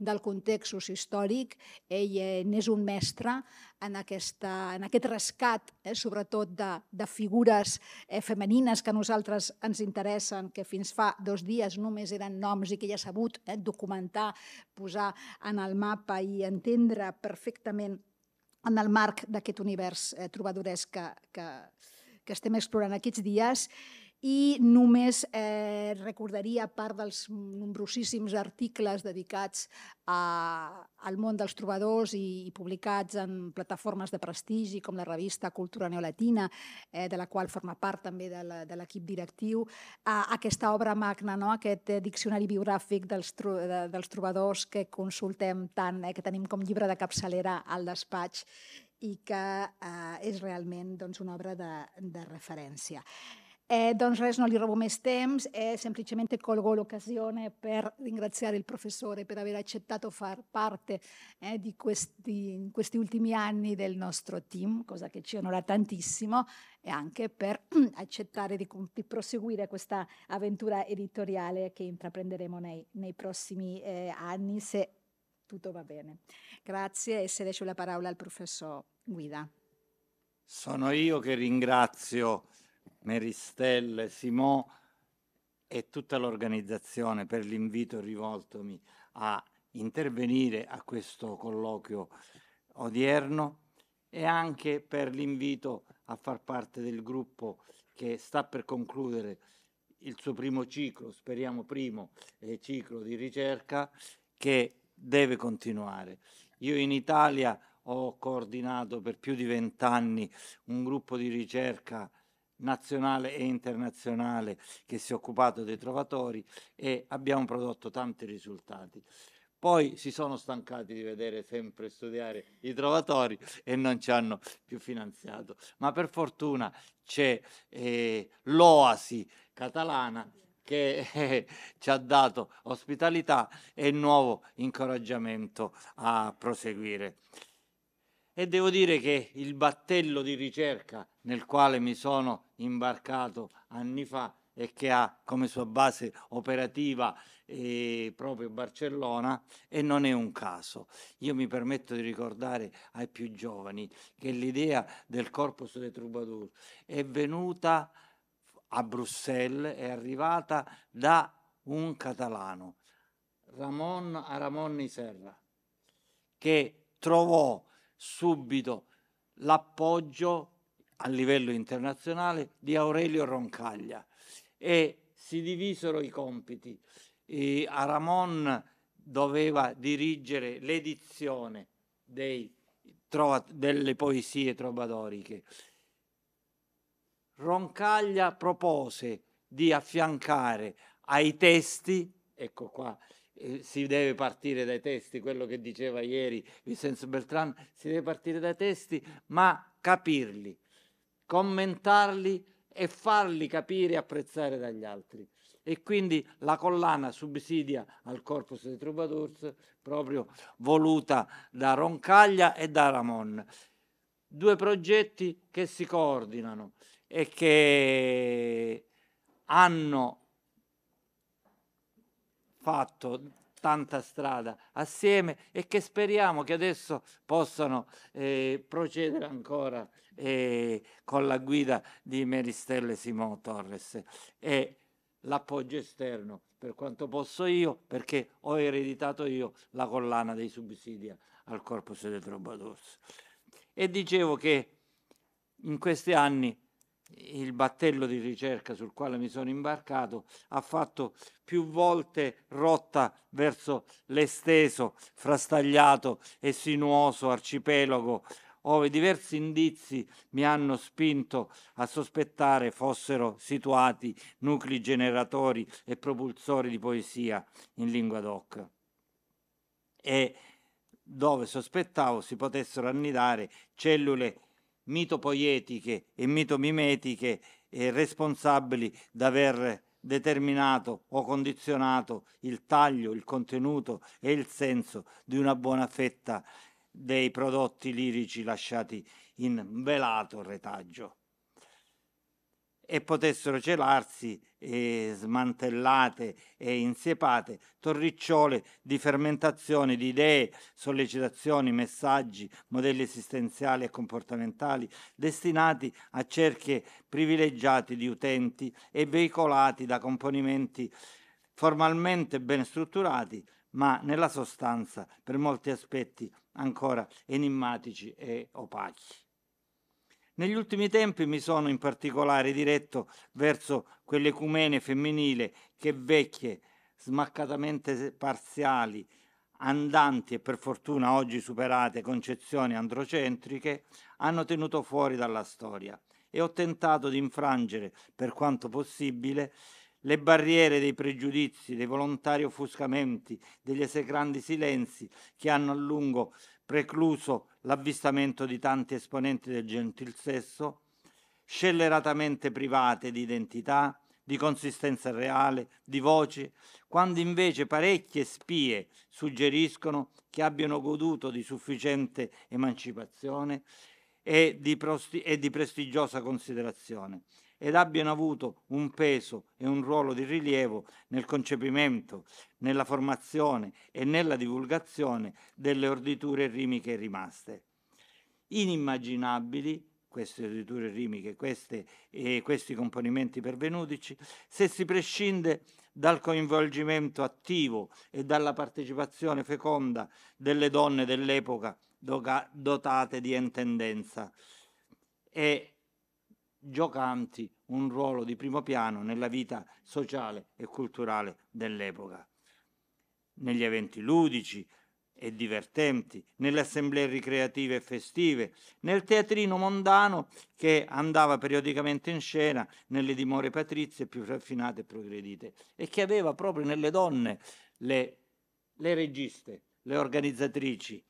del context històric. Ell eh, n'és un mestre en, aquesta, en aquest rescat, eh, sobretot de, de figures eh, femenines que a nosaltres ens interessen, que fins fa dos dies només eren noms i que ja ha sabut eh, documentar, posar en el mapa i entendre perfectament en el marc d'aquest univers eh, trobadoresc que, que, que estem explorant aquests dies i només eh, recordaria part dels nombrosíssims articles dedicats a, al món dels trobadors i, i publicats en plataformes de prestigi com la revista Cultura Neolatina, eh, de la qual forma part també de l'equip directiu, a, a aquesta obra magna, no? aquest eh, diccionari biogràfic dels, tro, de, dels trobadors que consultem tant, eh, que tenim com llibre de capçalera al despatx i que eh, és realment doncs, una obra de, de referència. Eh, doncs res, no li robo més temps, eh, semplicemente colgo l'occasione per ringraziare il professore per aver accettato far parte eh, di questi, in questi ultimi anni del nostro team, cosa che ci onora tantissimo, e anche per accettare di, di proseguire questa avventura editoriale che intraprenderemo nei, nei prossimi eh, anni se tutto va bene. Grazie e se lascio la parola al professor Guida. Sono io che ringrazio Meristelle, Simò e tutta l'organizzazione per l'invito rivoltomi a intervenire a questo colloquio odierno e anche per l'invito a far parte del gruppo che sta per concludere il suo primo ciclo, speriamo primo eh, ciclo di ricerca che deve continuare. Io in Italia ho coordinato per più di vent'anni un gruppo di ricerca nazionale e internazionale che si è occupato dei trovatori e abbiamo prodotto tanti risultati. Poi si sono stancati di vedere sempre studiare i trovatori e non ci hanno più finanziato. Ma per fortuna c'è eh, l'oasi catalana che eh, ci ha dato ospitalità e nuovo incoraggiamento a proseguire e devo dire che il battello di ricerca nel quale mi sono imbarcato anni fa e che ha come sua base operativa eh, proprio Barcellona e non è un caso. Io mi permetto di ricordare ai più giovani che l'idea del Corpus de Troubadour è venuta a Bruxelles, è arrivata da un catalano, Ramon Aramon Serra, che trovò subito l'appoggio a livello internazionale di Aurelio Roncaglia e si divisero i compiti. E Aramon doveva dirigere l'edizione dei, trova, delle poesie trovadoriche. Roncaglia propose di affiancare ai testi, ecco qua, eh, si deve partire dai testi, quello che diceva ieri Vincenzo Beltran, si deve partire dai testi, ma capirli, commentarli e farli capire e apprezzare dagli altri. E quindi la collana subsidia al Corpus dei Troubadours, proprio voluta da Roncaglia e da Ramon. Due progetti che si coordinano e che hanno fatto tanta strada assieme e che speriamo che adesso possano eh, procedere ancora eh, con la guida di Meristelle Simon Torres e l'appoggio esterno per quanto posso io perché ho ereditato io la collana dei subsidia al Corpus dei Trobadores e dicevo che in questi anni il battello di ricerca sul quale mi sono imbarcato ha fatto più volte rotta verso l'esteso, frastagliato e sinuoso arcipelago, ove diversi indizi mi hanno spinto a sospettare fossero situati nuclei generatori e propulsori di poesia in lingua doc. E dove sospettavo si potessero annidare cellule mitopoietiche e mitomimetiche eh, responsabili d'aver determinato o condizionato il taglio, il contenuto e il senso di una buona fetta dei prodotti lirici lasciati in velato retaggio e potessero celarsi eh, smantellate e insiepate torricciole di fermentazione di idee, sollecitazioni, messaggi, modelli esistenziali e comportamentali destinati a cerchie privilegiate di utenti e veicolati da componimenti formalmente ben strutturati, ma nella sostanza per molti aspetti ancora enigmatici e opachi. Negli ultimi tempi mi sono in particolare diretto verso quell'ecumene femminile che vecchie, smaccatamente parziali, andanti e per fortuna oggi superate concezioni androcentriche hanno tenuto fuori dalla storia e ho tentato di infrangere per quanto possibile le barriere dei pregiudizi, dei volontari offuscamenti, degli esecrandi silenzi che hanno a lungo precluso l'avvistamento di tanti esponenti del gentil sesso, scelleratamente private di identità, di consistenza reale, di voci, quando invece parecchie spie suggeriscono che abbiano goduto di sufficiente emancipazione e di, prosti- e di prestigiosa considerazione ed abbiano avuto un peso e un ruolo di rilievo nel concepimento, nella formazione e nella divulgazione delle orditure rimiche rimaste. Inimmaginabili queste orditure rimiche, queste, eh, questi componimenti pervenutici, se si prescinde dal coinvolgimento attivo e dalla partecipazione feconda delle donne dell'epoca dotate di intendenza e giocanti un ruolo di primo piano nella vita sociale e culturale dell'epoca, negli eventi ludici e divertenti, nelle assemblee ricreative e festive, nel teatrino mondano che andava periodicamente in scena nelle dimore patrizie più raffinate e progredite e che aveva proprio nelle donne le, le registe, le organizzatrici,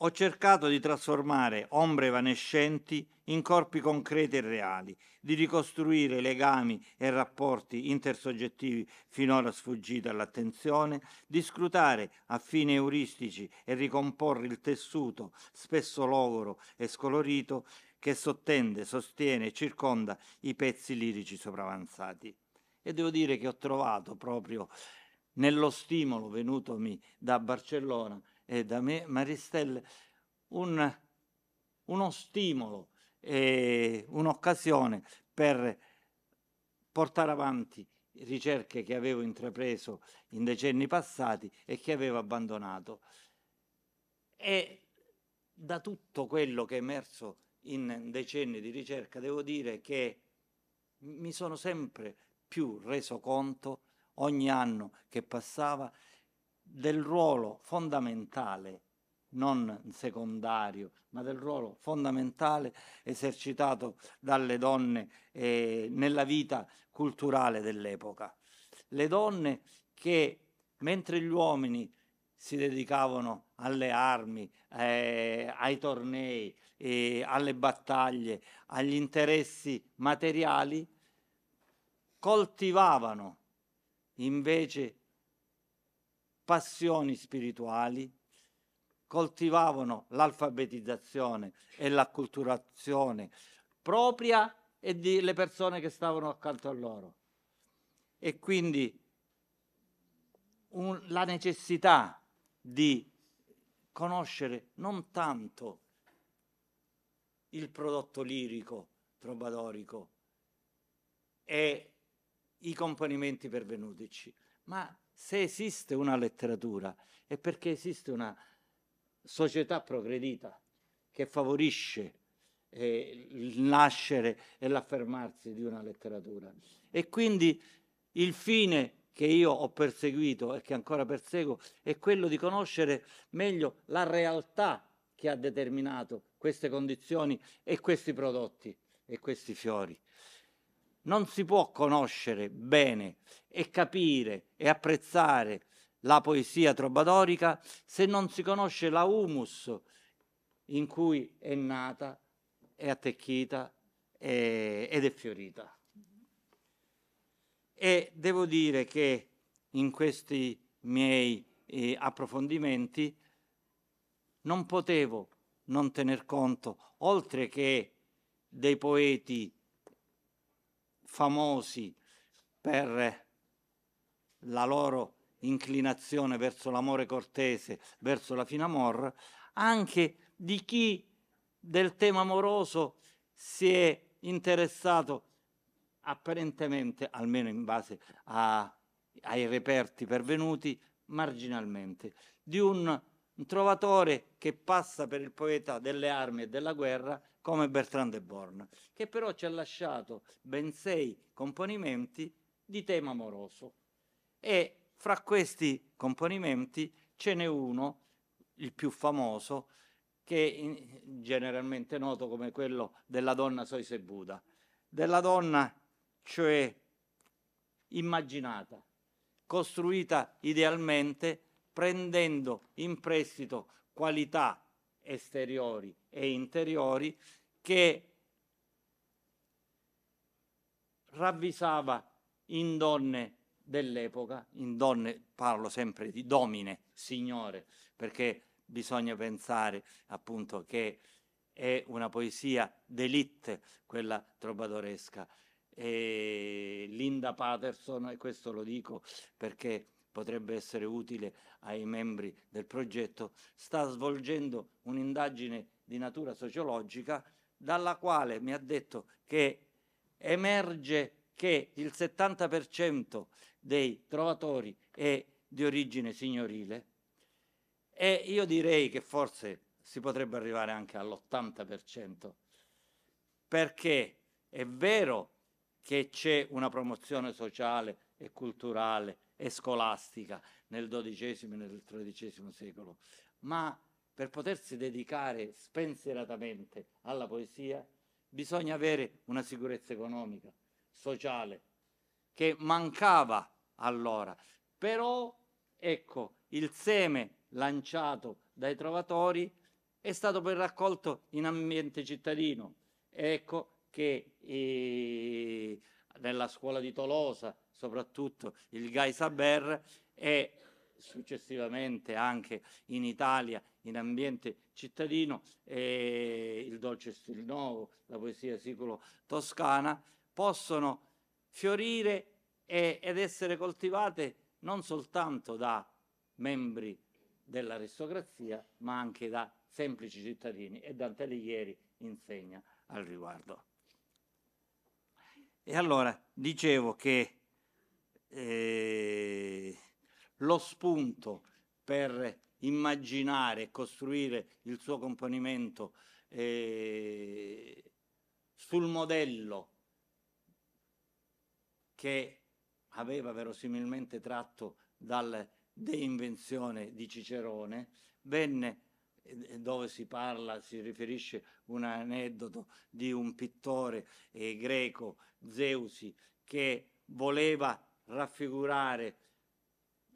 Ho cercato di trasformare ombre evanescenti in corpi concreti e reali, di ricostruire legami e rapporti intersoggettivi finora sfuggiti all'attenzione, di scrutare a fini euristici e ricomporre il tessuto, spesso logoro e scolorito, che sottende, sostiene e circonda i pezzi lirici sopravanzati. E devo dire che ho trovato proprio nello stimolo venutomi da Barcellona e da me Maristelle un, uno stimolo e un'occasione per portare avanti ricerche che avevo intrapreso in decenni passati e che avevo abbandonato. E da tutto quello che è emerso in decenni di ricerca devo dire che mi sono sempre più reso conto ogni anno che passava del ruolo fondamentale, non secondario, ma del ruolo fondamentale esercitato dalle donne eh, nella vita culturale dell'epoca. Le donne che, mentre gli uomini si dedicavano alle armi, eh, ai tornei, eh, alle battaglie, agli interessi materiali, coltivavano invece passioni spirituali, coltivavano l'alfabetizzazione e l'acculturazione propria e delle persone che stavano accanto a loro. E quindi un, la necessità di conoscere non tanto il prodotto lirico, trovadorico e i componimenti pervenutici, ma se esiste una letteratura è perché esiste una società progredita che favorisce eh, il nascere e l'affermarsi di una letteratura. E quindi il fine che io ho perseguito e che ancora perseguo è quello di conoscere meglio la realtà che ha determinato queste condizioni e questi prodotti e questi fiori non si può conoscere bene e capire e apprezzare la poesia trobadorica se non si conosce la humus in cui è nata, è attecchita è, ed è fiorita. E devo dire che in questi miei eh, approfondimenti non potevo non tener conto, oltre che dei poeti famosi per la loro inclinazione verso l'amore cortese, verso la fine amor, anche di chi del tema amoroso si è interessato apparentemente, almeno in base a, ai reperti pervenuti, marginalmente, di un trovatore che passa per il poeta delle armi e della guerra come Bertrand de Born, che però ci ha lasciato ben sei componimenti di tema amoroso. E fra questi componimenti ce n'è uno, il più famoso, che è generalmente noto come quello della donna Soise Buddha, della donna cioè immaginata, costruita idealmente prendendo in prestito qualità esteriori e interiori che ravvisava in donne dell'epoca, in donne, parlo sempre di domine, signore, perché bisogna pensare appunto che è una poesia d'elite quella trovadoresca. E Linda Patterson, e questo lo dico perché potrebbe essere utile ai membri del progetto, sta svolgendo un'indagine di natura sociologica dalla quale mi ha detto che emerge che il 70% dei trovatori è di origine signorile e io direi che forse si potrebbe arrivare anche all'80%, perché è vero che c'è una promozione sociale e culturale e scolastica nel XII e nel XIII secolo, ma per potersi dedicare spensieratamente alla poesia bisogna avere una sicurezza economica, sociale, che mancava allora. Però, ecco, il seme lanciato dai trovatori è stato poi raccolto in ambiente cittadino. Ecco che eh, nella scuola di Tolosa soprattutto il Gaisaber e successivamente anche in Italia in ambiente cittadino eh, il dolce stil nuovo, la poesia siculo toscana possono fiorire e, ed essere coltivate non soltanto da membri dell'aristocrazia ma anche da semplici cittadini e Dante Alighieri insegna al riguardo. E allora dicevo che eh, lo spunto per immaginare e costruire il suo componimento eh, sul modello che aveva verosimilmente tratto dalla deinvenzione di Cicerone, venne eh, dove si parla, si riferisce un aneddoto di un pittore eh, greco, Zeusi, che voleva raffigurare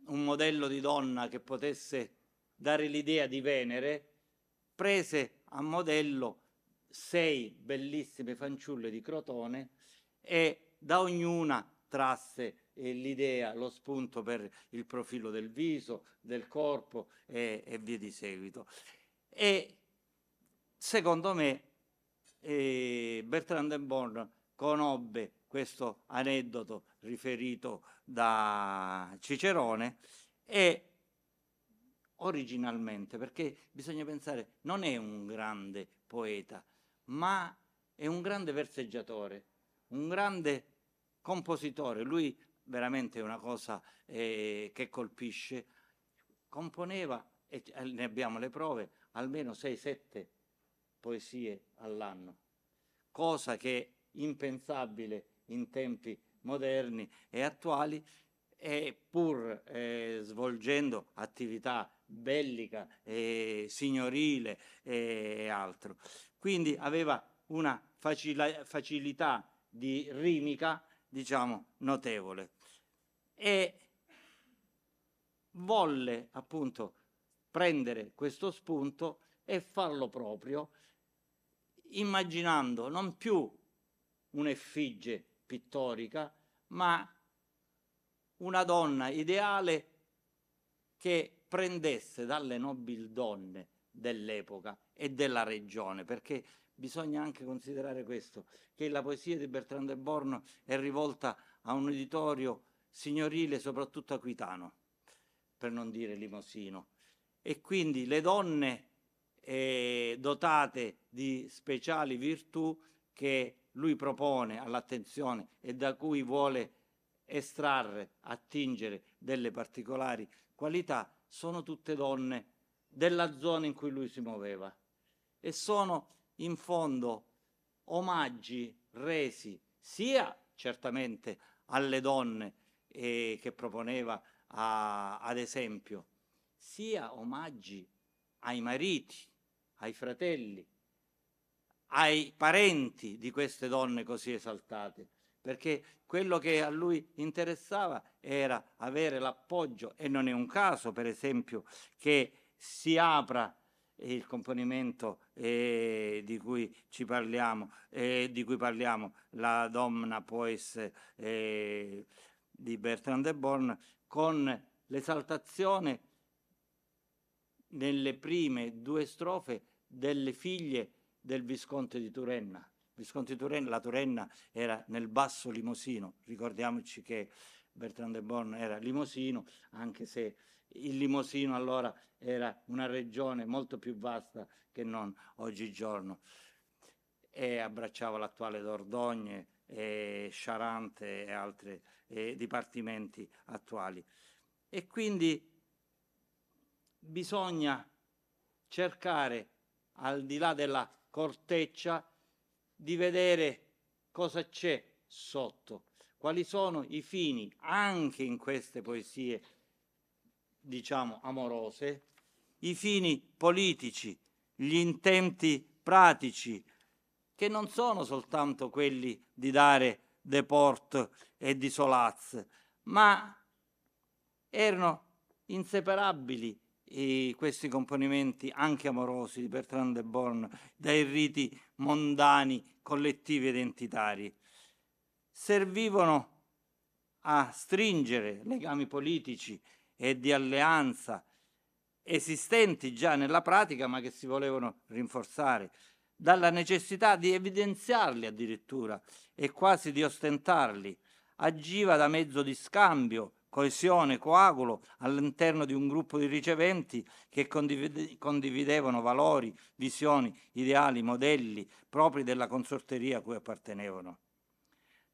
un modello di donna che potesse dare l'idea di Venere, prese a modello sei bellissime fanciulle di Crotone e da ognuna trasse eh, l'idea, lo spunto per il profilo del viso, del corpo e, e via di seguito. E secondo me eh, Bertrand Born conobbe questo aneddoto riferito da Cicerone, e originalmente, perché bisogna pensare, non è un grande poeta, ma è un grande verseggiatore, un grande compositore. Lui veramente è una cosa eh, che colpisce. Componeva, e eh, ne abbiamo le prove, almeno 6-7 poesie all'anno, cosa che è impensabile in tempi moderni e attuali e pur eh, svolgendo attività bellica e signorile e altro. Quindi aveva una facil facilità di rimica, diciamo, notevole. E volle appunto prendere questo spunto e farlo proprio, immaginando non più un'effigie pittorica, ma una donna ideale che prendesse dalle nobili donne dell'epoca e della regione, perché bisogna anche considerare questo, che la poesia di Bertrand Borno è rivolta a un uditorio signorile, soprattutto aquitano, per non dire limosino. E quindi le donne eh, dotate di speciali virtù che lui propone all'attenzione e da cui vuole estrarre, attingere delle particolari qualità, sono tutte donne della zona in cui lui si muoveva e sono in fondo omaggi resi sia certamente alle donne eh, che proponeva a, ad esempio, sia omaggi ai mariti, ai fratelli, ai parenti di queste donne così esaltate, perché quello che a lui interessava era avere l'appoggio e non è un caso, per esempio, che si apra il componimento eh, di cui ci parliamo, eh, di cui parliamo, la Domna Poes eh, di Bertrand de Born, con l'esaltazione nelle prime due strofe delle figlie del Visconte di Turenna. Visconte Turenna, la Turenna era nel basso Limosino, ricordiamoci che Bertrand de Born era Limosino, anche se il Limosino allora era una regione molto più vasta che non oggigiorno e abbracciava l'attuale Dordogne, e Charente e altri eh, dipartimenti attuali. E quindi bisogna cercare, al di là della corteccia di vedere cosa c'è sotto, quali sono i fini anche in queste poesie, diciamo, amorose, i fini politici, gli intenti pratici, che non sono soltanto quelli di dare De deport e di solaz, ma erano inseparabili e questi componimenti anche amorosi di Bertrand de Born dai riti mondani, collettivi ed entitari. Servivano a stringere legami politici e di alleanza esistenti già nella pratica ma che si volevano rinforzare, dalla necessità di evidenziarli addirittura e quasi di ostentarli, agiva da mezzo di scambio coesione, coagulo all'interno di un gruppo di riceventi che condivide, condividevano valori, visioni, ideali, modelli propri della consorteria a cui appartenevano.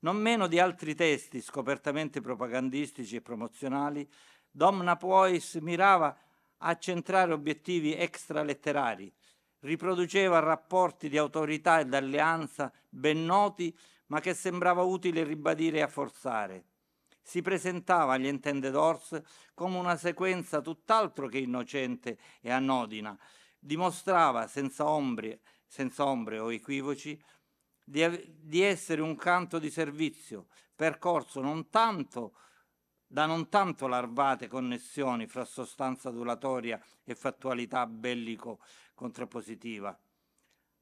Non meno di altri testi scopertamente propagandistici e promozionali, Domna Puis mirava a centrare obiettivi extraletterari, riproduceva rapporti di autorità e d'alleanza ben noti, ma che sembrava utile ribadire e afforzare si presentava agli intendedors come una sequenza tutt'altro che innocente e anodina, dimostrava senza ombre, senza ombre o equivoci di, di essere un canto di servizio, percorso non tanto da non tanto larvate connessioni fra sostanza adulatoria e fattualità bellico-contrappositiva,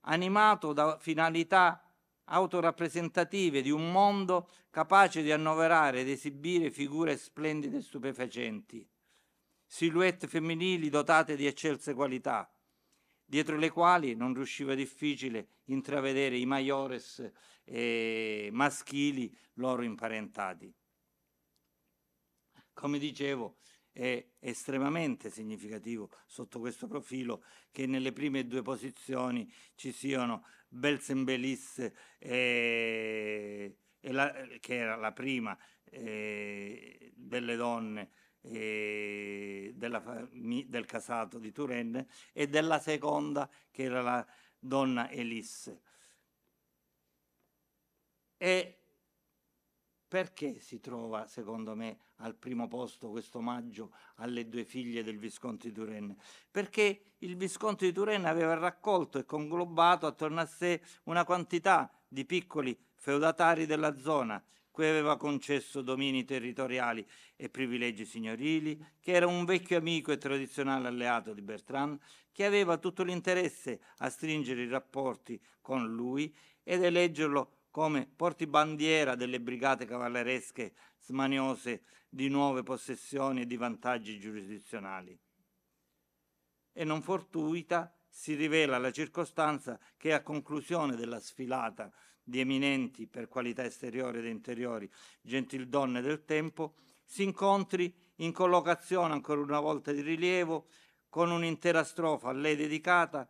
animato da finalità autorappresentative di un mondo capace di annoverare ed esibire figure splendide e stupefacenti, silhouette femminili dotate di eccelse qualità, dietro le quali non riusciva difficile intravedere i maiores eh, maschili loro imparentati. Come dicevo, è estremamente significativo sotto questo profilo che nelle prime due posizioni ci siano Belsenbelis e, e la, che era la prima eh, delle donne eh, della, del casato di Turenne e della seconda che era la donna Elisse. E perché si trova, secondo me, al primo posto questo omaggio alle due figlie del Visconti di Turenne? Perché il Visconti di Turenne aveva raccolto e conglobato attorno a sé una quantità di piccoli feudatari della zona, cui aveva concesso domini territoriali e privilegi signorili, che era un vecchio amico e tradizionale alleato di Bertrand, che aveva tutto l'interesse a stringere i rapporti con lui ed eleggerlo come portibandiera delle brigate cavalleresche smaniose di nuove possessioni e di vantaggi giurisdizionali. E non fortuita si rivela la circostanza che a conclusione della sfilata di eminenti per qualità esteriori ed interiori gentildonne del tempo, si incontri in collocazione ancora una volta di rilievo con un'intera strofa a lei dedicata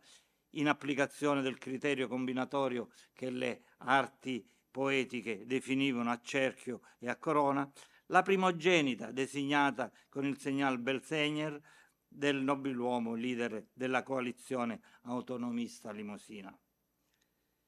in applicazione del criterio combinatorio che le arti poetiche definivano a cerchio e a corona, la primogenita designata con il segnale Belsegner del nobiluomo leader della coalizione autonomista limosina.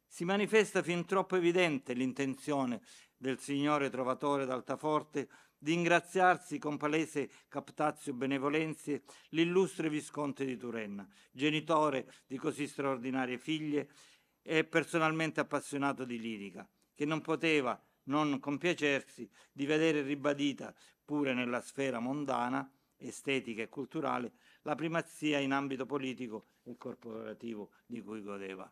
Si manifesta fin troppo evidente l'intenzione del signore trovatore d'Altaforte di ingraziarsi con palese captatio benevolenze l'illustre visconte di Turenna, genitore di così straordinarie figlie e personalmente appassionato di lirica, che non poteva non compiacersi di vedere ribadita, pure nella sfera mondana, estetica e culturale, la primazia in ambito politico e corporativo di cui godeva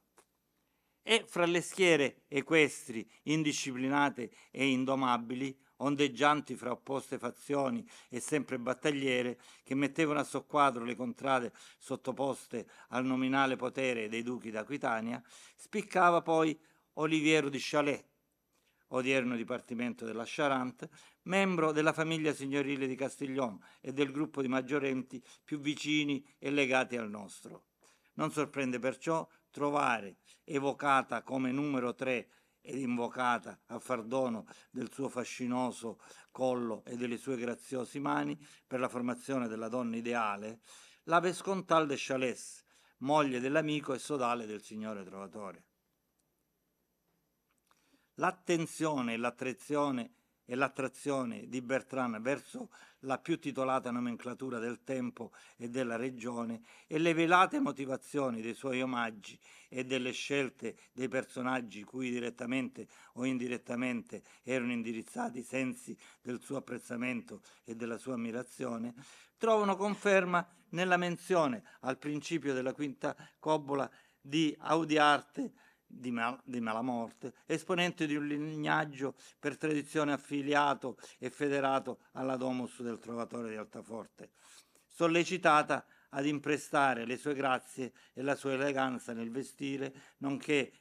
e fra le schiere equestri, indisciplinate e indomabili, ondeggianti fra opposte fazioni e sempre battagliere, che mettevano a soqquadro le contrade sottoposte al nominale potere dei duchi d'Aquitania, spiccava poi Oliviero di Chalet, odierno dipartimento della Charente, membro della famiglia signorile di Castiglione e del gruppo di maggiorenti più vicini e legati al nostro. Non sorprende perciò trovare evocata come numero 3 ed invocata a far dono del suo fascinoso collo e delle sue graziose mani per la formazione della donna ideale, la Vescontal de Chalès, moglie dell'amico e sodale del signore Trovatore. L'attenzione e l'attrezione e l'attrazione di Bertrand verso la più titolata nomenclatura del tempo e della regione e le velate motivazioni dei suoi omaggi e delle scelte dei personaggi cui direttamente o indirettamente erano indirizzati i sensi del suo apprezzamento e della sua ammirazione, trovano conferma nella menzione al principio della quinta cobola di Audiarte di, mal, di Malamorte, esponente di un lignaggio per tradizione affiliato e federato alla Domus del Trovatore di Altaforte, sollecitata ad imprestare le sue grazie e la sua eleganza nel vestire, nonché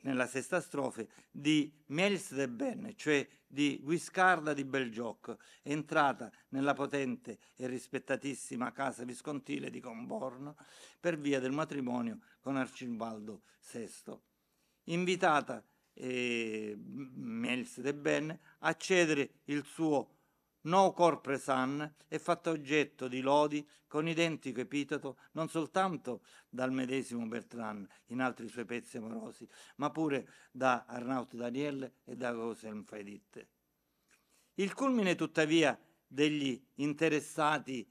nella sesta strofe, di Mels de Ben, cioè di Guiscarda di Belgioc, entrata nella potente e rispettatissima casa viscontile di Comborno per via del matrimonio con Arcimbaldo VI. Invitata eh, Miels de Ben a cedere il suo No Corpore San è fatto oggetto di lodi con identico epiteto non soltanto dal medesimo Bertrand in altri suoi pezzi amorosi, ma pure da Arnaut Daniel e da Goselm Faiditte. Il culmine tuttavia degli interessati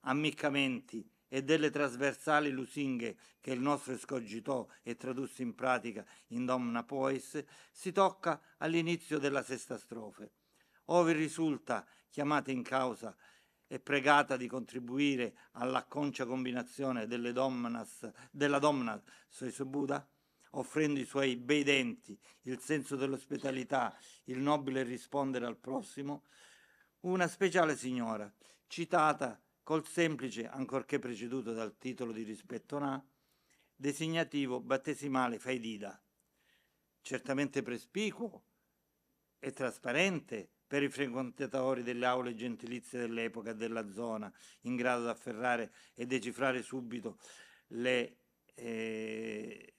ammiccamenti e delle trasversali lusinghe che il nostro escogitò e tradusse in pratica in Domna Poes si tocca all'inizio della sesta strofe ove risulta chiamata in causa e pregata di contribuire alla concia combinazione domnas, della domna Soisobuda, offrendo i suoi bei denti, il senso dell'ospitalità, il nobile rispondere al prossimo, una speciale signora, citata col semplice, ancorché preceduto dal titolo di rispetto na, designativo battesimale Faidida, certamente prespicuo e trasparente, per i frequentatori delle aule gentilizie dell'epoca e della zona, in grado di afferrare e decifrare subito le, eh,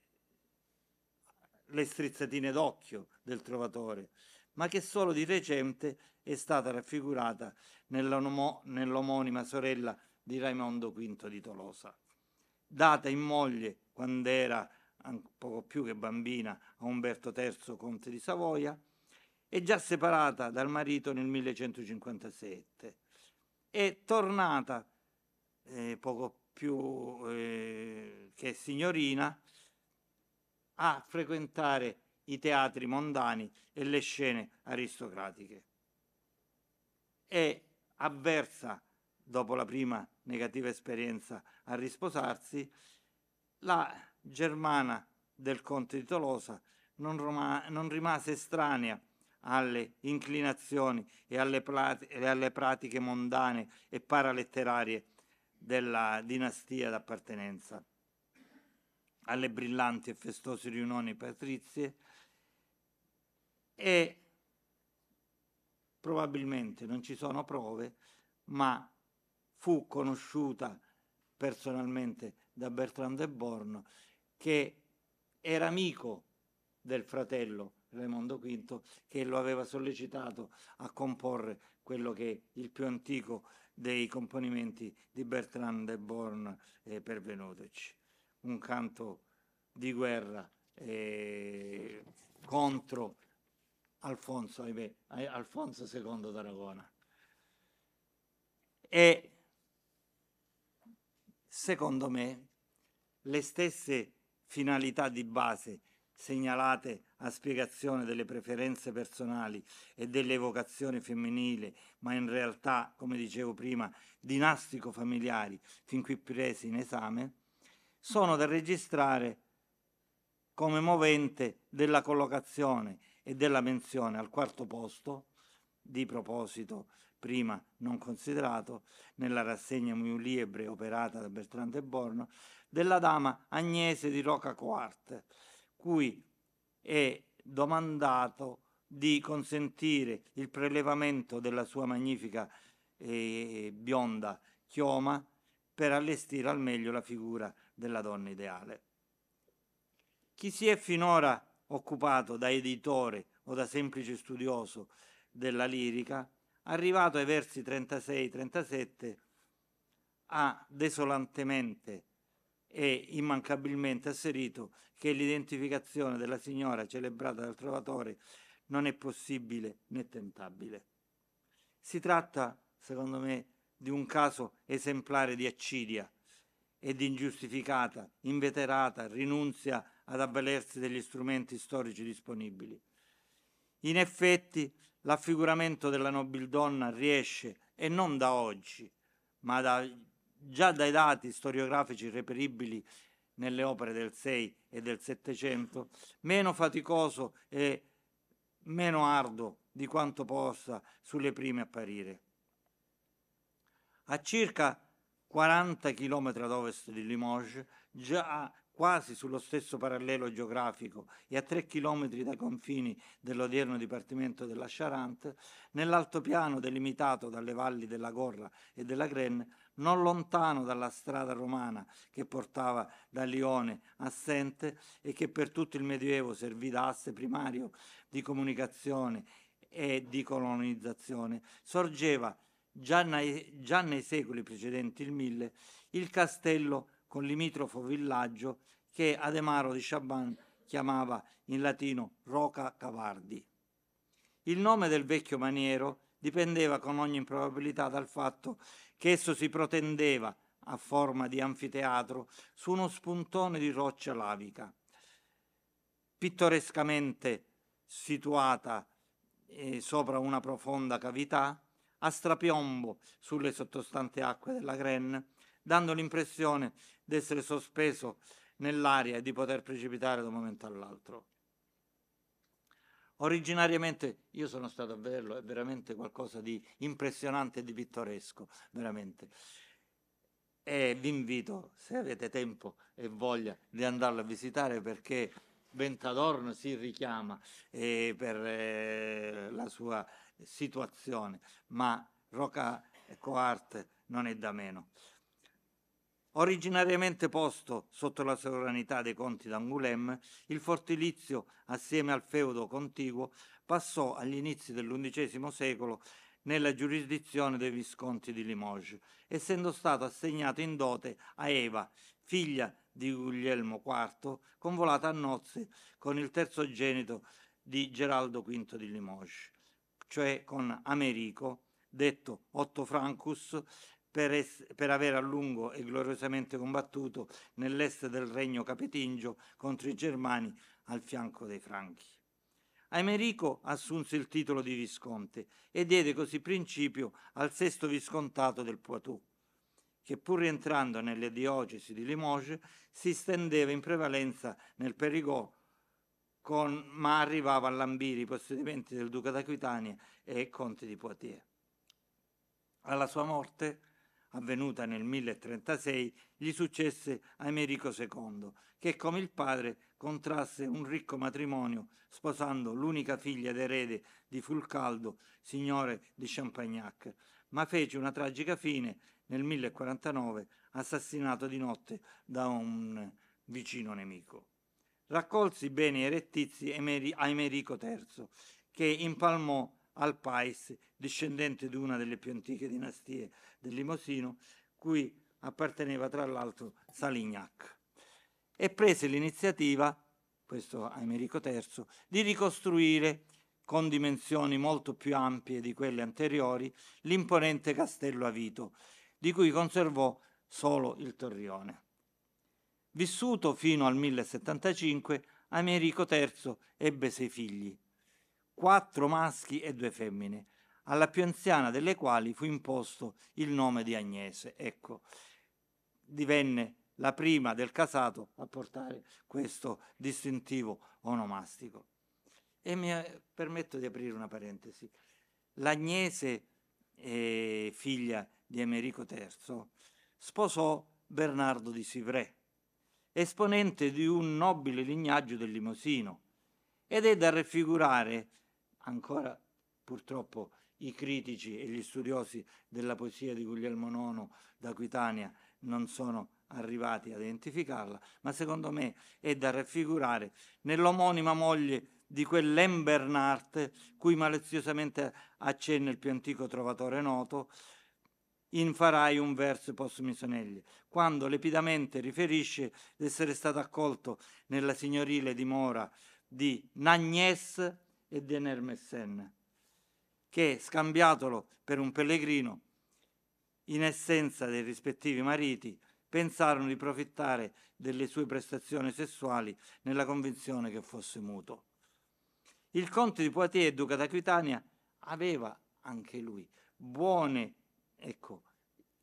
le strizzatine d'occhio del trovatore, ma che solo di recente è stata raffigurata nell'omonima sorella di Raimondo V di Tolosa. Data in moglie quando era poco più che bambina a Umberto III, conte di Savoia, è già separata dal marito nel 1157, è tornata eh, poco più eh, che signorina a frequentare i teatri mondani e le scene aristocratiche. È avversa, dopo la prima negativa esperienza a risposarsi, la germana del conte di Tolosa non, non rimase estranea alle inclinazioni e alle, e alle pratiche mondane e paraletterarie della dinastia d'appartenenza, alle brillanti e festose riunioni patrizie e probabilmente non ci sono prove, ma fu conosciuta personalmente da Bertrand de Born che era amico del fratello Raimondo V, che lo aveva sollecitato a comporre quello che è il più antico dei componimenti di Bertrand de Born eh, pervenuteci. Un canto di guerra eh, contro Alfonso, ahimè, eh, Alfonso II d'Aragona. E secondo me le stesse finalità di base segnalate a spiegazione delle preferenze personali e dell'evocazione femminile, ma in realtà, come dicevo prima, dinastico-familiari, fin qui presi in esame, sono da registrare come movente della collocazione e della menzione al quarto posto, di proposito prima non considerato, nella rassegna Muliebre operata da Bertrand de Borno, della dama Agnese di Rocacoart, cui e domandato di consentire il prelevamento della sua magnifica e eh, bionda chioma per allestire al meglio la figura della donna ideale. Chi si è finora occupato da editore o da semplice studioso della lirica, arrivato ai versi 36-37, ha desolantemente è immancabilmente asserito che l'identificazione della signora celebrata dal trovatore non è possibile né tentabile. Si tratta, secondo me, di un caso esemplare di accidia e di ingiustificata, inveterata rinunzia ad avvalersi degli strumenti storici disponibili. In effetti, l'affiguramento della nobildonna riesce, e non da oggi, ma da già dai dati storiografici reperibili nelle opere del 6 e del 700, meno faticoso e meno arduo di quanto possa sulle prime apparire. A circa 40 km ad ovest di Limoges, già quasi sullo stesso parallelo geografico e a 3 km dai confini dell'odierno dipartimento della Charente, nell'altopiano delimitato dalle valli della Gorra e della Grenne, non lontano dalla strada romana che portava da Lione a Sente e che per tutto il Medioevo servì da asse primario di comunicazione e di colonizzazione, sorgeva già nei, già nei secoli precedenti il Mille il castello con limitrofo villaggio che Ademaro di Chaban chiamava in latino Roca Cavardi. Il nome del vecchio maniero dipendeva con ogni improbabilità dal fatto che esso si protendeva, a forma di anfiteatro, su uno spuntone di roccia lavica. Pittorescamente situata eh, sopra una profonda cavità, a strapiombo sulle sottostanti acque della Gren, dando l'impressione di essere sospeso nell'aria e di poter precipitare da un momento all'altro. Originariamente io sono stato a vederlo, è veramente qualcosa di impressionante, e di pittoresco, veramente. E vi invito, se avete tempo e voglia, di andarlo a visitare perché Ventadorno si richiama eh, per eh, la sua situazione, ma Rocca Coart non è da meno. Originariamente posto sotto la sovranità dei conti d'Angoulême, il fortilizio, assieme al feudo contiguo, passò agli inizi dell'undicesimo secolo nella giurisdizione dei visconti di Limoges, essendo stato assegnato in dote a Eva, figlia di Guglielmo IV, convolata a nozze con il terzogenito di Geraldo V di Limoges, cioè con Americo, detto Otto Francus, per, es- per, aver a lungo e gloriosamente combattuto nell'est del regno capetingio contro i Germani al fianco dei Franchi. Aimerico assunse il titolo di visconte e diede così principio al sesto viscontato del Poitou, che pur rientrando nelle diocesi di Limoges si stendeva in prevalenza nel Perigord, con... ma arrivava a lambire i possedimenti del duca d'Aquitania e conte di Poitiers. Alla sua morte avvenuta nel 1036, gli successe Emerico II, che come il padre contrasse un ricco matrimonio sposando l'unica figlia d'erede di Fulcaldo, signore di Champagnac, ma fece una tragica fine nel 1049, assassinato di notte da un vicino nemico. Raccolsi bene i rettizi erettizi Aimerico III, che impalmò al Pais, discendente di una delle più antiche dinastie del Limosino, cui apparteneva tra l'altro Salignac, e prese l'iniziativa, questo Aimerico III, di ricostruire con dimensioni molto più ampie di quelle anteriori l'imponente castello Avito, di cui conservò solo il torrione. Vissuto fino al 1075, Americo III ebbe sei figli, quattro maschi e due femmine, alla più anziana delle quali fu imposto il nome di Agnese. Ecco, divenne la prima del casato a portare questo distintivo onomastico. E mi eh, permetto di aprire una parentesi. L'Agnese, eh, figlia di Emerico III, sposò Bernardo di Sivré, esponente di un nobile lignaggio del Limosino, ed è da raffigurare ancora purtroppo i critici e gli studiosi della poesia di Guglielmo IX d'Aquitania non sono arrivati a identificarla, ma secondo me è da raffigurare nell'omonima moglie di quell'Embernart cui maliziosamente accenna il più antico trovatore noto, in farai un verso post sonegli, quando lepidamente riferisce di essere stato accolto nella signorile dimora di Nagnes e Dener Messen, che, scambiatolo per un pellegrino, in essenza dei rispettivi mariti, pensarono di profittare delle sue prestazioni sessuali nella convinzione che fosse muto. Il conte di Poitiers, duca d'Aquitania, aveva anche lui buone, ecco,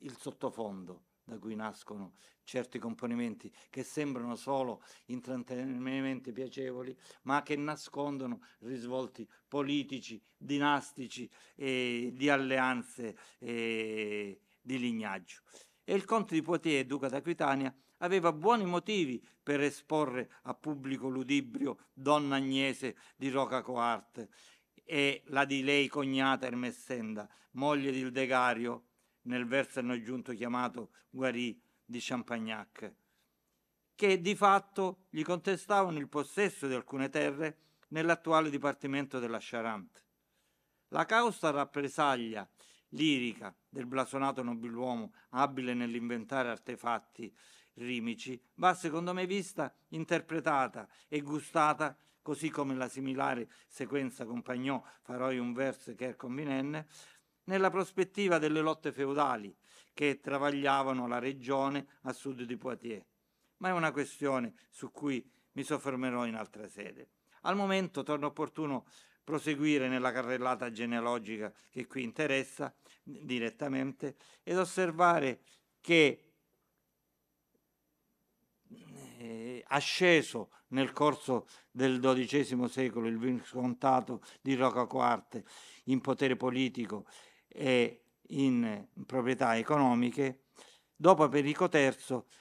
il sottofondo, da cui nascono certi componimenti che sembrano solo intrattenimenti piacevoli, ma che nascondono risvolti politici, dinastici, e di alleanze, eh, di lignaggio. E il conte di Poitiers, duca d'Aquitania, aveva buoni motivi per esporre a pubblico ludibrio Donna Agnese di Rocacoart e la di lei cognata Ermessenda, moglie di Ildegario, nel verso giunto chiamato Guarì di Champagnac, che di fatto gli contestavano il possesso di alcune terre nell'attuale dipartimento della Charente. La causa rappresaglia lirica del blasonato nobiluomo, abile nell'inventare artefatti rimici, va secondo me vista, interpretata e gustata così come la similare sequenza compagnò Faroi un verso che er convenenne nella prospettiva delle lotte feudali che travagliavano la regione a sud di Poitiers. Ma è una questione su cui mi soffermerò in altra sede. Al momento torna opportuno proseguire nella carrellata genealogica che qui interessa direttamente ed osservare che eh, asceso nel corso del XII secolo il Viscontato di Rocaquarte in potere politico e in proprietà economiche, dopo Perico III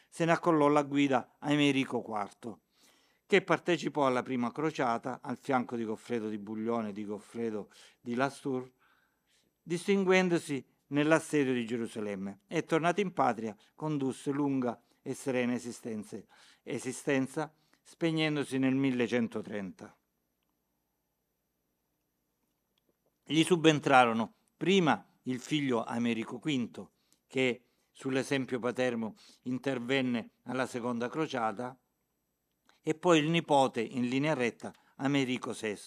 se ne accollò la guida a Emerico IV, che partecipò alla prima crociata al fianco di Goffredo di Buglione e di Goffredo di Lastur, distinguendosi nell'assedio di Gerusalemme e tornato in patria condusse lunga e serena esistenza, spegnendosi nel 1130. Gli subentrarono Prima il figlio Americo V, che sull'esempio paterno intervenne alla seconda crociata, e poi il nipote in linea retta Americo VI,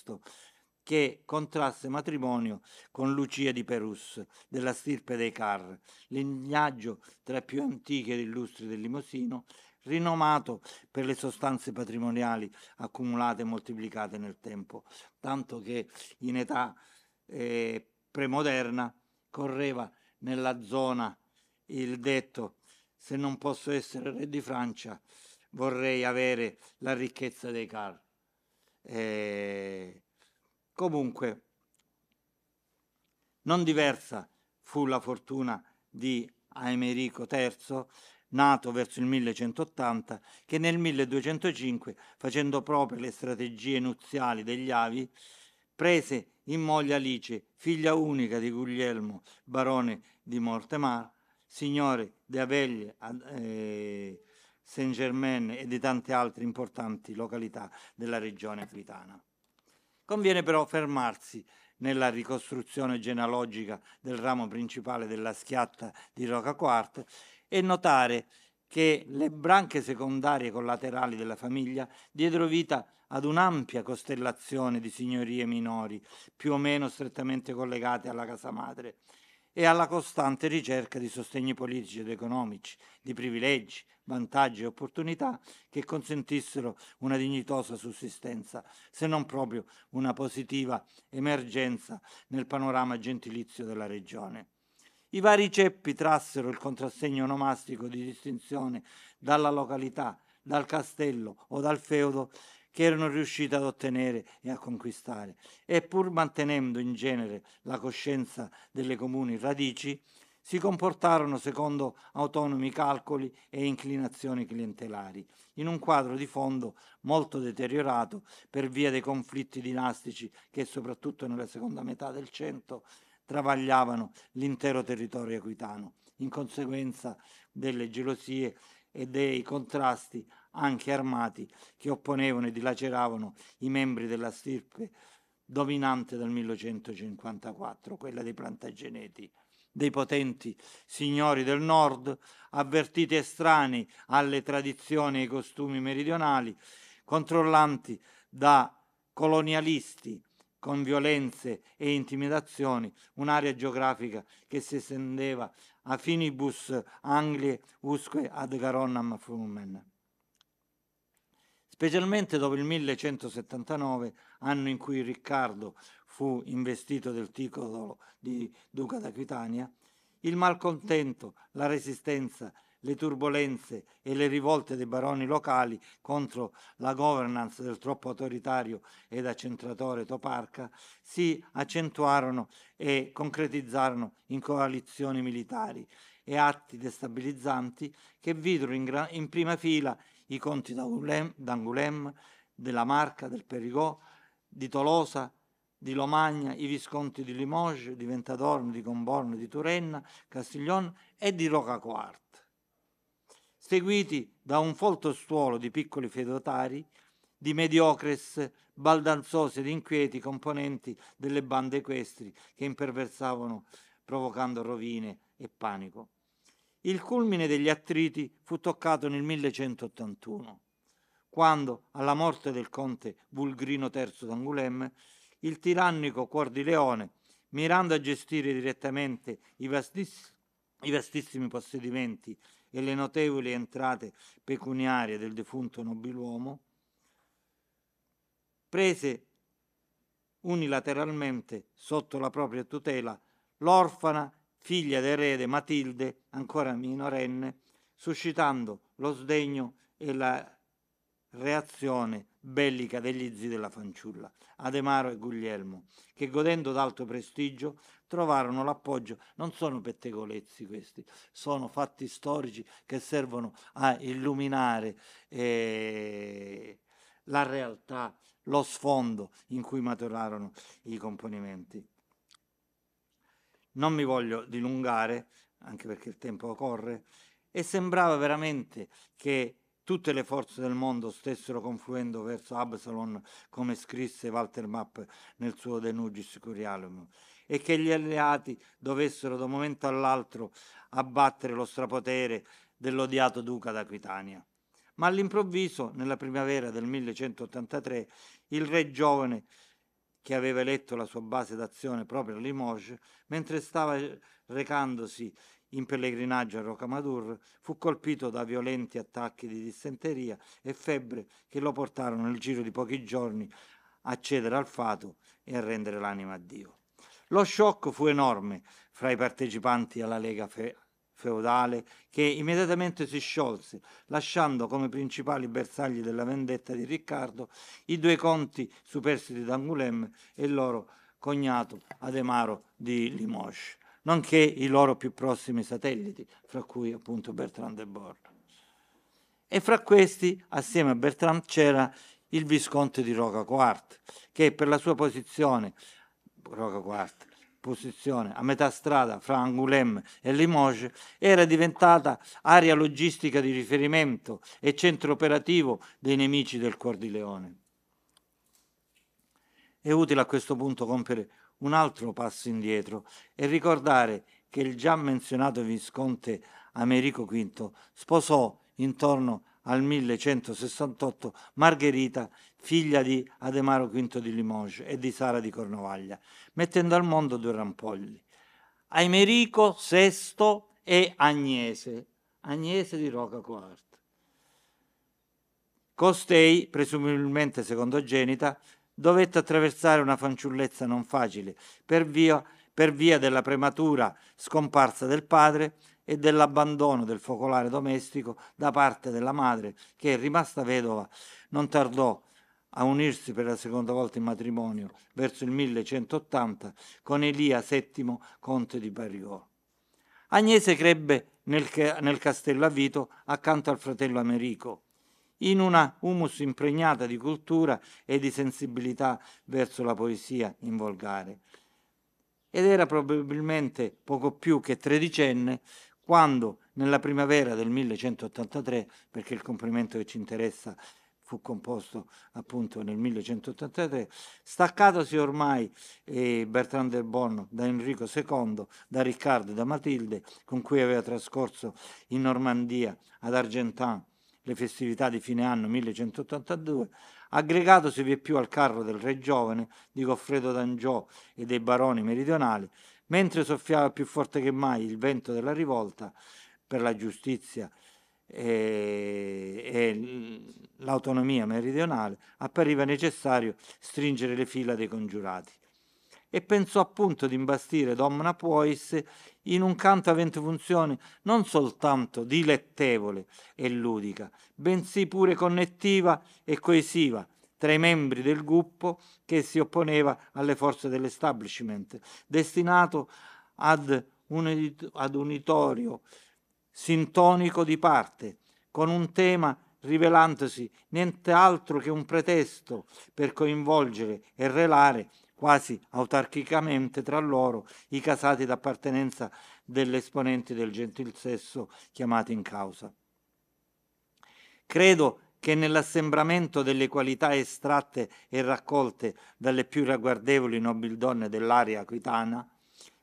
che contrasse matrimonio con Lucia di Perus, della stirpe dei Carr, lignaggio tra i più antichi ed illustri del Limosino, rinomato per le sostanze patrimoniali accumulate e moltiplicate nel tempo, tanto che in età eh, premoderna correva nella zona il detto se non posso essere re di Francia vorrei avere la ricchezza dei car. E... Comunque, non diversa fu la fortuna di Aemerico III, nato verso il 1180, che nel 1205, facendo proprie le strategie nuziali degli avi, prese in moglie Alice, figlia unica di Guglielmo, barone di Mortemar, signore di Aveglie, eh, Saint-Germain e di tante altre importanti località della regione aquitana. Conviene però fermarsi nella ricostruzione genealogica del ramo principale della schiatta di Rocaquart e notare che le branche secondarie collaterali della famiglia diedero vita ad un'ampia costellazione di signorie minori, più o meno strettamente collegate alla casa madre, e alla costante ricerca di sostegni politici ed economici, di privilegi, vantaggi e opportunità che consentissero una dignitosa sussistenza, se non proprio una positiva emergenza nel panorama gentilizio della regione. I vari ceppi trassero il contrassegno onomastico di distinzione dalla località, dal castello o dal feudo che erano riusciti ad ottenere e a conquistare. E pur mantenendo in genere la coscienza delle comuni radici, si comportarono secondo autonomi calcoli e inclinazioni clientelari, in un quadro di fondo molto deteriorato per via dei conflitti dinastici che soprattutto nella seconda metà del Cento travagliavano l'intero territorio equitano, in conseguenza delle gelosie e dei contrasti anche armati che opponevano e dilaceravano i membri della stirpe dominante dal 1154, quella dei Plantageneti, dei potenti signori del nord, avvertiti estranei alle tradizioni e ai costumi meridionali, controllanti da colonialisti con violenze e intimidazioni un'area geografica che si estendeva a finibus Anglie usque ad Garonnam Frumen. Specialmente dopo il 1179, anno in cui Riccardo fu investito del titolo di duca d'Aquitania, il malcontento, la resistenza le turbulenze e le rivolte dei baroni locali contro la governance del troppo autoritario ed accentratore Toparca si accentuarono e concretizzarono in coalizioni militari e atti destabilizzanti che videro in, in prima fila i conti d'Angoulême, della Marca, del Perigot, di Tolosa, di Lomagna, i visconti di Limoges, di Ventadorno, di Comborno, di Turenna, Castiglione e di Rocaquart seguiti da un folto stuolo di piccoli feudatari, di mediocres, baldanzosi ed inquieti componenti delle bande equestri che imperversavano provocando rovine e panico. Il culmine degli attriti fu toccato nel 1181, quando, alla morte del conte Bulgrino III d'Angoulême, il tirannico Cuor di Leone, mirando a gestire direttamente i, vastis- i vastissimi possedimenti e le notevoli entrate pecuniarie del defunto nobiluomo, prese unilateralmente sotto la propria tutela l'orfana figlia d'erede Matilde, ancora minorenne, suscitando lo sdegno e la reazione bellica degli zii della fanciulla, Ademaro e Guglielmo, che godendo d'alto prestigio trovarono l'appoggio, non sono pettegolezzi questi, sono fatti storici che servono a illuminare eh, la realtà, lo sfondo in cui maturarono i componimenti. Non mi voglio dilungare, anche perché il tempo corre, e sembrava veramente che tutte le forze del mondo stessero confluendo verso Absalon, come scrisse Walter Mapp nel suo De Nugis Curialum, e che gli alleati dovessero da un momento all'altro abbattere lo strapotere dell'odiato duca d'Aquitania. Ma all'improvviso, nella primavera del 1183, il re giovane che aveva eletto la sua base d'azione proprio a Limoges, mentre stava recandosi in pellegrinaggio a Rocamadur, fu colpito da violenti attacchi di dissenteria e febbre che lo portarono nel giro di pochi giorni a cedere al fato e a rendere l'anima a Dio. Lo shock fu enorme fra i partecipanti alla Lega Fe- feudale che immediatamente si sciolse, lasciando come principali bersagli della vendetta di Riccardo i due conti superstiti d'Angoulême e il loro cognato Ademaro di Limoges nonché i loro più prossimi satelliti, fra cui appunto Bertrand de Boer. E fra questi, assieme a Bertrand, c'era il visconte di Rocaquart, che per la sua posizione, Rocaquart, posizione a metà strada fra Angoulême e Limoges era diventata area logistica di riferimento e centro operativo dei nemici del Cuor di Leone. È utile a questo punto compiere un altro passo indietro e ricordare che il già menzionato visconte Americo V sposò intorno al 1168 Margherita, figlia di Ademaro V di Limoges e di Sara di Cornovaglia, mettendo al mondo due rampogli, Aimerico VI e Agnese, Agnese di Rocacoart. Costei, presumibilmente secondogenita, dovette attraversare una fanciullezza non facile per via, per via della prematura scomparsa del padre e dell'abbandono del focolare domestico da parte della madre che, rimasta vedova, non tardò a unirsi per la seconda volta in matrimonio verso il 1180 con Elia VII, conte di Barigò. Agnese crebbe nel, nel castello a Vito accanto al fratello Americo, in una humus impregnata di cultura e di sensibilità verso la poesia in volgare. Ed era probabilmente poco più che tredicenne quando, nella primavera del 1183, perché il complimento che ci interessa fu composto appunto nel 1183, staccatosi ormai eh, Bertrand del Bonno da Enrico II, da Riccardo e da Matilde, con cui aveva trascorso in Normandia, ad Argentan, le festività di fine anno 1182, aggregatosi vieppiù al carro del re giovane di Goffredo d'Angiò e dei baroni meridionali, mentre soffiava più forte che mai il vento della rivolta per la giustizia e, e l'autonomia meridionale, appariva necessario stringere le fila dei congiurati e pensò appunto di imbastire Domna Puis in un canto avente funzione non soltanto dilettevole e ludica, bensì pure connettiva e coesiva tra i membri del gruppo che si opponeva alle forze dell'establishment, destinato ad un, ad unitorio sintonico di parte, con un tema rivelandosi nient'altro che un pretesto per coinvolgere e relare quasi autarchicamente tra loro i casati d'appartenenza delle esponenti del gentil sesso chiamati in causa. Credo che nell'assembramento delle qualità estratte e raccolte dalle più ragguardevoli nobildonne dell'area aquitana,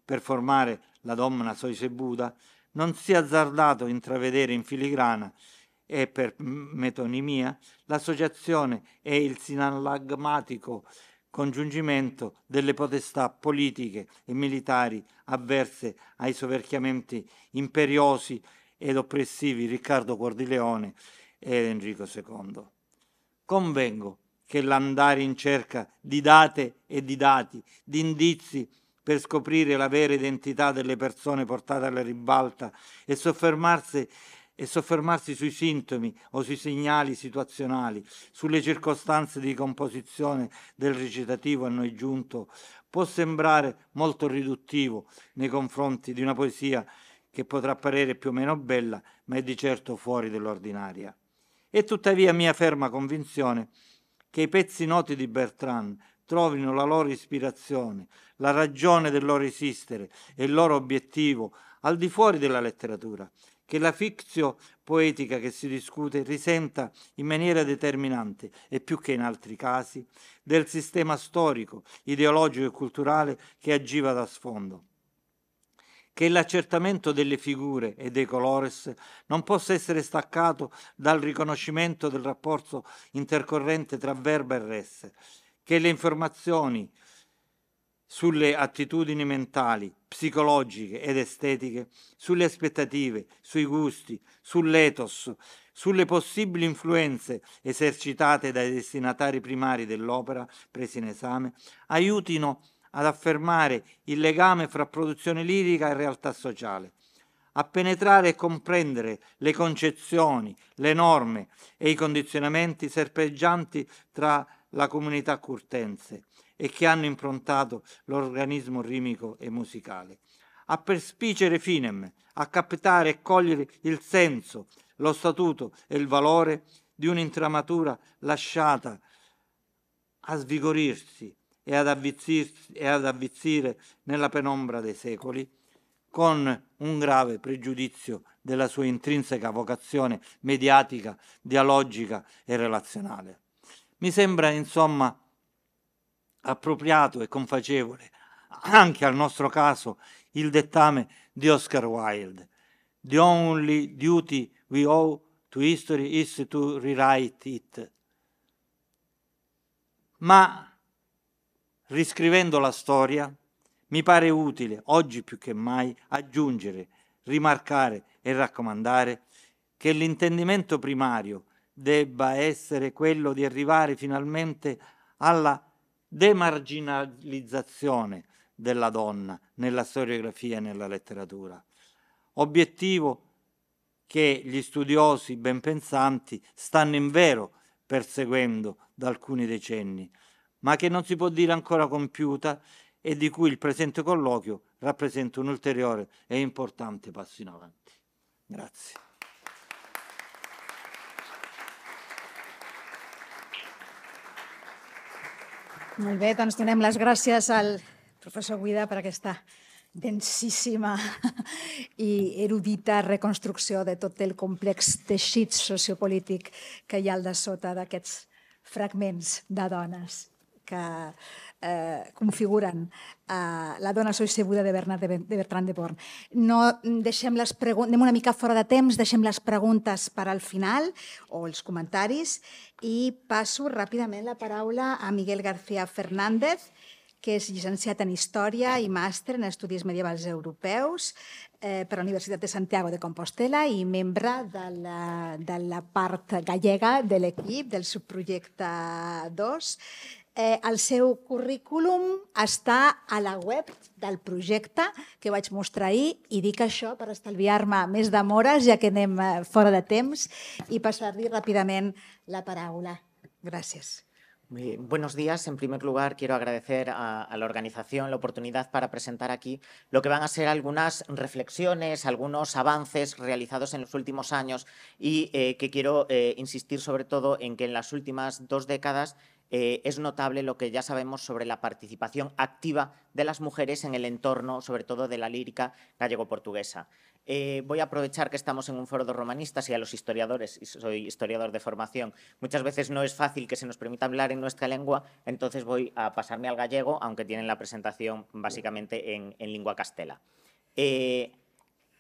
per formare la donna Soisebuda, non sia azzardato intravedere in filigrana e per metonimia l'associazione e il sinallagmatico congiungimento delle potestà politiche e militari avverse ai soverchiamenti imperiosi ed oppressivi Riccardo Cordileone ed Enrico II. Convengo che l'andare in cerca di date e di dati, di indizi per scoprire la vera identità delle persone portate alla ribalta e soffermarsi e soffermarsi sui sintomi o sui segnali situazionali, sulle circostanze di composizione del recitativo a noi giunto, può sembrare molto riduttivo nei confronti di una poesia che potrà parere più o meno bella, ma è di certo fuori dell'ordinaria. È tuttavia mia ferma convinzione che i pezzi noti di Bertrand trovino la loro ispirazione, la ragione del loro esistere e il loro obiettivo al di fuori della letteratura che la fictio poetica che si discute risenta in maniera determinante e più che in altri casi del sistema storico, ideologico e culturale che agiva da sfondo che l'accertamento delle figure e dei colores non possa essere staccato dal riconoscimento del rapporto intercorrente tra verba e res, che le informazioni sulle attitudini mentali, psicologiche ed estetiche, sulle aspettative, sui gusti, sull'etos, sulle possibili influenze esercitate dai destinatari primari dell'opera presi in esame, aiutino ad affermare il legame fra produzione lirica e realtà sociale, a penetrare e comprendere le concezioni, le norme e i condizionamenti serpeggianti tra la comunità curtense e che hanno improntato l'organismo rimico e musicale. A perspicere finem, a captare e cogliere il senso, lo statuto e il valore di un'intramatura lasciata a svigorirsi e ad, e ad avvizzire nella penombra dei secoli, con un grave pregiudizio della sua intrinseca vocazione mediatica, dialogica e relazionale. Mi sembra, insomma, appropriato e confacevole anche al nostro caso il dettame di Oscar Wilde. The only duty we owe to history is to rewrite it. Ma riscrivendo la storia, mi pare utile, oggi più che mai, aggiungere, rimarcare e raccomandare che l'intendimento primario debba essere quello di arrivare finalmente alla demarginalizzazione della donna nella storiografia e nella letteratura. Obiettivo che gli studiosi ben pensanti stanno in vero perseguendo da alcuni decenni, ma che non si può dire ancora compiuta e di cui il presente colloquio rappresenta un ulteriore e importante passo in avanti. Grazie. Molt bé, doncs donem les gràcies al professor Guida per aquesta densíssima i erudita reconstrucció de tot el complex teixit sociopolític que hi ha al de sota d'aquests fragments de dones que eh, configuren eh, la dona sosseguda de, Bernat, de, de Bertran de Born. No mm, deixem les preguntes, anem una mica fora de temps, deixem les preguntes per al final o els comentaris i passo ràpidament la paraula a Miguel García Fernández, que és llicenciat en Història i màster en Estudis Medievals Europeus eh, per la Universitat de Santiago de Compostela i membre de la, de la part gallega de l'equip del subprojecte 2 Eh, al seu currículum està a la web del projecte que a mostrar ahir i dic això per estalviar-me més demores, ya que anem eh, fuera de temps, y pasar rápidamente la paraula. Gracias. buenos días. En primer lugar, quiero agradecer a, la organización la oportunidad para presentar aquí lo que van a ser algunas reflexiones, algunos avances realizados en los últimos años y eh, que quiero insistir sobre todo en que en las últimas dos décadas eh, es notable lo que ya sabemos sobre la participación activa de las mujeres en el entorno, sobre todo de la lírica gallego-portuguesa. Eh, voy a aprovechar que estamos en un foro de romanistas y a los historiadores, y soy historiador de formación, muchas veces no es fácil que se nos permita hablar en nuestra lengua, entonces voy a pasarme al gallego, aunque tienen la presentación básicamente en, lengua castela. Eh,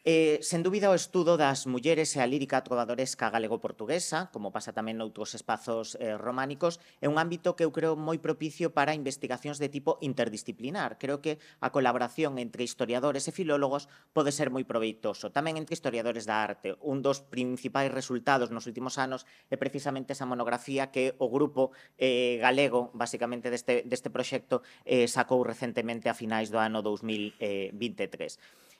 Eh, sen dúbida o estudo das mulleres e a lírica trovadoresca galego-portuguesa, como pasa tamén noutros espazos eh, románicos, é un ámbito que eu creo moi propicio para investigacións de tipo interdisciplinar. Creo que a colaboración entre historiadores e filólogos pode ser moi proveitoso, tamén entre historiadores da arte. Un dos principais resultados nos últimos anos é precisamente esa monografía que o grupo eh, galego, basicamente deste, deste proxecto, eh, sacou recentemente a finais do ano 2023.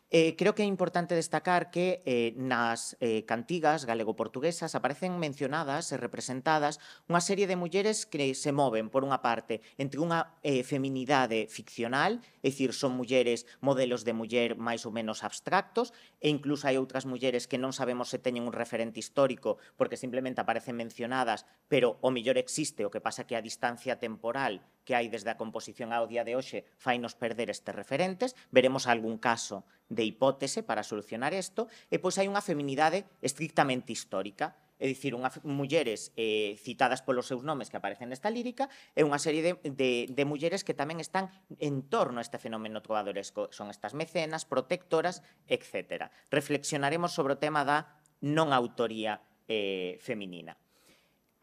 Eh, creo que é importante destacar que eh, nas eh, cantigas galego-portuguesas aparecen mencionadas e representadas unha serie de mulleres que se moven, por unha parte, entre unha eh, feminidade ficcional, é dicir, son mulleres, modelos de muller máis ou menos abstractos, e incluso hai outras mulleres que non sabemos se teñen un referente histórico porque simplemente aparecen mencionadas, pero o millor existe, o que pasa que a distancia temporal que hai desde a composición ao día de hoxe fainos perder estes referentes. Veremos algún caso de hipótese para solucionar isto, e pois hai unha feminidade estrictamente histórica, é dicir, unha mulleres eh, citadas polos seus nomes que aparecen nesta lírica e unha serie de, de, de mulleres que tamén están en torno a este fenómeno trovadoresco. Son estas mecenas, protectoras, etc. Reflexionaremos sobre o tema da non autoría eh, feminina.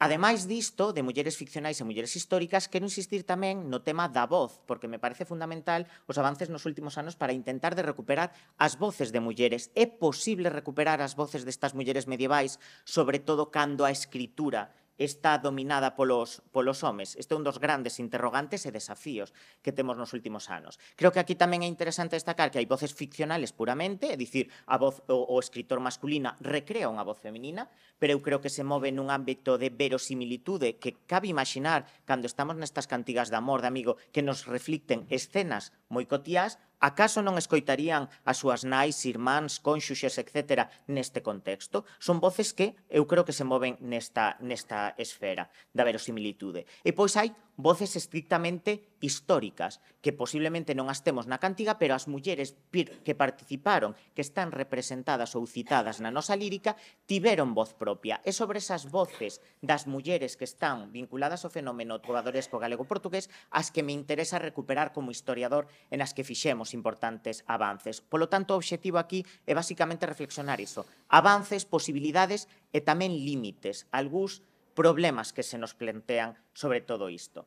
Ademais disto, de mulleres ficcionais e mulleres históricas, quero insistir tamén no tema da voz, porque me parece fundamental os avances nos últimos anos para intentar de recuperar as voces de mulleres. É posible recuperar as voces destas mulleres medievais, sobre todo cando a escritura está dominada polos, polos homes? Este é un dos grandes interrogantes e desafíos que temos nos últimos anos. Creo que aquí tamén é interesante destacar que hai voces ficcionales puramente, é dicir, a voz, o, o escritor masculina recrea unha voz feminina, pero eu creo que se move nun ámbito de verosimilitude que cabe imaginar cando estamos nestas cantigas de amor, de amigo, que nos reflicten escenas moi cotías Acaso non escoitarían as súas nais, irmáns, cónxuxes, etc. neste contexto? Son voces que eu creo que se moven nesta, nesta esfera da verosimilitude. E pois hai voces estrictamente históricas, que posiblemente non as temos na cantiga, pero as mulleres que participaron, que están representadas ou citadas na nosa lírica, tiveron voz propia. E sobre esas voces das mulleres que están vinculadas ao fenómeno trovadoresco galego-portugués, as que me interesa recuperar como historiador en as que fixemos importantes avances. Polo tanto, o obxectivo aquí é basicamente reflexionar iso. Avances, posibilidades e tamén límites. Alguns problemas que se nos plantean sobre todo isto.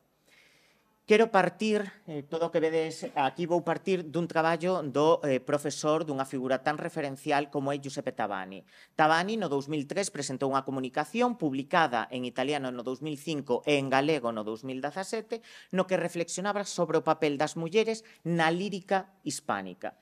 Quero partir, eh, todo o que vedes aquí vou partir dun traballo do eh, profesor dunha figura tan referencial como é Giuseppe Tavani. Tavani no 2003 presentou unha comunicación publicada en italiano no 2005 e en galego no 2017 no que reflexionaba sobre o papel das mulleres na lírica hispánica.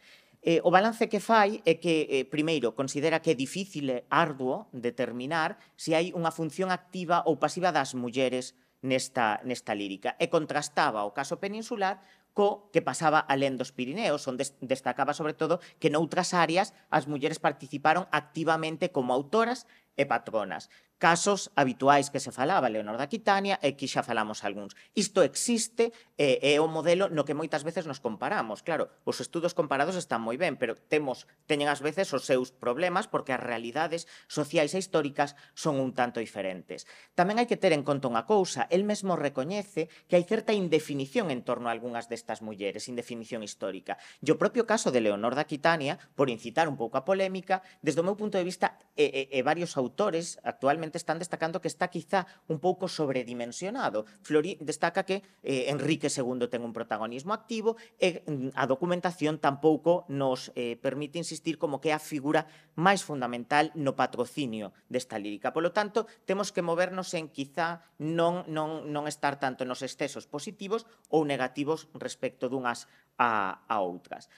Eh, o balance que fai é que, eh, primeiro, considera que é difícil e arduo determinar se hai unha función activa ou pasiva das mulleres nesta, nesta lírica e contrastaba o caso peninsular co que pasaba alén dos Pirineos, onde destacaba sobre todo que noutras áreas as mulleres participaron activamente como autoras e patronas casos habituais que se falaba, Leonor da Quitania, e que xa falamos algúns. Isto existe e é o modelo no que moitas veces nos comparamos. Claro, os estudos comparados están moi ben, pero temos teñen ás veces os seus problemas porque as realidades sociais e históricas son un tanto diferentes. Tamén hai que ter en conta unha cousa, el mesmo recoñece que hai certa indefinición en torno a algunhas destas mulleres, indefinición histórica. E o propio caso de Leonor da Quitania, por incitar un pouco a polémica, desde o meu punto de vista, e, e, e varios autores actualmente precisamente están destacando que está quizá un pouco sobredimensionado. Flori destaca que eh, Enrique II ten un protagonismo activo e eh, a documentación tampouco nos eh, permite insistir como que é a figura máis fundamental no patrocinio desta lírica. Polo tanto, temos que movernos en quizá non, non, non estar tanto nos excesos positivos ou negativos respecto dunhas a, a outras.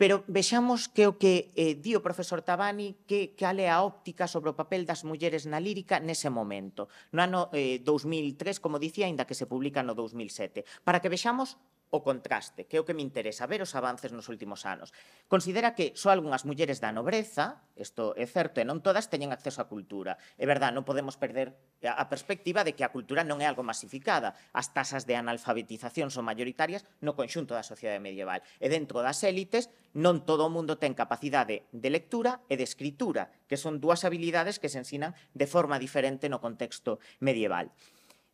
Pero vexamos que o que eh, di o profesor Tabani que cal é a óptica sobre o papel das mulleres na lírica nese momento, no ano eh, 2003, como dicía, aínda que se publica no 2007, para que vexamos o contraste, que é o que me interesa, ver os avances nos últimos anos. Considera que só algunhas mulleres da nobreza, isto é certo, e non todas teñen acceso á cultura. É verdad, non podemos perder a perspectiva de que a cultura non é algo masificada. As tasas de analfabetización son mayoritarias no conxunto da sociedade medieval. E dentro das élites, non todo o mundo ten capacidade de lectura e de escritura, que son dúas habilidades que se ensinan de forma diferente no contexto medieval.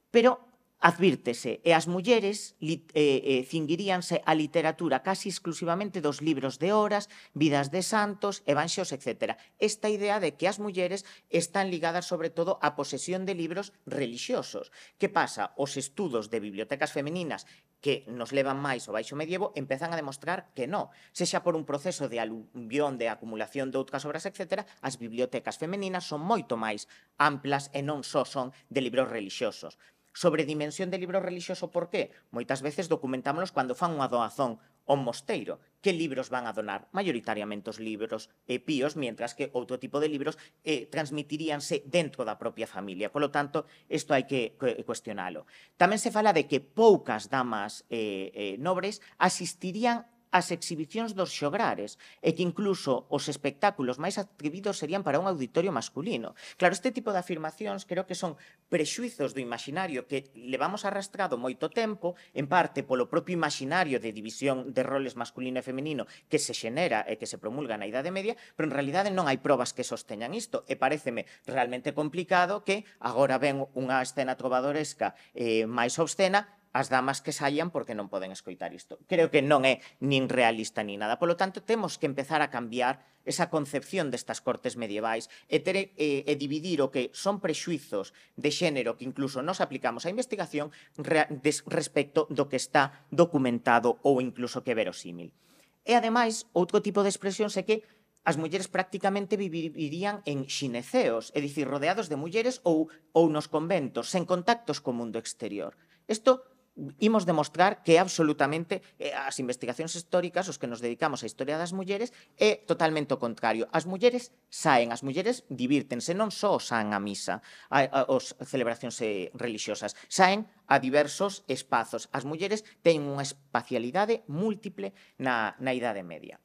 Pero Advírtese, e as mulleres eh, eh, cinguiríanse a literatura casi exclusivamente dos libros de horas, vidas de santos, evanxos, etc. Esta idea de que as mulleres están ligadas sobre todo á posesión de libros religiosos. Que pasa? Os estudos de bibliotecas femeninas que nos levan máis ao baixo medievo empezan a demostrar que non. Se xa por un proceso de aluvión, de acumulación de outras obras, etc., as bibliotecas femeninas son moito máis amplas e non só son de libros religiosos. Sobre dimensión de libro religioso, por qué? Moitas veces documentámonos cando fan unha doazón o mosteiro. Que libros van a donar? Mayoritariamente os libros e eh, píos, mientras que outro tipo de libros eh, transmitiríanse dentro da propia familia. lo tanto, isto hai que cuestionalo. Tamén se fala de que poucas damas eh, eh, nobres asistirían as exhibicións dos xograres e que incluso os espectáculos máis atrevidos serían para un auditorio masculino. Claro, este tipo de afirmacións creo que son prexuizos do imaginario que levamos arrastrado moito tempo, en parte polo propio imaginario de división de roles masculino e femenino que se xenera e que se promulga na Idade Media, pero en realidade non hai probas que sosteñan isto e pareceme realmente complicado que agora ven unha escena trovadoresca eh, máis obscena as damas que saían porque non poden escoitar isto. Creo que non é nin realista nin nada. Polo tanto, temos que empezar a cambiar esa concepción destas cortes medievais e, ter, e, e dividir o que son prexuizos de xénero que incluso nos aplicamos á investigación re, des, respecto do que está documentado ou incluso que verosímil. E, ademais, outro tipo de expresión é que as mulleres prácticamente vivirían en xineceos, é dicir, rodeados de mulleres ou, ou nos conventos, sen contactos co mundo exterior. Isto imos demostrar que absolutamente eh, as investigacións históricas, os que nos dedicamos á historia das mulleres, é totalmente o contrario. As mulleres saen, as mulleres divírtense, non só saen a misa, a, a, os celebracións eh, religiosas, saen a diversos espazos. As mulleres teñen unha espacialidade múltiple na, na Idade Media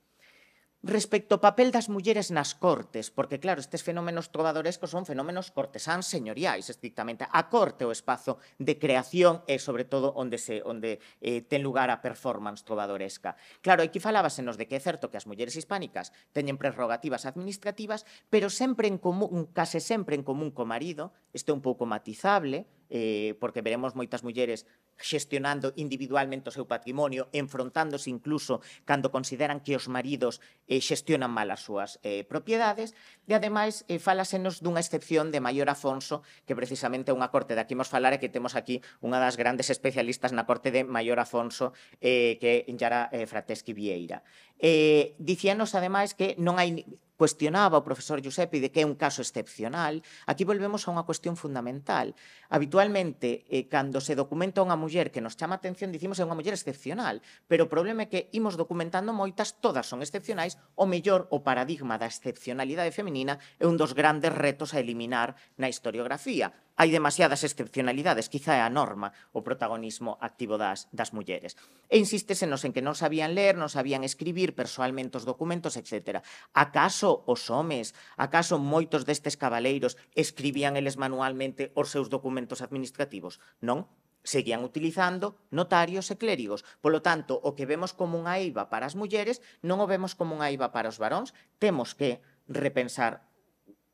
respecto ao papel das mulleres nas cortes, porque claro, estes fenómenos trovadorescos son fenómenos cortesáns señoriais, estrictamente a corte o espazo de creación e sobre todo onde se onde eh, ten lugar a performance trovadoresca. Claro, aquí falábasenos de que é certo que as mulleres hispánicas teñen prerrogativas administrativas, pero sempre en común, case sempre en común co marido, isto é un pouco matizable, eh, porque veremos moitas mulleres xestionando individualmente o seu patrimonio, enfrontándose incluso cando consideran que os maridos eh, xestionan mal as súas eh, propiedades, e ademais eh, falasenos dunha excepción de Maior Afonso, que precisamente é unha corte de aquí mos falar e que temos aquí unha das grandes especialistas na corte de Maior Afonso, eh, que é Yara eh, Frateschi Vieira. Eh, dicíanos, ademais, que non hai cuestionaba o profesor Giuseppe de que é un caso excepcional, aquí volvemos a unha cuestión fundamental. Habitualmente, eh, cando se documenta unha muller que nos chama a atención, dicimos é unha muller excepcional, pero o problema é que imos documentando moitas, todas son excepcionais, o mellor o paradigma da excepcionalidade feminina é un dos grandes retos a eliminar na historiografía hai demasiadas excepcionalidades, quizá é a norma o protagonismo activo das, das mulleres. E nos en que non sabían ler, non sabían escribir persoalmente os documentos, etc. Acaso os homes, acaso moitos destes cabaleiros escribían eles manualmente os seus documentos administrativos? Non, seguían utilizando notarios e clérigos. Polo tanto, o que vemos como unha eiva para as mulleres non o vemos como unha eiva para os varóns. Temos que repensar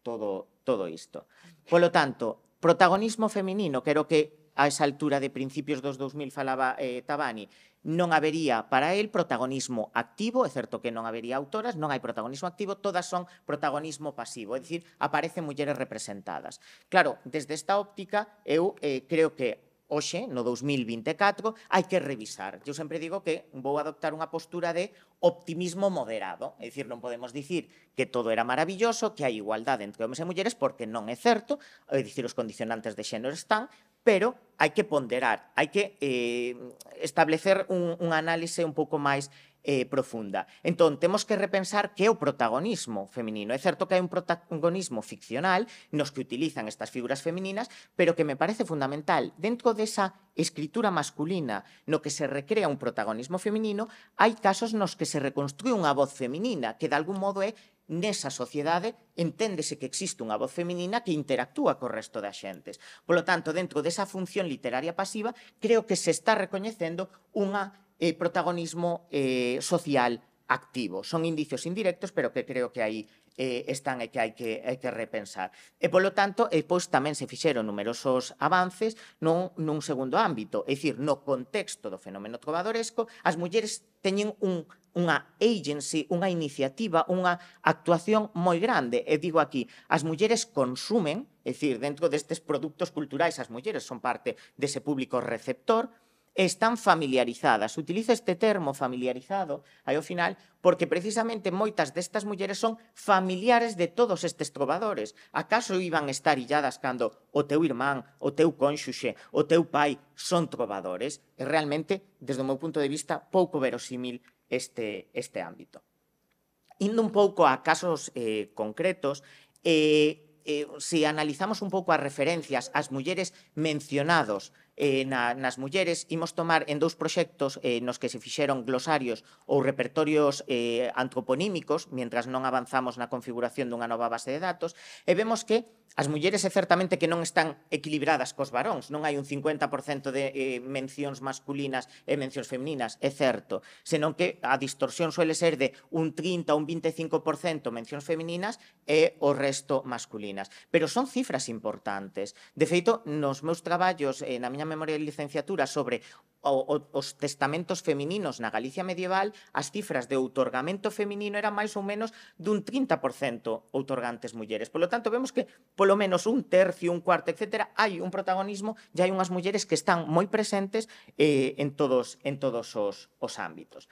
todo, todo isto. Polo tanto, Protagonismo feminino, quero que a esa altura de principios dos 2000 falaba eh, Tabani, non habería para el protagonismo activo, é certo que non habería autoras, non hai protagonismo activo, todas son protagonismo pasivo, é dicir, aparecen mulleres representadas. Claro, desde esta óptica, eu eh, creo que hoxe, no 2024, hai que revisar. Eu sempre digo que vou adoptar unha postura de optimismo moderado. É dicir, non podemos dicir que todo era maravilloso, que hai igualdade entre homens e mulleres, porque non é certo, é dicir, os condicionantes de xénero están, pero hai que ponderar, hai que eh, establecer un, un análise un pouco máis eh, profunda. Entón, temos que repensar que é o protagonismo feminino. É certo que hai un protagonismo ficcional nos que utilizan estas figuras femininas, pero que me parece fundamental. Dentro desa escritura masculina no que se recrea un protagonismo feminino, hai casos nos que se reconstruí unha voz feminina, que de algún modo é nesa sociedade enténdese que existe unha voz feminina que interactúa co resto das xentes. Polo tanto, dentro desa función literaria pasiva, creo que se está recoñecendo unha eh, protagonismo eh, social activo. Son indicios indirectos, pero que creo que aí eh, están e que hai que, hai que repensar. E, polo tanto, e, eh, pois tamén se fixeron numerosos avances non, nun segundo ámbito, é dicir, no contexto do fenómeno trovadoresco, as mulleres teñen un unha agency, unha iniciativa, unha actuación moi grande. E digo aquí, as mulleres consumen, é dicir, dentro destes produtos culturais, as mulleres son parte dese público receptor, están familiarizadas. Utilizo este termo familiarizado aí ao final porque precisamente moitas destas mulleres son familiares de todos estes trovadores. Acaso iban estar illadas cando o teu irmán, o teu cónxuxe, o teu pai son trovadores? E realmente, desde o meu punto de vista, pouco verosímil este, este ámbito. Indo un pouco a casos eh, concretos, eh, eh, se analizamos un pouco as referencias ás mulleres mencionados eh, na, nas mulleres, imos tomar en dous proxectos eh, nos que se fixeron glosarios ou repertorios eh, antroponímicos, mientras non avanzamos na configuración dunha nova base de datos, e vemos que as mulleres é certamente que non están equilibradas cos varóns, non hai un 50% de eh, mencións masculinas e mencións femininas, é certo, senón que a distorsión suele ser de un 30 ou un 25% mencións femininas e o resto masculinas. Pero son cifras importantes. De feito, nos meus traballos, eh, na miña miña Memoria de Licenciatura sobre o, o, os testamentos femininos na Galicia medieval, as cifras de outorgamento feminino eran máis ou menos dun 30% outorgantes mulleres. Polo tanto, vemos que polo menos un tercio, un cuarto, etc., hai un protagonismo e hai unhas mulleres que están moi presentes eh, en todos en todos os, os ámbitos.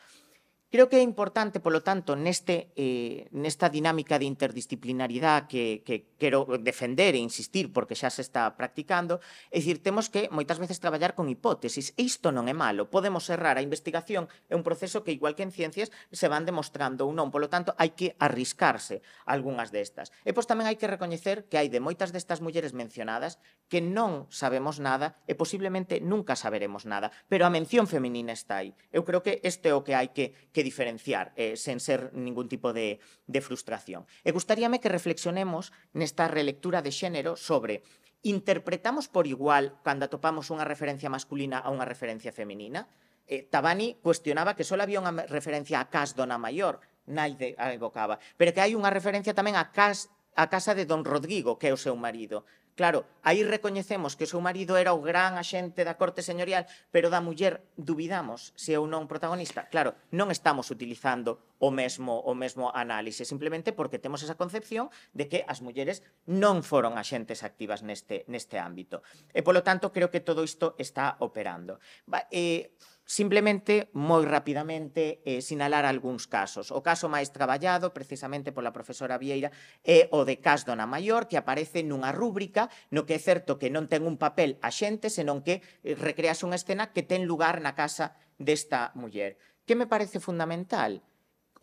Creo que é importante, polo tanto, neste, eh, nesta dinámica de interdisciplinaridade que, que quero defender e insistir porque xa se está practicando, é dicir, temos que moitas veces traballar con hipótesis. E isto non é malo, podemos errar. A investigación é un proceso que, igual que en ciencias, se van demostrando ou non. Polo tanto, hai que arriscarse algunhas destas. E pois tamén hai que recoñecer que hai de moitas destas mulleres mencionadas que non sabemos nada e posiblemente nunca saberemos nada. Pero a mención feminina está aí. Eu creo que este é o que hai que, que que diferenciar eh, sen ser ningún tipo de, de frustración. E gustaríame que reflexionemos nesta relectura de xénero sobre interpretamos por igual cando atopamos unha referencia masculina a unha referencia femenina? Eh, Tabani cuestionaba que só había unha referencia a cas dona maior, Naide a evocaba, pero que hai unha referencia tamén a cas a casa de Don Rodrigo, que é o seu marido. Claro, aí recoñecemos que o seu marido era o gran axente da corte señorial, pero da muller dubidamos se é ou non protagonista. Claro, non estamos utilizando o mesmo o mesmo análise, simplemente porque temos esa concepción de que as mulleres non foron axentes activas neste neste ámbito. E polo tanto, creo que todo isto está operando. Va, eh Simplemente, moi rapidamente, eh, sinalar algúns casos. O caso máis traballado, precisamente pola profesora Vieira, é o de Cas Dona Maior, que aparece nunha rúbrica no que é certo que non ten un papel a xente, senón que eh, recreas unha escena que ten lugar na casa desta muller. Que me parece fundamental?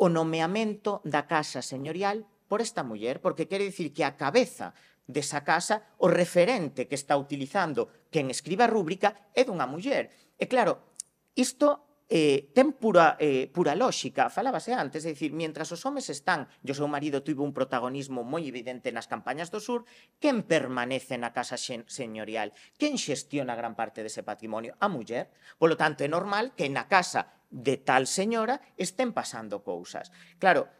O nomeamento da casa señorial por esta muller, porque quere dicir que a cabeza desa casa, o referente que está utilizando quen escribe a rúbrica é dunha muller. E claro, Isto eh, ten pura, eh, pura lógica, falábase antes, é dicir, mientras os homes están, yo o seu marido tivo un protagonismo moi evidente nas campañas do sur, quen permanece na casa xen, señorial? Quen xestiona gran parte dese patrimonio? A muller. Polo tanto, é normal que na casa de tal señora estén pasando cousas. Claro,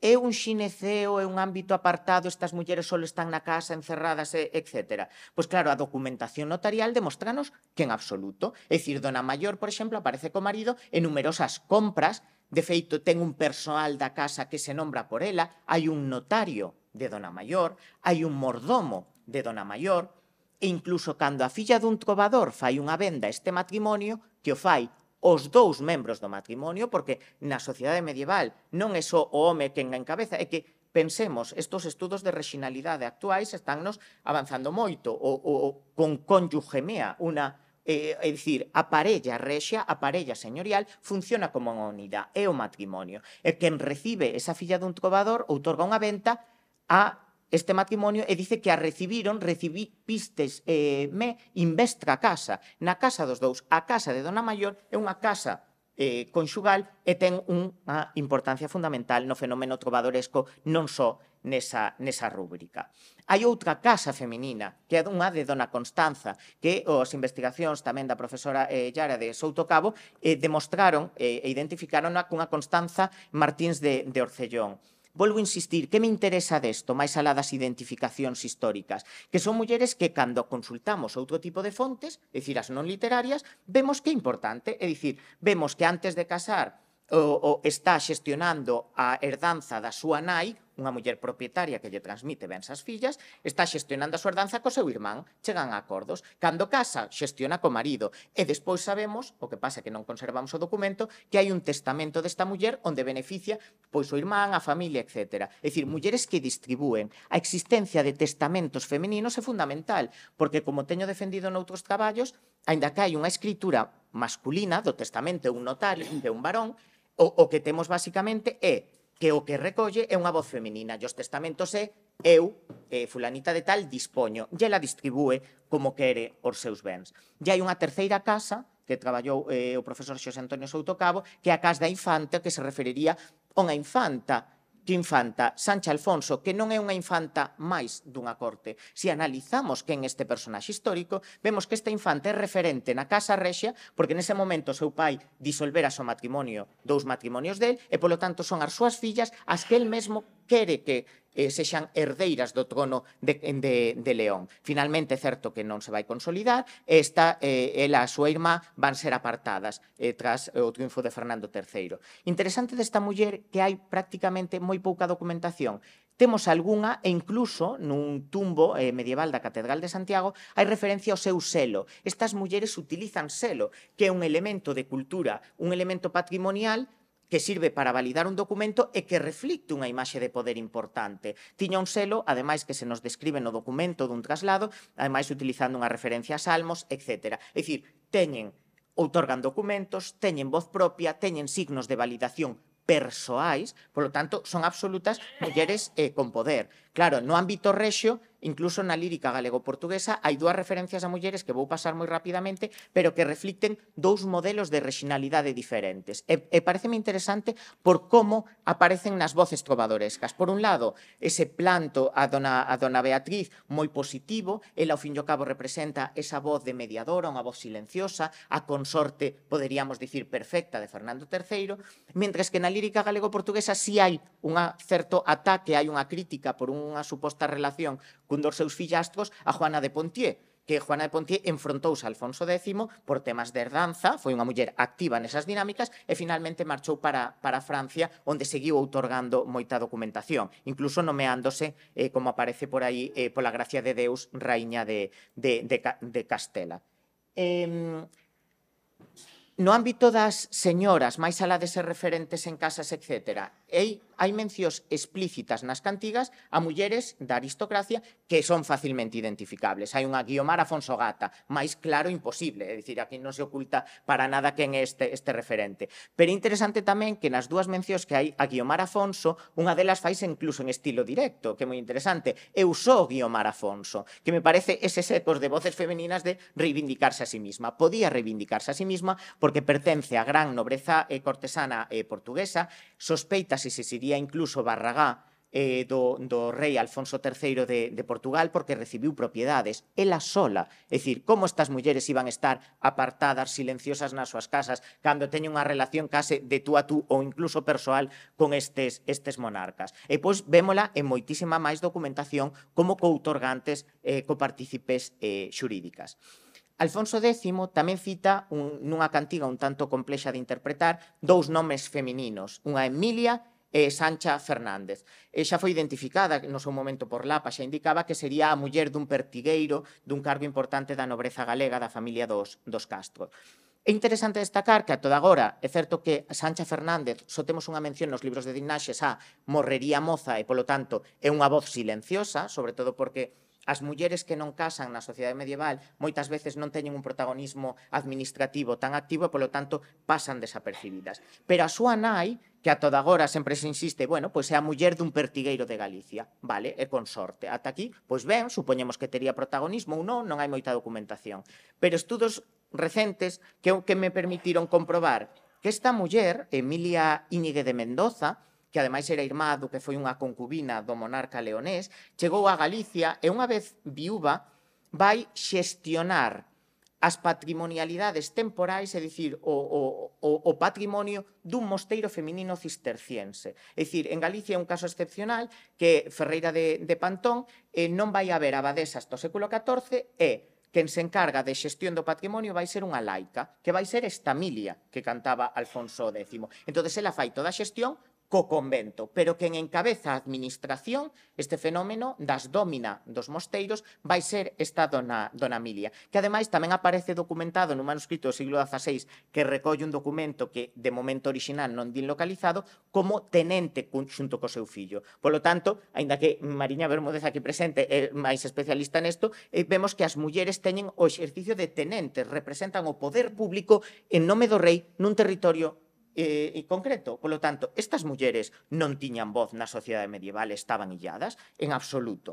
é un xineceo, é un ámbito apartado, estas mulleres só están na casa encerradas, etc. Pois claro, a documentación notarial demostranos que en absoluto. É dicir, Dona maior, por exemplo, aparece co marido en numerosas compras, de feito ten un persoal da casa que se nombra por ela, hai un notario de Dona maior, hai un mordomo de Dona maior, e incluso cando a filla dun trovador fai unha venda este matrimonio, que o fai os dous membros do matrimonio, porque na sociedade medieval non é só o home quen en cabeza, é que pensemos, estos estudos de rexinalidade actuais estánnos avanzando moito, o, o, o con cónyuge mea, unha Eh, é dicir, a parella rexia, a parella señorial, funciona como unha unidade, é o matrimonio. E quen recibe esa filla dun trovador outorga unha venta a este matrimonio e dice que a recibiron, recibí pistes eh, me investra casa, na casa dos dous. A casa de Dona Maior é unha casa eh, conxugal e ten unha importancia fundamental no fenómeno trovadoresco non só nesa, nesa rúbrica. Hai outra casa feminina, que é unha de Dona Constanza, que as investigacións tamén da profesora eh, Yara de Souto Cabo eh, demostraron eh, e identificaron cunha Constanza Martins de, de Orcellón. Volvo a insistir, que me interesa desto, máis alá das identificacións históricas? Que son mulleres que, cando consultamos outro tipo de fontes, é dicir, as non literarias, vemos que é importante, é dicir, vemos que antes de casar o, o está xestionando a herdanza da súa nai, unha muller propietaria que lle transmite bens ás fillas, está xestionando a súa herdanza co seu irmán, chegan a acordos. Cando casa, xestiona co marido. E despois sabemos, o que pasa que non conservamos o documento, que hai un testamento desta muller onde beneficia pois o irmán, a familia, etc. É dicir, mulleres que distribúen. A existencia de testamentos femeninos é fundamental, porque como teño defendido noutros traballos, aínda que hai unha escritura masculina do testamento un notario, de un varón, o, o que temos basicamente é que o que recolle é unha voz feminina e os testamentos é eu, eh, fulanita de tal, dispoño e la distribúe como quere os seus bens. E hai unha terceira casa que traballou eh, o profesor Xosé Antonio Soutocabo, que é a casa da infanta que se referiría a unha infanta de infanta Sánchez Alfonso, que non é unha infanta máis dunha corte. Se analizamos quen este personaxe histórico, vemos que esta infanta é referente na Casa Rexia, porque nese momento seu pai disolvera o matrimonio, dous matrimonios del, e polo tanto son as súas fillas as que el mesmo quere que eh, sexan herdeiras do trono de, de, de León. Finalmente, é certo que non se vai consolidar, esta eh, ela a súa irmá van ser apartadas eh, tras eh, o triunfo de Fernando III. Interesante desta muller que hai prácticamente moi pouca documentación. Temos algunha e incluso nun tumbo eh, medieval da Catedral de Santiago hai referencia ao seu selo. Estas mulleres utilizan selo, que é un elemento de cultura, un elemento patrimonial que sirve para validar un documento e que reflicte unha imaxe de poder importante. Tiña un selo, ademais que se nos describe no documento dun traslado, ademais utilizando unha referencia a salmos, etc. É dicir, teñen, outorgan documentos, teñen voz propia, teñen signos de validación persoais, polo tanto, son absolutas mulleres eh, con poder. Claro, no ámbito rexio, incluso na lírica galego-portuguesa, hai dúas referencias a mulleres que vou pasar moi rapidamente, pero que reflicten dous modelos de rexinalidade diferentes. E, e pareceme interesante por como aparecen nas voces trovadorescas. Por un lado, ese planto a dona, a dona Beatriz moi positivo, ela ao fin e ao cabo representa esa voz de mediadora, unha voz silenciosa, a consorte, poderíamos dicir, perfecta de Fernando III, mentres que na lírica galego-portuguesa si sí hai un certo ataque, hai unha crítica por un unha suposta relación cun dos seus fillastros a Juana de Pontier, que Juana de Pontier enfrontouse a Alfonso X por temas de herdanza, foi unha muller activa nesas dinámicas e finalmente marchou para, para Francia onde seguiu outorgando moita documentación, incluso nomeándose, eh, como aparece por aí, eh, pola gracia de Deus, raíña de, de, de, de Castela. Eh, no ámbito das señoras, máis alá de ser referentes en casas, etc., e hai mencións explícitas nas cantigas a mulleres da aristocracia que son facilmente identificables. Hai unha Guiomar Afonso Gata, máis claro imposible, é dicir, aquí non se oculta para nada quen é este, este referente. Pero interesante tamén que nas dúas mencións que hai a Guiomar Afonso, unha delas faise incluso en estilo directo, que é moi interesante. Eu sou Guiomar Afonso, que me parece ese secos de voces femeninas de reivindicarse a sí misma. Podía reivindicarse a sí misma porque pertence a gran nobreza e eh, cortesana eh, portuguesa, sospeita case se sería incluso Barragá eh, do, do rei Alfonso III de, de Portugal porque recibiu propiedades, ela sola. É dicir, como estas mulleres iban a estar apartadas, silenciosas nas súas casas, cando teñen unha relación case de tú a tú ou incluso persoal con estes, estes monarcas. E pois vémola en moitísima máis documentación como coutorgantes eh, copartícipes eh, xurídicas. Alfonso X tamén cita un, nunha cantiga un tanto complexa de interpretar dous nomes femininos, unha Emilia eh, Sancha Fernández. E eh, xa foi identificada no seu momento por Lapa, xa indicaba que sería a muller dun pertigueiro dun cargo importante da nobreza galega da familia dos, dos Castro. É interesante destacar que a toda agora é certo que Sancha Fernández só temos unha mención nos libros de Dignaxes a morrería moza e, polo tanto, é unha voz silenciosa, sobre todo porque as mulleres que non casan na sociedade medieval moitas veces non teñen un protagonismo administrativo tan activo e, polo tanto, pasan desapercibidas. Pero a súa nai que ata agora sempre se insiste, bueno, pois é a muller dun pertigueiro de Galicia, vale, é consorte. Ata aquí, pois ben, supoñemos que tería protagonismo ou non, non hai moita documentación. Pero estudos recentes que, que me permitiron comprobar que esta muller, Emilia Íñigue de Mendoza, que ademais era irmá do que foi unha concubina do monarca leonés, chegou a Galicia e unha vez viúva vai xestionar as patrimonialidades temporais, é dicir, o, o, o, o patrimonio dun mosteiro feminino cisterciense. É dicir, en Galicia é un caso excepcional que Ferreira de, de Pantón eh, non vai haber abadesas do século XIV e quen se encarga de xestión do patrimonio vai ser unha laica, que vai ser esta Milia que cantaba Alfonso X. Entón, ela fai toda a xestión co convento, pero quen encabeza a administración este fenómeno das dómina dos mosteiros vai ser esta dona, dona Emilia, que ademais tamén aparece documentado nun manuscrito do siglo XVI que recolle un documento que de momento original non din localizado como tenente xunto co seu fillo. Polo tanto, aínda que Mariña Bermúdez aquí presente é máis especialista nesto, eh, vemos que as mulleres teñen o exercicio de tenentes, representan o poder público en nome do rei nun territorio eh, en concreto. Por lo tanto, estas mulleres non tiñan voz na sociedade medieval, estaban illadas? En absoluto.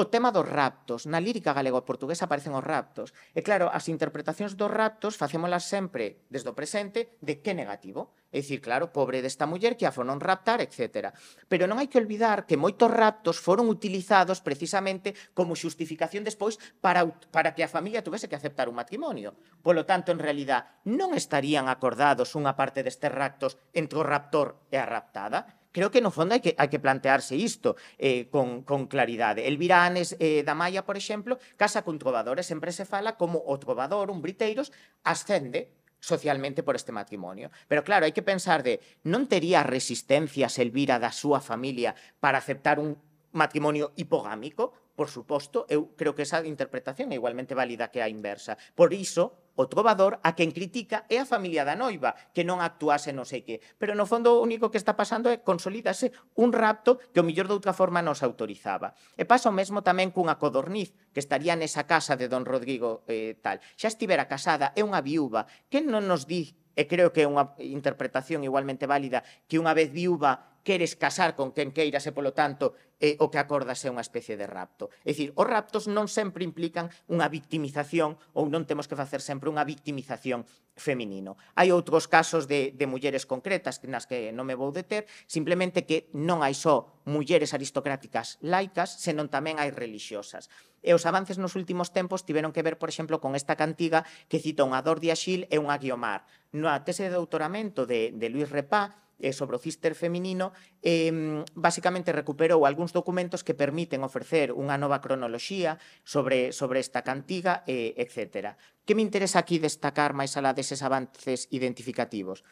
O tema dos raptos. Na lírica galego-portuguesa aparecen os raptos. E claro, as interpretacións dos raptos facémolas sempre desde o presente de que negativo. É dicir, claro, pobre desta muller que a foron raptar, etc. Pero non hai que olvidar que moitos raptos foron utilizados precisamente como xustificación despois para, para que a familia tuvese que aceptar un matrimonio. Polo tanto, en realidad, non estarían acordados unha parte destes raptos entre o raptor e a raptada creo que no fondo hai que, hai que plantearse isto eh, con, con claridade. El Viranes eh, da Maia, por exemplo, casa con trovadores, sempre se fala como o trovador, un briteiros, ascende socialmente por este matrimonio. Pero claro, hai que pensar de non tería resistencias Elvira da súa familia para aceptar un matrimonio hipogámico? por suposto, eu creo que esa interpretación é igualmente válida que a inversa. Por iso, o trovador a quen critica é a familia da noiva, que non actuase non sei que. Pero no fondo o único que está pasando é consolídase un rapto que o millor de outra forma nos autorizaba. E pasa o mesmo tamén cunha codorniz que estaría nesa casa de don Rodrigo eh, tal. Xa estivera casada, é unha viúva. Que non nos di, e creo que é unha interpretación igualmente válida, que unha vez viúva queres casar con quen queiras e, polo tanto, eh, o que acordas é unha especie de rapto. É dicir, os raptos non sempre implican unha victimización ou non temos que facer sempre unha victimización feminino. Hai outros casos de, de mulleres concretas nas que non me vou deter, simplemente que non hai só mulleres aristocráticas laicas, senón tamén hai religiosas. E os avances nos últimos tempos tiveron que ver, por exemplo, con esta cantiga que cita unha Dor de Axil e unha Guiomar. Na tese de doutoramento de, de Luis Repá, eh, sobre o cister feminino, eh, basicamente recuperou algúns documentos que permiten ofrecer unha nova cronoloxía sobre, sobre esta cantiga, eh, etc. Que me interesa aquí destacar máis alá deses avances identificativos?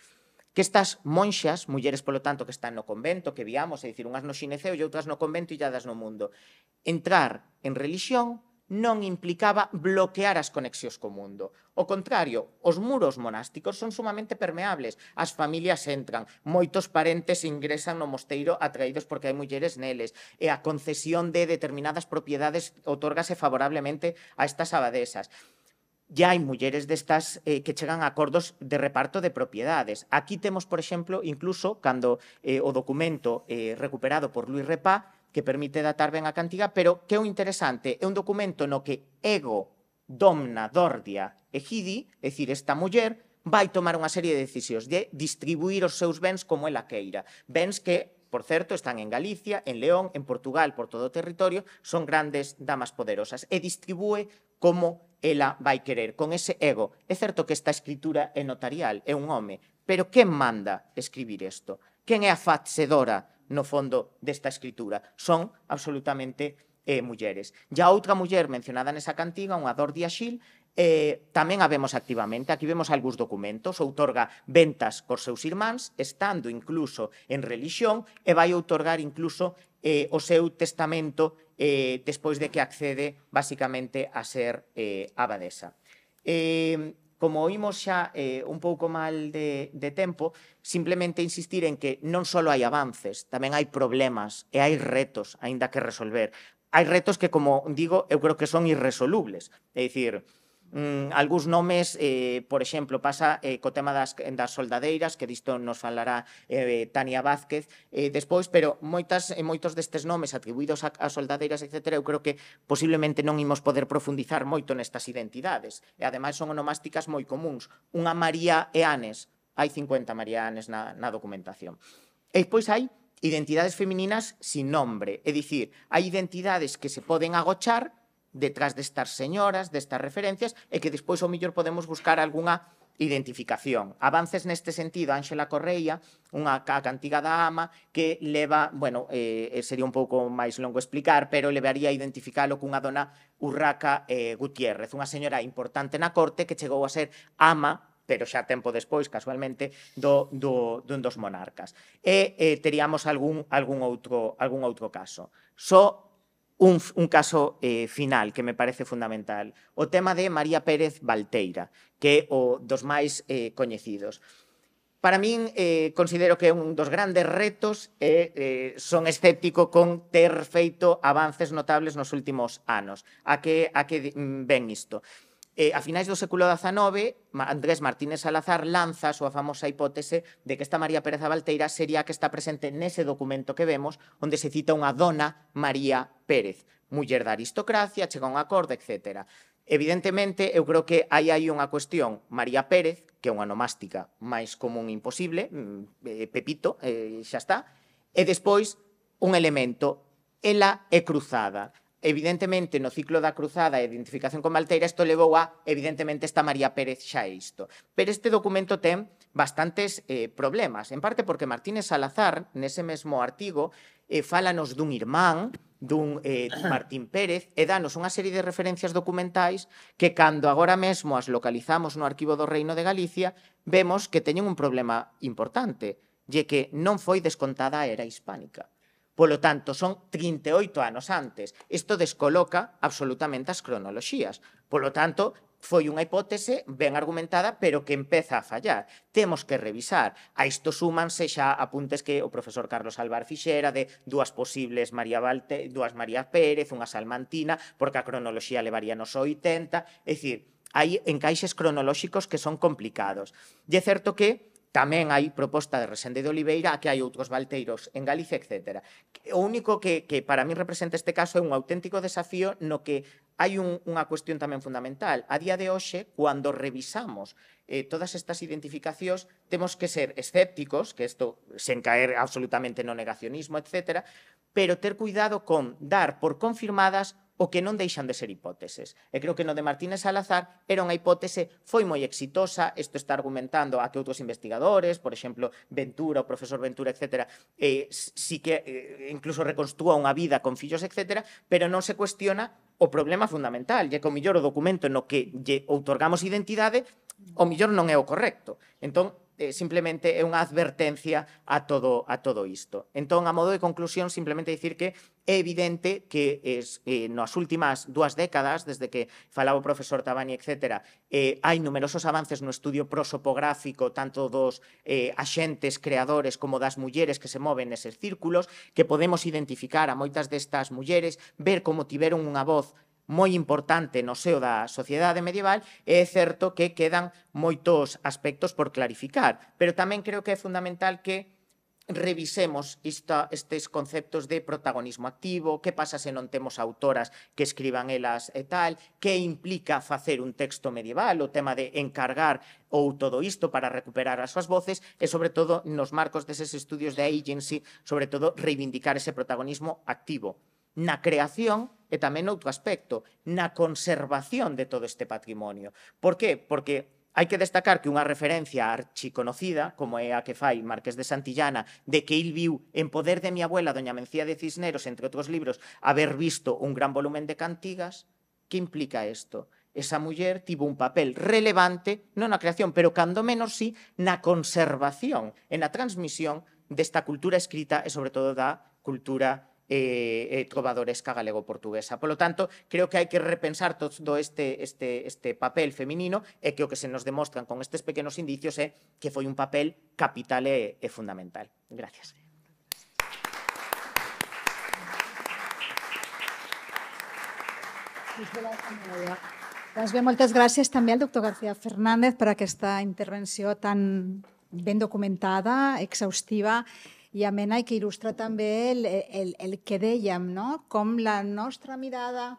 que estas monxas, mulleres polo tanto que están no convento, que viamos, é dicir, unhas no xineceo e outras no convento e lladas no mundo, entrar en religión non implicaba bloquear as conexións co mundo. O contrario, os muros monásticos son sumamente permeables. As familias entran, moitos parentes ingresan no mosteiro atraídos porque hai mulleres neles, e a concesión de determinadas propiedades otórgase favorablemente a estas abadesas ya hai mulleres destas eh, que chegan a acordos de reparto de propiedades. Aquí temos, por exemplo, incluso cando eh, o documento eh, recuperado por Luis Repá que permite datar ben a cantiga, pero que é o interesante, é un documento no que Ego, Domna, Dordia e Gidi, é dicir, esta muller, vai tomar unha serie de decisións de distribuir os seus bens como ela queira. Bens que, por certo, están en Galicia, en León, en Portugal, por todo o territorio, son grandes damas poderosas e distribúe como ela vai querer, con ese ego. É certo que esta escritura é notarial, é un home, pero quen manda escribir isto? Quen é a facedora no fondo desta escritura. Son absolutamente eh, mulleres. Ya outra muller mencionada nesa cantiga, unha Dor de Axil, eh, tamén a vemos activamente. Aquí vemos algúns documentos, outorga ventas cos seus irmáns, estando incluso en religión, e vai outorgar incluso eh, o seu testamento eh, despois de que accede basicamente a ser eh, abadesa. Eh, como oímos xa eh, un pouco mal de, de tempo, simplemente insistir en que non só hai avances, tamén hai problemas e hai retos aínda que resolver. Hai retos que, como digo, eu creo que son irresolubles. É dicir, mm, algúns nomes, eh, por exemplo, pasa eh, co tema das, das soldadeiras, que disto nos falará eh, Tania Vázquez eh, despois, pero moitas e eh, moitos destes nomes atribuídos a, a soldadeiras, etc., eu creo que posiblemente non imos poder profundizar moito nestas identidades. E ademais son onomásticas moi comuns. Unha María e Anes, hai 50 María Anes na, na documentación. E pois hai identidades femininas sin nombre, é dicir, hai identidades que se poden agochar detrás destas señoras, destas referencias, e que despois ao mellor podemos buscar algunha identificación. Avances neste sentido, Ángela Correia, unha cantiga da ama que leva, bueno, eh, eh, sería un pouco máis longo explicar, pero levaría a identificálo cunha dona Urraca eh, Gutiérrez, unha señora importante na corte que chegou a ser ama pero xa tempo despois, casualmente, do, do, dun dos monarcas. E eh, teríamos algún, algún, outro, algún outro caso. Só so un, un caso eh, final que me parece fundamental, o tema de María Pérez Valteira, que é o dos máis eh, coñecidos. Para min, eh, considero que é un dos grandes retos e eh, eh, son escéptico con ter feito avances notables nos últimos anos. A que, a que mm, ven isto? eh, a finais do século XIX, Andrés Martínez Salazar lanza a súa famosa hipótese de que esta María Pérez Valteira sería a que está presente nese documento que vemos, onde se cita unha dona María Pérez, muller da aristocracia, chega un acordo, etc. Evidentemente, eu creo que aí hai unha cuestión. María Pérez, que é unha nomástica máis común imposible, mm, eh, Pepito, eh, xa está, e despois un elemento, ela é cruzada. Evidentemente, no ciclo da cruzada e identificación con Malteira, isto levou a, evidentemente, esta María Pérez xa isto. Pero este documento ten bastantes eh, problemas, en parte porque Martínez Salazar, nese mesmo artigo, eh, falanos dun irmán, dun eh, Martín Pérez, e danos unha serie de referencias documentais que, cando agora mesmo as localizamos no Arquivo do Reino de Galicia, vemos que teñen un problema importante, lle que non foi descontada a era hispánica. Polo tanto, son 38 anos antes. Isto descoloca absolutamente as cronoloxías. Polo tanto, foi unha hipótese ben argumentada, pero que empeza a fallar. Temos que revisar. A isto súmanse xa apuntes que o profesor Carlos Alvar fixera de dúas posibles María Valte, dúas María Pérez, unha salmantina, porque a cronoloxía levaría nos 80, é dicir, hai encaixes cronolóxicos que son complicados. E é certo que tamén hai proposta de Resende de Oliveira, que hai outros balteiros en Galicia, etc. O único que, que para mí representa este caso é un auténtico desafío no que hai un, unha cuestión tamén fundamental. A día de hoxe, cando revisamos eh, todas estas identificacións, temos que ser escépticos, que isto sen caer absolutamente no negacionismo, etc., pero ter cuidado con dar por confirmadas o que non deixan de ser hipóteses. E creo que no de Martínez Salazar era unha hipótese, foi moi exitosa, isto está argumentando a que outros investigadores, por exemplo, Ventura, o profesor Ventura, etc., eh, sí si que eh, incluso reconstúa unha vida con fillos, etc., pero non se cuestiona o problema fundamental, lle que o millor o documento no que lle outorgamos identidade, o millor non é o correcto. Entón, eh, simplemente é unha advertencia a todo, a todo isto. Entón, a modo de conclusión, simplemente dicir que é evidente que es, eh, nas últimas dúas décadas, desde que falaba o profesor Tabani, etc., eh, hai numerosos avances no estudio prosopográfico tanto dos eh, axentes creadores como das mulleres que se moven neses círculos, que podemos identificar a moitas destas mulleres, ver como tiveron unha voz moi importante no seo da sociedade medieval é certo que quedan moitos aspectos por clarificar, pero tamén creo que é fundamental que revisemos isto, estes conceptos de protagonismo activo, que pasa se non temos autoras que escriban elas e tal, que implica facer un texto medieval, o tema de encargar ou todo isto para recuperar as súas voces e, sobre todo, nos marcos deses estudios de agency, sobre todo, reivindicar ese protagonismo activo na creación e tamén outro aspecto, na conservación de todo este patrimonio. Por qué? Porque Hai que destacar que unha referencia archiconocida, como é a que fai Marqués de Santillana, de que il viu en poder de mi abuela, doña Mencía de Cisneros, entre outros libros, haber visto un gran volumen de cantigas, que implica isto? Esa muller tivo un papel relevante, non na creación, pero cando menos sí, na conservación en a transmisión desta cultura escrita e sobre todo da cultura Eh, eh, trovadores galego-portuguesa. Por lo tanto, creo que hay que repensar todo este, este, este papel femenino, e que lo que se nos demostran con estos pequeños indicios é eh, que fue un papel capital e, e fundamental. Gracias. Doncs bé, moltes gracias també al doctor García Fernández per esta intervención tan bien documentada, exhaustiva i amena i que il·lustra també el, el, el que dèiem, no? com la nostra mirada,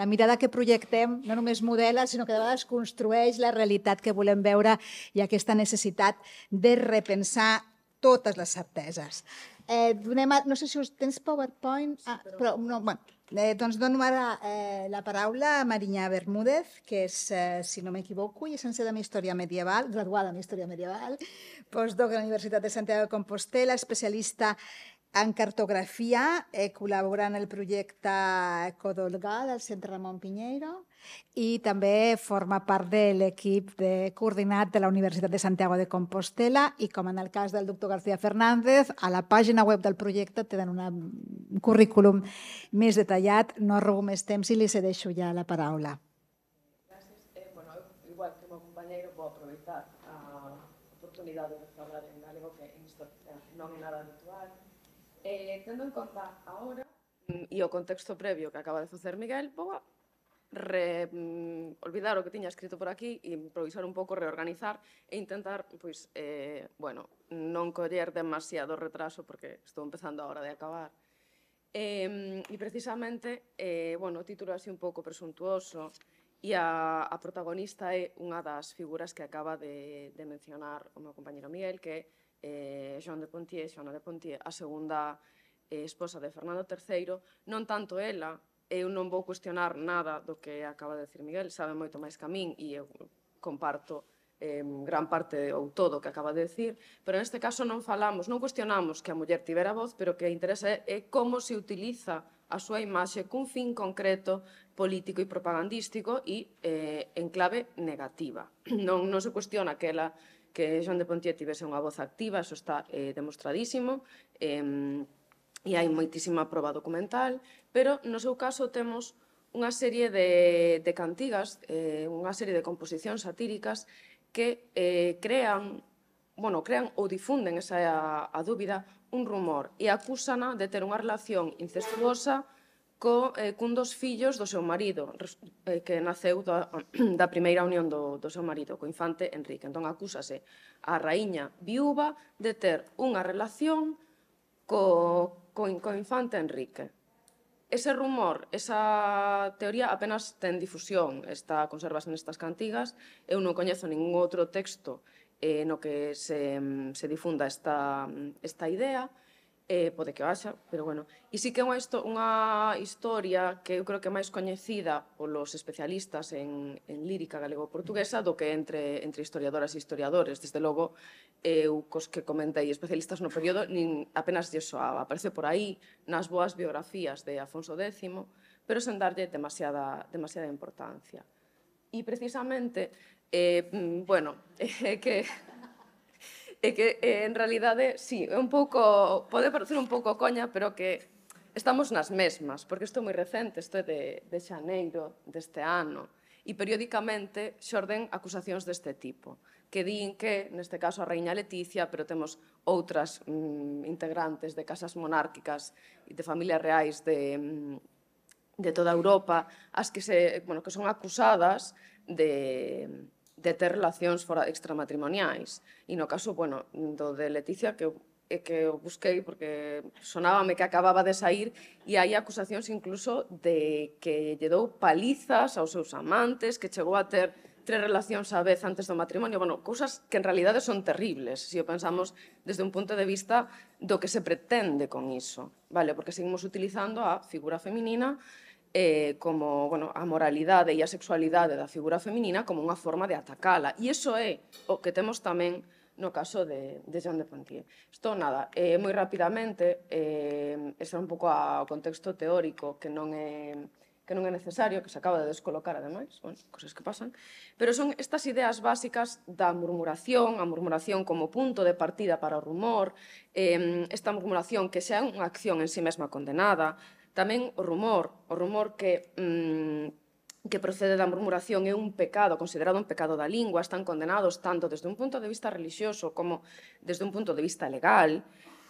la mirada que projectem, no només modela, sinó que de vegades construeix la realitat que volem veure i aquesta necessitat de repensar totes les certeses. Eh, donem a, no sé si us tens PowerPoint, ah, però no, bueno, Eh, doncs dono ara eh, la paraula a Marinyà Bermúdez, que és, eh, si no m'equivoco, llicenciada en Història Medieval, graduada en Història Medieval, postdoc a la Universitat de Santiago de Compostela, especialista en cartografia, eh, col·labora en el projecte Codolgà del Centre Ramon Pinheiro i també forma part de l'equip de coordinat de la Universitat de Santiago de Compostela i com en el cas del doctor García Fernández, a la pàgina web del projecte tenen un currículum més detallat. No robo més temps i li cedeixo ja la paraula. Gràcies. Eh, bueno, igual que meu compañero, vou aproveitar a eh, oportunidade de falar en galego que non é nada habitual. Eh, tendo en conta ahora mm, e o contexto previo que acaba de facer Miguel, vou a re, mm, olvidar o que tiña escrito por aquí, e improvisar un pouco, reorganizar e intentar, pois, eh, bueno, non coller demasiado retraso porque estou empezando agora de acabar. Eh, e precisamente, eh, bueno, o título así un pouco presuntuoso e a, a protagonista é unha das figuras que acaba de, de mencionar o meu compañero Miguel, que é eh, Joan de Pontier, Joan de Pontier, a segunda eh, esposa de Fernando III, non tanto ela, eu non vou cuestionar nada do que acaba de decir Miguel, sabe moito máis que a min e eu comparto eh, gran parte ou todo o que acaba de decir, pero neste caso non falamos, non cuestionamos que a muller tivera voz, pero que interesa é, é como se utiliza a súa imaxe cun fin concreto político e propagandístico e eh, en clave negativa. Non, non se cuestiona que ela que Joan de Pontier tivese unha voz activa, eso está eh, demostradísimo, eh, e hai moitísima proba documental, pero no seu caso temos unha serie de, de cantigas, eh, unha serie de composicións satíricas que eh, crean bueno, crean ou difunden esa a, a dúbida un rumor e acúsana de ter unha relación incestuosa co, eh, cun dos fillos do seu marido, eh, que naceu da, da primeira unión do, do seu marido, co infante Enrique. Entón, acúsase a raíña viúva de ter unha relación co, co, co infante Enrique. Ese rumor, esa teoría apenas ten difusión, está conservas nestas cantigas, eu non coñezo ningún outro texto eh, no que se, se difunda esta, esta idea, eh, pode que o haxa, pero bueno. E sí que é unha, histo unha historia que eu creo que é máis coñecida polos especialistas en, en lírica galego-portuguesa do que entre, entre historiadoras e historiadores. Desde logo, eu cos que comentei especialistas no período nin apenas de soaba. Aparece por aí nas boas biografías de Afonso X, pero sen darlle demasiada, demasiada importancia. E precisamente, eh, mm, bueno, eh, que e que eh, en realidade, sí, é un pouco, pode parecer un pouco coña, pero que estamos nas mesmas, porque isto é moi recente, isto é de, de xaneiro deste ano, e periódicamente xorden acusacións deste tipo que din que, neste caso, a reiña Leticia, pero temos outras mm, integrantes de casas monárquicas e de familias reais de, mm, de toda Europa, as que, se, bueno, que son acusadas de, de ter relacións fora extramatrimoniais. E no caso, bueno, do de Leticia, que e eh, que o busquei porque sonábame que acababa de sair e hai acusacións incluso de que lle dou palizas aos seus amantes, que chegou a ter tres relacións á vez antes do matrimonio, bueno, cousas que en realidade son terribles, se o pensamos desde un punto de vista do que se pretende con iso, vale? Porque seguimos utilizando a figura feminina eh, como bueno, a moralidade e a sexualidade da figura feminina como unha forma de atacala. E iso é o que temos tamén no caso de, de Jean de Pontier. Isto, nada, eh, moi rapidamente, eh, ese é un pouco a, o contexto teórico que non é que non é necesario, que se acaba de descolocar ademais, bueno, cosas que pasan, pero son estas ideas básicas da murmuración, a murmuración como punto de partida para o rumor, eh, esta murmuración que sea unha acción en sí mesma condenada, Tamén o rumor, o rumor que mm, que procede da murmuración é un pecado, considerado un pecado da lingua, están condenados tanto desde un punto de vista religioso como desde un punto de vista legal,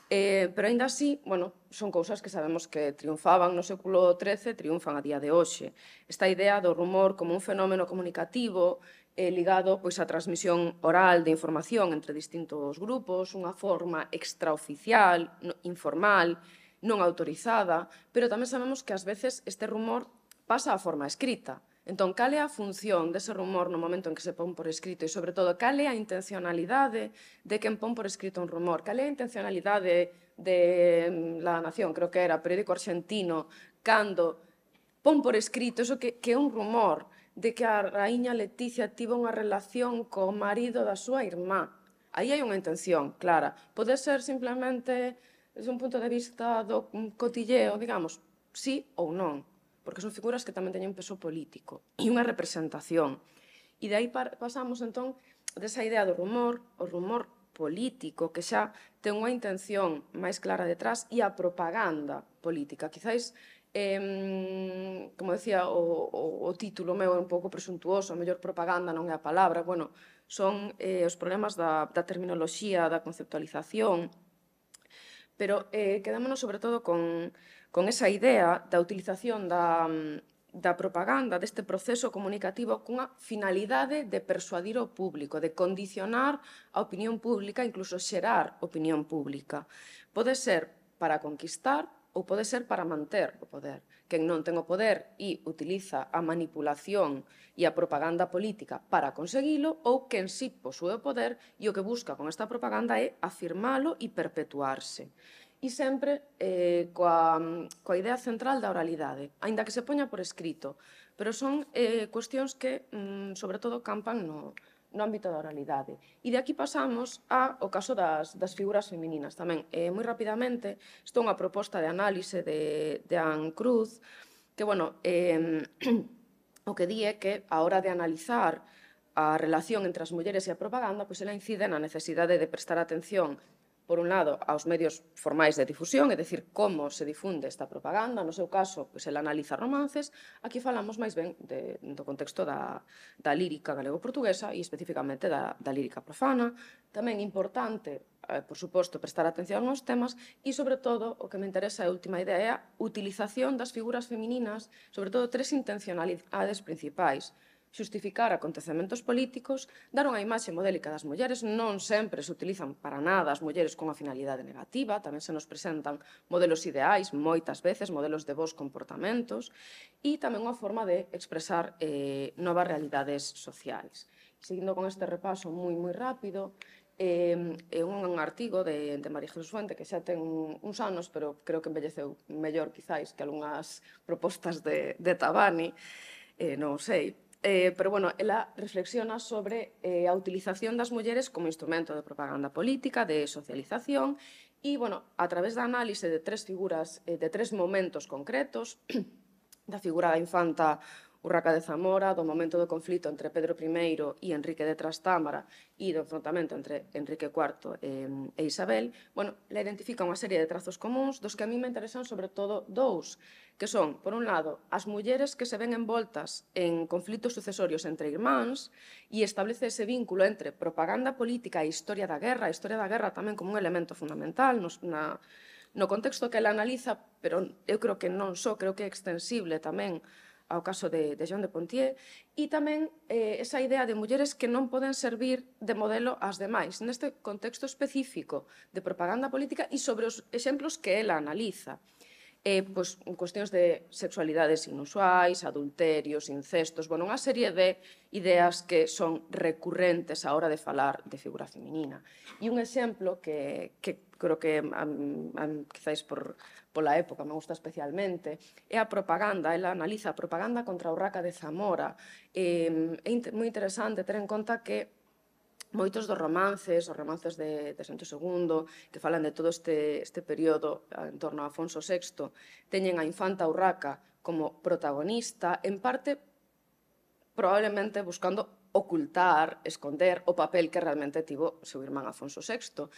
eh, pero ainda así, bueno, son cousas que sabemos que triunfaban no século XIII, triunfan a día de hoxe. Esta idea do rumor como un fenómeno comunicativo eh, ligado pois, á transmisión oral de información entre distintos grupos, unha forma extraoficial, informal, non autorizada, pero tamén sabemos que ás veces este rumor pasa a forma escrita. Entón, cal é a función dese rumor no momento en que se pon por escrito e, sobre todo, cal é a intencionalidade de quen pon por escrito un rumor? Cal é a intencionalidade de mm, La Nación, creo que era, periódico argentino, cando pon por escrito eso que, que é un rumor de que a raíña Leticia tiva unha relación co marido da súa irmá. Aí hai unha intención clara. Pode ser simplemente desde un punto de vista do mm, cotilleo, digamos, sí ou non, porque son figuras que tamén teñen peso político e unha representación. E de aí pasamos, entón, desa idea do rumor, o rumor político que xa ten unha intención máis clara detrás e a propaganda política. Quizáis, eh, como decía, o, o, o título meu é un pouco presuntuoso, a mellor propaganda non é a palabra, bueno, son eh, os problemas da, da terminoloxía, da conceptualización, pero eh, quedámonos sobre todo con, con esa idea da utilización da, da propaganda, deste proceso comunicativo cunha finalidade de persuadir o público, de condicionar a opinión pública, incluso xerar opinión pública. Pode ser para conquistar, ou pode ser para manter o poder. Quen non ten o poder e utiliza a manipulación e a propaganda política para conseguilo ou quen si posúe o poder e o que busca con esta propaganda é afirmalo e perpetuarse. E sempre eh, coa, coa idea central da oralidade, aínda que se poña por escrito, pero son eh, cuestións que, mm, sobre todo, campan no, no ámbito da oralidade. E de aquí pasamos ao caso das, das figuras femininas tamén. Eh, moi rapidamente, isto é unha proposta de análise de, de Anne Cruz, que, bueno, eh, o que di é que a hora de analizar a relación entre as mulleres e a propaganda, pois ela incide na necesidade de prestar atención por un lado, aos medios formais de difusión, é dicir, como se difunde esta propaganda, no seu caso, pois, ela analiza romances, aquí falamos máis ben de, do contexto da, da lírica galego-portuguesa e especificamente da, da lírica profana, tamén importante, eh, por suposto, prestar atención aos temas e, sobre todo, o que me interesa a última idea é a utilización das figuras femininas, sobre todo tres intencionalidades principais, xustificar acontecementos políticos, dar unha imaxe modélica das mulleres, non sempre se utilizan para nada as mulleres con a finalidade negativa, tamén se nos presentan modelos ideais, moitas veces modelos de vos comportamentos, e tamén unha forma de expresar eh, novas realidades sociais. Seguindo con este repaso moi, moi rápido, eh, é un artigo de, de María Jesús Fuente que xa ten uns anos, pero creo que embelleceu mellor, quizáis, que algunhas propostas de, de Tabani, eh, non sei, Eh, pero bueno, ela reflexiona sobre eh, a utilización das mulleres como instrumento de propaganda política, de socialización, e, bueno, a través da análise de tres figuras, eh, de tres momentos concretos, da figura da infanta Urraca de Zamora, do momento do conflito entre Pedro I e Enrique de Trastámara e do enfrontamento entre Enrique IV e, e Isabel, bueno, le identifica unha serie de trazos comuns dos que a mí me interesan sobre todo dous, que son, por un lado, as mulleres que se ven envoltas en conflitos sucesorios entre irmáns e establece ese vínculo entre propaganda política e historia da guerra, a historia da guerra tamén como un elemento fundamental nos, na, no contexto que ela analiza, pero eu creo que non só, creo que é extensible tamén ao caso de, de Jean de Pontier, e tamén eh, esa idea de mulleres que non poden servir de modelo ás demais, neste contexto específico de propaganda política e sobre os exemplos que ela analiza. Eh, pois, cuestións de sexualidades inusuais, adulterios, incestos, bueno, unha serie de ideas que son recurrentes á hora de falar de figura feminina. E un exemplo que, que creo que a, mm, a, quizáis por, pola época me gusta especialmente, é a propaganda, ela analiza a propaganda contra a urraca de Zamora. Eh, é inter, moi interesante ter en conta que moitos dos romances, os romances de, de Sancho II, que falan de todo este, este período en torno a Afonso VI, teñen a infanta Urraca como protagonista, en parte probablemente buscando ocultar, esconder o papel que realmente tivo seu irmán Afonso VI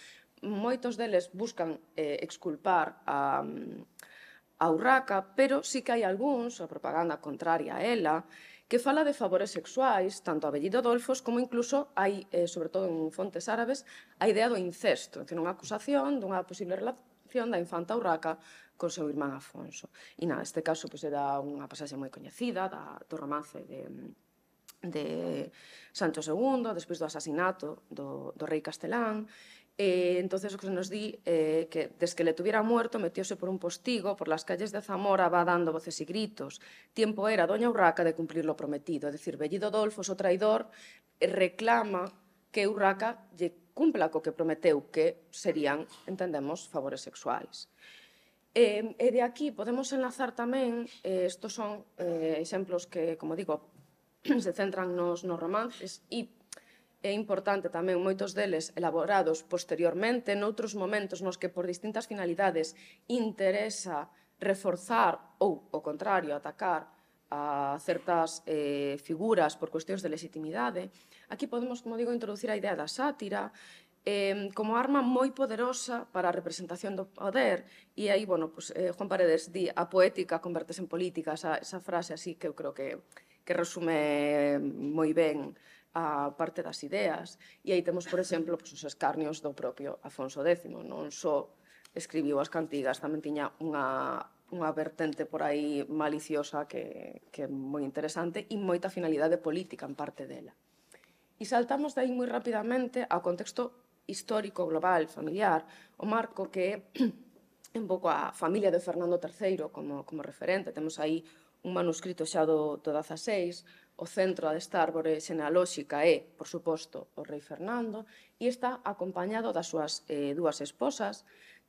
moitos deles buscan eh, exculpar a, a Urraca, pero sí que hai algúns, a propaganda contraria a ela, que fala de favores sexuais, tanto a Bellido Dolfos como incluso hai, eh, sobre todo en fontes árabes, a idea do incesto, é unha acusación dunha posible relación da infanta Urraca con seu irmán Afonso. E na, este caso pois, era unha pasaxe moi coñecida da, do romance de, de Sancho II, despois do asasinato do, do rei castelán, Eh, entonces o que se nos di eh, que desde que le tuviera muerto metióse por un postigo por las calles de Zamora va dando voces y gritos. Tiempo era doña Urraca de cumplir lo prometido, é dicir, Bellido Dolfo, o traidor, reclama que Urraca lle cumpla co que prometeu que serían, entendemos, favores sexuais. E, e de aquí podemos enlazar tamén, eh, estos son eh, exemplos que, como digo, se centran nos, nos romances e é importante tamén moitos deles elaborados posteriormente noutros momentos nos que por distintas finalidades interesa reforzar ou, ao contrario, atacar a certas eh, figuras por cuestións de legitimidade. Aquí podemos, como digo, introducir a idea da sátira eh, como arma moi poderosa para a representación do poder e aí, bueno, pues, eh, Juan Paredes di a poética convertese en política, esa, esa frase así que eu creo que, que resume eh, moi ben a parte das ideas. E aí temos, por exemplo, pues, os escarnios do propio Afonso X. Non só escribiu as cantigas, tamén tiña unha unha vertente por aí maliciosa que, que é moi interesante e moita finalidade política en parte dela. E saltamos dai moi rapidamente ao contexto histórico, global, familiar, o marco que é un pouco a familia de Fernando III como, como referente. Temos aí un manuscrito xa do, do 16, O centro desta árbore xenalóxica é, por suposto, o rei Fernando e está acompañado das súas eh, dúas esposas.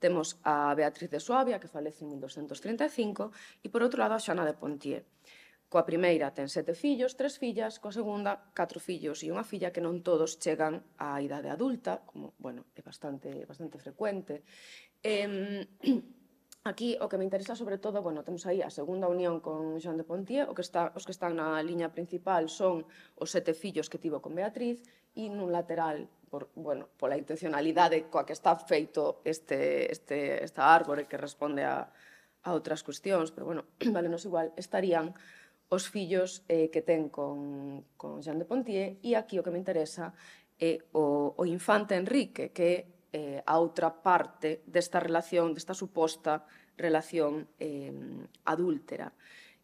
Temos a Beatriz de Suabia, que falece en 1235, e por outro lado a Xana de Pontier. Coa primeira ten sete fillos, tres fillas, coa segunda catro fillos e unha filla que non todos chegan á idade adulta, como, bueno, é bastante, bastante frecuente. Eh, Aquí o que me interesa sobre todo, bueno, temos aí a segunda unión con Jean de Pontier, o que está, os que están na liña principal son os sete fillos que tivo con Beatriz e nun lateral, por, bueno, pola intencionalidade coa que está feito este, este, esta árbore que responde a, a outras cuestións, pero bueno, vale, nos igual, estarían os fillos eh, que ten con, con Jean de Pontier e aquí o que me interesa é eh, o, o infante Enrique, que eh, a outra parte desta relación, desta suposta relación eh, adúltera.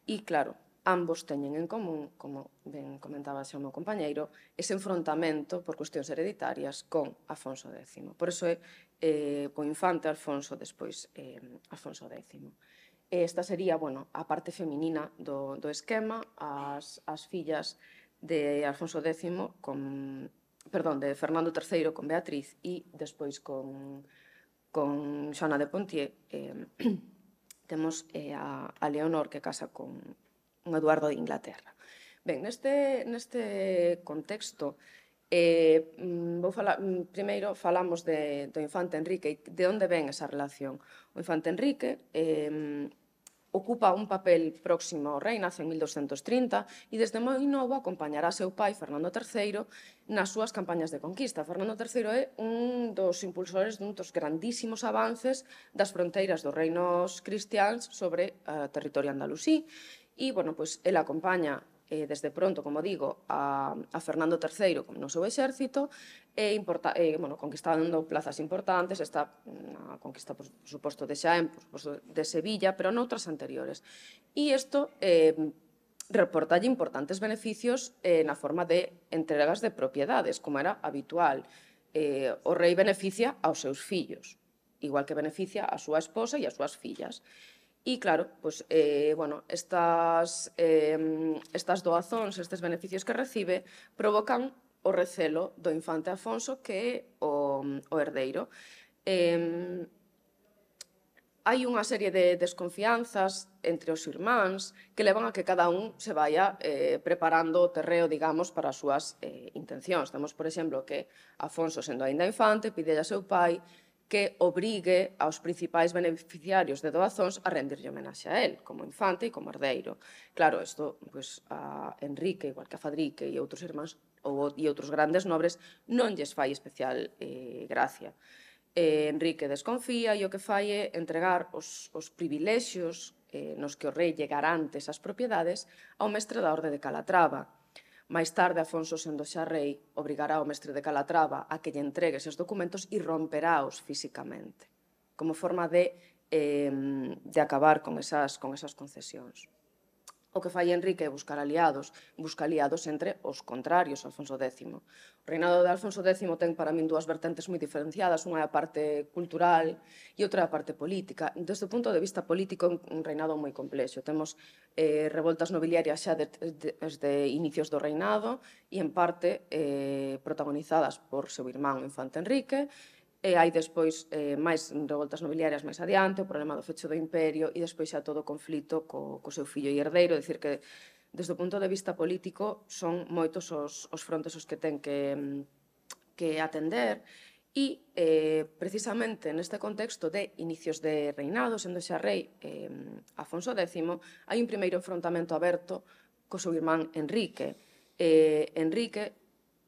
E, claro, ambos teñen en común, como ben comentaba xa o meu compañeiro, ese enfrontamento por cuestións hereditarias con Afonso X. Por iso é eh, co infante Alfonso, despois eh, Afonso X. Esta sería, bueno, a parte feminina do, do esquema, as, as fillas de Alfonso X con perdón, de Fernando III con Beatriz e despois con, con Xana de Pontier eh, temos eh, a, a Leonor que casa con un Eduardo de Inglaterra. Ben, neste, neste contexto, eh, mm, vou falar, mm, primeiro falamos de, do infante Enrique e de onde ven esa relación. O infante Enrique eh, ocupa un papel próximo ao rei, nace en 1230, e desde moi novo acompañará seu pai, Fernando III, nas súas campañas de conquista. Fernando III é un dos impulsores dun dos grandísimos avances das fronteiras dos reinos cristians sobre a eh, territorio andalusí, e, bueno, pois, ele el acompaña eh, desde pronto, como digo, a, a Fernando III como no seu exército, e importa, eh, bueno, conquistando plazas importantes, está na conquista, por, suposto, de Xaén, por suposto, de Sevilla, pero noutras anteriores. E isto eh, reportalle importantes beneficios eh, na forma de entregas de propiedades, como era habitual. Eh, o rei beneficia aos seus fillos, igual que beneficia a súa esposa e as súas fillas. E claro, pois, eh, bueno, estas, eh, estas doazóns, estes beneficios que recibe, provocan o recelo do infante Afonso que é o, o herdeiro. Eh, hai unha serie de desconfianzas entre os irmáns que levan a que cada un se vaya eh, preparando o terreo, digamos, para as súas eh, intencións. Temos, por exemplo, que Afonso, sendo aínda infante, pide a seu pai que obrigue aos principais beneficiarios de doazóns a rendirlle homenaxe a él, como infante e como herdeiro. Claro, isto, pois, a Enrique, igual que a Fadrique e outros irmáns ou, e outros grandes nobres, non lles fai especial eh, gracia. Eh, Enrique desconfía e o que fai é entregar os, os privilexios eh, nos que o rei lle garante as propiedades ao mestre da Orde de Calatrava, Máis tarde, Afonso sendo xa rei, obrigará o mestre de Calatrava a que lle entregue seus documentos e romperáos físicamente, como forma de, eh, de acabar con esas, con esas concesións. O que fai Enrique é buscar aliados, busca aliados entre os contrarios a Alfonso X. O reinado de Alfonso X ten para min dúas vertentes moi diferenciadas, unha é a parte cultural e outra é a parte política. Desde o punto de vista político, é un reinado moi complexo. Temos eh, revoltas nobiliarias xa de, de, desde inicios do reinado e, en parte, eh, protagonizadas por seu irmán, o infante Enrique, E hai despois eh, máis revoltas nobiliarias máis adiante, o problema do fecho do imperio e despois xa todo o conflito co, co seu fillo e herdeiro, decir que desde o punto de vista político son moitos os, os frontes os que ten que, que atender e eh, precisamente neste contexto de inicios de reinado, sendo xa rei eh, Afonso X, hai un primeiro enfrontamento aberto co seu irmán Enrique. Eh, Enrique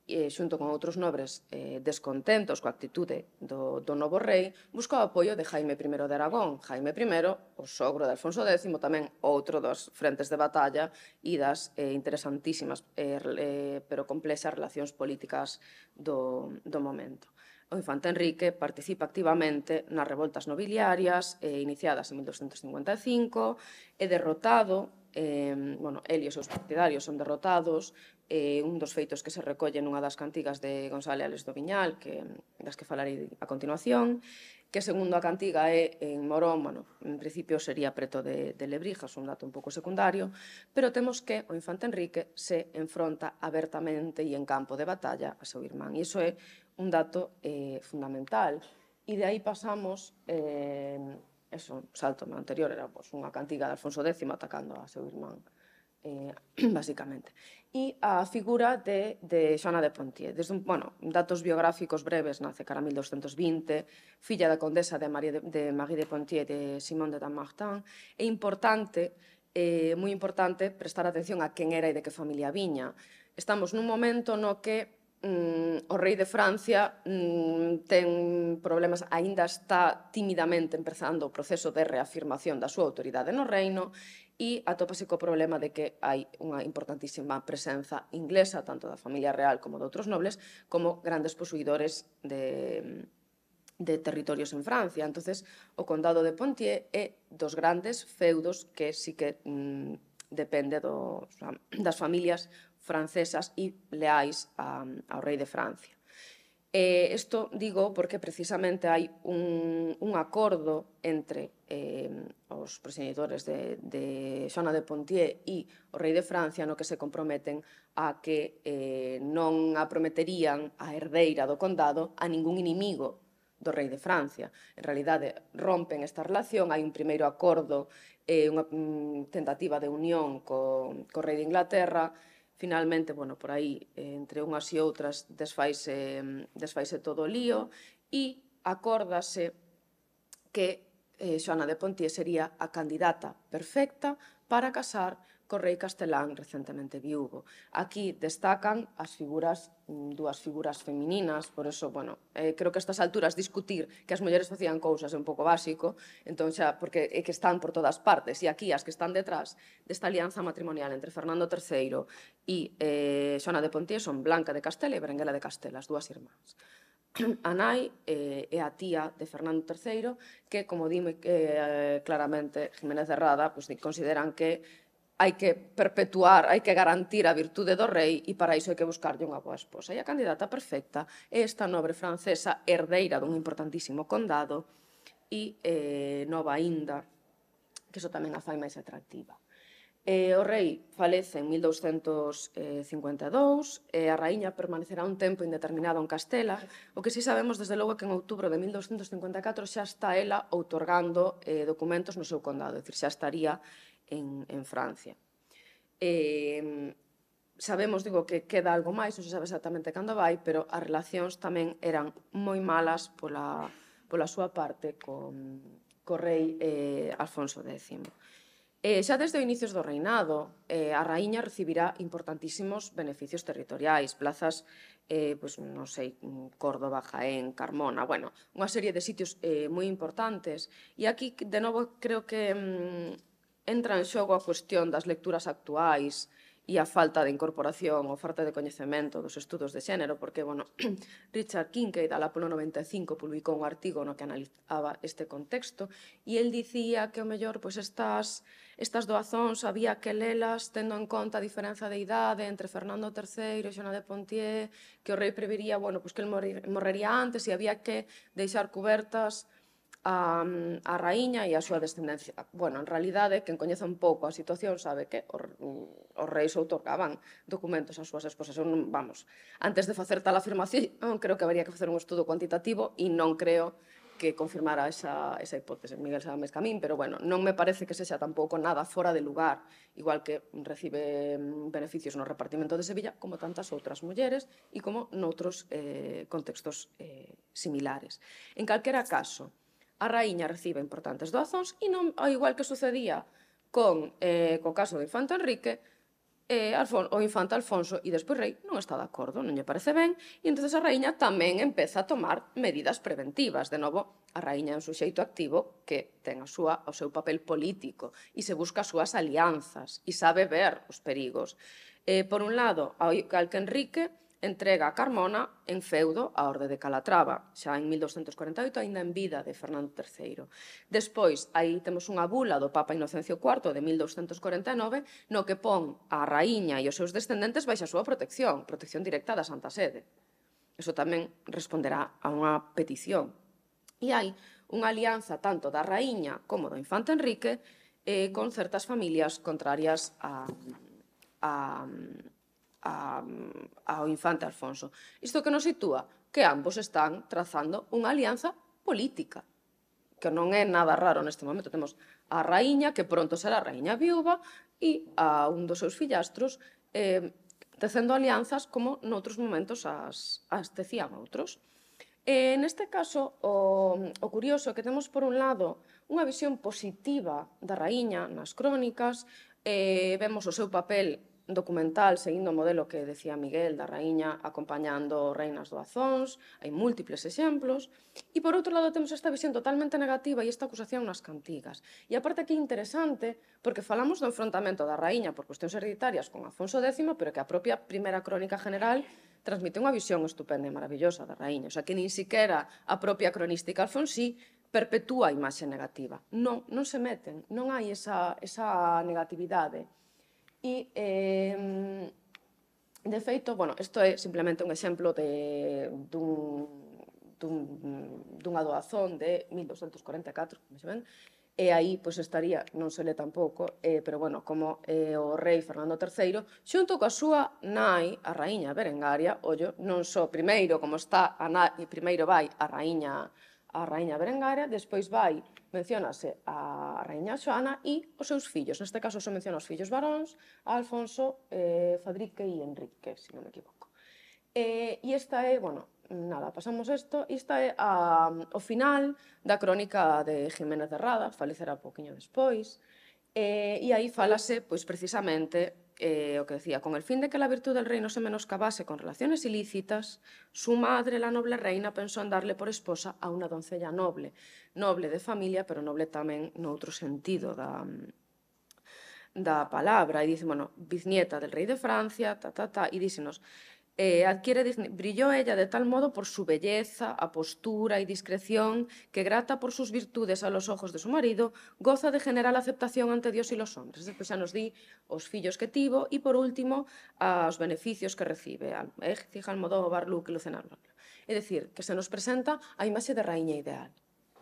eh, xunto con outros nobres eh, descontentos coa actitude do, do novo rei, busca o apoio de Jaime I de Aragón. Jaime I, o sogro de Alfonso X, tamén outro dos frentes de batalla e das eh, interesantísimas eh, eh, pero complexas relacións políticas do, do momento. O infante Enrique participa activamente nas revoltas nobiliarias eh, iniciadas en 1255 e derrotado eh, bueno, el e os seus partidarios son derrotados eh, un dos feitos que se recolle nunha das cantigas de González Ales do Viñal, que, das que falarei a continuación, que segundo a cantiga é en Morón, bueno, en principio sería preto de, de Lebrijas, un dato un pouco secundario, pero temos que o infante Enrique se enfronta abertamente e en campo de batalla a seu irmán. E iso é un dato eh, fundamental. E de aí pasamos eh, eso, salto no anterior, era pues, unha cantiga de Alfonso X atacando a seu irmán, eh, basicamente e a figura de, de Xona de Pontier. Desde un, bueno, datos biográficos breves, nace cara 1220, filla da condesa de, Marie de, de Marie de Pontier de Simón de Damartin, é importante, eh, moi importante prestar atención a quen era e de que familia viña. Estamos nun momento no que mm, o rei de Francia mm, ten problemas, aínda está tímidamente empezando o proceso de reafirmación da súa autoridade no reino e atópase co problema de que hai unha importantísima presenza inglesa, tanto da familia real como de outros nobles, como grandes posuidores de, de territorios en Francia. entonces o condado de Pontier é dos grandes feudos que sí que mm, depende do, das familias francesas e leais a, ao rei de Francia. Eh, esto digo porque precisamente hai un, un acordo entre eh, os proxenitores de, de Xona de Pontier e o rei de Francia no que se comprometen a que eh, non a prometerían a herdeira do condado a ningún inimigo do rei de Francia. En realidade, rompen esta relación, hai un primeiro acordo, eh, unha mm, tentativa de unión co, co rei de Inglaterra, Finalmente, bueno, por aí, eh, entre unhas e outras, desfaise, desfaise todo o lío e acórdase que eh, Xoana de Pontier sería a candidata perfecta para casar co rei castelán recentemente viúvo. Aquí destacan as figuras mm, dúas figuras femininas, por eso, bueno, eh, creo que a estas alturas discutir que as mulleres facían cousas é un pouco básico, entón xa, porque é que están por todas partes, e aquí as que están detrás desta alianza matrimonial entre Fernando III e eh, Xona de Pontier son Blanca de Castela e Berenguela de Castela, as dúas irmáns. a nai eh, a tía de Fernando III, que, como dime eh, claramente Jiménez Herrada, pues, consideran que hai que perpetuar, hai que garantir a virtude do rei e para iso hai que buscarlle unha boa esposa. E a candidata perfecta é esta nobre francesa herdeira dun importantísimo condado e eh, nova inda, que iso tamén a fai máis atractiva. Eh, o rei falece en 1252, e eh, a raíña permanecerá un tempo indeterminado en Castela, o que si sabemos desde logo que en outubro de 1254 xa está ela outorgando eh, documentos no seu condado, é dicir, xa estaría en, en Francia. Eh, sabemos, digo, que queda algo máis, non se sabe exactamente cando vai, pero as relacións tamén eran moi malas pola, pola súa parte con, co rei eh, Alfonso X. Eh, xa desde o inicios do reinado, eh, a raíña recibirá importantísimos beneficios territoriais, plazas, eh, pues, non sei, Córdoba, Jaén, Carmona, bueno, unha serie de sitios eh, moi importantes. E aquí, de novo, creo que mm, entra en xogo a cuestión das lecturas actuais e a falta de incorporación ou falta de coñecemento dos estudos de xénero, porque, bueno, Richard Kincaid, alá polo 95, publicou un artigo no que analizaba este contexto, e el dicía que, o mellor, pois estas, estas doazóns había que lelas tendo en conta a diferenza de idade entre Fernando III e Xona de Pontier, que o rei previría, bueno, pois que el morrería antes e había que deixar cubertas a, a raíña e a súa descendencia. Bueno, en realidade, quen coñece un pouco a situación sabe que os, os reis outorgaban documentos ás súas esposas. Non, vamos, antes de facer tal afirmación, creo que habería que facer un estudo cuantitativo e non creo que confirmara esa, esa hipótese Miguel Sámez Camín, pero bueno, non me parece que sexa tampouco nada fora de lugar, igual que recibe mm, beneficios no repartimento de Sevilla como tantas outras mulleres e como noutros eh, contextos eh, similares. En calquera caso, a raíña recibe importantes doazóns e non, ao igual que sucedía con eh, co caso do infante Enrique, eh, Alfon, o infante Alfonso e despois rei non está de acordo, non lle parece ben, e entonces a raíña tamén empeza a tomar medidas preventivas. De novo, a raíña é un suxeito activo que ten a súa, o seu papel político e se busca as súas alianzas e sabe ver os perigos. Eh, por un lado, ao igual que Enrique, entrega a Carmona en feudo a Orde de Calatrava, xa en 1248, aínda en vida de Fernando III. Despois, aí temos unha bula do Papa Inocencio IV de 1249, no que pon a raíña e os seus descendentes baixa a súa protección, protección directa da Santa Sede. Eso tamén responderá a unha petición. E hai unha alianza tanto da raíña como do infante Enrique eh, con certas familias contrarias a, a, a, ao infante Alfonso. Isto que nos sitúa que ambos están trazando unha alianza política, que non é nada raro neste momento. Temos a raíña, que pronto será a raíña viúva, e a un dos seus fillastros eh, tecendo alianzas como noutros momentos as, as tecían outros. E neste caso, o, o curioso é que temos, por un lado, unha visión positiva da raíña nas crónicas, eh, vemos o seu papel documental seguindo o modelo que decía Miguel da Raíña acompañando reinas do Azóns, hai múltiples exemplos, e por outro lado temos esta visión totalmente negativa e esta acusación nas cantigas. E a parte aquí interesante, porque falamos do enfrontamento da Raíña por cuestións hereditarias con Afonso X, pero que a propia primeira crónica general transmite unha visión estupenda e maravillosa da Raíña, o sea que nin siquiera a propia cronística Alfonsí perpetúa a imaxe negativa. Non, non se meten, non hai esa, esa negatividade E, eh, de feito, bueno, isto é simplemente un exemplo de, dun, dun, dunha doazón de 1244, como se ven, e aí pois estaría, non se le tampouco, eh, pero bueno, como eh, o rei Fernando III, xunto coa súa nai, a raíña Berengaria, ollo, non só primeiro como está a nai, primeiro vai a raíña Berengaria, a raíña Berengara, despois vai, mencionase a raíña Xoana e os seus fillos. Neste caso, só menciona os fillos varóns, Alfonso, eh, Fadrique e Enrique, se non me equivoco. Eh, e esta é, bueno, nada, pasamos isto. Esta é a, o final da crónica de Jiménez de Rada, falecerá poquinho despois. Eh, e aí falase, pois, precisamente, eh, o que decía, con el fin de que la virtud del reino se menoscabase con relaciones ilícitas, su madre, la noble reina, pensó en darle por esposa a una doncella noble, noble de familia, pero noble tamén noutro sentido da, da palabra, e dice, bueno, bisnieta del rei de Francia, ta, ta, ta, e dícenos, Eh, adquiere brilló ella de tal modo por su belleza, apostura y discreción, que grata por sus virtudes a los ojos de su marido, goza de general aceptación ante Dios y los hombres. Después ya nos di os fillos que tivo y por último, los beneficios que recibe. Fija decir, modo barlu y Es decir, que se nos presenta a imaxe de reina ideal.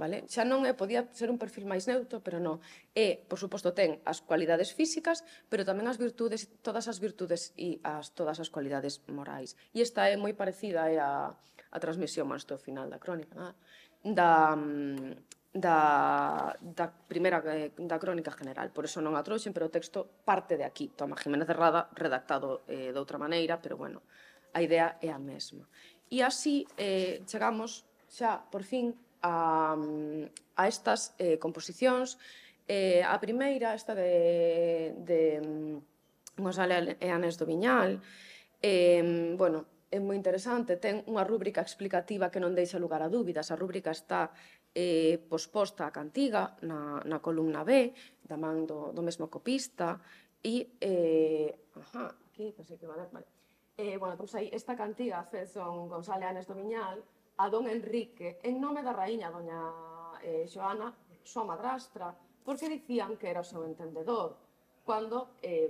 Vale? Xa non é, eh, podía ser un perfil máis neutro, pero non. E, por suposto, ten as cualidades físicas, pero tamén as virtudes, todas as virtudes e as, todas as cualidades morais. E esta é moi parecida é eh, a, a transmisión máis do final da crónica, nada? da, da, da primeira eh, da crónica general. Por eso non a trouxen, pero o texto parte de aquí. Toma Jiménez de Rada, redactado eh, de outra maneira, pero bueno, a idea é a mesma. E así eh, chegamos xa, por fin, a, a estas eh, composicións. Eh, a primeira, esta de, de mm, Gonzalo e Anés do Viñal, eh, bueno, é moi interesante, ten unha rúbrica explicativa que non deixa lugar a dúbidas, a rúbrica está eh, posposta a cantiga na, na columna B, da man do, do mesmo copista, e, eh, ajá, aquí, sei que vale, vale. Eh, bueno, pois aí, esta cantiga fez son González Anes do Viñal, a don Enrique en nome da raíña doña eh, Joana, súa madrastra, porque dicían que era o seu entendedor, cando eh,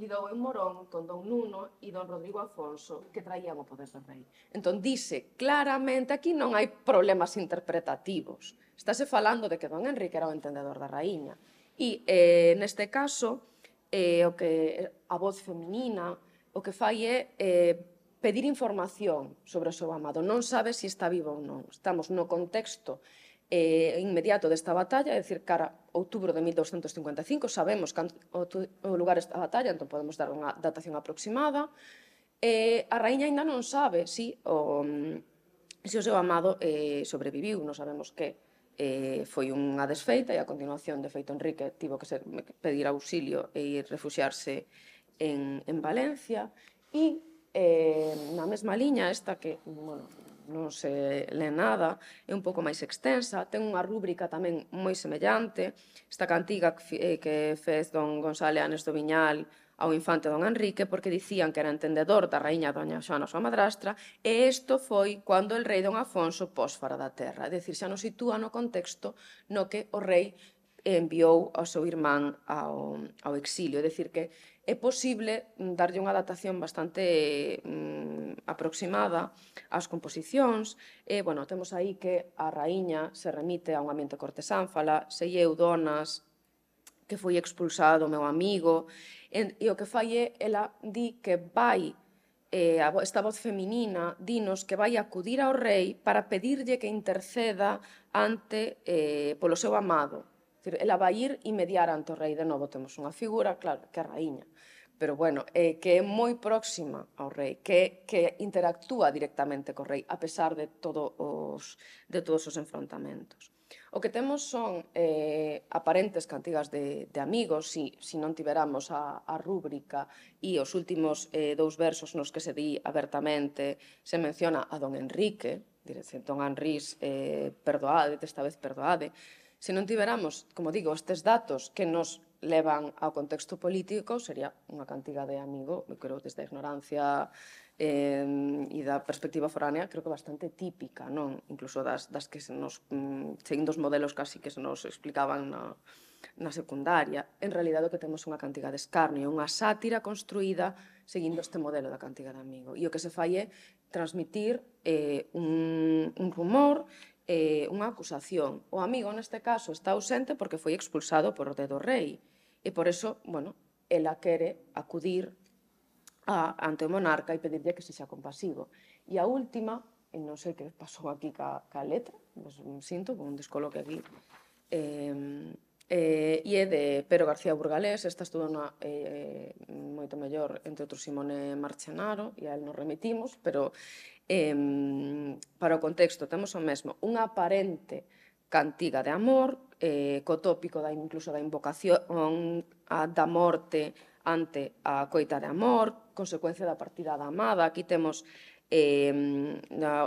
lidou en Morón con don Nuno e don Rodrigo Afonso, que traían o poder do rei. Entón, dice claramente, aquí non hai problemas interpretativos. Estase falando de que don Enrique era o entendedor da raíña. E, eh, neste caso, eh, o que a voz feminina o que fai é eh, pedir información sobre o seu amado. Non sabe se está vivo ou non. Estamos no contexto eh, inmediato desta batalla, é dicir, cara outubro de 1255, sabemos canto, o, o lugar desta batalla, entón podemos dar unha datación aproximada. Eh, a raíña ainda non sabe si o, si o seu amado eh, sobreviviu, non sabemos que eh, foi unha desfeita e a continuación de feito Enrique tivo que ser, pedir auxilio e ir refugiarse en, en Valencia e Eh, na mesma liña, esta que, bueno, non se lê nada, é un pouco máis extensa, ten unha rúbrica tamén moi semellante, esta cantiga eh, que fez don González Anes do Viñal ao infante don Enrique porque dicían que era entendedor da raíña doña Xoana súa madrastra e isto foi cando el rei don Afonso pós fora da terra, é dicir, xa nos sitúa no contexto no que o rei e enviou ao seu irmán ao, ao exilio. É dicir que é posible darlle unha datación bastante mm, aproximada ás composicións. E, bueno, temos aí que a raíña se remite a un ambiente fala sei eu donas, que foi expulsado o meu amigo, e, e o que fai é, ela di que vai eh, a, esta voz feminina dinos que vai acudir ao rei para pedirlle que interceda ante eh, polo seu amado, Dicir, ela vai ir e mediar ante o rei. De novo, temos unha figura, claro, que é a raíña. Pero bueno, eh, que é moi próxima ao rei, que, que interactúa directamente co rei, a pesar de, todo os, de todos os enfrontamentos. O que temos son eh, aparentes cantigas de, de amigos, si, si non tiveramos a, a rúbrica e os últimos eh, dous versos nos que se di abertamente se menciona a don Enrique, dirección don Anrís, eh, perdoade, desta vez perdoade, Se non tiveramos, como digo, estes datos que nos levan ao contexto político, sería unha cantiga de amigo, eu creo, desde a ignorancia eh, e da perspectiva foránea, creo que bastante típica, non? Incluso das, das que se nos, mm, seguindo os modelos casi que se nos explicaban na, na secundaria. En realidad o que temos unha cantiga de escarnio, unha sátira construída seguindo este modelo da cantiga de amigo. E o que se fai é transmitir eh, un, un rumor eh, unha acusación. O amigo, neste caso, está ausente porque foi expulsado por dedo rei. E por eso, bueno, ela quere acudir a, ante o monarca e pedirlle que se xa compasivo. E a última, e non sei que pasou aquí ca, ca letra, mas un sinto, un descoloque aquí, eh, eh, e é de Pero García Burgalés, esta estuda na, eh, moito mellor, entre outros Simone Marchenaro, e a él nos remitimos, pero Eh, para o contexto, temos o mesmo unha aparente cantiga de amor, eh, co tópico da, incluso da invocación a, da morte ante a coita de amor, consecuencia da partida da amada. Aquí temos eh,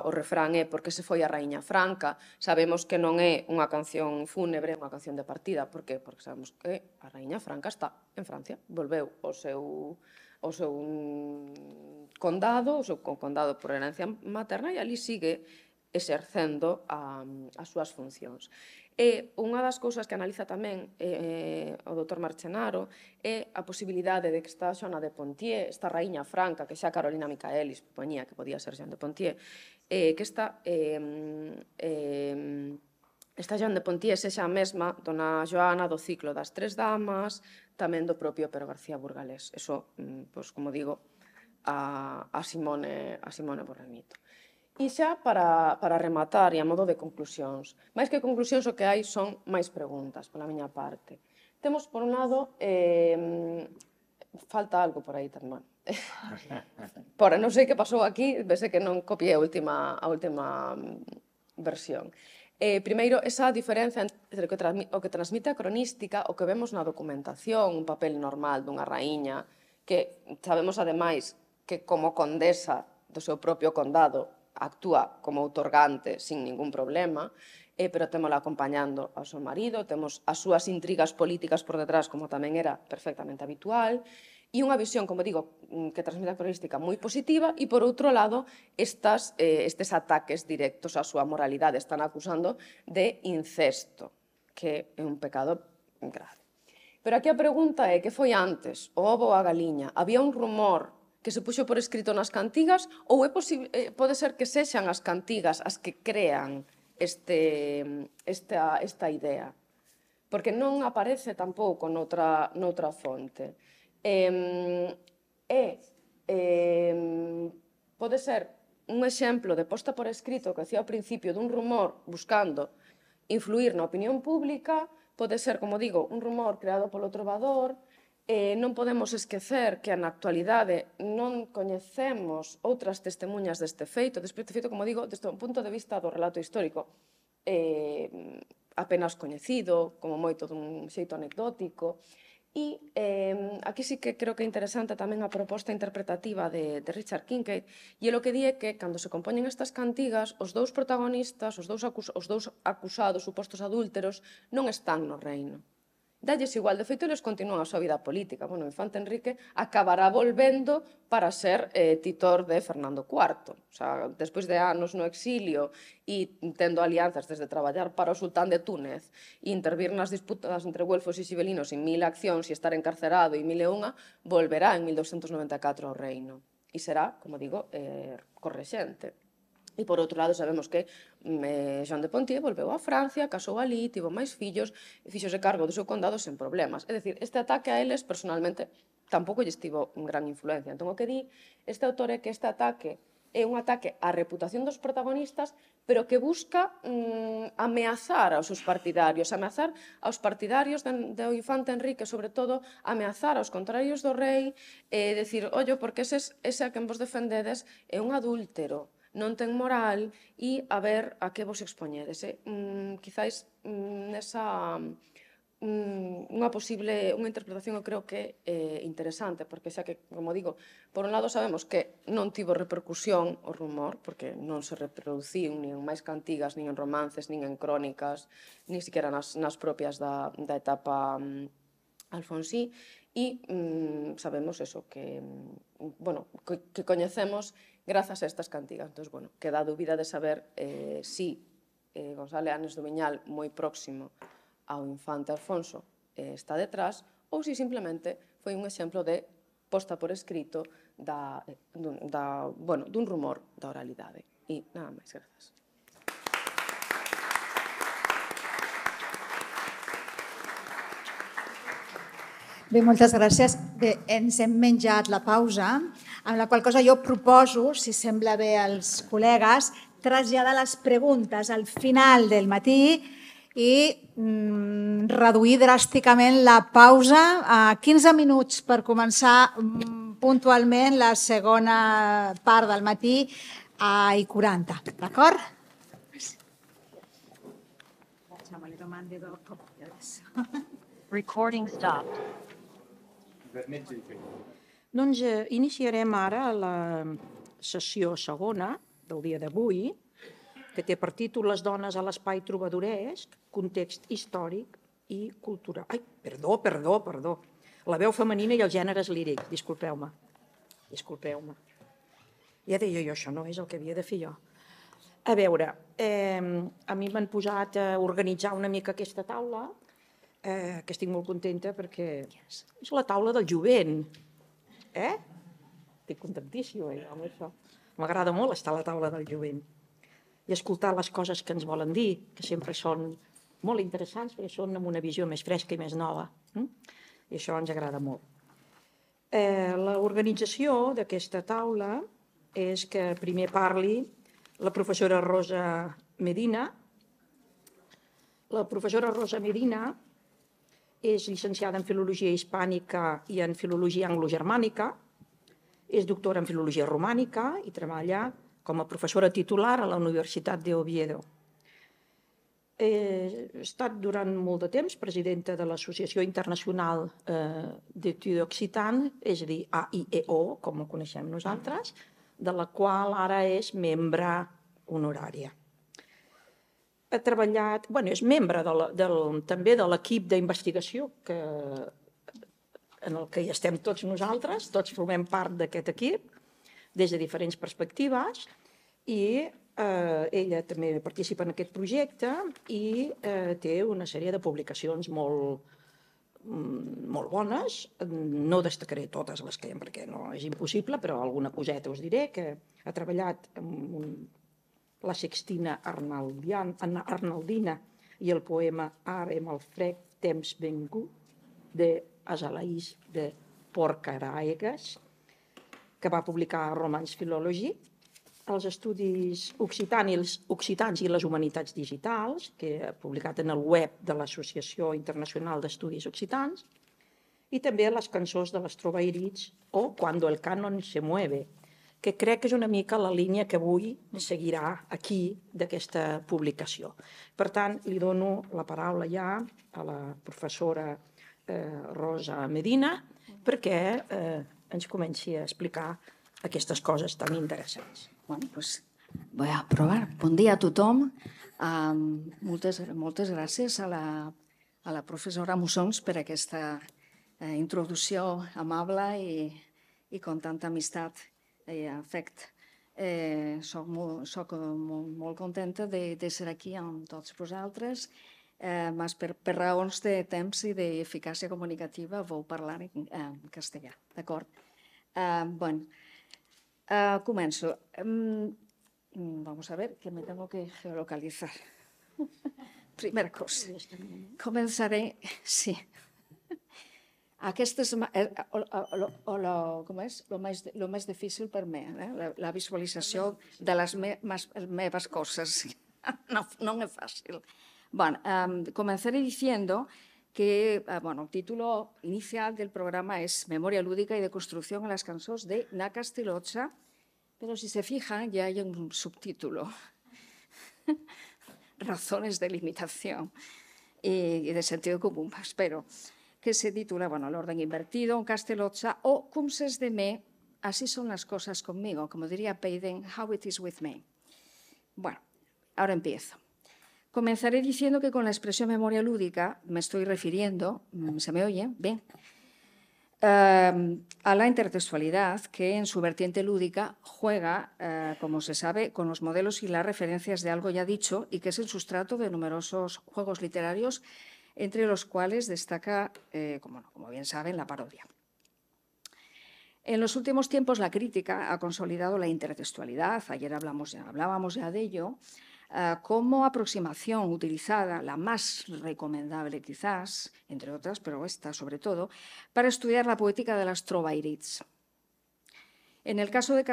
o refrán é porque se foi a Raíña Franca. Sabemos que non é unha canción fúnebre, é unha canción de partida. Por Porque sabemos que a Raíña Franca está en Francia, volveu o seu o seu condado, o seu condado por herencia materna, e ali sigue exercendo a, as súas funcións. E unha das cousas que analiza tamén eh, o doutor Marchenaro é a posibilidade de que esta xona de Pontier, esta raíña franca que xa Carolina Micaelis poñía que podía ser xan de Pontier, eh, que esta, eh, eh, esta xan de Pontier sexa a mesma dona Joana do ciclo das tres damas, tamén do propio Pero García Burgalés. Eso, mm, pois, como digo, a, a Simone, a Simone Borramito. E xa para, para rematar e a modo de conclusións, máis que conclusións o que hai son máis preguntas pola miña parte. Temos por un lado, eh, falta algo por aí tamén. por, non sei que pasou aquí, vese que non copiei a última, a última mm, versión. Eh, primeiro, esa diferenza entre o que, o que transmite a cronística, o que vemos na documentación, un papel normal dunha raíña, que sabemos ademais que como condesa do seu propio condado actúa como outorgante sin ningún problema, eh, pero temola acompañando ao seu marido, temos as súas intrigas políticas por detrás, como tamén era perfectamente habitual, e e unha visión, como digo, mm, que transmite a cronística moi positiva e, por outro lado, estas, eh, estes ataques directos á súa moralidade están acusando de incesto, que é un pecado grave. Pero aquí a pregunta é que foi antes, o ovo ou a galiña? Había un rumor que se puxo por escrito nas cantigas ou é posible, eh, pode ser que sexan as cantigas as que crean este, esta, esta idea? Porque non aparece tampouco noutra, noutra fonte. Eh, e eh, pode ser un exemplo de posta por escrito que hacía ao principio dun rumor buscando influir na opinión pública, pode ser, como digo, un rumor creado polo trovador, Eh, non podemos esquecer que na actualidade non coñecemos outras testemunhas deste feito, deste feito, como digo, deste un punto de vista do relato histórico eh, apenas coñecido, como moito dun xeito anecdótico, E eh, aquí sí que creo que é interesante tamén a proposta interpretativa de, de Richard Kincaid, e lo que di é que cando se compoñen estas cantigas, os dous protagonistas, os dous, acus, os dous acusados, supostos adúlteros, non están no reino dalles igual. De feito, eles continúan a súa vida política. Bueno, Infante Enrique acabará volvendo para ser eh, titor de Fernando IV. O sea, despois de anos no exilio e tendo alianzas desde traballar para o sultán de Túnez e intervir nas disputas entre güelfos e xibelinos en mil accións e estar encarcerado e mil e unha, volverá en 1294 ao reino. E será, como digo, eh, correxente. E por outro lado sabemos que mm, eh, Jean de Pontier volveu a Francia, casou ali, tivo máis fillos, e fixose cargo do seu condado sen problemas. É dicir, este ataque a eles personalmente tampouco lle estivo gran influencia. Entón o que di este autor é que este ataque é un ataque á reputación dos protagonistas, pero que busca mm, ameazar aos seus partidarios, ameazar aos partidarios de, do infante Enrique, sobre todo, ameazar aos contrarios do rei, e eh, decir, ollo, porque ese, ese a quen vos defendedes é un adúltero, non ten moral e a ver a que vos expoñedes. Eh? Mm, quizáis mm, nesa mm, unha posible unha interpretación eu creo que é eh, interesante, porque xa que, como digo, por un lado sabemos que non tivo repercusión o rumor, porque non se reproduciu nin en máis cantigas, nin en romances, nin en crónicas, ni siquiera nas, nas propias da, da etapa mm, Alfonsí, e mm, sabemos eso, que, mm, bueno, que, que coñecemos grazas a estas cantigas. Entón, bueno, queda a dúbida de saber eh, si eh, González Anes do Viñal, moi próximo ao infante Alfonso, eh, está detrás, ou si simplemente foi un exemplo de posta por escrito da, eh, da, bueno, dun rumor da oralidade. E nada máis, grazas. Bé, moltes gràcies. Bé, ens hem menjat la pausa, amb la qual cosa jo proposo, si sembla bé als col·legues, traslladar les preguntes al final del matí i mm, reduir dràsticament la pausa a 15 minuts per començar mm, puntualment la segona part del matí a i 40, d'acord? Recording stopped permet fer. Doncs eh, iniciarem ara la sessió segona del dia d'avui, que té per títol Les dones a l'espai trobadoresc, context històric i cultural. Ai, perdó, perdó, perdó. La veu femenina i els gèneres lírics, disculpeu-me. Disculpeu-me. Ja deia jo, això no és el que havia de fer jo. A veure, eh, a mi m'han posat a organitzar una mica aquesta taula, eh, que estic molt contenta perquè és la taula del jovent. Eh? Estic contentíssima jo eh, amb això. M'agrada molt estar a la taula del jovent i escoltar les coses que ens volen dir, que sempre són molt interessants perquè són amb una visió més fresca i més nova. Hm? I això ens agrada molt. Eh, L'organització d'aquesta taula és que primer parli la professora Rosa Medina. La professora Rosa Medina és llicenciada en Filologia Hispànica i en Filologia Anglogermànica, és doctora en Filologia Romànica i treballa com a professora titular a la Universitat d'Oviedo. Eh, he estat durant molt de temps presidenta de l'Associació Internacional eh, d'Etudes Occitan, és a dir, AIEO, com ho coneixem nosaltres, de la qual ara és membre honorària ha treballat, bueno, és membre de la, del, també de l'equip d'investigació que, en el que hi estem tots nosaltres, tots formem part d'aquest equip, des de diferents perspectives, i eh, ella també participa en aquest projecte i eh, té una sèrie de publicacions molt, mm, molt bones. No destacaré totes les que hi ha perquè no és impossible, però alguna coseta us diré que ha treballat amb un la Sextina Arnaldian, Arnaldina i el poema amb el frec, temps vengut, de Asalaís de Porcaraegas, que va publicar Romans Filologi, els estudis occitans i, els, occitans i les humanitats digitals, que ha publicat en el web de l'Associació Internacional d'Estudis Occitans, i també les cançons de les Trobairits o Cuando el canon se mueve, que crec que és una mica la línia que avui seguirà aquí d'aquesta publicació. Per tant, li dono la paraula ja a la professora eh, Rosa Medina perquè eh, ens comenci a explicar aquestes coses tan interessants. Bueno, doncs voy a provar. Bon dia a tothom. Um, moltes, moltes gràcies a la, a la professora Mussons per aquesta eh, introducció amable i, i amb tanta amistat eh, en fet, eh, soc, molt, soc eh, molt, molt contenta de, de ser aquí amb tots vosaltres, eh, mas per, per raons de temps i d'eficàcia comunicativa vau parlar en, en castellà, d'acord? Eh, bueno, eh, començo. vamos a ver, que me tengo que geolocalizar. Primera cosa. ¿eh? Començaré... sí. Aquest es? Eh, eh, lo más difícil para mí, eh? la, visualización de las me, cosas. No, no es fácil. Bueno, em, comenzaré diciendo que bueno, el título inicial del programa es Memoria lúdica y de construcción en las canciones de Na Castilocha, pero si se fijan ya hay un subtítulo, razones de limitación y, de sentido común, pero que se titula, bueno, El orden invertido, un castelocha o Cum ses de me, así son las cosas conmigo, como diría Payden, How it is with me. Bueno, ahora empiezo. Comenzaré diciendo que con la expresión memoria lúdica me estoy refiriendo, mm, ¿se me oye? Bien. Em, a la intertextualidad que en su vertiente lúdica juega, eh, como se sabe, con los modelos y las referencias de algo ya dicho y que es el sustrato de numerosos juegos literarios entre los cuales destaca, eh, como, bien saben, la parodia. En los últimos tiempos la crítica ha consolidado la intertextualidad, ayer hablábamos ya de ello, eh, como aproximación utilizada, la más recomendable quizás, entre otras, pero esta sobre todo, para estudiar la poética de las Trovairits. En el caso de eh,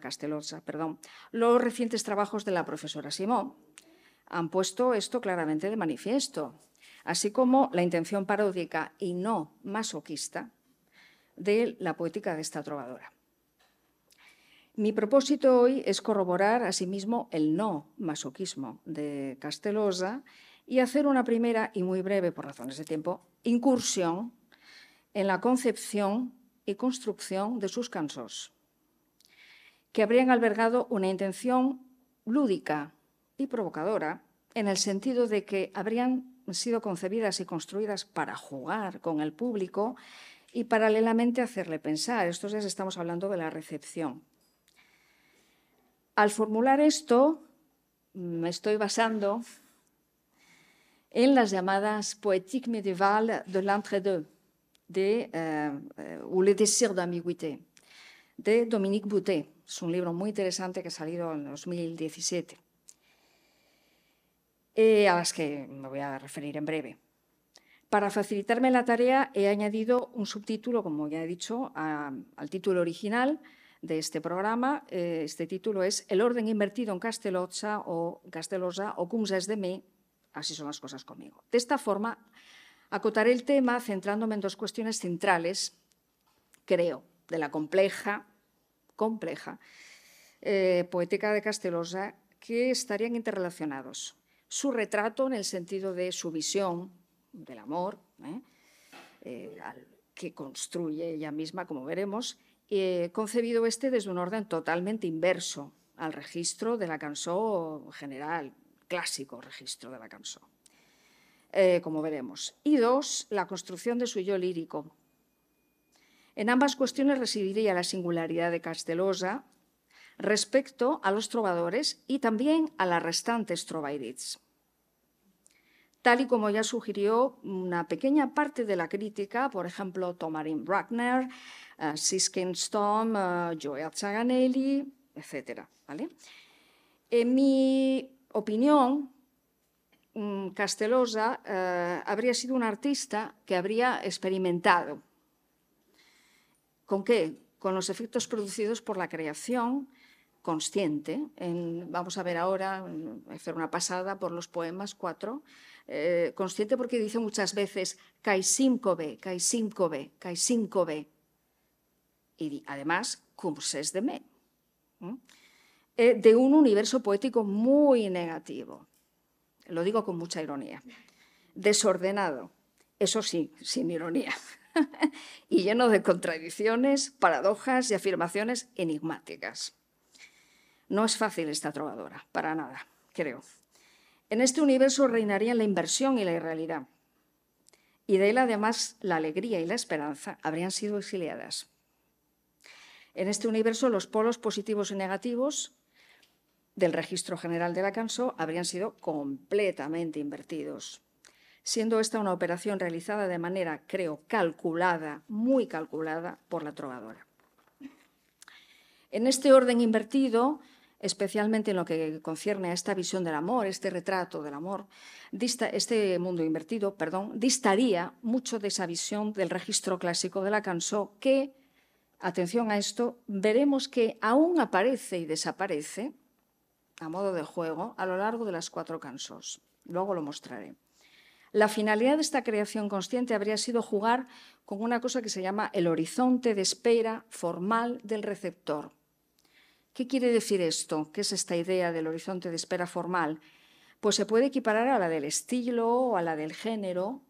Castellozza, perdón, los recientes trabajos de la profesora Simón han puesto esto claramente de manifiesto, así como la intención paródica y no masoquista de la poética de esta trovadora. Mi propósito hoy es corroborar asimismo el no masoquismo de Castelosa y hacer una primera y muy breve, por razones de tiempo, incursión en la concepción y construcción de sus cansos, que habrían albergado una intención lúdica y provocadora, en el sentido de que habrían sido concebidas y construidas para jugar con el público y paralelamente hacerle pensar. Estos días estamos hablando de la recepción. Al formular esto, mm, me estoy basando en las llamadas poétiques médiévale de l'entre-deux, de, eh, eh, de Dominique Boutet. Es un libro muy interesante que ha salido en 2017. Eh, a las que me voy a referir en breve. Para facilitarme la tarea he añadido un subtítulo, como ya he dicho, al título original de este programa. Eh, este título es El orden invertido en Casteloza o Castelosa o es de mí, así son las cosas conmigo. De esta forma, acotaré el tema centrándome en dos cuestiones centrales, creo, de la compleja, compleja, eh, poética de Castelosa que estarían interrelacionados su retrato en el sentido de su visión del amor, ¿eh? Eh, que construye ella misma, como veremos, eh, concebido este desde un orden totalmente inverso al registro de la canción general, clásico registro de la canción, como veremos. Y dos, la construcción de su yo lírico. En ambas cuestiones recibiría la singularidad de Castelosa, respecto a los trovadores y también a las restantes trovaidits. Tal y como ya sugirió una pequeña parte de la crítica, por ejemplo, Tomarin Bruckner, eh, Siskin Storm, eh, Joel Zaganelli, etc. En mi opinión, mm, Castelosa eh, habría sido un artista que habría experimentado. ¿Con qué? Con los efectos producidos por la creación consciente. vamos a ver ahora, a mm, hacer una pasada por los poemas cuatro. Eh, consciente porque dice muchas veces Kaisimkobe, 5B, Y además, curses de Me. Eh, de un universo poético muy negativo. Lo digo con mucha ironía. Desordenado, eso sí, sin ironía. y lleno de contradicciones, paradojas y afirmaciones enigmáticas. No es fácil esta trovadora, para nada, creo. En este universo reinarían la inversión y la irrealidad. Y de él, además, la alegría y la esperanza habrían sido exiliadas. En este universo, los polos positivos y negativos del registro general del la habrían sido completamente invertidos, siendo esta una operación realizada de manera, creo, calculada, muy calculada por la trovadora. En este orden invertido, especialmente en lo que concierne a esta visión del amor, este retrato del amor, este mundo invertido, perdón, distaría mucho de esa visión del registro clásico de la canción que, atención a esto, veremos que aún aparece y desaparece a modo de juego a lo largo de las cuatro cansos. Luego lo mostraré. La finalidad de esta creación consciente habría sido jugar con una cosa que se llama el horizonte de espera formal del receptor, ¿Qué quiere decir esto? ¿Qué es esta idea del horizonte de espera formal? Pues se puede equiparar a la del estilo o a la del género,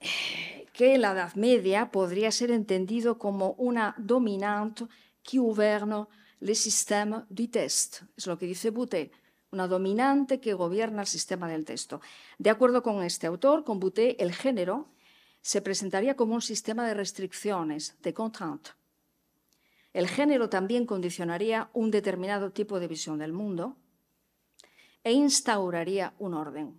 eh, que en la Edad Media podría ser entendido como una dominante que gobierna el sistema du test. Es lo que dice Boutet, una dominante que gobierna el sistema del texto. De acuerdo con este autor, con Boutet, el género se presentaría como un sistema de restricciones, de contraintes el género también condicionaría un determinado tipo de visión del mundo e instauraría un orden.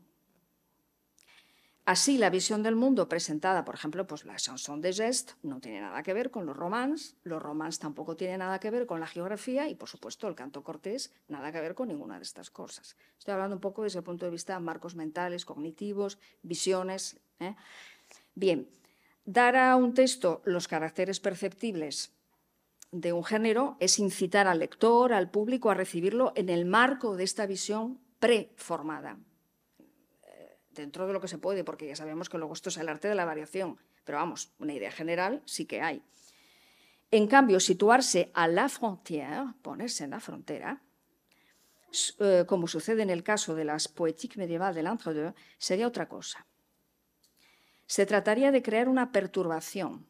Así, la visión del mundo presentada, por ejemplo, pues la chanson de geste no tiene nada que ver con los romans, los romans tampoco tienen nada que ver con la geografía y, por supuesto, el canto cortés nada que ver con ninguna de estas cosas. Estoy hablando un poco desde el punto de vista de marcos mentales, cognitivos, visiones. ¿eh? Bien, dar a un texto los caracteres perceptibles de un género es incitar al lector, al público, a recibirlo en el marco de esta visión preformada, eh, dentro de lo que se puede, porque ya sabemos que luego esto es el arte de la variación, pero vamos, una idea general sí que hay. En cambio, situarse a la frontière, ponerse en la frontera, eh, como sucede en el caso de las poétiques medievales de lentre deux sería otra cosa. Se trataría de crear una perturbación,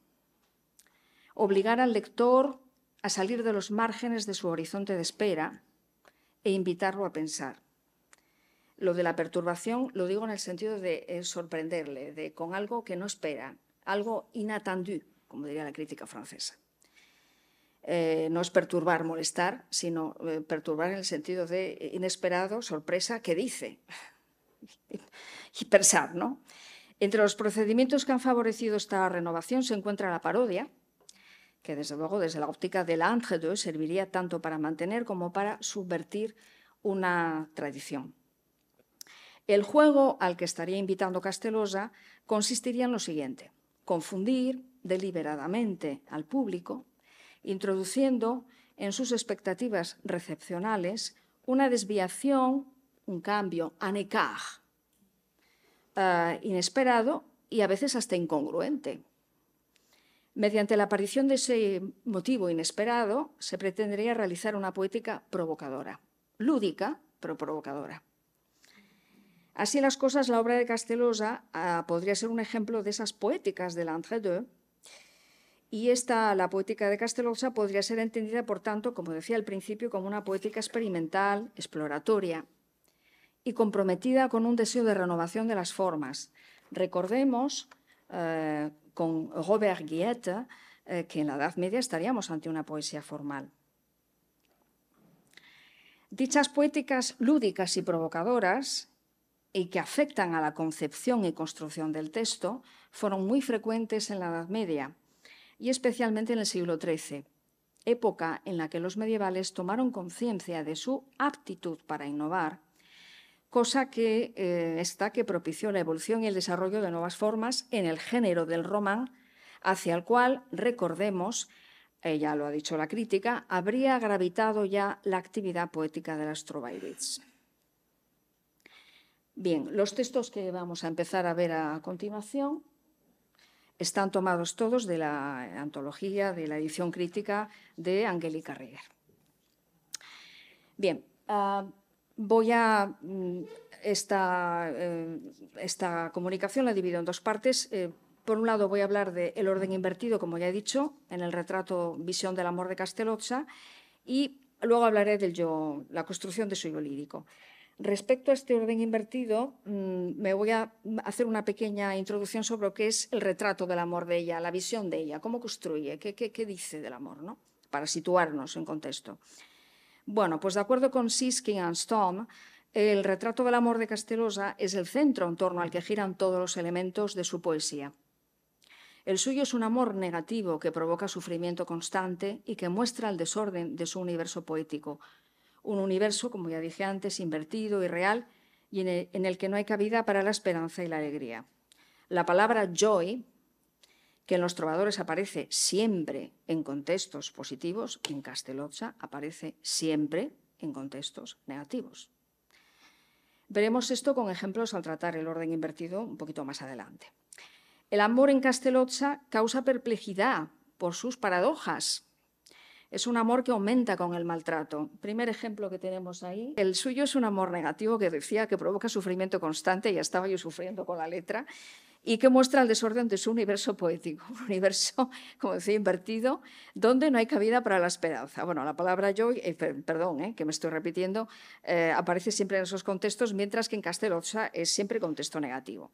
obligar al lector a salir de los márgenes de su horizonte de espera e invitarlo a pensar. Lo de la perturbación lo digo en el sentido de eh, sorprenderle, de con algo que no espera, algo inattendu, como diría la crítica francesa. Eh, no es perturbar, molestar, sino eh, perturbar en el sentido de inesperado, sorpresa, que dice. y pensar, ¿no? Entre los procedimientos que han favorecido esta renovación se encuentra la parodia, que desde luego desde la óptica de la de serviría tanto para mantener como para subvertir una tradición. El juego al que estaría invitando Castelosa consistiría en lo siguiente, confundir deliberadamente al público, introduciendo en sus expectativas recepcionales una desviación, un cambio, un eh, inesperado y a veces hasta incongruente, Mediante la aparición de ese motivo inesperado, se pretendería realizar una poética provocadora, lúdica, pero provocadora. Así las cosas, la obra de Castelosa ah, podría ser un ejemplo de esas poéticas de lentre deux y esta, la poética de Castelosa, podría ser entendida, por tanto, como decía al principio, como una poética experimental, exploratoria y comprometida con un deseo de renovación de las formas. Recordemos eh, con Robert Guillette, eh, que en la Edad Media estaríamos ante una poesía formal. Dichas poéticas lúdicas y provocadoras, y que afectan a la concepción y construcción del texto, fueron muy frecuentes en la Edad Media y especialmente en el siglo XIII, época en la que los medievales tomaron conciencia de su aptitud para innovar cosa que eh, está que propició la evolución y el desarrollo de nuevas formas en el género del román, hacia el cual, recordemos, eh, ya lo ha dicho la crítica, habría gravitado ya la actividad poética de las Trovairits. Bien, los textos que vamos a empezar a ver a continuación están tomados todos de la antología, de la edición crítica de Angélica Rieger. Bien, ah, voy a... Mm, eh, esta, comunicación la divido en dos partes. Eh, por un lado, voy a hablar del orden invertido, como ya he dicho, en el retrato Visión del amor de Castelozza, y luego hablaré del yo, la construcción de su yo lírico. Respecto a este orden invertido, mm, me voy a hacer una pequeña introducción sobre lo que es el retrato del amor de ella, la visión de ella, cómo construye, qué, qué dice del amor, ¿no? para situarnos en contexto. Bueno, pues de acuerdo con Siskin and Storm, el retrato del amor de Castelosa es el centro en torno al que giran todos los elementos de su poesía. El suyo es un amor negativo que provoca sufrimiento constante y que muestra el desorden de su universo poético. Un universo, como ya dije antes, invertido y real, y en el que no hay cabida para la esperanza y la alegría. La palabra joy que en los trovadores aparece siempre en contextos positivos, en Castellozza aparece siempre en contextos negativos. Veremos esto con ejemplos al tratar el orden invertido un poquito más adelante. El amor en Castelocha causa perplejidad por sus paradojas. Es un amor que aumenta con el maltrato. Primer ejemplo que tenemos ahí. El suyo es un amor negativo que decía que provoca sufrimiento constante, ya estaba yo sufriendo con la letra, y que muestra el desorden de su universo poético, un universo, como decía, invertido, donde no hay cabida para la esperanza. Bueno, la palabra yo, eh, perdón, eh, que me estoy repitiendo, eh, aparece siempre en esos contextos, mientras que en Castelosa es siempre contexto negativo.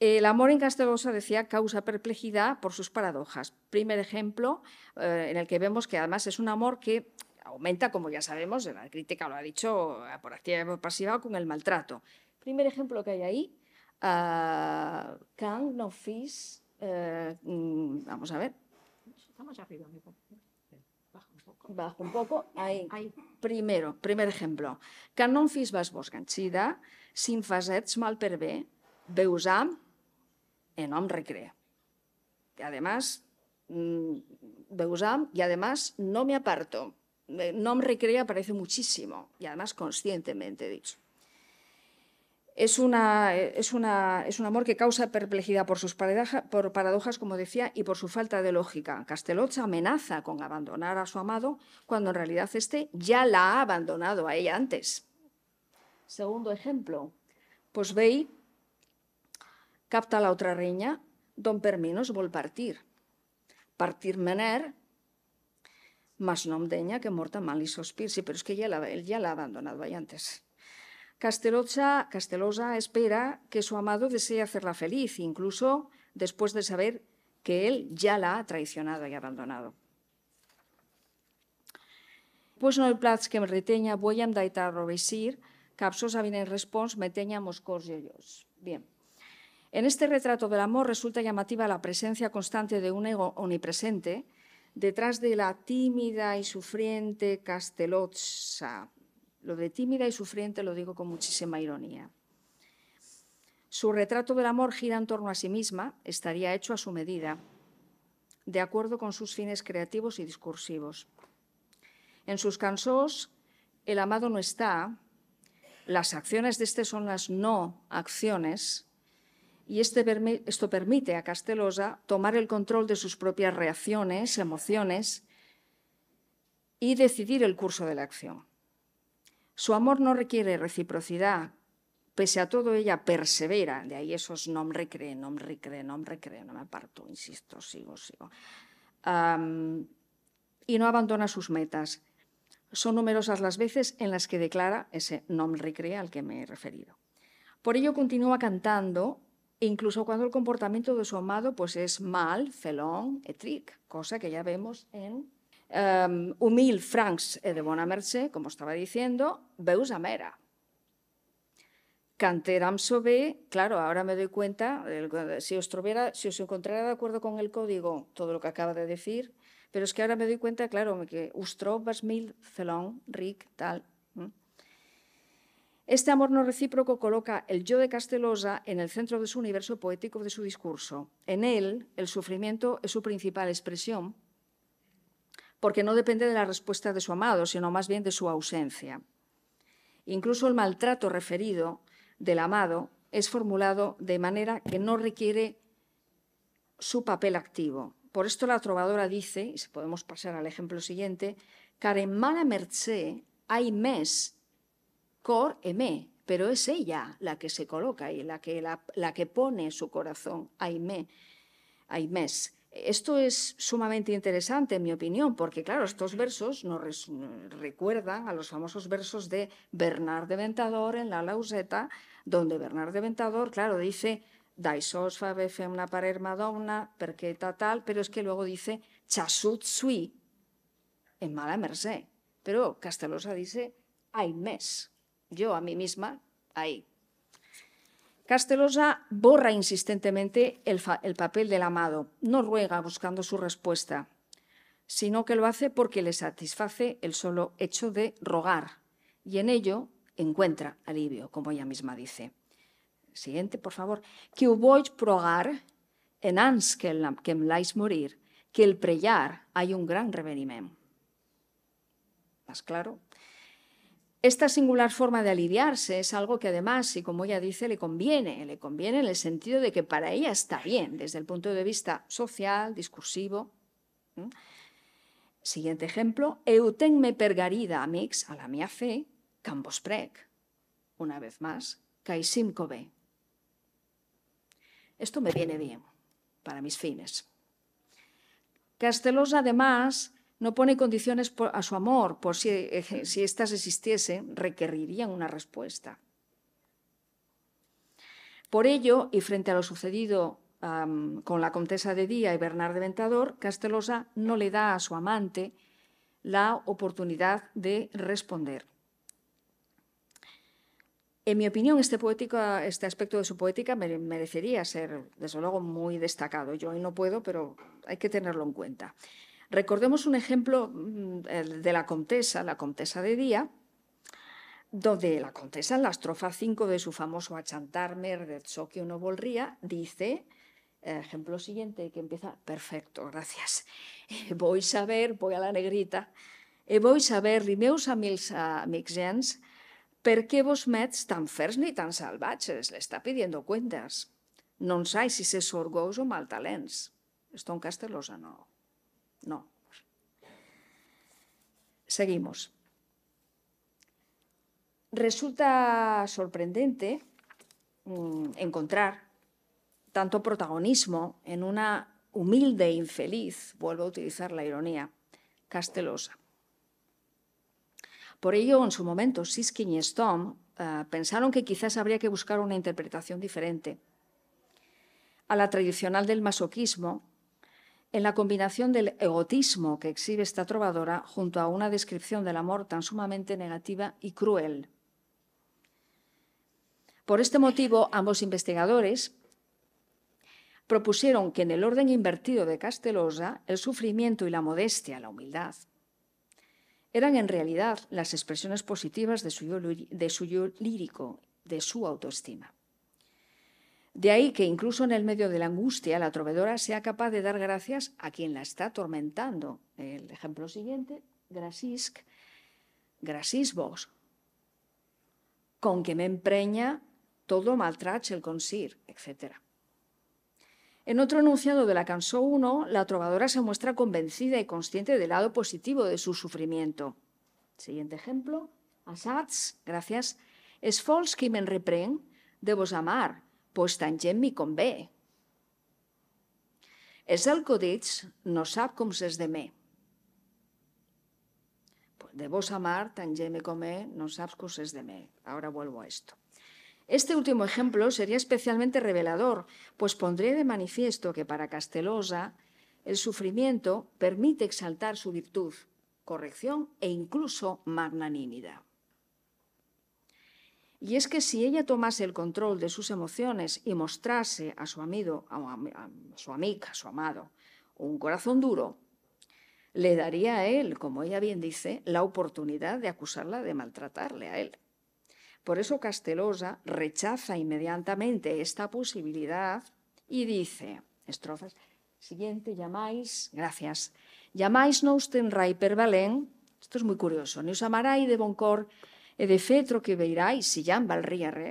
El amor en Castellosa decía, causa perplejidad por sus paradojas. Primer ejemplo en el que vemos que además es un amor que aumenta, como ya sabemos, la crítica lo ha dicho por activa y pasiva, con el maltrato. Primer ejemplo que hay ahí, Uh, Kang no fish. Eh, uh, mm, vamos a ver. Estamos arriba, mi Bajo un poco. Bajo un poco. Ahí. Ahí. Primero, primer ejemplo. Que no fis vas vos ganxida, si em fas ets mal per bé, veus amb, eh, no nom recrea. Y además, mm, veus amb, y además no me aparto. No me recrea, aparece muchísimo. Y además conscientemente, dicho. Es, un amor que causa perplejidad por sus paradojas, como decía, y por su falta de lógica. Castelocha amenaza con abandonar a su amado cuando en realidad éste ya la ha abandonado a ella antes. Segundo ejemplo, pues Bey capta la otra reina, don Perminos vol partir. Partir mener, mas nom em deña que morta mal y Sí, pero es que él ya la ha abandonado ahí antes. Castelotsa espera que su amado desee hacerla feliz, incluso después de saber que él ya la ha traicionado y abandonado. Pues no que em en me Bien. En este retrato del amor resulta llamativa la presencia constante de un ego omnipresente detrás de la tímida y sufriente Castellosa. Lo de tímida y sufriente lo digo con muchísima ironía. Su retrato del amor gira en torno a sí misma, estaría hecho a su medida, de acuerdo con sus fines creativos y discursivos. En sus cansos, el amado no está, las acciones de este son las no acciones, y este esto permite a Castelosa tomar el control de sus propias reacciones, emociones y decidir el curso de la acción. Su amor no requiere reciprocidad, pese a todo ella persevera, de ahí esos nom recre, nom recre, nom recree, no me recree, aparto, insisto, sigo, sigo. y no abandona sus metas. Son numerosas las veces en las que declara ese nom recre al que me he referido. Por ello continúa cantando, e incluso cuando el comportamiento de su amado pues, es mal, felón, etric, cosa que ya vemos en um, em, 1.000 francs e de bona mercè, como estaba diciendo, veus a mera. Canteram sobre, claro, ahora me doy cuenta, si os, si os encontrara de acuerdo con el código, todo lo que acaba de decir, pero es que ahora me doy cuenta, claro, que mil, ric, tal. Este amor no recíproco coloca el yo de Castelosa en el centro de su universo poético de su discurso. En él, el sufrimiento es su principal expresión, porque no depende de la respuesta de su amado, sino más bien de su ausencia. Incluso el maltrato referido del amado es formulado de manera que no requiere su papel activo. Por esto la trovadora dice, y si podemos pasar al ejemplo siguiente, «Carem mala hay mes cor eme, pero es ella la que se coloca y la que, la, que pone su corazón, hay mes. Esto es sumamente interesante, en mi opinión, porque, claro, estos versos nos recuerdan a los famosos versos de Bernard de Ventador en La Lauseta, donde Bernard de Ventador, claro, dice «Dai femna parer madonna, perqueta tal», pero es que luego dice «chasut sui», en mala merced. Pero Castelosa dice hay mes», yo a mí misma, ahí. Castelosa borra insistentemente el, papel del amado, no ruega buscando su respuesta, sino que lo hace porque le satisface el solo hecho de rogar, y en ello encuentra alivio, como ella misma dice. Siguiente, por favor. Que voy progar en ans que, que em lais morir, que el prellar hay un gran reveniment. ¿Más claro? Esta singular forma de aliviarse es algo que además, y como ella dice, le conviene, le conviene en el sentido de que para ella está bien desde el punto de vista social, discursivo. Siguiente ejemplo, euten me pergarida mix a la mia fe, campos Una vez más, caisim Esto me viene bien para mis fines. Castelosa además no pone condiciones a su amor, por si, éstas existiesen, requerirían una respuesta. Por ello, y frente a lo sucedido con la Contesa de Día y Bernard de Ventador, Castelosa no le da a su amante la oportunidad de responder. En mi opinión, este, este aspecto de su poética merecería ser, desde luego, muy destacado. Yo hoy no puedo, pero hay que tenerlo en cuenta. Recordemos un ejemplo mm, de la contesa la contesa de Día, donde la contesa en la estrofa 5 de su famoso Achantarme, de que uno volría, dice, ejemplo siguiente que empieza, perfecto, gracias, eh, voy a ver, voy a la negrita, eh, voy a ver, rimeus a amics, amics gens, per vos mets tan fers ni tan salvajes, Le está pidiendo cuentas. Non sabes si se sorgo o mal talents. Esto en no. No. Seguimos. Resulta sorprendente mm, encontrar tanto protagonismo en una humilde e infeliz, vuelvo a utilizar la ironía, castelosa. Por ello, en su momento, Siskin y Stom eh, pensaron que quizás habría que buscar una interpretación diferente a la tradicional del masoquismo en la combinación del egotismo que exhibe esta trovadora junto a una descripción del amor tan sumamente negativa y cruel. Por este motivo, ambos investigadores propusieron que en el orden invertido de Castelosa, el sufrimiento y la modestia, la humildad, eran en realidad las expresiones positivas de su de su yo lírico, de su autoestima. De ahí que incluso en el medio de la angustia la trovedora sea capaz de dar gracias a quien la está atormentando. El ejemplo siguiente, grasisk, grasis vos, con que me empreña todo maltrache el consir, etc. En otro enunciado de la canción 1, la trovadora se muestra convencida y consciente del lado positivo de su sufrimiento. Siguiente ejemplo, Asats, gracias, es false que me repren, debo amar, pues tan me m'hi convé. Es alcodits no sap com es pues De vos amar, tan tangem me comé, no sabes es de me. Ahora vuelvo a esto. Este último ejemplo sería especialmente revelador, pues pondría de manifiesto que para Castelosa el sufrimiento permite exaltar su virtud, corrección e incluso magnanimidad. Y es que si ella tomase el control de sus emociones y mostrase a su amigo, a, su amiga, a su amado, un corazón duro, le daría a él, como ella bien dice, la oportunidad de acusarla de maltratarle a él. Por eso Castelosa rechaza inmediatamente esta posibilidad y dice, estrofas, siguiente, llamáis, gracias, llamáis no usten esto es muy curioso, ni os de boncor e de fetro que veirais si ya en si re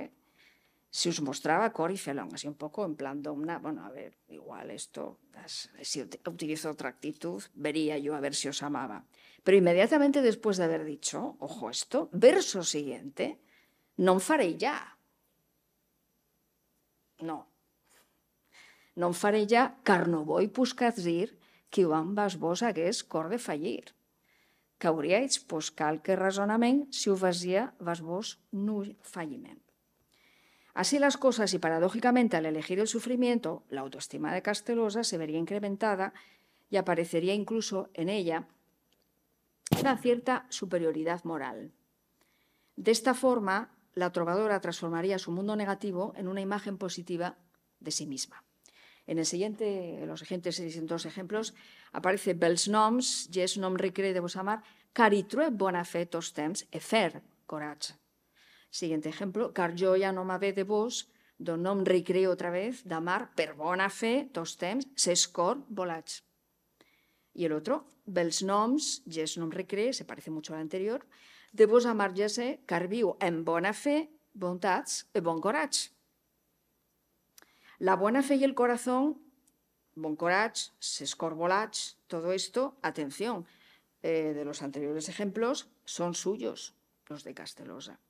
se os mostraba Cory Felón, así un poco en plan domna, bueno, a ver, igual esto, si utilizo otra actitud, vería yo a ver si os amaba. Pero inmediatamente después de haber dicho, ojo esto, verso siguiente, non farei ya. No. Non farei ya, car no voy dir que ambas vos hagues cor de fallir que pues vas vos Así las cosas y paradójicamente al elegir el sufrimiento, la autoestima de Castelosa se vería incrementada y aparecería incluso en ella una cierta superioridad moral. De esta forma, la trovadora transformaría su mundo negativo en una imagen positiva de sí misma. En el siguiente, los siguientes dos ejemplos, aparece Bels noms, yes nom recre de vos amar, car bona fe tos temps e fer coratge. Siguiente ejemplo, car yo ya no de vos, don nom recre otra vez, d'amar per bona fe tems, se score volach Y el otro, bels noms, yes nom recree, se parece mucho al anterior, de vos amar jese, car viu en bona fe, bontats e bon coratge. La buena fe y el corazón, bon courage, sescorbolage, todo esto, atención, eh, de los anteriores ejemplos, son suyos, los de Castelosa.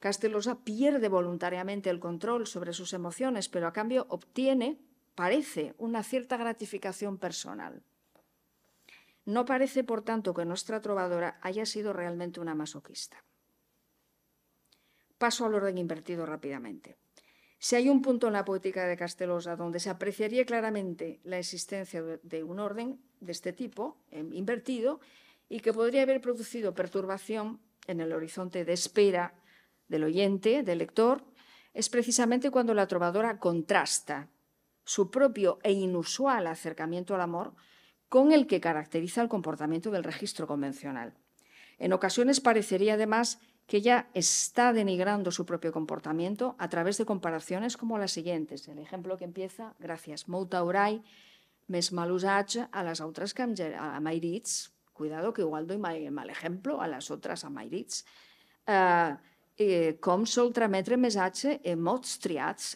Castelosa pierde voluntariamente el control sobre sus emociones, pero a cambio obtiene, parece, una cierta gratificación personal. No parece, por tanto, que nuestra trovadora haya sido realmente una masoquista. Paso al orden invertido rápidamente. Si hay un punto en la poética de Castelosa donde se apreciaría claramente la existencia de un orden de este tipo, em, invertido, y que podría haber producido perturbación en el horizonte de espera del oyente, del lector, es precisamente cuando la trovadora contrasta su propio e inusual acercamiento al amor con el que caracteriza el comportamiento del registro convencional. En ocasiones parecería además que ya está denigrando su propio comportamiento a través de comparaciones como las siguientes. El ejemplo que empieza, gracias, Moutaurai orai, més a las altres que Cuidado, que igual doy mal, ejemplo a las otras, a Mayritz. Eh, eh, com sol triats,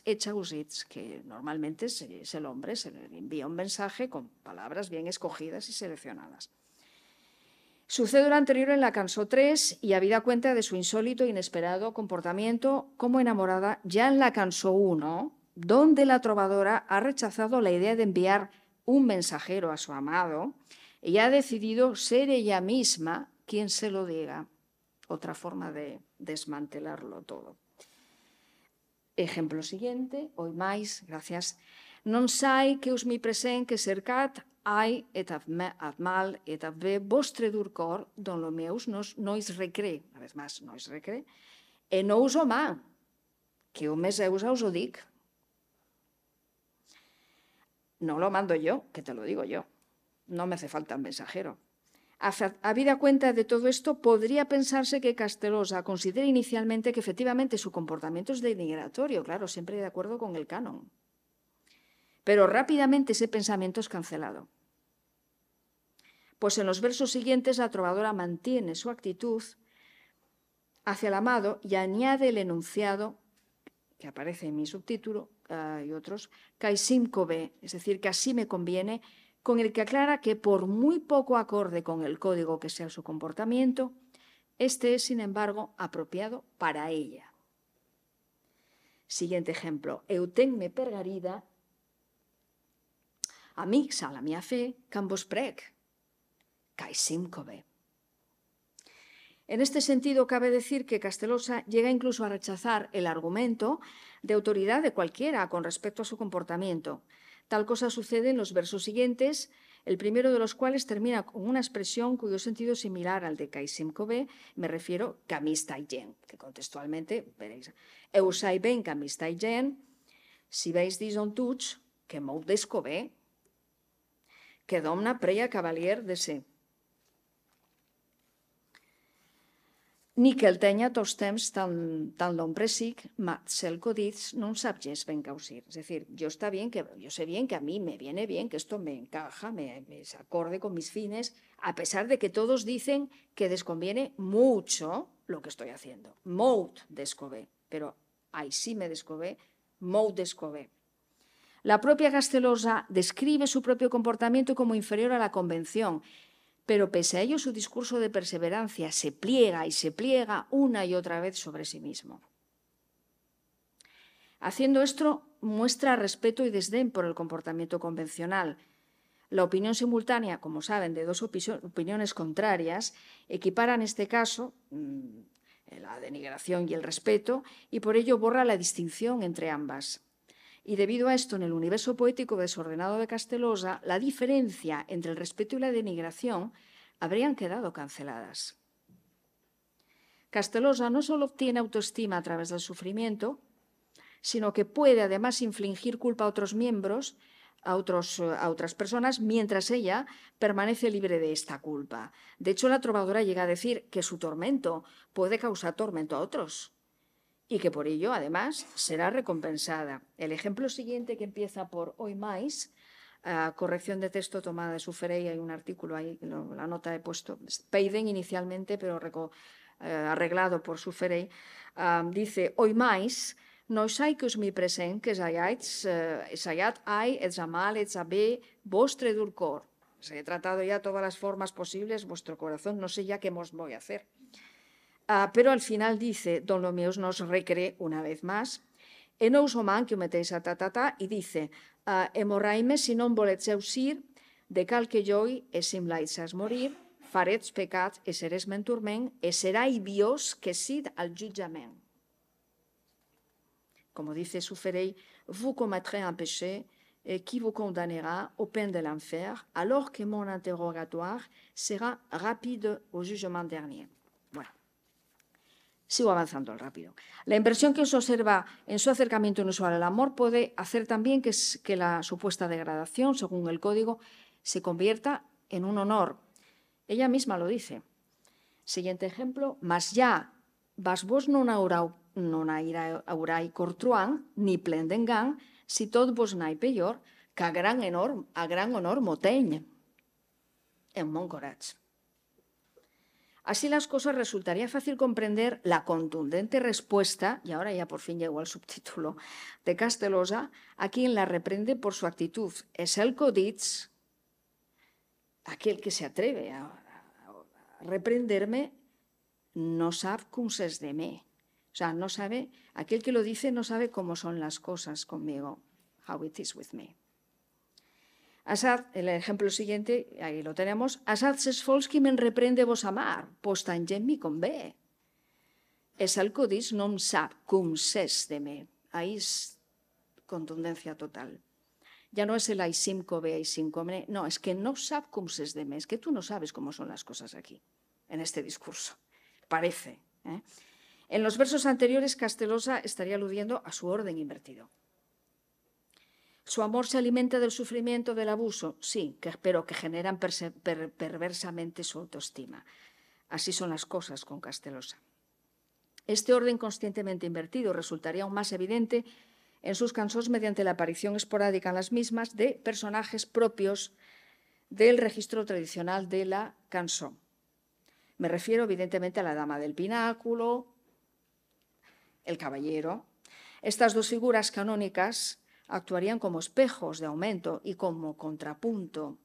que normalmente es, el hombre, se le envía un mensaje con palabras bien escogidas y seleccionadas. Sucede lo anterior en la Canso 3 y habida cuenta de su insólito e inesperado comportamiento como enamorada ya en la Canso 1, donde la trovadora ha rechazado la idea de enviar un mensajero a su amado y ha decidido ser ella misma quien se lo diga. Otra forma de desmantelarlo todo. Ejemplo siguiente, hoy máis, gracias. Non sai que us mi present que cercat hay et mal et don lo meus no, una vez más, nois recre, e no uso que un mes eus uso dic. No lo mando yo, que te lo digo yo. No me hace falta un mensajero. Habida cuenta de todo esto, podría pensarse que Castelosa considera inicialmente que efectivamente su comportamiento es denigratorio, claro, siempre de acuerdo con el canon. Pero rápidamente ese pensamiento es cancelado pues en los versos siguientes la trovadora mantiene su actitud hacia el amado y añade el enunciado que aparece en mi subtítulo y otros, Kaisim es decir, que así me conviene, con el que aclara que por muy poco acorde con el código que sea su comportamiento, este es, sin embargo, apropiado para ella. Siguiente ejemplo, Euten me pergarida, a la mia fe, cambos prec, en este sentido, cabe decir que Castelosa llega incluso a rechazar el argumento de autoridad de cualquiera con respecto a su comportamiento. Tal cosa sucede en los versos siguientes, el primero de los cuales termina con una expresión cuyo sentido es similar al de Kaisimkove. me refiero camista y que contextualmente veréis, eusai ben camista si veis dison que mou descobe, que domna preia cavalier de se. teña to tan, tan el codiz no sabes ben causir. Es decir, yo está bien que yo sé bien que a mí me viene bien, que esto me encaja, me, me acorde con mis fines, a pesar de que todos dicen que desconviene mucho lo que estoy haciendo. Mout descobé, pero ahí sí me descobé, mout descobé. La propia Gastelosa describe su propio comportamiento como inferior a la convención pero pese a ello su discurso de perseverancia se pliega y se pliega una y otra vez sobre sí mismo. Haciendo esto, muestra respeto y desdén por el comportamiento convencional. La opinión simultánea, como saben, de dos opiniones contrarias, equipara en este caso mm, la denigración y el respeto, y por ello borra la distinción entre ambas. Y debido a esto, en el universo poético desordenado de Castelosa, la diferencia entre el respeto y la denigración habrían quedado canceladas. Castelosa no solo obtiene autoestima a través del sufrimiento, sino que puede además infligir culpa a otros miembros, a, a otras personas, mientras ella permanece libre de esta culpa. De hecho, la trovadora llega a decir que su tormento puede causar tormento a otros y que por ello, además, será recompensada. El ejemplo siguiente que empieza por hoy más, corrección de texto tomada de su hay un artículo ahí, la nota he puesto, Payden inicialmente, pero eh, arreglado por su Ferey, dice hoy más. No sei que mi present que es eh, saiat ai, amal, vostre dulcor. Se he tratado ya todas las formas posibles, vuestro corazón, no sé ya qué os voy a hacer. Ah, però al final dice, don Lomeus nos recre una vez más, e man, que ho manqui, a ta, ta, ta, i dice, uh, ah, emorraime, si non voletzeu ir, de cal que joi e semblaitzas morir, farets pecats e seres menturment, e serà viós que sid al jutjament. Como dice Suferei, vous cometrez un péché et qui vous condamnera au pain de l'enfer, alors que mon interrogatoire sera rapide au jugement dernier. Sigo avanzando al rápido. La inversión que se observa en su acercamiento inusual al amor puede hacer también que, la supuesta degradación, según el código, se convierta en un honor. Ella misma lo dice. Siguiente ejemplo. Más ya vas vos non, ir cortruan aurai cortruan, ni plendengan, si tot vos nai peor, que a gran, honor, a gran honor moteñ. En Moncorats. Así las cosas resultaría fácil comprender la contundente respuesta, y ahora ya por fin llegó al subtítulo, de Castelosa, a quien la reprende por su actitud. Es el Coditz, aquel que se atreve a, reprenderme, no sabe de mí. O sea, no sabe, aquel que lo dice no sabe cómo son las cosas conmigo, how it is with me. Asad, el ejemplo siguiente, ahí lo tenemos, Asad qui men reprende vos amar, en mi ve. Es al codis non sab cum me. Ahí es contundencia total. Ya no es el hay cinco ve, hay me. No, es que no sap cum me. Es que tú no sabes cómo son las cosas aquí, en este discurso. Parece. ¿eh? En los versos anteriores, Castelosa estaría aludiendo a su orden invertido. Su amor se alimenta del sufrimiento del abuso, sí, que, pero que generan perversamente su autoestima. Así son las cosas con Castelosa. Este orden conscientemente invertido resultaría aún más evidente en sus cansos mediante la aparición esporádica en las mismas de personajes propios del registro tradicional de la canción. Me refiero evidentemente a la dama del pináculo, el caballero. Estas dos figuras canónicas actuarían como espejos de aumento y como contrapunto.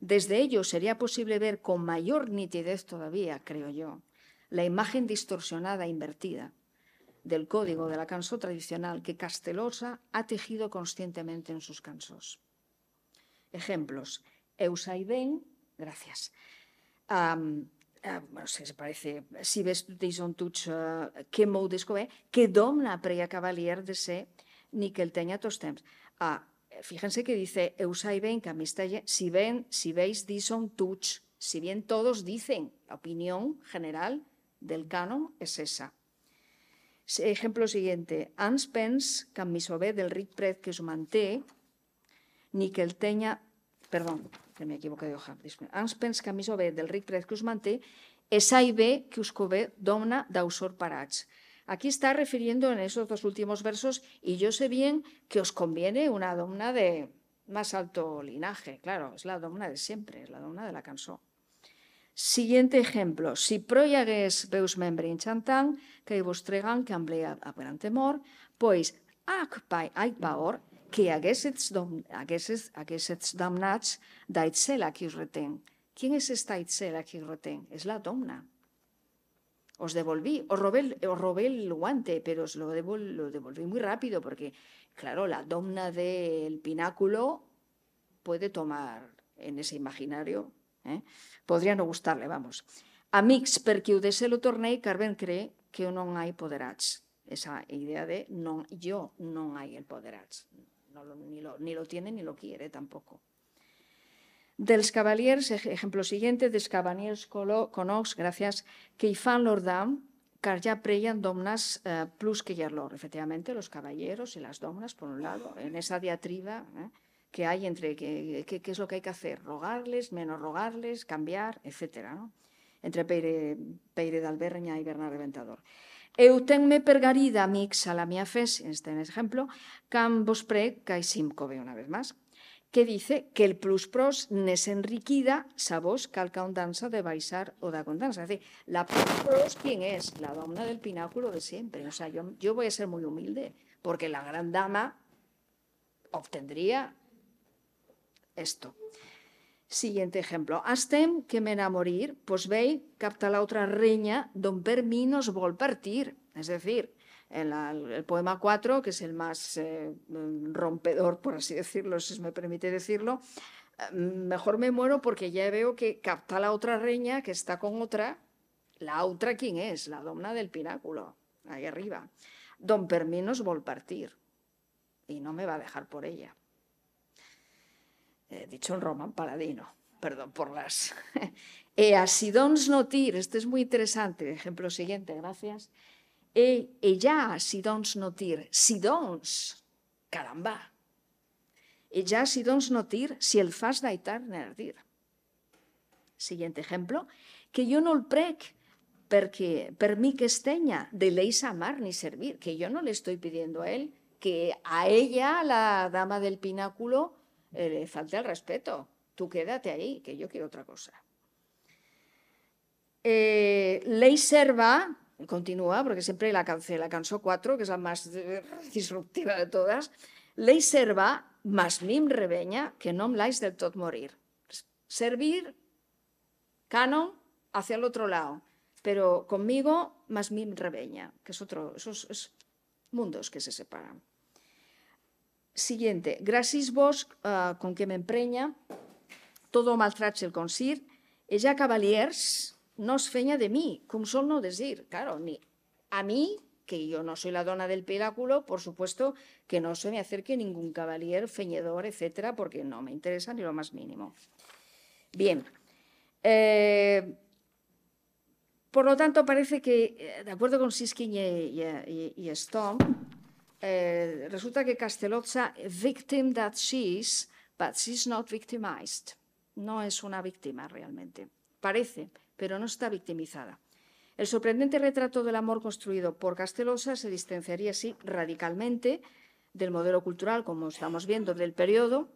Desde ellos sería posible ver con mayor nitidez todavía, creo yo, la imagen distorsionada e invertida del código de la canso tradicional que Castelosa ha tejido conscientemente en sus cansos. Ejemplos. Ben, gracias. Ah, bueno, parece, si ves Touch, Mou que domna cavalier de ni que el tenia Ah, fíjense que dice, Eusai ben si ven, si veis, dison touch. Si bien todos dicen, la opinión general del canon es esa. Ejemplo siguiente. Ans pens que del Rick que os manté, ni que el Perdón, que me equivoqué de hoja. Ans pens que del Rick que os manté, esa ve que us domna dona d'ausor parats. Aquí está refiriendo en esos dos últimos versos, y yo sé bien que os conviene una domna de más alto linaje, claro, es la domna de siempre, es la domna de la canción. Siguiente ejemplo. Si proyages veus in chantan, que vos tregan que amblea gran temor, pues ac pai que aguesets dom, aguesets, aguesets damnats reten. ¿Quién es esta itzela que reten? Es la domna os devolví, os robé, os el guante, pero os lo, devolví muy rápido porque, claro, la domna del pináculo puede tomar en ese imaginario. ¿eh? Podría no gustarle, vamos. mix per que udese lo tornei, Carmen cree que no hay poderats. Esa idea de no, yo no hay el poderats. No ni, lo, ni lo tiene ni lo quiere tampoco dels Cavaliers, ejemplo siguiente, dels Cavaliers Conox, gracias, que ifan fan l'ordam, car ya domnas eh, plus que yarlor, efectivamente, los caballeros y las domnas, por un lado, en esa diatriba ¿eh? que hay entre qué es lo que hay que hacer, rogarles, menos rogarles, cambiar, etcétera, entre Peire, de d'Alberña y Bernard Reventador. Eu tenme per garida, a la mia este en este ejemplo, cam vos prec, una vez más, que dice que el plus pros nes enriquida sabos calca un danza de baisar o da danza. Es decir, la plus pros, ¿quién es? La dama del pináculo de siempre. O sea, yo, yo voy a ser muy humilde, porque la gran dama obtendría esto. Siguiente ejemplo. Astem que me enamorir, morir, pues vei capta la otra reña don perminos vol partir. Es decir, el, el poema 4, que es el más eh, rompedor, por así decirlo, si me permite decirlo, mm, mejor me muero porque ya veo que capta la otra reña que está con otra. La otra, ¿quién es? La domna del pináculo, ahí arriba. Don Perminos vol partir y no me va a dejar por ella. Eh, dicho en Roman Paladino, perdón por las. e así dons notir, este es muy interesante, ejemplo siguiente, gracias ella, si dons no tir, si dons caramba, ella, si dons no tir, si el fas d'aitar nerdir. Siguiente ejemplo, que yo no el prec porque per mi que esteña de leis amar ni servir, que yo no le estoy pidiendo a él que a ella, la dama del pináculo, eh, le falte el respeto. Tú quédate ahí, que yo quiero otra cosa. Eh, ley serva, continúa, porque siempre la cancela, cansó cuatro que es la más eh, disruptiva de todas, ley serva, mas mim reveña, que no lais del tot morir. Pues, servir, canon, hacia el otro lado, pero conmigo, mas mim reveña, que es otro, esos, mundos que se separan. Siguiente, Gracias vos eh, con que me empreña, todo maltrache el consir, ella cavaliers, no es feña de mí, como sol no decir, claro, ni a mí, que yo no soy la dona del peláculo, por supuesto que no se me acerque ningún caballero feñedor, etcétera, porque no me interesa ni lo más mínimo. Bien. Eh, por lo tanto, parece que, eh, de acuerdo con Siskin y, y, eh, resulta que Castelozza, victim that she is, but she's not victimized. No es una víctima realmente. Parece pero no está victimizada. El sorprendente retrato del amor construido por Castelosa se distanciaría así radicalmente del modelo cultural, como estamos viendo, del periodo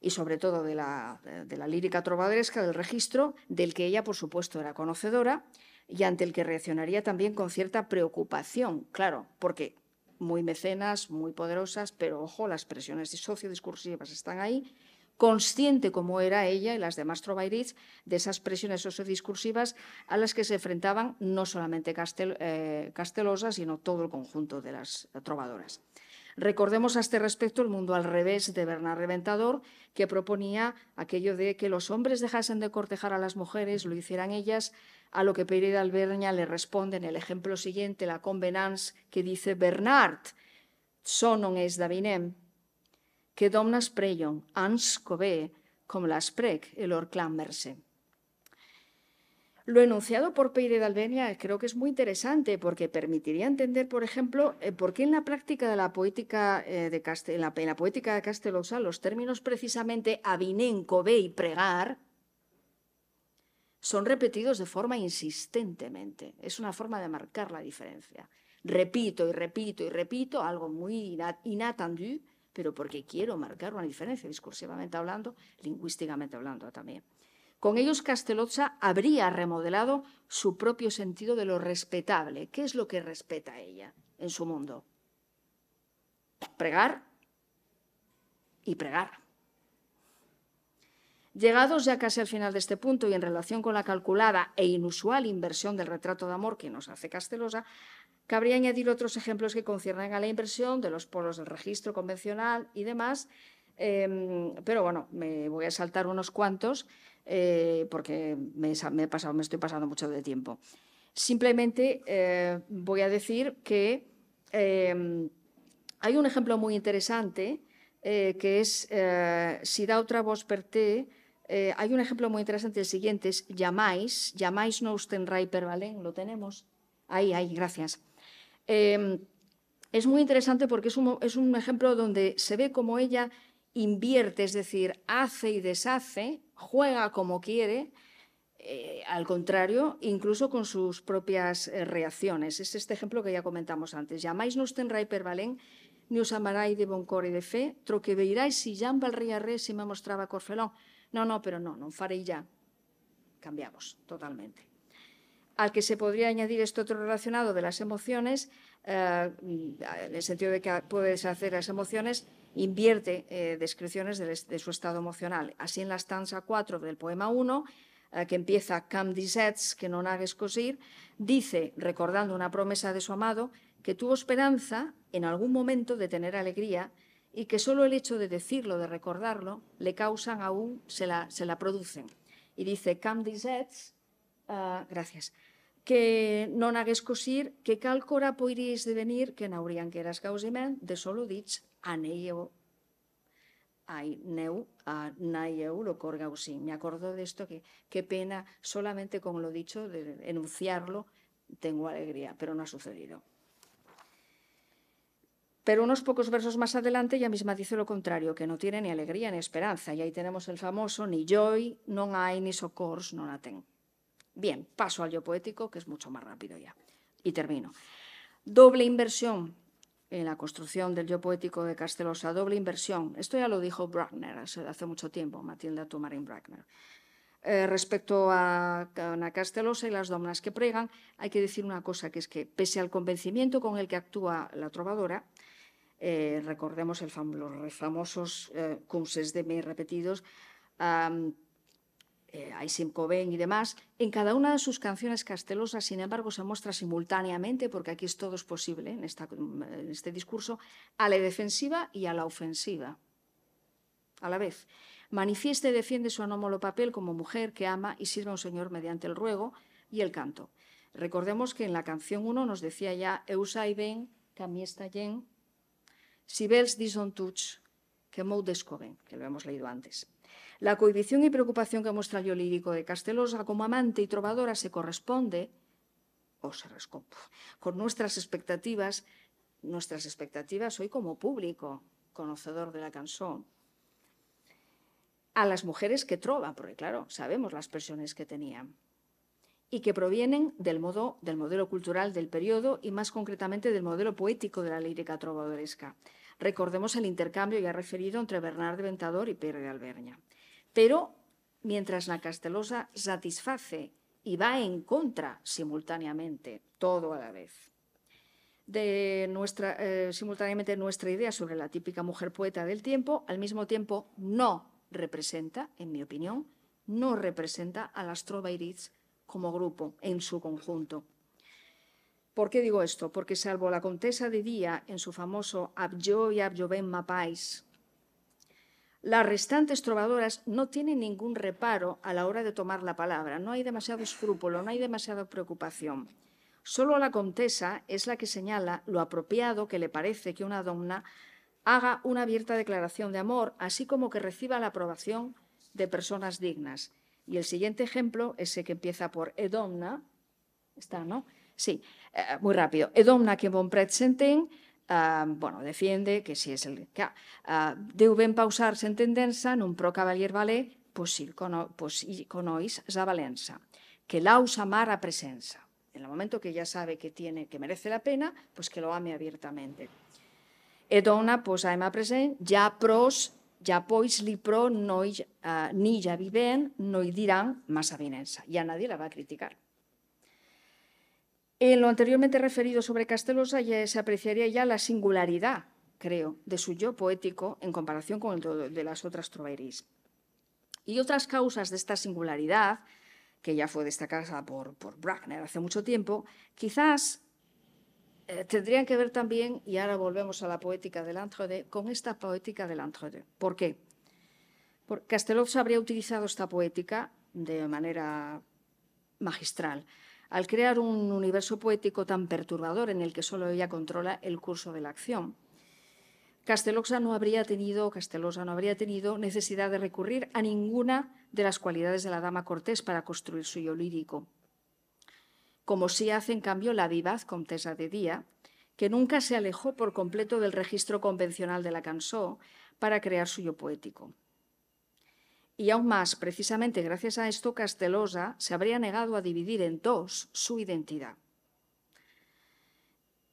y sobre todo de la, lírica trovadoresca, del registro, del que ella, por supuesto, era conocedora y ante el que reaccionaría también con cierta preocupación, claro, porque muy mecenas, muy poderosas, pero ojo, las presiones sociodiscursivas están ahí consciente como era ella y las demás trovairis de esas presiones sociodiscursivas a las que se enfrentaban no solamente Castel, eh, Castelosa, sino todo el conjunto de las trovadoras. Recordemos a este respecto el mundo al revés de Bernard Reventador, que proponía aquello de que los hombres dejasen de cortejar a las mujeres, lo hicieran ellas, a lo que de Alberña le responde en el ejemplo siguiente, la convenance que dice Bernard, sonon es davinem, que domnas preyon ans cove, las prec, el or Lo enunciado por Peire de Albenia creo que es muy interesante porque permitiría entender, por ejemplo, eh, por qué en la práctica de la poética eh, de, Castelosa los términos precisamente avinen, cove y pregar son repetidos de forma insistentemente. Es una forma de marcar la diferencia. Repito y repito y repito, algo muy inatendido pero porque quiero marcar una diferencia discursivamente hablando, lingüísticamente hablando también. Con ellos Casteloza habría remodelado su propio sentido de lo respetable. ¿Qué es lo que respeta ella en su mundo? Pregar y pregar. Llegados ya casi al final de este punto y en relación con la calculada e inusual inversión del retrato de amor que nos hace Castelosa, Cabría añadir otros ejemplos que conciernen a la inversión, de los polos del registro convencional y demás, em, pero bueno, me voy a saltar unos cuantos eh, porque me, he pasado, me estoy pasando mucho de tiempo. Simplemente eh, voy a decir que em, hay un ejemplo muy interesante eh, que es si da otra voz per te, hay un ejemplo muy interesante, el siguiente es llamáis, llamáis no usted valen, lo tenemos. Ahí, ahí, gracias. Em, es muy interesante porque es un, ejemplo donde se ve cómo ella invierte, es decir, hace y deshace, juega como quiere, eh, al contrario, incluso con sus propias eh, reacciones. Es este ejemplo que ya comentamos antes. Llamáis no ten ni os amarai de boncor y e de fe, troque si Jan valría se me mostraba Corfelón. No, no, pero no, no farei ya. Cambiamos totalmente al que se podría añadir esto otro relacionado de las emociones, eh, en el sentido de que puede deshacer las emociones, invierte eh, descripciones de, su estado emocional. Así en la stanza 4 del poema 1, eh, que empieza Cam disets que no hagues cosir, dice, recordando una promesa de su amado, que tuvo esperanza en algún momento de tener alegría y que solo el hecho de decirlo, de recordarlo, le causan aún, se la, se la producen. Y dice, Cam disets, gracias, que no hagués cosir que calcora de devenir que naurían que eras gausimen, de solo dich aneio neu, a naieu, lo corgausim. Me acuerdo de esto que qué pena, solamente con lo dicho, de enunciarlo, tengo alegría, pero no ha sucedido. Pero unos pocos versos más adelante ella misma dice lo contrario, que no tiene ni alegría ni esperanza, y ahí tenemos el famoso ni joy, non hay, ni socors, non la Bien, paso al yo poético, que es mucho más rápido ya. Y termino. Doble inversión en la construcción del yo poético de Castelosa, doble inversión. Esto ya lo dijo Bruckner hace, mucho tiempo, Matilda Tomarin Bruckner. Eh, respecto a Ana Castelosa y las domnas que pregan, hay que decir una cosa, que es que pese al convencimiento con el que actúa la trovadora, eh, recordemos el los famosos eh, cunses de me repetidos, hay eh, Aysim y demás, en cada una de sus canciones castelosas, sin embargo, se muestra simultáneamente, porque aquí es todo es posible en, este discurso, a la defensiva y a la ofensiva, a la vez. Manifiesta y defiende su anómalo papel como mujer que ama y sirve a un señor mediante el ruego y el canto. Recordemos que en la canción 1 nos decía ya Eusai Ben, Sibels Dison Touch, que Mou que lo hemos leído antes. La cohibición y preocupación que muestra yo lírico de Castelosa como amante y trovadora se corresponde, o se con nuestras expectativas, nuestras expectativas hoy como público conocedor de la canción, a las mujeres que trovan, porque claro, sabemos las presiones que tenían y que provienen del, modo, del modelo cultural del periodo y más concretamente del modelo poético de la lírica trovadoresca. Recordemos el intercambio ya referido entre Bernard de Ventador y Pierre de Alberña. Pero mientras la Castelosa satisface y va en contra simultáneamente, todo a la vez, de nuestra, eh, simultáneamente nuestra idea sobre la típica mujer poeta del tiempo, al mismo tiempo no representa, en mi opinión, no representa a las Trovairiz como grupo en su conjunto. ¿Por qué digo esto? Porque salvo la contesa de Día en su famoso Abjo y ben Mapais, las restantes trovadoras no tienen ningún reparo a la hora de tomar la palabra, no hay demasiado escrúpulo, no hay demasiada preocupación. Solo la contesa es la que señala lo apropiado que le parece que una domna haga una abierta declaración de amor, así como que reciba la aprobación de personas dignas. Y el siguiente ejemplo, es ese que empieza por Edomna, está, ¿no? Sí, eh, muy rápido. Edomna que bon Ah, bueno, defiende que si es el que uh, ah, ah, deben pausarse en tendencia en un pro cavalier valer pues conois esa valenza que l'ausa usamara a presencia. En el momento que ya sabe que, tiene, que merece la pena, pues que lo ame abiertamente. Edona, pues, a pros, ya pois li pro, no, ni ya viven, no dirán más avinensa. Y a nadie la va a criticar. En lo anteriormente referido sobre Castelosa se apreciaría ya la singularidad, creo, de su yo poético en comparación con el de las otras troveris. Y otras causas de esta singularidad, que ya fue destacada por, por hace mucho tiempo, quizás eh, tendrían que ver también, y ahora volvemos a la poética del Antrodé, con esta poética del Antrodé. ¿Por qué? Porque Castelosa habría utilizado esta poética de manera magistral al crear un universo poético tan perturbador en el que solo ella controla el curso de la acción. Castelosa no habría tenido, no habría tenido necesidad de recurrir a ninguna de las cualidades de la dama Cortés para construir su yo lírico. Como sí hace, en cambio, la vivaz Comtesa de Día, que nunca se alejó por completo del registro convencional de la canción para crear su yo poético. Y aún más, precisamente gracias a esto, Castelosa se habría negado a dividir en dos su identidad.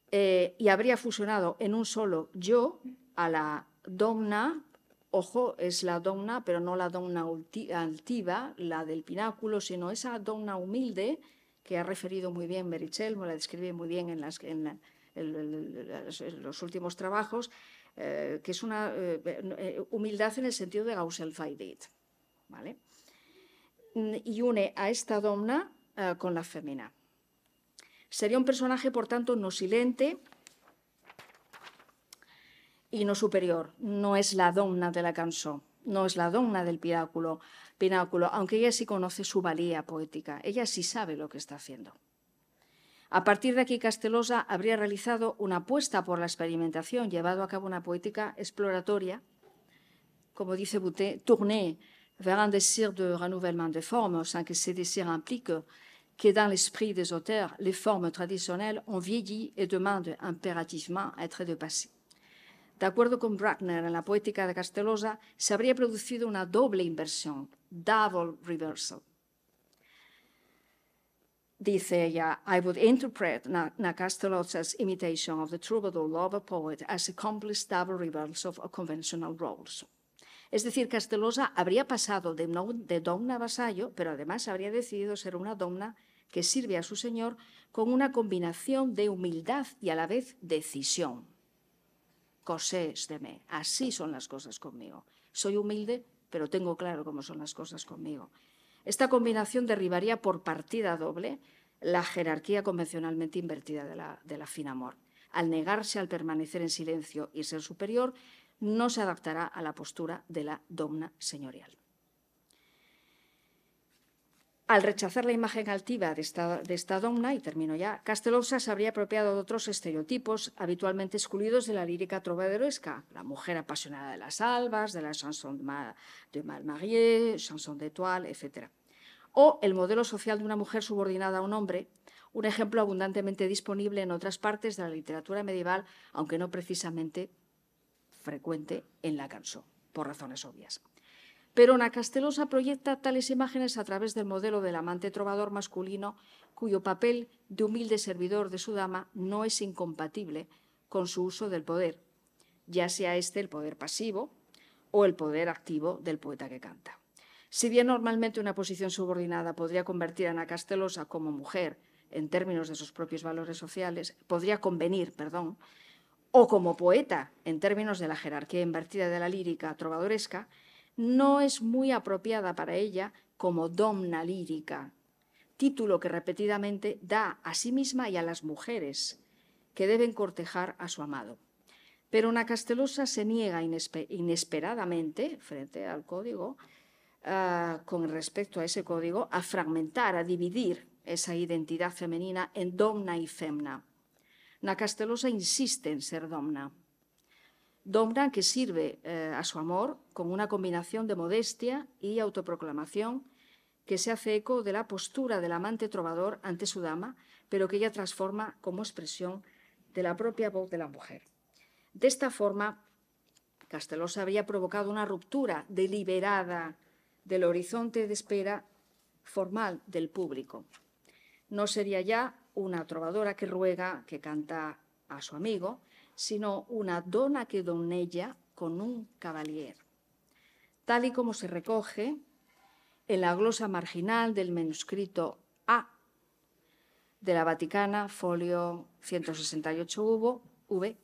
Eh, y habría fusionado en un solo yo a la donna, ojo, es la donna, pero no la donna altiva, la del pináculo, sino esa donna humilde que ha referido muy bien Berichelmo, la describe muy bien en, los últimos trabajos, eh, que es una eh, humildad en el sentido de gausel Mm, y une a esta domna eh, con la femina Sería un personaje, por tanto, no silente y no superior. No es la domna de la canción, no es la domna del pináculo, aunque ella sí conoce su valía poética, ella sí sabe lo que está haciendo. A partir de aquí, Castelosa habría realizado una apuesta por la experimentación, llevado a cabo una poética exploratoria, como dice Boutet, tourné vers un désir de renouvellement des formes, sans que ces désirs impliquent que dans l'esprit des auteurs, les formes traditionnelles ont vieilli et demandent impérativement à être dépassées. De avec con Bruckner, en la poétique de Castellosa, se habría producido una doble inversión, double reversal. Dice ella, I would interpret Na de imitation of the troubadour lover poet as a complex double reversal of conventional roles. Es decir, Castelosa habría pasado de, no, de domna vasallo, pero además habría decidido ser una domna que sirve a su señor con una combinación de humildad y a la vez decisión. Cosés de mí, así son las cosas conmigo. Soy humilde, pero tengo claro cómo son las cosas conmigo. Esta combinación derribaría por partida doble la jerarquía convencionalmente invertida de la, de la Al negarse al permanecer en silencio y ser superior, no se adaptará a la postura de la domna señorial. Al rechazar la imagen altiva de esta, domna, y termino ya, Castelosa se habría apropiado de otros estereotipos habitualmente excluidos de la lírica trovadoresca, la mujer apasionada de las albas, de la chanson de Malmarié, chanson d'étoile, etc. O el modelo social de una mujer subordinada a un hombre, un ejemplo abundantemente disponible en otras partes de la literatura medieval, aunque no precisamente frecuente en la canción, por razones obvias. Pero Ana Castelosa proyecta tales imágenes a través del modelo del amante trovador masculino, cuyo papel de humilde servidor de su dama no es incompatible con su uso del poder, ya sea este el poder pasivo o el poder activo del poeta que canta. Si bien normalmente una posición subordinada podría convertir a Ana Castelosa como mujer en términos de sus propios valores sociales, podría convenir, perdón, o como poeta, en términos de la jerarquía invertida de la lírica trovadoresca, no es muy apropiada para ella como domna lírica, título que repetidamente da a sí misma y a las mujeres que deben cortejar a su amado. Pero una Castellosa se niega inesperadamente, frente al código, ah, con respecto a ese código, a fragmentar, a dividir esa identidad femenina en domna y femna Na Castelosa insiste en ser domna. Domna que sirve eh, a su amor con una combinación de modestia y autoproclamación que se hace eco de la postura del amante trovador ante su dama, pero que ella transforma como expresión de la propia voz de la mujer. De esta forma, Castelosa había provocado una ruptura deliberada del horizonte de espera formal del público. No sería ya una trovadora que ruega, que canta a su amigo, sino una dona que donella con un cavalier, tal y como se recoge en la glosa marginal del manuscrito A de la Vaticana, folio 168 v,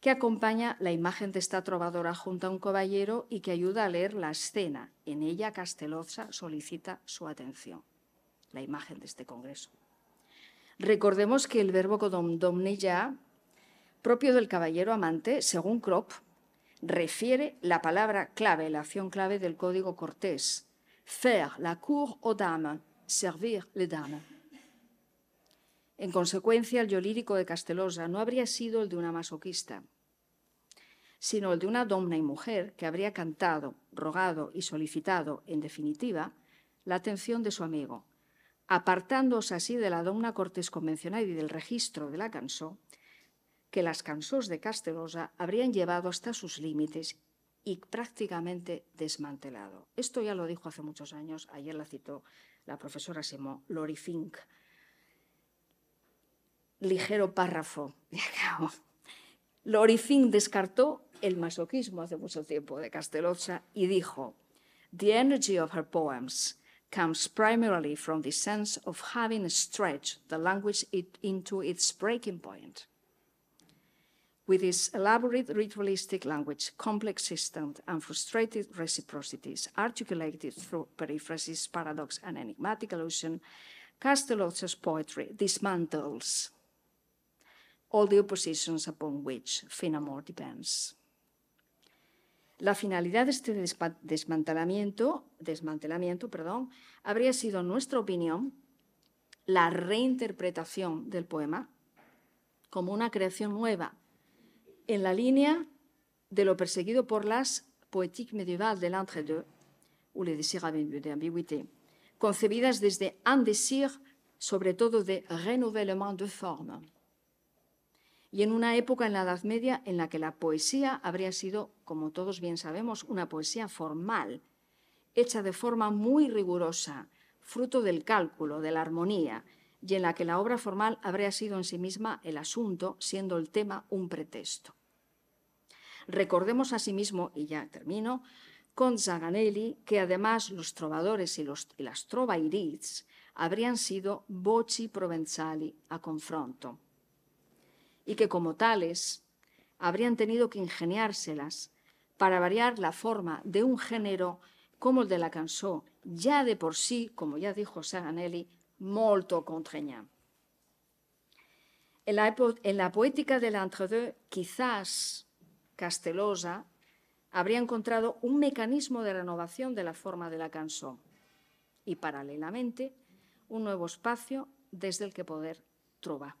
que acompaña la imagen de esta trovadora junto a un caballero y que ayuda a leer la escena. En ella Casteloza solicita su atención, la imagen de este congreso. Recordemos que el verbo domne ya propio del caballero amante, según Crop, refiere la palabra clave, la acción clave del código cortés. Faire la cour aux dames, servir les dames. En consecuencia, el yo lírico de Castelosa no habría sido el de una masoquista, sino el de una domna y mujer que habría cantado, rogado y solicitado, en definitiva, la atención de su amigo, apartándose así de la domna Cortés convencional y del registro de la canso, que las cansos de Castelosa habrían llevado hasta sus límites y prácticamente desmantelado. Esto ya lo dijo hace muchos años, ayer la citó la profesora Simón Lori Fink. Ligero párrafo, Lori Fink descartó el masoquismo hace mucho tiempo de Castelosa y dijo, The energy of her poems comes primarily from the sense of having stretched the language it into its breaking point. With its elaborate ritualistic language, complex systems, and frustrated reciprocities articulated through periphrases, paradox, and enigmatic allusion, Castellozz's poetry dismantles all the oppositions upon which Finamore depends. La finalidad de este desmantelamiento, desmantelamiento perdón, habría sido, en nuestra opinión, la reinterpretación del poema como una creación nueva, en la línea de lo perseguido por las poétiques médiévales de l'entre-deux, o le désir de ambigüité, concebidas desde un désir, sobre todo de renouvellement de forma y en una época en la Edad Media en la que la poesía habría sido, como todos bien sabemos, una poesía formal, hecha de forma muy rigurosa, fruto del cálculo, de la armonía, y en la que la obra formal habría sido en sí misma el asunto, siendo el tema un pretexto. Recordemos asimismo, y ya termino, con Zaganelli que además los trovadores y, las trovairids habrían sido voci provenzali a confronto y que como tales habrían tenido que ingeniárselas para variar la forma de un género como el de la canción, ya de por sí, como ya dijo Saganelli, molto contraña. En la, en la poética del quizás Castelosa habría encontrado un mecanismo de renovación de la forma de la canción y, paralelamente, un nuevo espacio desde el que poder trobar.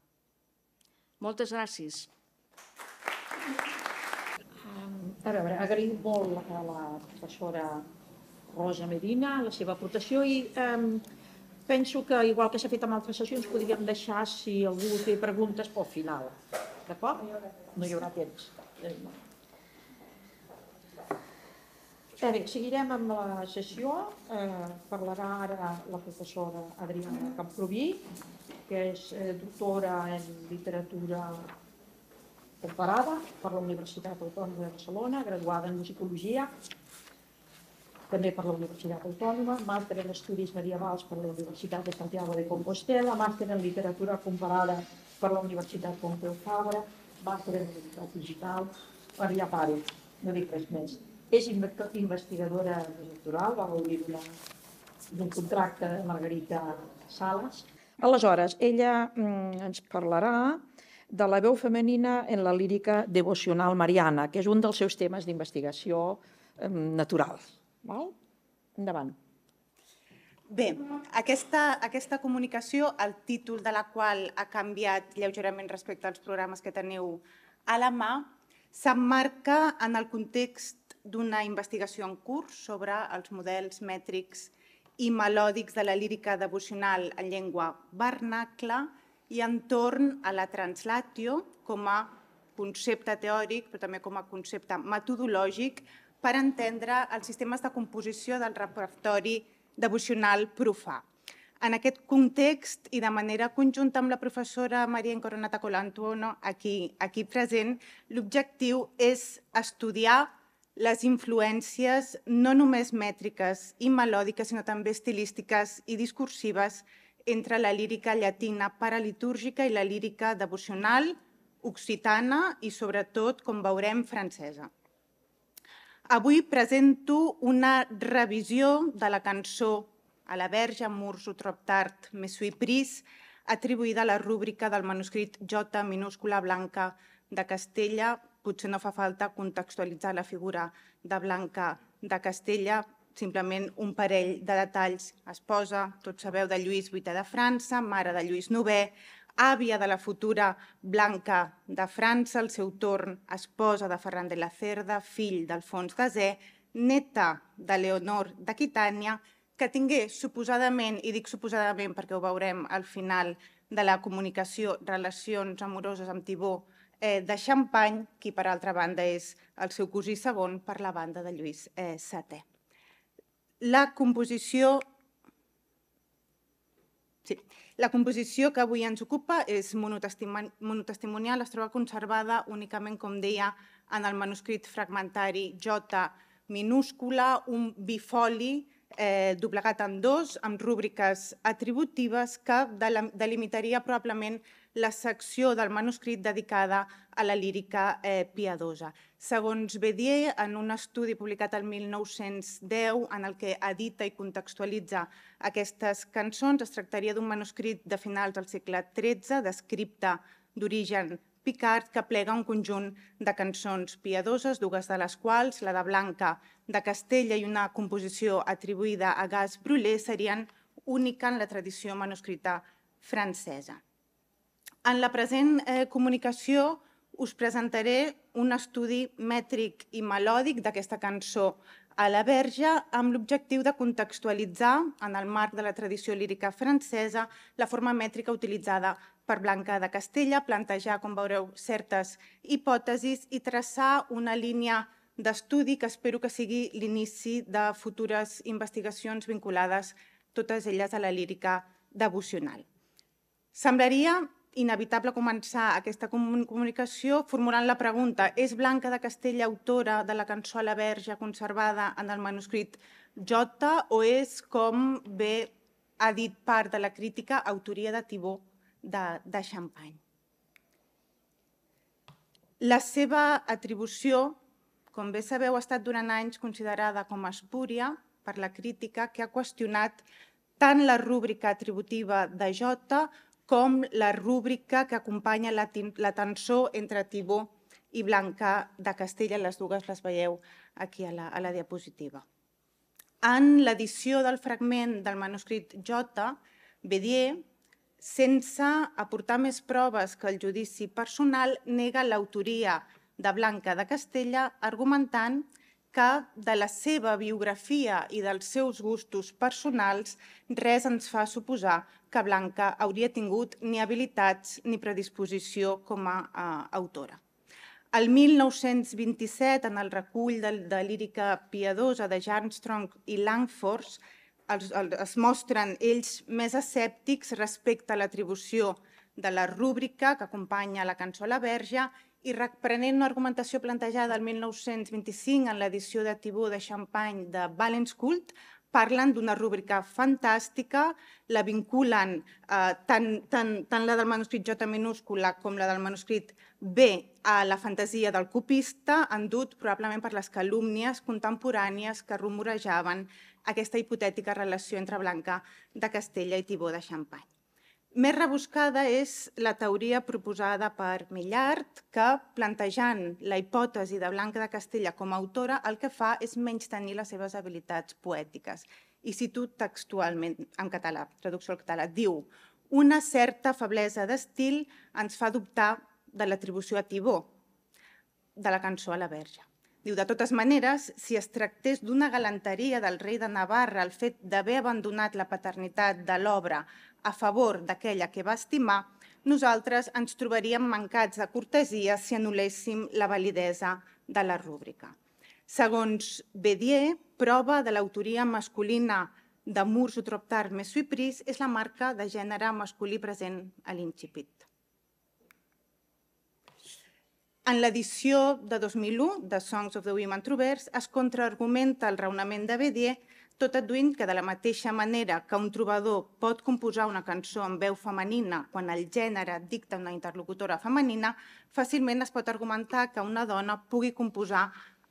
Moltes gràcies. A veure, agraïm molt a la professora Rosa Medina la seva aportació i eh, penso que, igual que s'ha fet amb altres sessions, podríem deixar, si algú té preguntes, pel final. D'acord? No hi haurà temps. No hi haurà temps. Bé, seguirem amb la sessió. Eh, parlarà ara la professora Adriana mm-hmm. Camproví, que és eh, doctora en literatura comparada per la Universitat Autònoma de Barcelona, graduada en musicologia, també per la Universitat Autònoma, màster en Estudis Medievals per la Universitat de Santiago de Compostela, màster en Literatura Comparada per la Universitat Pompeu Fabra, màster en Literatura Digital per Iapari, no dic res més. És investigadora doctoral, va gaudir d'un contracte de Margarita Sales. Aleshores, ella mm, ens parlarà de la veu femenina en la lírica devocional mariana, que és un dels seus temes d'investigació mm, natural. Val? Endavant. Bé, aquesta, aquesta comunicació, el títol de la qual ha canviat lleugerament respecte als programes que teniu a la mà, s'emmarca en el context d'una investigació en curs sobre els models mètrics i melòdics de la lírica devocional en llengua vernacle i entorn a la translatio com a concepte teòric, però també com a concepte metodològic, per entendre els sistemes de composició del repertori devocional profà. En aquest context i de manera conjunta amb la professora Maria Encoronata Colantuono, aquí, aquí present, l'objectiu és estudiar les influències no només mètriques i melòdiques, sinó també estilístiques i discursives entre la lírica llatina paralitúrgica i la lírica devocional, occitana i, sobretot, com veurem, francesa. Avui presento una revisió de la cançó a la verge Murs Utroptart Mesui Pris, atribuïda a la rúbrica del manuscrit J minúscula blanca de Castella potser no fa falta contextualitzar la figura de Blanca de Castella, simplement un parell de detalls. Esposa, tots sabeu, de Lluís VIII de França, mare de Lluís IX, àvia de la futura Blanca de França, al seu torn esposa de Ferran de la Cerda, fill d'Alfons Desè, neta de Leonor d'Aquitània, que tingué suposadament, i dic suposadament perquè ho veurem al final de la comunicació, relacions amoroses amb Tibó eh, de Xampany, qui per altra banda és el seu cosí segon per la banda de Lluís eh, VII. La composició... Sí. La composició que avui ens ocupa és monotestimonial, es troba conservada únicament, com deia, en el manuscrit fragmentari J minúscula, un bifoli eh, doblegat en dos, amb rúbriques atributives que delimitaria probablement la secció del manuscrit dedicada a la lírica eh, piadosa. Segons Bedier, en un estudi publicat el 1910, en el que edita i contextualitza aquestes cançons, es tractaria d'un manuscrit de finals del segle XIII, d'escripta d'origen Picard, que plega un conjunt de cançons piadoses, dues de les quals, la de Blanca de Castella i una composició atribuïda a Gas Brulé, serien única en la tradició manuscrita francesa. En la present eh, comunicació us presentaré un estudi mètric i melòdic d'aquesta cançó a la Verge amb l'objectiu de contextualitzar, en el marc de la tradició lírica francesa, la forma mètrica utilitzada per Blanca de Castella, plantejar, com veureu, certes hipòtesis i traçar una línia d'estudi que espero que sigui l'inici de futures investigacions vinculades, totes elles a la lírica devocional. Semblaria inevitable començar aquesta comunicació formulant la pregunta «És Blanca de Castell autora de la cançó a la verge conservada en el manuscrit J o és, com bé ha dit part de la crítica, autoria de Tibó de, de Champagne?» La seva atribució, com bé sabeu, ha estat durant anys considerada com a espúria per la crítica que ha qüestionat tant la rúbrica atributiva de Jota com la rúbrica que acompanya la, la tensó entre Tibó i Blanca de Castella. Les dues les veieu aquí a la, a la diapositiva. En l'edició del fragment del manuscrit J, Bédier, sense aportar més proves que el judici personal, nega l'autoria de Blanca de Castella, argumentant que que de la seva biografia i dels seus gustos personals res ens fa suposar que Blanca hauria tingut ni habilitats ni predisposició com a eh, autora. El 1927, en el recull de, de lírica piadosa de Strong i Langfors, els, els, es mostren ells més escèptics respecte a l'atribució de la rúbrica que acompanya la cançó a la verge i reprenent una argumentació plantejada el 1925 en l'edició de Tibó de Champagne de Cult, parlen d'una rúbrica fantàstica, la vinculen eh, tant, tant, tant la del manuscrit J minúscula com la del manuscrit B a la fantasia del copista, endut probablement per les calúmnies contemporànies que rumorejaven aquesta hipotètica relació entre Blanca de Castella i Tibó de Champagne. Més rebuscada és la teoria proposada per Millard, que plantejant la hipòtesi de Blanca de Castella com a autora, el que fa és menys tenir les seves habilitats poètiques. I si tu textualment en català, traducció al català, diu «Una certa feblesa d'estil ens fa dubtar de l'atribució a Tibó, de la cançó a la verge». Diu, de totes maneres, si es tractés d'una galanteria del rei de Navarra el fet d'haver abandonat la paternitat de l'obra a favor d'aquella que va estimar, nosaltres ens trobaríem mancats de cortesia si anul·léssim la validesa de la rúbrica. Segons Bédier, prova de l'autoria masculina de Murs Utroptar més Suipris és la marca de gènere masculí present a l'Inxipit. En l'edició de 2001 de Songs of the Women Trouvers es contraargumenta el raonament de Bédier tot adduint que de la mateixa manera que un trobador pot composar una cançó amb veu femenina quan el gènere dicta una interlocutora femenina, fàcilment es pot argumentar que una dona pugui composar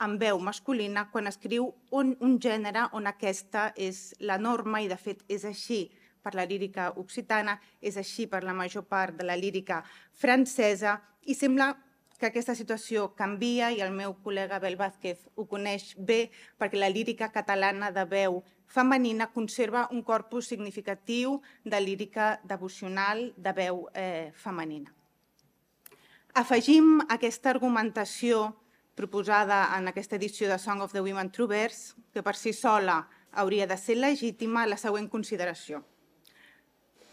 amb veu masculina quan escriu un, un gènere on aquesta és la norma i de fet és així per la lírica occitana, és així per la major part de la lírica francesa i sembla que aquesta situació canvia i el meu col·lega Abel Vázquez ho coneix bé perquè la lírica catalana de veu femenina conserva un corpus significatiu de lírica devocional de veu eh, femenina. Afegim aquesta argumentació proposada en aquesta edició de Song of the Women Trouvers, que per si sola hauria de ser legítima, la següent consideració –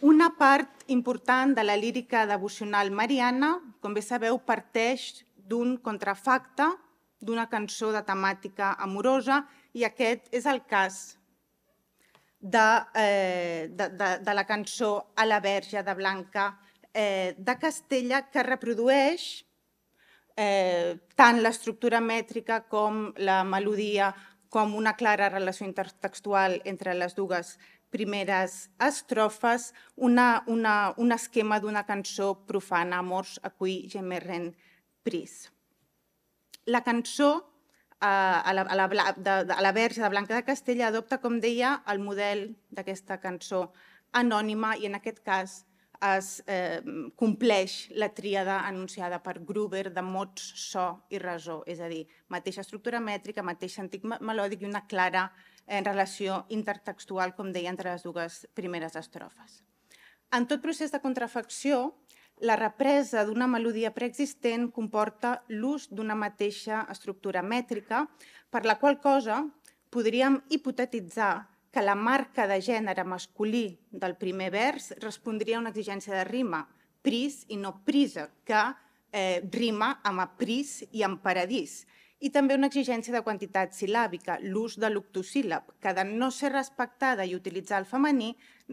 una part important de la lírica devocional mariana, com bé sabeu, parteix d'un contrafacte d'una cançó de temàtica amorosa i aquest és el cas de, eh, de, de, de la cançó A la Verge de Blanca eh, de Castella que reprodueix eh, tant l'estructura mètrica com la melodia com una clara relació intertextual entre les dues primeres estrofes una, una, un esquema d'una cançó profana, Amors a cui gemerren pris. La cançó eh, a, la, a, la, de, de, a la Verge de Blanca de Castella adopta, com deia, el model d'aquesta cançó anònima i en aquest cas es eh, compleix la tríada anunciada per Gruber de mots, so i resó, és a dir, mateixa estructura mètrica, mateix sentit melòdic i una clara en relació intertextual, com deia, entre les dues primeres estrofes. En tot procés de contrafacció, la represa d'una melodia preexistent comporta l'ús d'una mateixa estructura mètrica, per la qual cosa podríem hipotetitzar que la marca de gènere masculí del primer vers respondria a una exigència de rima, pris i no prisa, que eh, rima amb apris i amb paradís. I també una exigència de quantitat silàbica, l'ús de l'octosíl·lab, que de no ser respectada i utilitzar el femení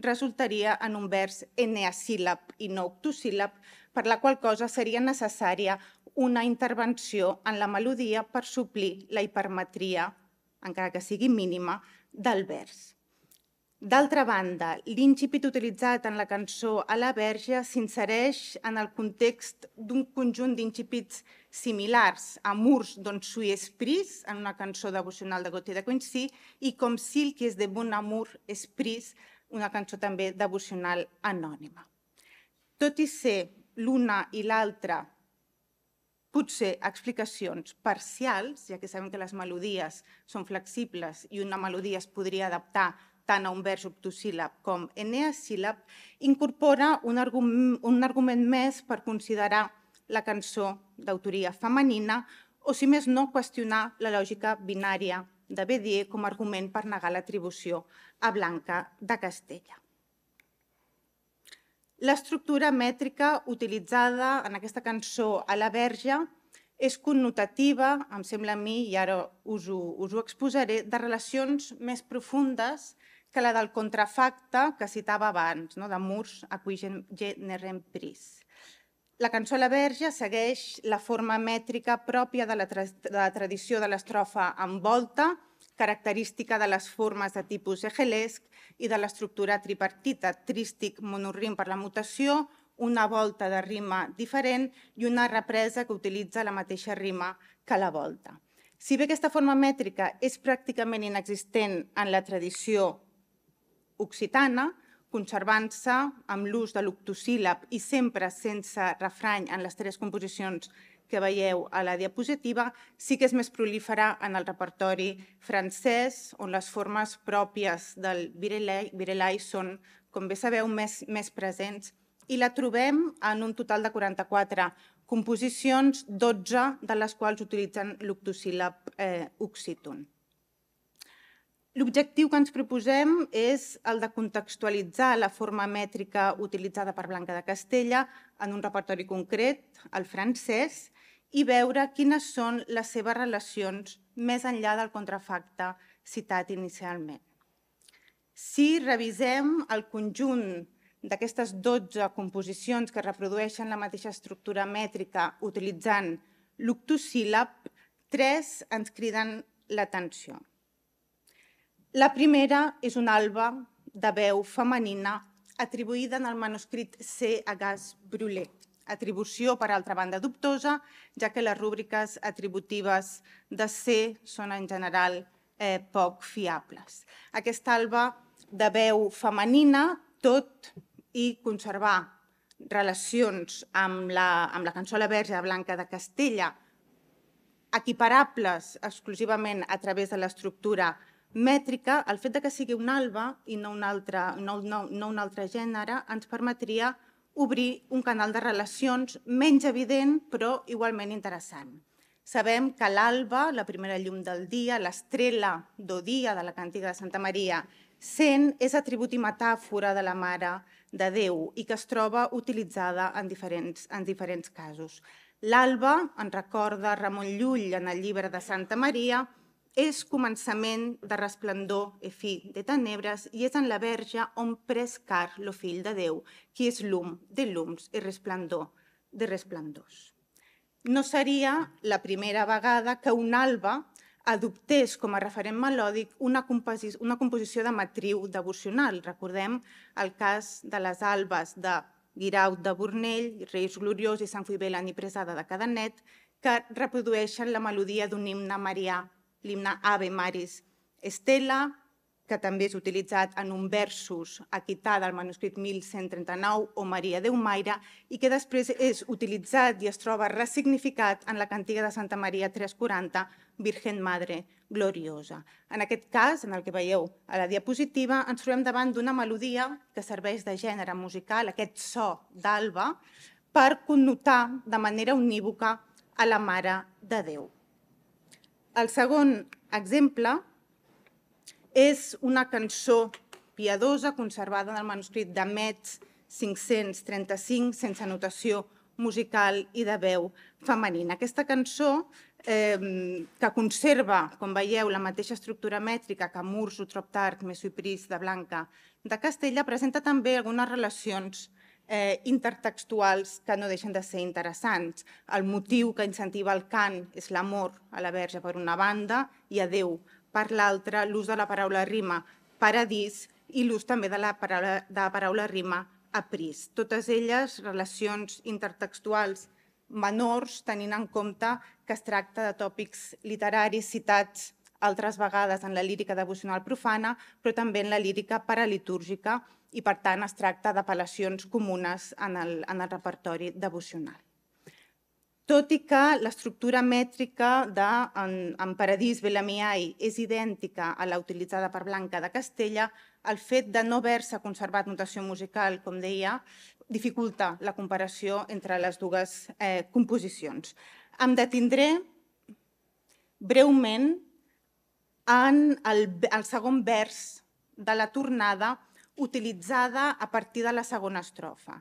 resultaria en un vers eneasíl·lab i no octosíl·lab, per la qual cosa seria necessària una intervenció en la melodia per suplir la hipermetria, encara que sigui mínima, del vers. D'altra banda, l'incipit utilitzat en la cançó a la verge s'insereix en el context d'un conjunt d'incipits similars a Murs d'on sui és pris, en una cançó devocional de Gautier de Coincy, i com que és de Bon Amour és pris, una cançó també devocional anònima. Tot i ser l'una i l'altra potser explicacions parcials, ja que sabem que les melodies són flexibles i una melodia es podria adaptar tant a un vers octosíl·lab com eneasíl·lab, incorpora un argument, un argument més per considerar la cançó d'autoria femenina o, si més no, qüestionar la lògica binària de Bédier com a argument per negar l'atribució a Blanca de Castella. L'estructura mètrica utilitzada en aquesta cançó a la verge és connotativa, em sembla a mi, i ara us ho, us ho exposaré, de relacions més profundes que la del contrafacte que citava abans, no? de Murs a cui generem pris. La cançó La Verge segueix la forma mètrica pròpia de la, tra de la tradició de l'estrofa amb volta, característica de les formes de tipus egelesc i de l'estructura tripartita, trístic monorrim per la mutació, una volta de rima diferent i una represa que utilitza la mateixa rima que la volta. Si bé aquesta forma mètrica és pràcticament inexistent en la tradició occitana, conservant-se amb l'ús de l'octosíl·lab i sempre sense refrany en les tres composicions que veieu a la diapositiva, sí que és més prolífera en el repertori francès, on les formes pròpies del virelai, virelai són, com bé sabeu, més, més presents. I la trobem en un total de 44 composicions, 12 de les quals utilitzen l'octosíl·lab eh, oxíton. L'objectiu que ens proposem és el de contextualitzar la forma mètrica utilitzada per Blanca de Castella en un repertori concret, el francès, i veure quines són les seves relacions més enllà del contrafacte citat inicialment. Si revisem el conjunt d'aquestes 12 composicions que reprodueixen la mateixa estructura mètrica utilitzant l'octosíl·lab, tres ens criden l'atenció. La primera és una alba de veu femenina atribuïda en el manuscrit C. a Gas Brulé, atribució per altra banda dubtosa, ja que les rúbriques atributives de C són en general eh, poc fiables. Aquesta alba de veu femenina, tot i conservar relacions amb la, amb la cançó La Verge Blanca de Castella, equiparables exclusivament a través de l'estructura mètrica, el fet de que sigui un alba i no un altre, no, no, no un altre gènere, ens permetria obrir un canal de relacions menys evident, però igualment interessant. Sabem que l'alba, la primera llum del dia, l'estrela d'Odia de la cantiga de Santa Maria, sent és atribut i metàfora de la Mare de Déu i que es troba utilitzada en diferents, en diferents casos. L'alba, en recorda Ramon Llull en el llibre de Santa Maria, és començament de resplendor i fi de tenebres i és en la verge on pres car lo fill de Déu, qui és l'um de llums i resplendor de resplendors. No seria la primera vegada que un alba adoptés com a referent melòdic una, composi una composició de matriu devocional. Recordem el cas de les albes de Guirau de Bornell, Reis Gloriós i Sant Fuibelan i Presada de Cadenet, que reprodueixen la melodia d'un himne marià l'himne Ave Maris Estela, que també és utilitzat en un versus a quitar del manuscrit 1139 o Maria Maire i que després és utilitzat i es troba ressignificat en la cantiga de Santa Maria 340, Virgen Madre Gloriosa. En aquest cas, en el que veieu a la diapositiva, ens trobem davant d'una melodia que serveix de gènere musical, aquest so d'alba, per connotar de manera unívoca a la Mare de Déu. El segon exemple és una cançó piadosa conservada en el manuscrit de Metz 535 sense notació musical i de veu femenina. Aquesta cançó, eh, que conserva, com veieu, la mateixa estructura mètrica que Murs, Utrop Tart, Mesuipris, de Blanca, de Castella, presenta també algunes relacions eh, intertextuals que no deixen de ser interessants. El motiu que incentiva el cant és l'amor a la verge per una banda i a Déu per l'altra, l'ús de la paraula rima paradís i l'ús també de la paraula, de la paraula rima aprís. Totes elles relacions intertextuals menors, tenint en compte que es tracta de tòpics literaris citats altres vegades en la lírica devocional profana, però també en la lírica paralitúrgica i, per tant, es tracta d'apel·lacions comunes en el, en el repertori devocional. Tot i que l'estructura mètrica de en, en Paradís Belamiai és idèntica a la utilitzada per Blanca de Castella, el fet de no haver-se conservat notació musical, com deia, dificulta la comparació entre les dues eh, composicions. Em detindré breument en el, el segon vers de la tornada, utilitzada a partir de la segona estrofa.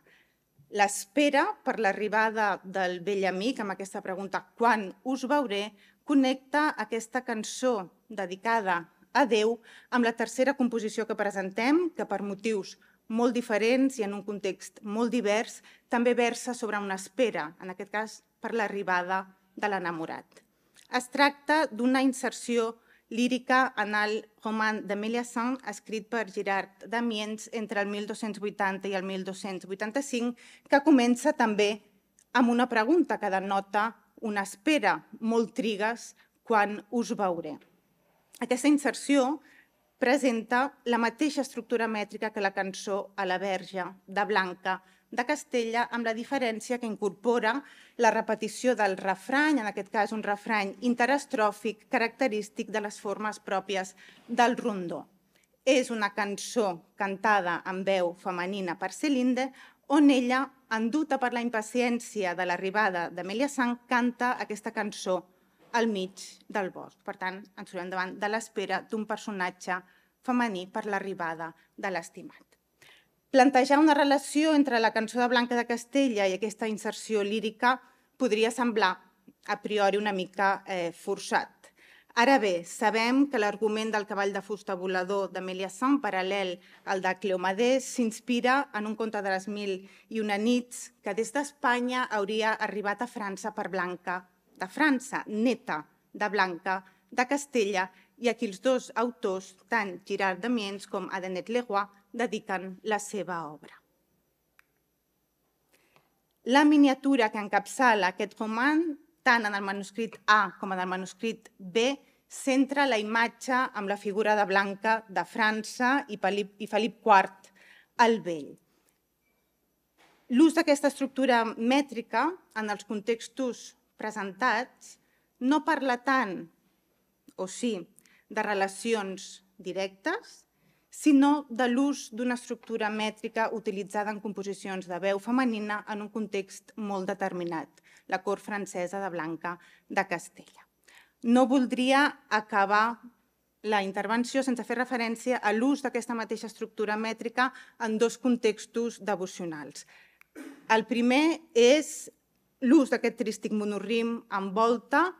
L'espera per l'arribada del vell amic amb aquesta pregunta «Quan us veuré?» connecta aquesta cançó dedicada a Déu amb la tercera composició que presentem, que per motius molt diferents i en un context molt divers, també versa sobre una espera, en aquest cas per l'arribada de l'enamorat. Es tracta d'una inserció lírica anal roman d'Amelia Saint, escrit per Girard d'Amiens entre el 1280 i el 1285, que comença també amb una pregunta que denota una espera, molt trigues, quan us veuré. Aquesta inserció presenta la mateixa estructura mètrica que la cançó a la verge de Blanca, de Castella amb la diferència que incorpora la repetició del refrany, en aquest cas un refrany interestròfic característic de les formes pròpies del rondó. És una cançó cantada amb veu femenina per Celinde, on ella, enduta per la impaciència de l'arribada d'Amelia Sang, canta aquesta cançó al mig del bosc. Per tant, ens trobem davant de l'espera d'un personatge femení per l'arribada de l'estimat. Plantejar una relació entre la cançó de Blanca de Castella i aquesta inserció lírica podria semblar a priori una mica eh, forçat. Ara bé, sabem que l'argument del cavall de fusta volador d'Amelia Sant, paral·lel al de Cleomadés, s'inspira en un conte de les mil i una nits que des d'Espanya hauria arribat a França per Blanca de França, neta de Blanca de Castella, i aquí els dos autors, tant Girard Damiens com Adenet Leroy, dedicant la seva obra. La miniatura que encapçala aquest roman, tant en el manuscrit A com en el manuscrit B, centra la imatge amb la figura de Blanca de França i Felip IV el Vell. L'ús d'aquesta estructura mètrica en els contextos presentats no parla tant, o sí, de relacions directes, sinó de l'ús d'una estructura mètrica utilitzada en composicions de veu femenina en un context molt determinat, la cor francesa de Blanca de Castella. No voldria acabar la intervenció sense fer referència a l'ús d'aquesta mateixa estructura mètrica en dos contextos devocionals. El primer és l'ús d'aquest trístic monorrim amb volta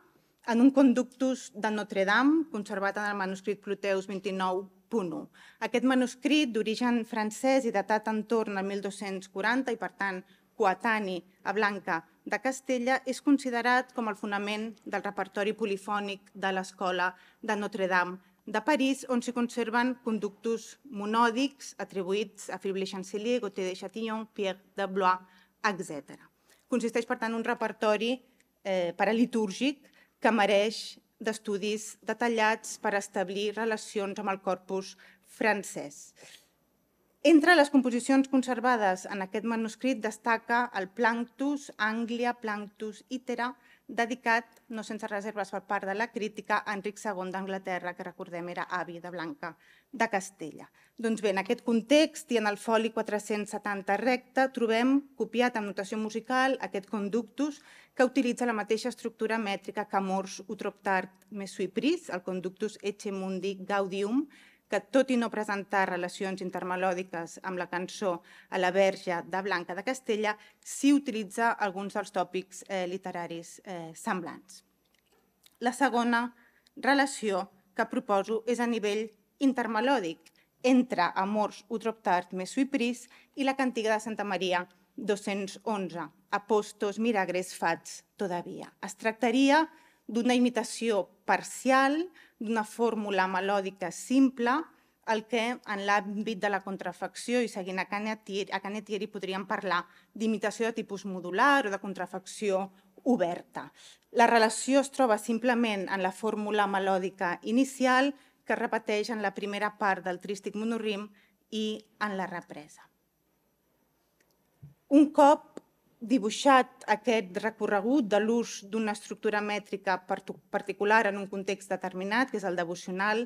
en un conductus de Notre Dame, conservat en el manuscrit Pluteus 29 1. Aquest manuscrit, d'origen francès i datat entorn al 1240 i, per tant, coetani a Blanca de Castella, és considerat com el fonament del repertori polifònic de l'escola de Notre-Dame de París, on s'hi conserven conductus monòdics atribuïts a Frible Chancelier, Gautier de Chatillon, Pierre de Blois, etc. Consisteix, per tant, un repertori eh, paralitúrgic que mereix d'estudis detallats per establir relacions amb el corpus francès. Entre les composicions conservades en aquest manuscrit destaca el Planctus, Anglia, Planctus, Itera, dedicat, no sense reserves per part de la crítica, a Enric II d'Anglaterra, que recordem era avi de Blanca de Castella. Doncs bé, en aquest context i en el foli 470 recte trobem copiat amb notació musical aquest conductus que utilitza la mateixa estructura mètrica que Mors Utroptart Mesuipris, el conductus Ecce Mundi Gaudium, que, tot i no presentar relacions intermelòdiques amb la cançó a la verge de Blanca de Castella, sí utilitza alguns dels tòpics eh, literaris eh, semblants. La segona relació que proposo és a nivell intermelòdic, entre Amors utroptart més suipris i la cantiga de Santa Maria 211, Apostos miragres fats todavia. Es tractaria d'una imitació parcial, d'una fórmula melòdica simple, el que en l'àmbit de la contrafacció i seguint a Canetieri, a Canetieri podríem parlar d'imitació de tipus modular o de contrafacció oberta. La relació es troba simplement en la fórmula melòdica inicial que es repeteix en la primera part del trístic monorim i en la represa. Un cop dibuixat aquest recorregut de l'ús d'una estructura mètrica particular en un context determinat, que és el devocional,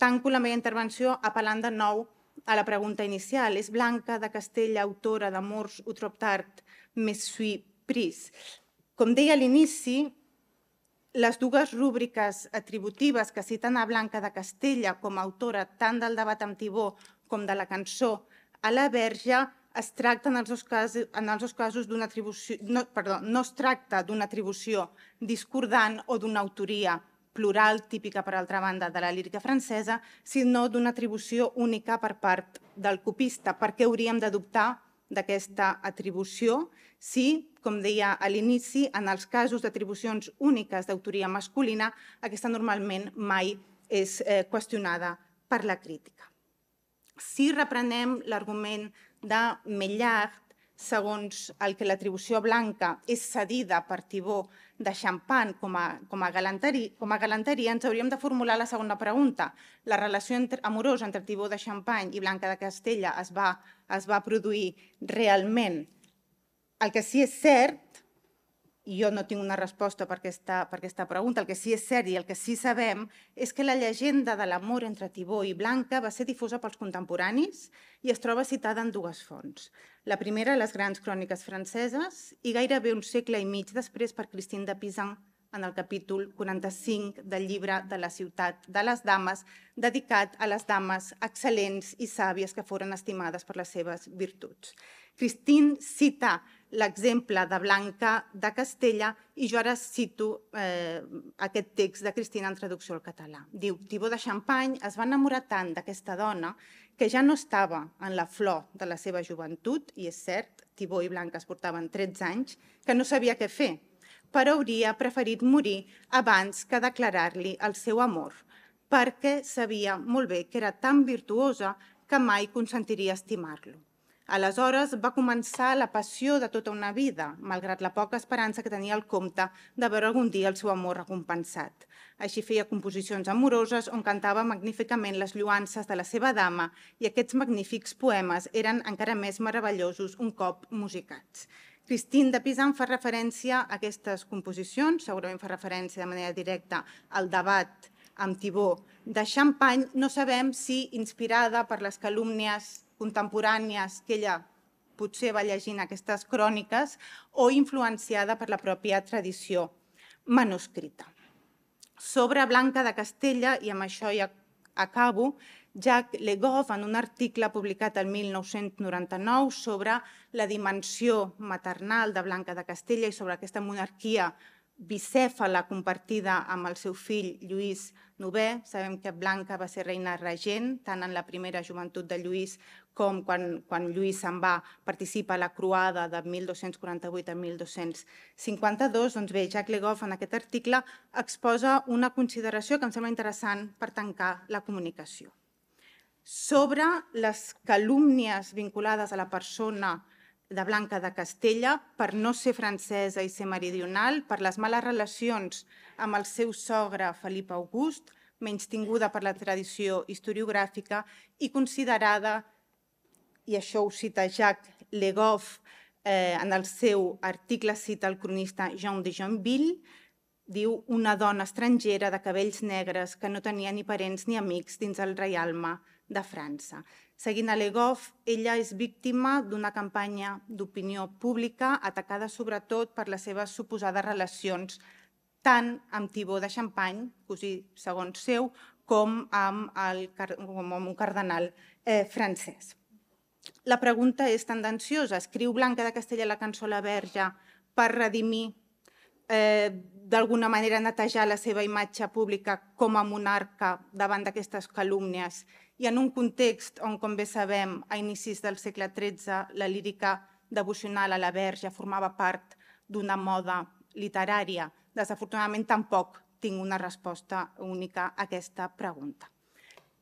tanco la meva intervenció apel·lant de nou a la pregunta inicial. És Blanca de Castella, autora d'Amors Utroptart, més suis pris. Com deia a l'inici, les dues rúbriques atributives que citen a Blanca de Castella com a autora tant del debat amb Tibó com de la cançó a la Verge es tracta en els dos casos, en els dos casos d'una atribució, no, perdó, no es tracta d'una atribució discordant o d'una autoria plural típica, per altra banda, de la lírica francesa, sinó d'una atribució única per part del copista. Per què hauríem d'adoptar d'aquesta atribució si, com deia a l'inici, en els casos d'atribucions úniques d'autoria masculina, aquesta normalment mai és eh, qüestionada per la crítica. Si reprenem l'argument de Mellard, segons el que l'atribució blanca és cedida per Tibó de Champan com a, com, a com a galanteria, ens hauríem de formular la segona pregunta. La relació entre, amorosa entre Tibó de Champagne i Blanca de Castella es va, es va produir realment? El que sí és cert jo no tinc una resposta per aquesta, per aquesta pregunta. El que sí és cert i el que sí sabem és que la llegenda de l'amor entre Tibó i Blanca va ser difusa pels contemporanis i es troba citada en dues fonts. La primera, les grans cròniques franceses, i gairebé un segle i mig després per Christine de Pizan en el capítol 45 del llibre de la ciutat de les dames, dedicat a les dames excel·lents i sàvies que foren estimades per les seves virtuts. Cristín cita l'exemple de Blanca de Castella i jo ara cito eh, aquest text de Cristina en traducció al català. Diu, Tibó de Champany es va enamorar tant d'aquesta dona que ja no estava en la flor de la seva joventut, i és cert, Tibó i Blanca es portaven 13 anys, que no sabia què fer, però hauria preferit morir abans que declarar-li el seu amor, perquè sabia molt bé que era tan virtuosa que mai consentiria estimar-lo. Aleshores va començar la passió de tota una vida, malgrat la poca esperança que tenia el comte de veure algun dia el seu amor recompensat. Així feia composicions amoroses on cantava magníficament les lluances de la seva dama i aquests magnífics poemes eren encara més meravellosos un cop musicats. Cristín de Pizan fa referència a aquestes composicions, segurament fa referència de manera directa al debat amb Tibó de Champagne, no sabem si inspirada per les calúmnies contemporànies que ella potser va llegint aquestes cròniques o influenciada per la pròpia tradició manuscrita. Sobre Blanca de Castella, i amb això ja acabo, Jacques Legoff, en un article publicat el 1999 sobre la dimensió maternal de Blanca de Castella i sobre aquesta monarquia bicèfala compartida amb el seu fill Lluís IX. Sabem que Blanca va ser reina regent, tant en la primera joventut de Lluís com quan, quan Lluís se'n va participar a la croada de 1248 a 1252. Doncs bé, Jacques Legoff en aquest article exposa una consideració que em sembla interessant per tancar la comunicació. Sobre les calúmnies vinculades a la persona de Blanca de Castella per no ser francesa i ser meridional, per les males relacions amb el seu sogre Felip August, menys tinguda per la tradició historiogràfica i considerada, i això ho cita Jacques Legoff eh, en el seu article, cita el cronista Jean de Jeanville, diu una dona estrangera de cabells negres que no tenia ni parents ni amics dins el reialme de França. Seguint a Legov, ella és víctima d'una campanya d'opinió pública atacada sobretot per les seves suposades relacions tant amb Tibó de Xampany, cosí segons seu, com amb, el, com amb un cardenal eh, francès. La pregunta és tendenciosa. Escriu Blanca de Castella la cançó La Verge per redimir, eh, d'alguna manera netejar la seva imatge pública com a monarca davant d'aquestes calúmnies i en un context on, com bé sabem, a inicis del segle XIII la lírica devocional a la Verge formava part d'una moda literària. Desafortunadament tampoc tinc una resposta única a aquesta pregunta.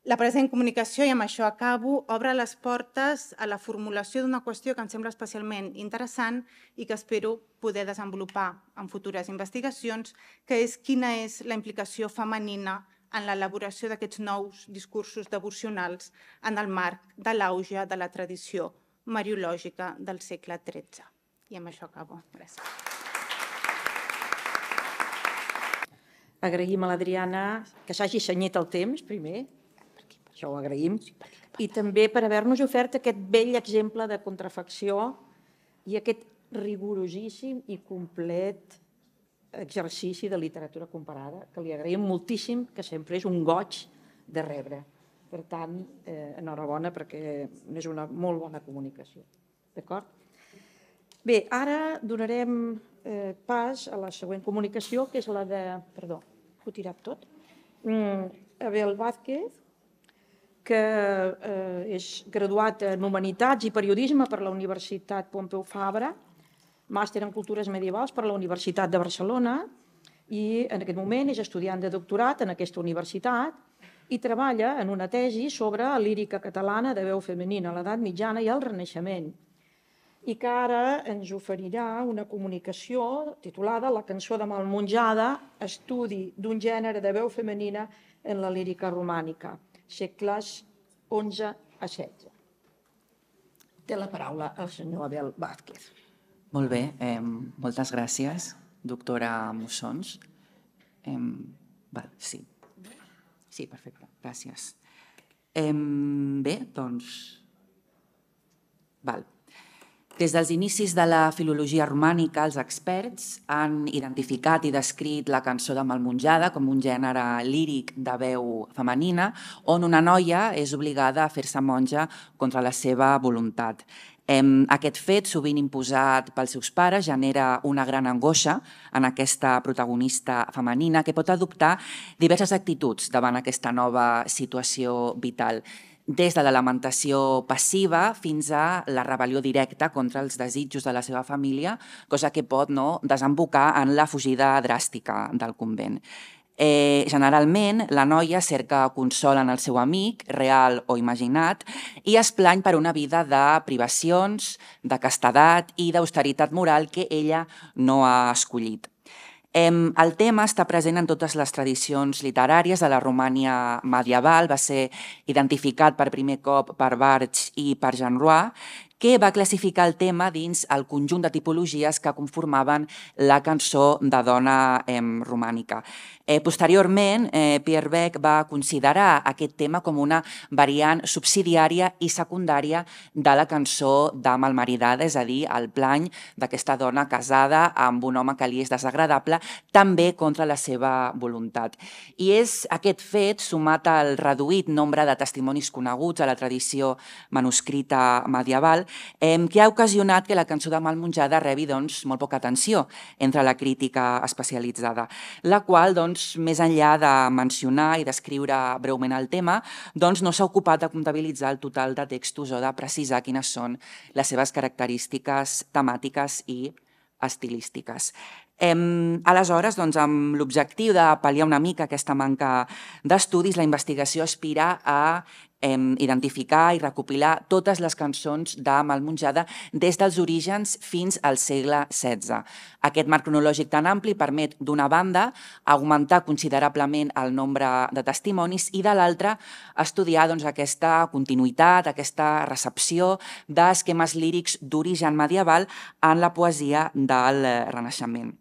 La present comunicació, i amb això acabo, obre les portes a la formulació d'una qüestió que em sembla especialment interessant i que espero poder desenvolupar en futures investigacions, que és quina és la implicació femenina en l'elaboració d'aquests nous discursos devocionals en el marc de l'auge de la tradició mariològica del segle XIII. I amb això acabo. Gràcies. Agraïm a l'Adriana que s'hagi senyit el temps, primer. Això ho agraïm. I també per haver-nos ofert aquest vell exemple de contrafacció i aquest rigorosíssim i complet exercici de literatura comparada, que li agraïm moltíssim, que sempre és un goig de rebre. Per tant, eh, enhorabona perquè és una molt bona comunicació. D'acord? Bé, ara donarem eh, pas a la següent comunicació, que és la de... Perdó, ho he tirat tot. Mm, Abel Vázquez, que eh, és graduat en Humanitats i Periodisme per la Universitat Pompeu Fabra, màster en cultures medievals per a la Universitat de Barcelona i en aquest moment és estudiant de doctorat en aquesta universitat i treballa en una tesi sobre lírica catalana de veu femenina a l'edat mitjana i al Renaixement i que ara ens oferirà una comunicació titulada La cançó de Malmonjada, estudi d'un gènere de veu femenina en la lírica romànica, segles XI a XVI. Té la paraula el senyor Abel Vázquez. Molt bé, eh, moltes gràcies, doctora Mussons. Eh, va, sí. Sí, perfecte, gràcies. Eh, bé, doncs... Val. Des dels inicis de la filologia romànica, els experts han identificat i descrit la cançó de Malmonjada com un gènere líric de veu femenina on una noia és obligada a fer-se monja contra la seva voluntat. Aquest fet, sovint imposat pels seus pares, genera una gran angoixa en aquesta protagonista femenina que pot adoptar diverses actituds davant aquesta nova situació vital des de la lamentació passiva fins a la rebel·lió directa contra els desitjos de la seva família, cosa que pot no, desembocar en la fugida dràstica del convent. Eh, generalment, la noia cerca consol en el seu amic, real o imaginat, i es plany per una vida de privacions, de castedat i d'austeritat moral que ella no ha escollit. El tema està present en totes les tradicions literàries de la Romània medieval, va ser identificat per primer cop per Barge i per Jean Roy que va classificar el tema dins el conjunt de tipologies que conformaven la cançó de dona eh, romànica. Eh, posteriorment, eh, Pierre Beck va considerar aquest tema com una variant subsidiària i secundària de la cançó de Malmaridada, és a dir, el plany d'aquesta dona casada amb un home que li és desagradable, també contra la seva voluntat. I és aquest fet, sumat al reduït nombre de testimonis coneguts a la tradició manuscrita medieval, eh, que ha ocasionat que la cançó de Mal Monjada rebi doncs, molt poca atenció entre la crítica especialitzada, la qual, doncs, més enllà de mencionar i descriure breument el tema, doncs, no s'ha ocupat de comptabilitzar el total de textos o de precisar quines són les seves característiques temàtiques i estilístiques. Em, aleshores, doncs, amb l'objectiu de pal·liar una mica aquesta manca d'estudis, la investigació aspira a eh, identificar i recopilar totes les cançons de Malmonjada des dels orígens fins al segle XVI. Aquest marc cronològic tan ampli permet, d'una banda, augmentar considerablement el nombre de testimonis i, de l'altra, estudiar doncs, aquesta continuïtat, aquesta recepció d'esquemes lírics d'origen medieval en la poesia del Renaixement.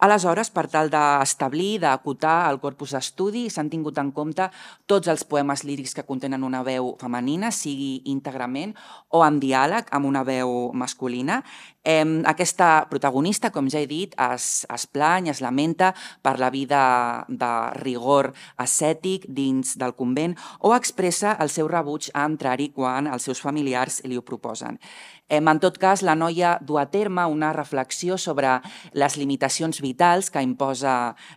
Aleshores, per tal d'establir, d'acotar el corpus d'estudi, s'han tingut en compte tots els poemes lírics que contenen una veu femenina, sigui íntegrament o en diàleg amb una veu masculina. Eh, aquesta protagonista, com ja he dit, es, es plany, es lamenta per la vida de rigor ascètic dins del convent o expressa el seu rebuig a entrar-hi quan els seus familiars li ho proposen. Eh, en tot cas, la noia du a terme una reflexió sobre les limitacions vitals que imposa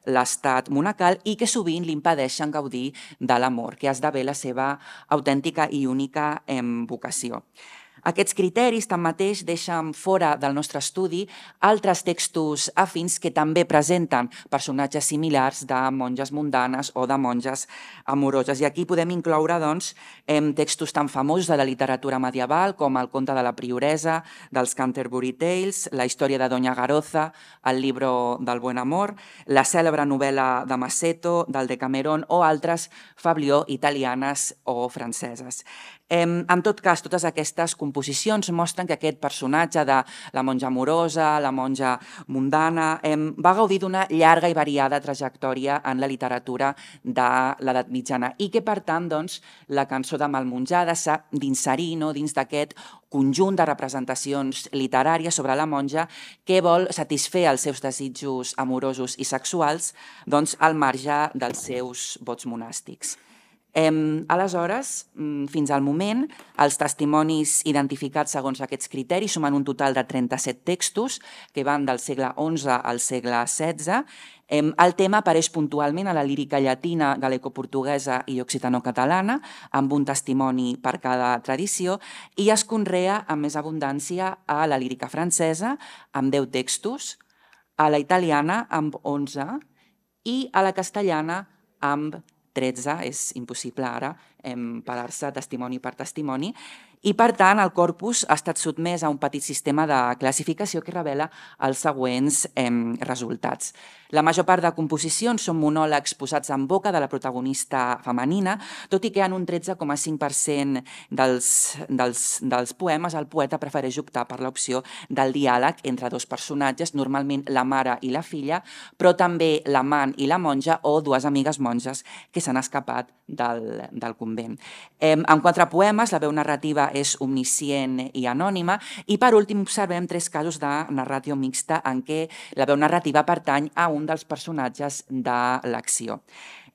l'estat monacal i que sovint li impedeixen gaudir de l'amor, que esdevé la seva autèntica i única vocació. Aquests criteris, tanmateix, deixen fora del nostre estudi altres textos afins que també presenten personatges similars de monges mundanes o de monges amoroses. I aquí podem incloure doncs, textos tan famosos de la literatura medieval com el conte de la prioresa, dels Canterbury Tales, la història de Doña Garoza, el libro del buen amor, la cèlebre novel·la de Maceto, del Decameron o altres Fablió italianes o franceses. En tot cas, totes aquestes composicions composicions mostren que aquest personatge de la monja amorosa, la monja mundana, eh, va gaudir d'una llarga i variada trajectòria en la literatura de l'edat mitjana i que, per tant, doncs, la cançó de Malmonjada s'ha d'inserir no, dins d'aquest conjunt de representacions literàries sobre la monja que vol satisfer els seus desitjos amorosos i sexuals doncs, al marge dels seus vots monàstics. Eh, aleshores, mm, fins al moment, els testimonis identificats segons aquests criteris sumen un total de 37 textos que van del segle XI al segle XVI. Eh, el tema apareix puntualment a la lírica llatina, galeco-portuguesa i occitano-catalana, amb un testimoni per cada tradició, i es conrea amb més abundància a la lírica francesa, amb 10 textos, a la italiana, amb 11, i a la castellana, amb 13, és impossible ara em parar-se testimoni per testimoni, i, per tant, el corpus ha estat sotmès a un petit sistema de classificació que revela els següents eh, resultats. La major part de composicions són monòlegs posats en boca de la protagonista femenina, tot i que en un 13,5% dels, dels, dels poemes el poeta prefereix optar per l'opció del diàleg entre dos personatges, normalment la mare i la filla, però també l'amant i la monja o dues amigues monges que s'han escapat del, del convent. Eh, en quatre poemes, la veu narrativa és omniscient i anònima. I per últim observem tres casos de narració mixta en què la veu narrativa pertany a un dels personatges de l'acció.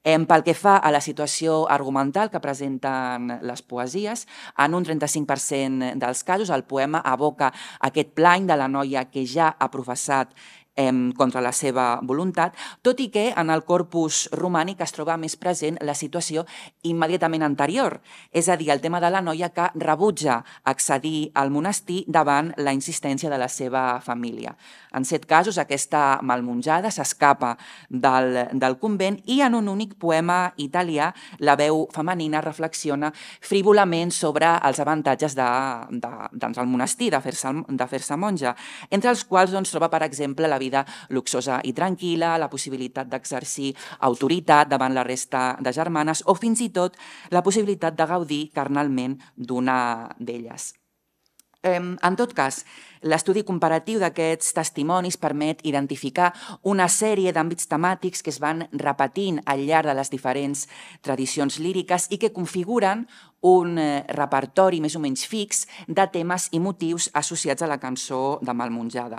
Pel que fa a la situació argumental que presenten les poesies, en un 35% dels casos el poema aboca aquest plany de la noia que ja ha professat contra la seva voluntat, tot i que en el corpus romànic es troba més present la situació immediatament anterior, és a dir, el tema de la noia que rebutja accedir al monestir davant la insistència de la seva família. En set casos, aquesta malmonjada s'escapa del, del convent i en un únic poema italià la veu femenina reflexiona frívolament sobre els avantatges de, de, doncs, del monestir, de fer-se fer, de fer monja, entre els quals doncs, troba, per exemple, la vida vida luxosa i tranquil·la, la possibilitat d'exercir autoritat davant la resta de germanes o fins i tot la possibilitat de gaudir carnalment d'una d'elles. En tot cas, l'estudi comparatiu d'aquests testimonis permet identificar una sèrie d'àmbits temàtics que es van repetint al llarg de les diferents tradicions líriques i que configuren un eh, repertori més o menys fix de temes i motius associats a la cançó de Malmonjada.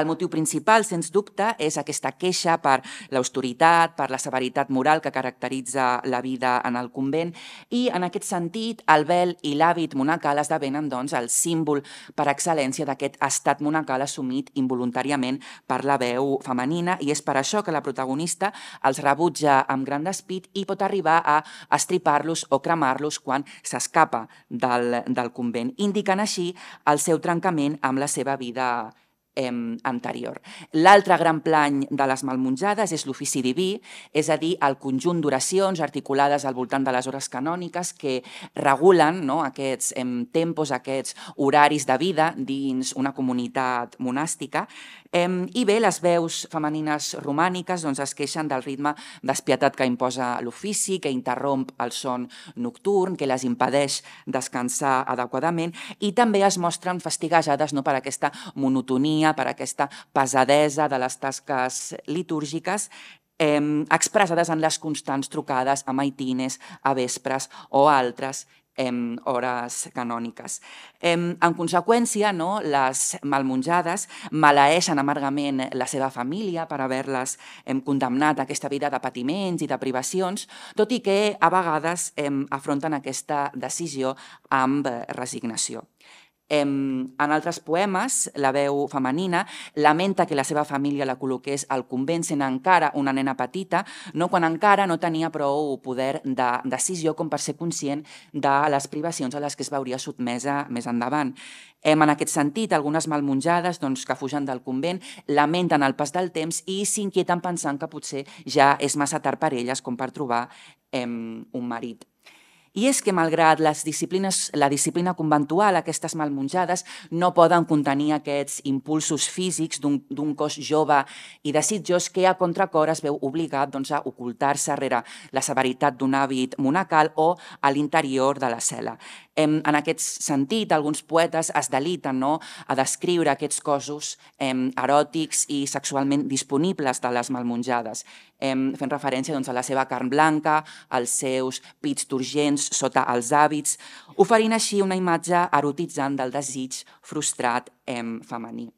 El motiu principal, sens dubte, és aquesta queixa per l'austeritat, per la severitat moral que caracteritza la vida en el convent i, en aquest sentit, el vel i l'hàbit monacal esdevenen doncs, el símbol per excel·lència d'aquest estat monacal assumit involuntàriament per la veu femenina i és per això que la protagonista els rebutja amb gran despit i pot arribar a estripar-los o cremar-los quan s'escapa del, del convent, indicant així el seu trencament amb la seva vida eh, anterior. L'altre gran plany de les malmonjades és l'ofici diví, és a dir, el conjunt d'oracions articulades al voltant de les hores canòniques que regulen no, aquests eh, tempos, aquests horaris de vida dins una comunitat monàstica i bé, les veus femenines romàniques doncs, es queixen del ritme despietat que imposa l'ofici, que interromp el son nocturn, que les impedeix descansar adequadament i també es mostren fastigejades no, per aquesta monotonia, per aquesta pesadesa de les tasques litúrgiques eh, expressades en les constants trucades a maitines, a vespres o a altres em, hores canòniques. Em, en conseqüència, no, les malmonjades maleeixen amargament la seva família per haver-les condemnat a aquesta vida de patiments i de privacions, tot i que a vegades em, afronten aquesta decisió amb resignació. En altres poemes, la veu femenina lamenta que la seva família la col·loqués al convent sent encara una nena petita, no quan encara no tenia prou poder de decisió com per ser conscient de les privacions a les que es veuria sotmesa més endavant. Em, en aquest sentit, algunes malmonjades doncs, que fugen del convent lamenten el pas del temps i s'inquieten pensant que potser ja és massa tard per elles com per trobar em, un marit. I és que, malgrat les disciplines, la disciplina conventual, aquestes malmonjades no poden contenir aquests impulsos físics d'un cos jove i desitjós que a contracor es veu obligat doncs, a ocultar-se rere la severitat d'un hàbit monacal o a l'interior de la cel·la. Em, en aquest sentit, alguns poetes es deliten no? a descriure aquests cossos em, eròtics i sexualment disponibles de les malmonjades, em, fent referència doncs, a la seva carn blanca, als seus pits turgents sota els hàbits, oferint així una imatge erotitzant del desig frustrat em, femení.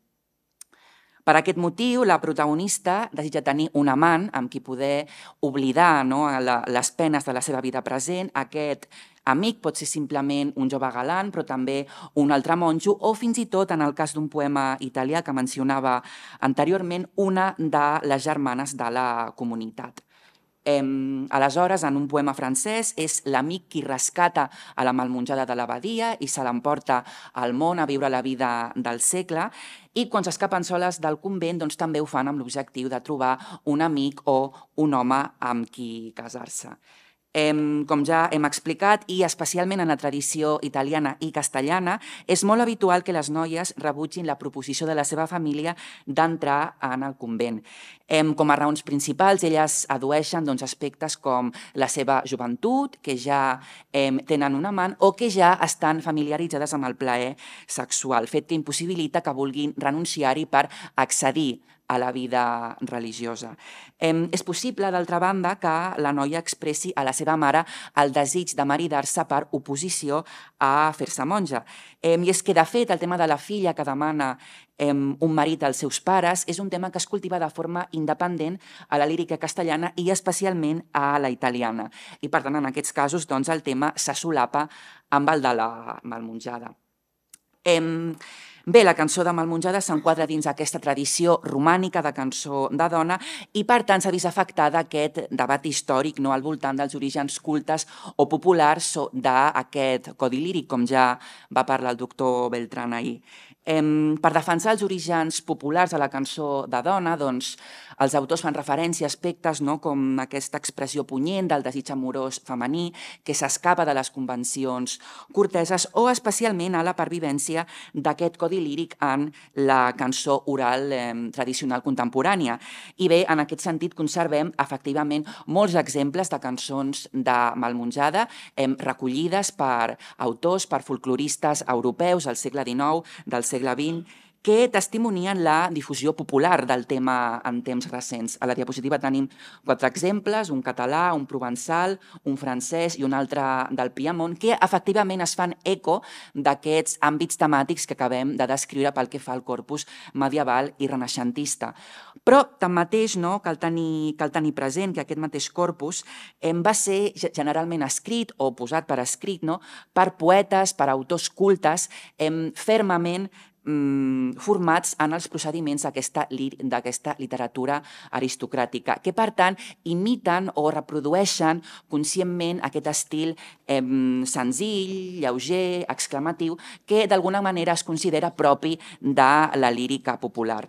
Per aquest motiu, la protagonista desitja tenir un amant amb qui poder oblidar no, les penes de la seva vida present, aquest amic pot ser simplement un jove galant, però també un altre monjo, o fins i tot, en el cas d'un poema italià que mencionava anteriorment, una de les germanes de la comunitat. Em, aleshores, en un poema francès, és l'amic qui rescata a la malmonjada de l'abadia i se l'emporta al món a viure la vida del segle i quan s'escapen soles del convent doncs, també ho fan amb l'objectiu de trobar un amic o un home amb qui casar-se eh, com ja hem explicat, i especialment en la tradició italiana i castellana, és molt habitual que les noies rebutgin la proposició de la seva família d'entrar en el convent. Eh, com a raons principals, elles adueixen doncs, aspectes com la seva joventut, que ja eh, tenen un amant, o que ja estan familiaritzades amb el plaer sexual, fet que impossibilita que vulguin renunciar-hi per accedir a la vida religiosa. Eh, és possible, d'altra banda, que la noia expressi a la seva mare el desig de maridar-se per oposició a fer-se monja. Eh, I és que, de fet, el tema de la filla que demana eh, un marit als seus pares és un tema que es cultiva de forma independent a la lírica castellana i especialment a la italiana. I, per tant, en aquests casos, doncs, el tema se solapa amb el de la malmonjada. Eh, Bé, la cançó de Malmonjada s'enquadra dins aquesta tradició romànica de cançó de dona i, per tant, s'ha vist afectada aquest debat històric no, al voltant dels orígens cultes o populars d'aquest codi líric, com ja va parlar el doctor Beltrán ahir. Em, per defensar els orígens populars de la cançó de dona, doncs, els autors fan referència a aspectes no, com aquesta expressió punyent del desig amorós femení que s'escapa de les convencions corteses o especialment a la pervivència d'aquest codi líric en la cançó oral eh, tradicional contemporània. I bé, en aquest sentit conservem efectivament molts exemples de cançons de Malmonjada eh, recollides per autors, per folcloristes europeus del segle XIX, del segle XX, que testimonien la difusió popular del tema en temps recents. A la diapositiva tenim quatre exemples, un català, un provençal, un francès i un altre del Piemont, que efectivament es fan eco d'aquests àmbits temàtics que acabem de descriure pel que fa al corpus medieval i renaixentista. Però, tanmateix, no, cal, tenir, cal tenir present que aquest mateix corpus em va ser generalment escrit o posat per escrit no, per poetes, per autors cultes, em, fermament mm, formats en els procediments d'aquesta li, literatura aristocràtica, que per tant imiten o reprodueixen conscientment aquest estil eh, senzill, lleuger, exclamatiu, que d'alguna manera es considera propi de la lírica popular.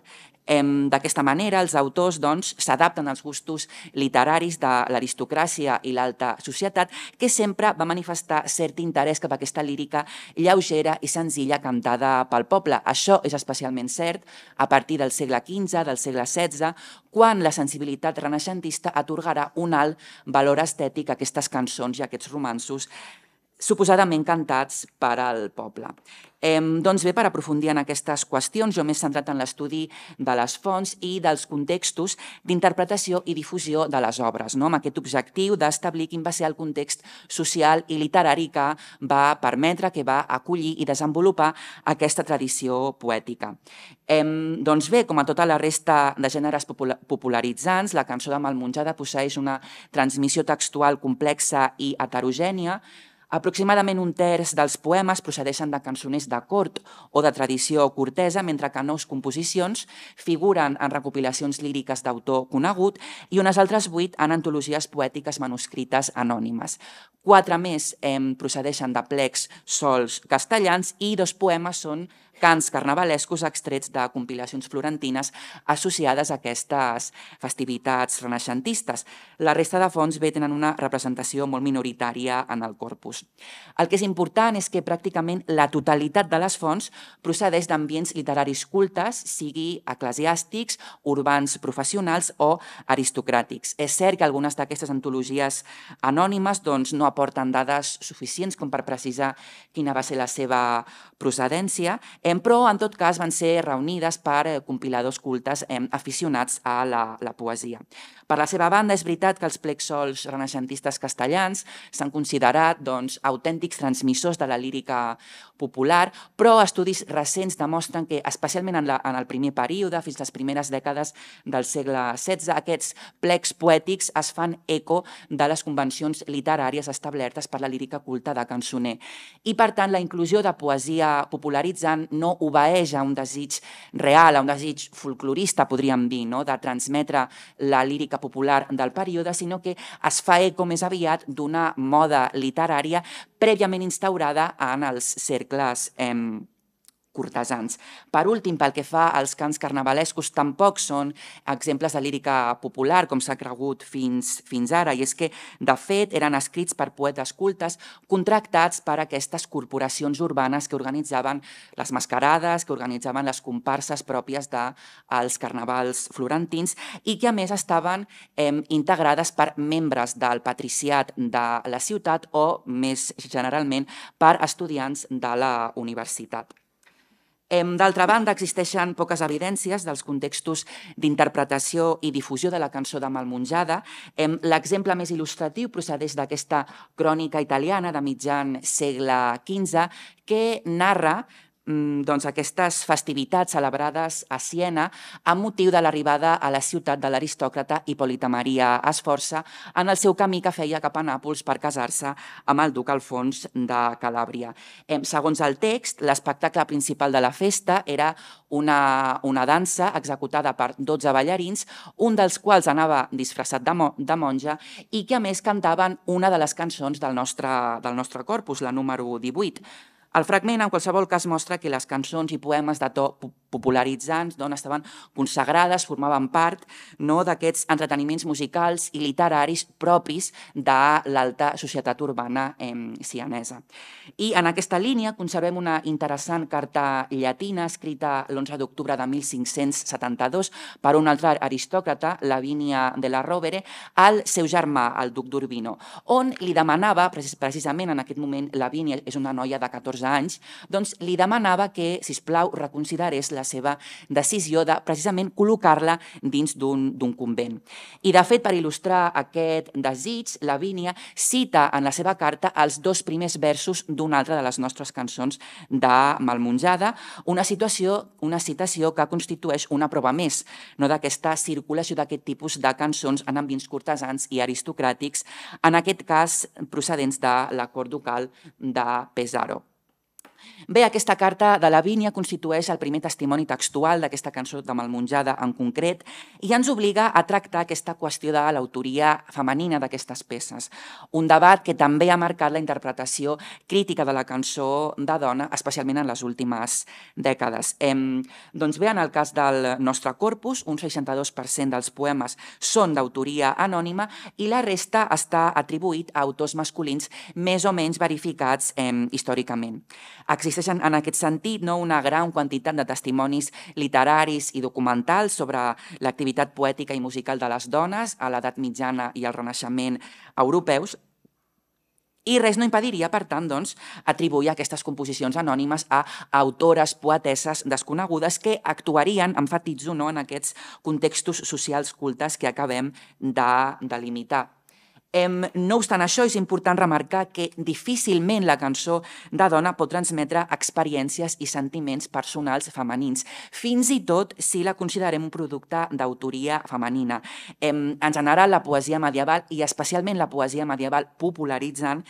D'aquesta manera, els autors doncs, s'adapten doncs, als gustos literaris de l'aristocràcia i l'alta societat, que sempre va manifestar cert interès cap a aquesta lírica lleugera i senzilla cantada pel poble. Això és especialment cert a partir del segle XV, del segle XVI, quan la sensibilitat renaixentista atorgarà un alt valor estètic a aquestes cançons i a aquests romansos suposadament cantats per al poble. Eh, doncs bé, per aprofundir en aquestes qüestions, jo m'he centrat en l'estudi de les fonts i dels contextos d'interpretació i difusió de les obres, no? amb aquest objectiu d'establir quin va ser el context social i literari que va permetre, que va acollir i desenvolupar aquesta tradició poètica. Eh, doncs bé, com a tota la resta de gèneres popularitzants, la cançó de Malmonjada posseix una transmissió textual complexa i heterogènia, Aproximadament un terç dels poemes procedeixen de cançoners de cort o de tradició cortesa, mentre que nous composicions figuren en recopilacions líriques d'autor conegut i unes altres vuit en antologies poètiques manuscrites anònimes. Quatre més eh, procedeixen de plecs sols castellans i dos poemes són cants carnavalescos extrets de compilacions florentines associades a aquestes festivitats renaixentistes. La resta de fonts bé tenen una representació molt minoritària en el corpus. El que és important és que pràcticament la totalitat de les fonts procedeix d'ambients literaris cultes, sigui eclesiàstics, urbans professionals o aristocràtics. És cert que algunes d'aquestes antologies anònimes doncs, no aporten dades suficients com per precisar quina va ser la seva procedència però, en tot cas, van ser reunides per eh, compiladors cultes eh, aficionats a la, la poesia. Per la seva banda, és veritat que els plexols renaixentistes castellans s'han considerat doncs, autèntics transmissors de la lírica popular, però estudis recents demostren que, especialment en, la, en el primer període, fins les primeres dècades del segle XVI, aquests plecs poètics es fan eco de les convencions literàries establertes per la lírica culta de cançoner. I, per tant, la inclusió de poesia popularitzant no obeeix a un desig real, a un desig folclorista, podríem dir, no? de transmetre la lírica popular del període, sinó que es fa eco més aviat d'una moda literària prèviament instaurada en els cercles eh, cortesans. Per últim, pel que fa als cants carnavalescos, tampoc són exemples de lírica popular, com s'ha cregut fins, fins ara, i és que, de fet, eren escrits per poetes cultes contractats per aquestes corporacions urbanes que organitzaven les mascarades, que organitzaven les comparses pròpies dels carnavals florentins i que, a més, estaven eh, integrades per membres del patriciat de la ciutat o, més generalment, per estudiants de la universitat. D'altra banda, existeixen poques evidències dels contextos d'interpretació i difusió de la cançó de Malmonjada. L'exemple més il·lustratiu procedeix d'aquesta crònica italiana de mitjan segle XV que narra Mm, doncs, aquestes festivitats celebrades a Siena amb motiu de l'arribada a la ciutat de l'aristòcrata Hipòlita Maria Esforça en el seu camí que feia cap a Nàpols per casar-se amb el duc Alfons de Calàbria. Eh, segons el text, l'espectacle principal de la festa era una, una dansa executada per 12 ballarins, un dels quals anava disfressat de, mo de monja i que a més cantaven una de les cançons del nostre, del nostre corpus, la número 18. El fragment, en qualsevol cas, mostra que les cançons i poemes de to popularitzants doncs, estaven consagrades, formaven part no, d'aquests entreteniments musicals i literaris propis de l'alta societat urbana eh, sianesa. I en aquesta línia conservem una interessant carta llatina escrita l'11 d'octubre de 1572 per un altre aristòcrata, la Vínia de la Rovere, al seu germà, el duc d'Urbino, on li demanava, precisament en aquest moment, la Vínia és una noia de 14 14 anys, doncs li demanava que, si plau reconsiderés la seva decisió de precisament col·locar-la dins d'un convent. I, de fet, per il·lustrar aquest desig, Vínia cita en la seva carta els dos primers versos d'una altra de les nostres cançons de Malmonjada, una situació, una citació que constitueix una prova més no d'aquesta circulació d'aquest tipus de cançons en ambients cortesans i aristocràtics, en aquest cas procedents de la cort ducal de Pesaro. Bé, aquesta carta de la Vínia constitueix el primer testimoni textual d'aquesta cançó de Malmonjada en concret i ens obliga a tractar aquesta qüestió de l'autoria femenina d'aquestes peces. Un debat que també ha marcat la interpretació crítica de la cançó de dona, especialment en les últimes dècades. Em, doncs bé, en el cas del nostre corpus, un 62% dels poemes són d'autoria anònima i la resta està atribuït a autors masculins més o menys verificats em, històricament. Existeix en, en aquest sentit no, una gran quantitat de testimonis literaris i documentals sobre l'activitat poètica i musical de les dones a l'edat mitjana i al Renaixement europeus, i res no impediria, per tant, doncs, atribuir aquestes composicions anònimes a autores, poetesses desconegudes que actuarien, enfatitzo, no, en aquests contextos socials cultes que acabem de delimitar. No obstant això, és important remarcar que difícilment la cançó de dona pot transmetre experiències i sentiments personals femenins, fins i tot si la considerem un producte d'autoria femenina. En general, la poesia medieval, i especialment la poesia medieval popularitzant,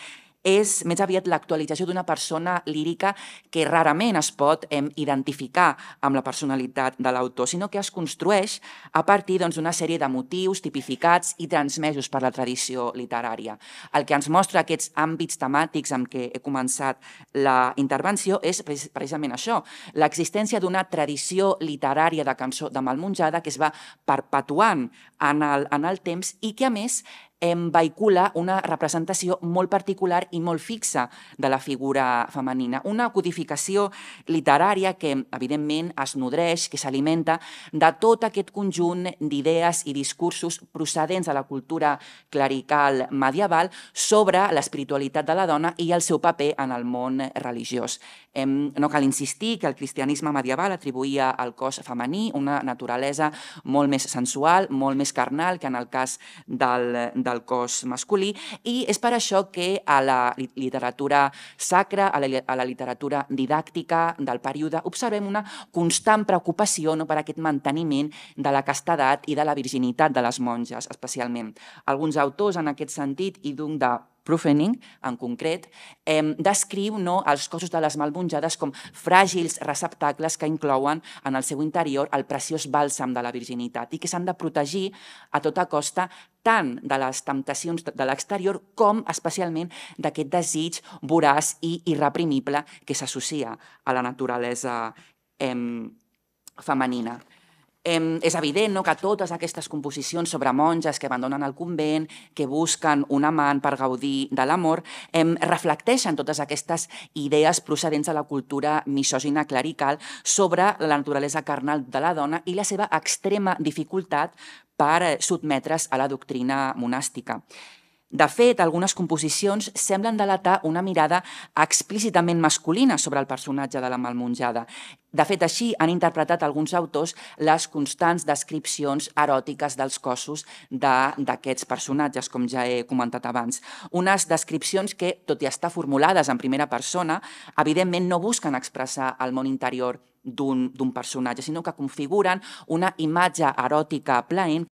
és més aviat l'actualització d'una persona lírica que rarament es pot em, identificar amb la personalitat de l'autor, sinó que es construeix a partir doncs, d'una doncs, sèrie de motius tipificats i transmesos per la tradició literària. El que ens mostra aquests àmbits temàtics amb què he començat la intervenció és precisament això, l'existència d'una tradició literària de cançó de Malmonjada que es va perpetuant en el, en el temps i que, a més, em vehicula una representació molt particular i molt fixa de la figura femenina. Una codificació literària que, evidentment, es nodreix, que s'alimenta de tot aquest conjunt d'idees i discursos procedents de la cultura clerical medieval sobre l'espiritualitat de la dona i el seu paper en el món religiós. Em, no cal insistir que el cristianisme medieval atribuïa al cos femení una naturalesa molt més sensual, molt més carnal que en el cas del, del del cos masculí i és per això que a la literatura sacra, a la, a la literatura didàctica del període, observem una constant preocupació no, per aquest manteniment de la castedat i de la virginitat de les monges, especialment. Alguns autors, en aquest sentit, i d'un de Proofening, en concret, descriu no, els cossos de les malmonjades com fràgils receptacles que inclouen en el seu interior el preciós bàlsam de la virginitat i que s'han de protegir a tota costa tant de les temptacions de l'exterior com especialment d'aquest desig voràs i irreprimible que s'associa a la naturalesa femenina. Eh, és evident no, que totes aquestes composicions sobre monges que abandonen el convent, que busquen un amant per gaudir de l'amor, eh, reflecteixen totes aquestes idees procedents de la cultura misògina clerical sobre la naturalesa carnal de la dona i la seva extrema dificultat per sotmetre's a la doctrina monàstica. De fet, algunes composicions semblen delatar una mirada explícitament masculina sobre el personatge de la Malmonjada. De fet, així han interpretat alguns autors les constants descripcions eròtiques dels cossos d'aquests de, personatges, com ja he comentat abans. Unes descripcions que, tot i estar formulades en primera persona, evidentment no busquen expressar el món interior d'un personatge, sinó que configuren una imatge eròtica plaent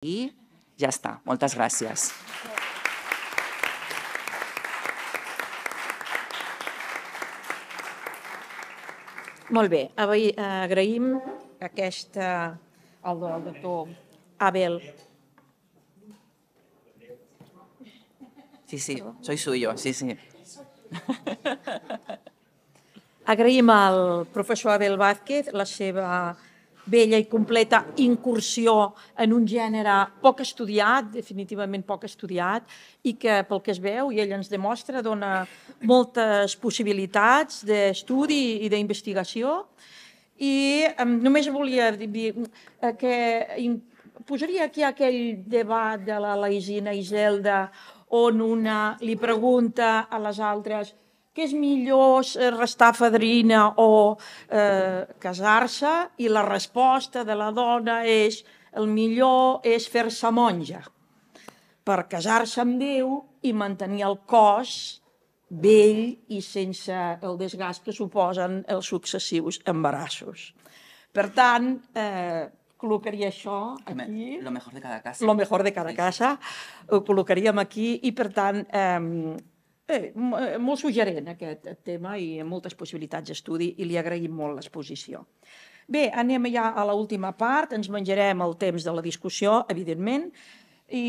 I ja està. Moltes gràcies. Molt bé, eh, agraïm aquesta, el, el doctor Abel. Sí, sí, soy suyo, sí, sí. Agraïm al professor Abel Vázquez la seva vella i completa incursió en un gènere poc estudiat, definitivament poc estudiat, i que pel que es veu, i ell ens demostra, dona moltes possibilitats d'estudi i d'investigació. I eh, només volia dir que posaria aquí aquell debat de la Laisina Iselda on una li pregunta a les altres que és millor eh, restar fadrina o eh, casar-se i la resposta de la dona és el millor és fer-se monja per casar-se amb Déu i mantenir el cos vell i sense el desgast que suposen els successius embarassos. Per tant, eh, col·locaria això aquí. Lo mejor de cada casa. Lo mejor de cada casa. Ho col·locaríem aquí i, per tant, eh, Eh, molt suggerent aquest tema i moltes possibilitats d'estudi i li agraïm molt l'exposició. Bé, anem ja a l'última última part, ens menjarem el temps de la discussió, evidentment, i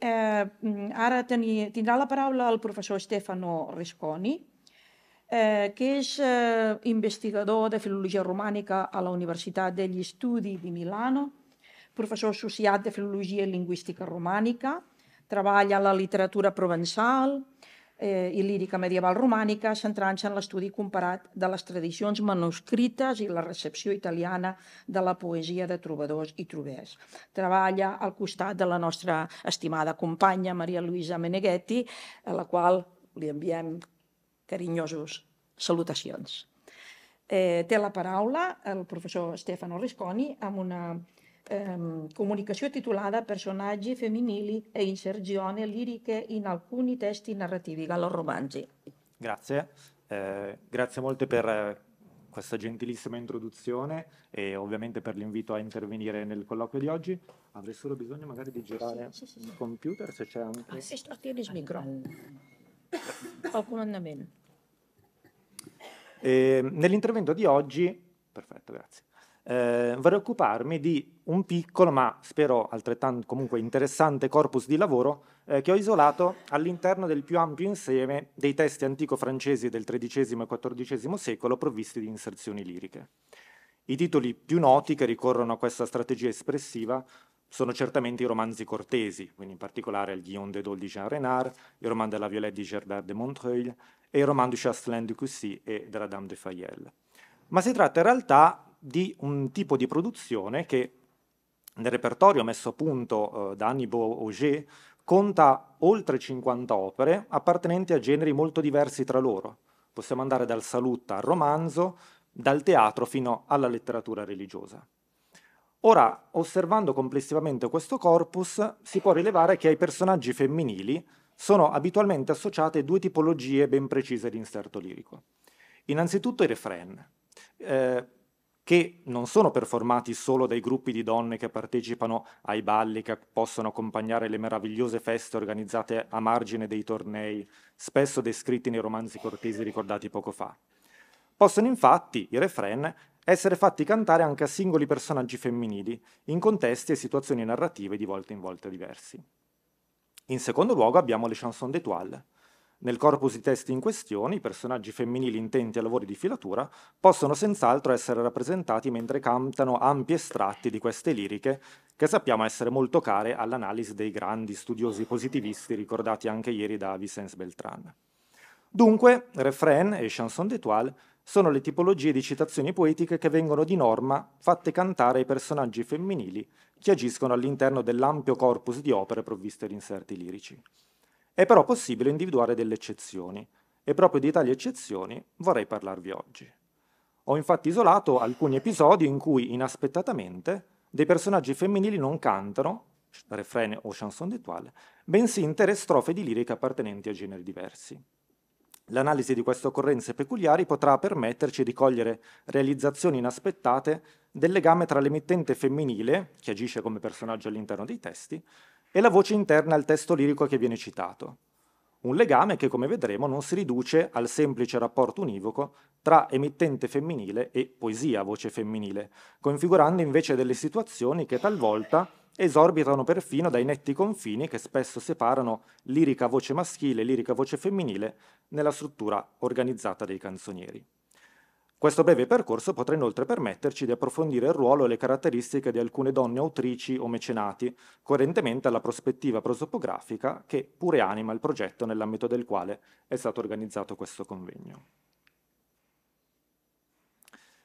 eh, ara tenir, tindrà la paraula el professor Stefano Risconi, eh, que és eh, investigador de Filologia Romànica a la Universitat degli Studi di Milano, professor associat de Filologia i Lingüística Romànica, treballa a la literatura provençal, eh, i lírica medieval romànica, centrant-se en l'estudi comparat de les tradicions manuscrites i la recepció italiana de la poesia de trobadors i trobers. Treballa al costat de la nostra estimada companya Maria Luisa Meneghetti, a la qual li enviem carinyosos salutacions. Eh, té la paraula el professor Stefano Risconi amb una ehm, comunicazione titolata personaggi femminili e inserzioni liriche in alcuni testi narrativi gallo-romanzi. Grazie, eh, grazie molte per eh, questa gentilissima introduzione e ovviamente per l'invito a intervenire nel colloquio di oggi. Avrei solo bisogno magari di girare sì, sì, sì, il computer se c'è anche... Ah, sì, sto il micro. Al comandamento. Eh, nell'intervento di oggi, perfetto, grazie eh, vorrei occuparmi di un piccolo, ma spero altrettanto comunque interessante corpus di lavoro eh, che ho isolato all'interno del più ampio insieme dei testi antico-francesi del XIII e XIV secolo provvisti di inserzioni liriche. I titoli più noti che ricorrono a questa strategia espressiva sono certamente i romanzi cortesi, quindi in particolare il Guillaume de Dol di Jean Renard, il roman della Violette di Gerbert de Montreuil e il roman du Chastelain de Cussy e della Dame de Fayel. Ma si tratta in realtà di un tipo di produzione che nel repertorio messo a punto eh, da Hannibal Auger conta oltre 50 opere appartenenti a generi molto diversi tra loro. Possiamo andare dal salutta al romanzo, dal teatro fino alla letteratura religiosa. Ora, osservando complessivamente questo corpus, si può rilevare che ai personaggi femminili sono abitualmente associate due tipologie ben precise di inserto lirico. Innanzitutto i refrain. Eh, che non sono performati solo dai gruppi di donne che partecipano ai balli, che possono accompagnare le meravigliose feste organizzate a margine dei tornei, spesso descritti nei romanzi cortesi ricordati poco fa. Possono infatti i refren essere fatti cantare anche a singoli personaggi femminili, in contesti e situazioni narrative di volta in volta diversi. In secondo luogo abbiamo le chansons d'étoile, nel corpus di testi in questione, i personaggi femminili intenti a lavori di filatura possono senz'altro essere rappresentati mentre cantano ampi estratti di queste liriche, che sappiamo essere molto care all'analisi dei grandi studiosi positivisti ricordati anche ieri da Vicence Beltran. Dunque, refrain e chanson d'étoile sono le tipologie di citazioni poetiche che vengono di norma fatte cantare ai personaggi femminili che agiscono all'interno dell'ampio corpus di opere provviste di inserti lirici. È però possibile individuare delle eccezioni e proprio di tali eccezioni vorrei parlarvi oggi. Ho infatti isolato alcuni episodi in cui inaspettatamente dei personaggi femminili non cantano, refrain o chanson d'étoile, bensì intere strofe di lirica appartenenti a generi diversi. L'analisi di queste occorrenze peculiari potrà permetterci di cogliere realizzazioni inaspettate del legame tra l'emittente femminile, che agisce come personaggio all'interno dei testi, e la voce interna al testo lirico che viene citato. Un legame che, come vedremo, non si riduce al semplice rapporto univoco tra emittente femminile e poesia voce femminile, configurando invece delle situazioni che talvolta esorbitano perfino dai netti confini che spesso separano lirica voce maschile e lirica voce femminile nella struttura organizzata dei canzonieri. Questo breve percorso potrà inoltre permetterci di approfondire il ruolo e le caratteristiche di alcune donne autrici o mecenati, coerentemente alla prospettiva prosopografica che pure anima il progetto nell'ambito del quale è stato organizzato questo convegno.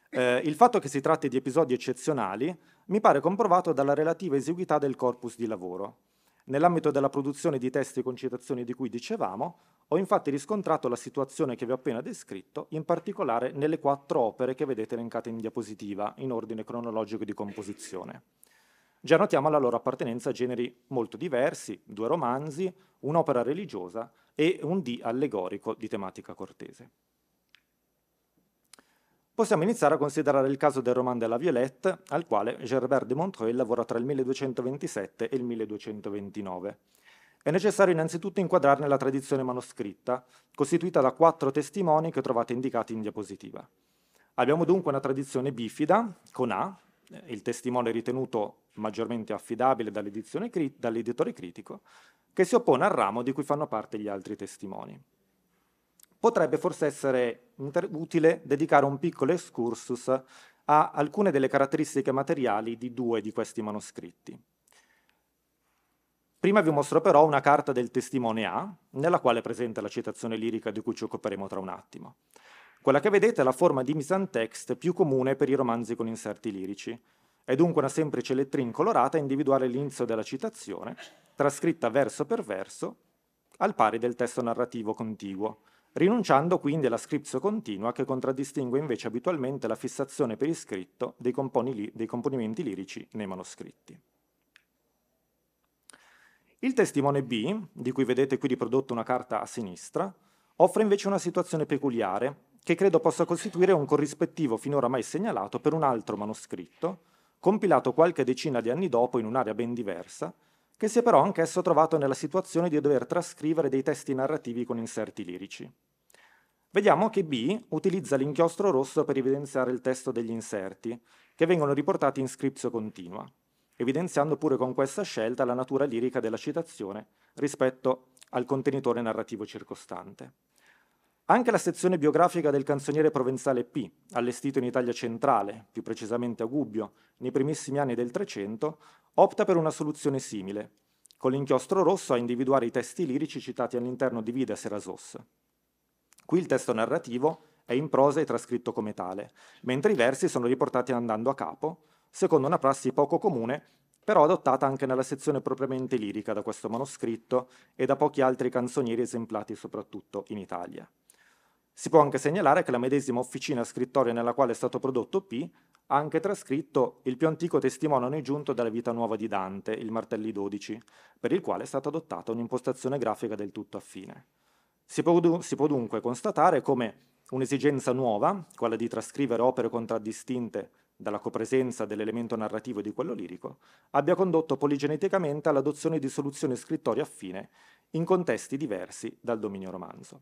Eh, il fatto che si tratti di episodi eccezionali mi pare comprovato dalla relativa esiguità del corpus di lavoro. Nell'ambito della produzione di testi con citazioni di cui dicevamo, ho infatti riscontrato la situazione che vi ho appena descritto, in particolare nelle quattro opere che vedete elencate in diapositiva, in ordine cronologico di composizione. Già notiamo la loro appartenenza a generi molto diversi, due romanzi, un'opera religiosa e un dì allegorico di tematica cortese. Possiamo iniziare a considerare il caso del roman della Violette, al quale Gerbert de Montreuil lavora tra il 1227 e il 1229 è necessario innanzitutto inquadrarne la tradizione manoscritta, costituita da quattro testimoni che trovate indicati in diapositiva. Abbiamo dunque una tradizione bifida, con A, eh, il testimone ritenuto maggiormente affidabile dall'editore critico, che si oppone al ramo di cui fanno parte gli altri testimoni. Potrebbe forse essere utile dedicare un piccolo excursus a alcune delle caratteristiche materiali di due di questi manoscritti. Prima vi mostro però una carta del testimone A, nella quale è presente la citazione lirica di cui ci occuperemo tra un attimo. Quella che vedete è la forma di misantext più comune per i romanzi con inserti lirici. È dunque una semplice lettrina colorata a individuare l'inizio della citazione, trascritta verso per verso, al pari del testo narrativo contiguo, rinunciando quindi alla scriptio continua che contraddistingue invece abitualmente la fissazione per iscritto dei componimenti lirici nei manoscritti. Il testimone B, di cui vedete qui riprodotto una carta a sinistra, offre invece una situazione peculiare che credo possa costituire un corrispettivo finora mai segnalato per un altro manoscritto, compilato qualche decina di anni dopo in un'area ben diversa, che si è però anch'esso trovato nella situazione di dover trascrivere dei testi narrativi con inserti lirici. Vediamo che B utilizza l'inchiostro rosso per evidenziare il testo degli inserti, che vengono riportati in scriptio continua evidenziando pure con questa scelta la natura lirica della citazione rispetto al contenitore narrativo circostante. Anche la sezione biografica del canzoniere provenzale P, allestito in Italia centrale, più precisamente a Gubbio, nei primissimi anni del Trecento, opta per una soluzione simile, con l'inchiostro rosso a individuare i testi lirici citati all'interno di Vida Serasos. Qui il testo narrativo è in prosa e trascritto come tale, mentre i versi sono riportati andando a capo, secondo una prassi poco comune, però adottata anche nella sezione propriamente lirica da questo manoscritto e da pochi altri canzonieri esemplati soprattutto in Italia. Si può anche segnalare che la medesima officina scrittoria nella quale è stato prodotto P ha anche trascritto il più antico testimone non giunto dalla vita nuova di Dante, il Martelli XII, per il quale è stata adottata un'impostazione grafica del tutto affine. Si può, si può dunque constatare come un'esigenza nuova, quella di trascrivere opere contraddistinte dalla copresenza dell'elemento narrativo e di quello lirico, abbia condotto poligeneticamente all'adozione di soluzioni scrittorie affine in contesti diversi dal dominio romanzo.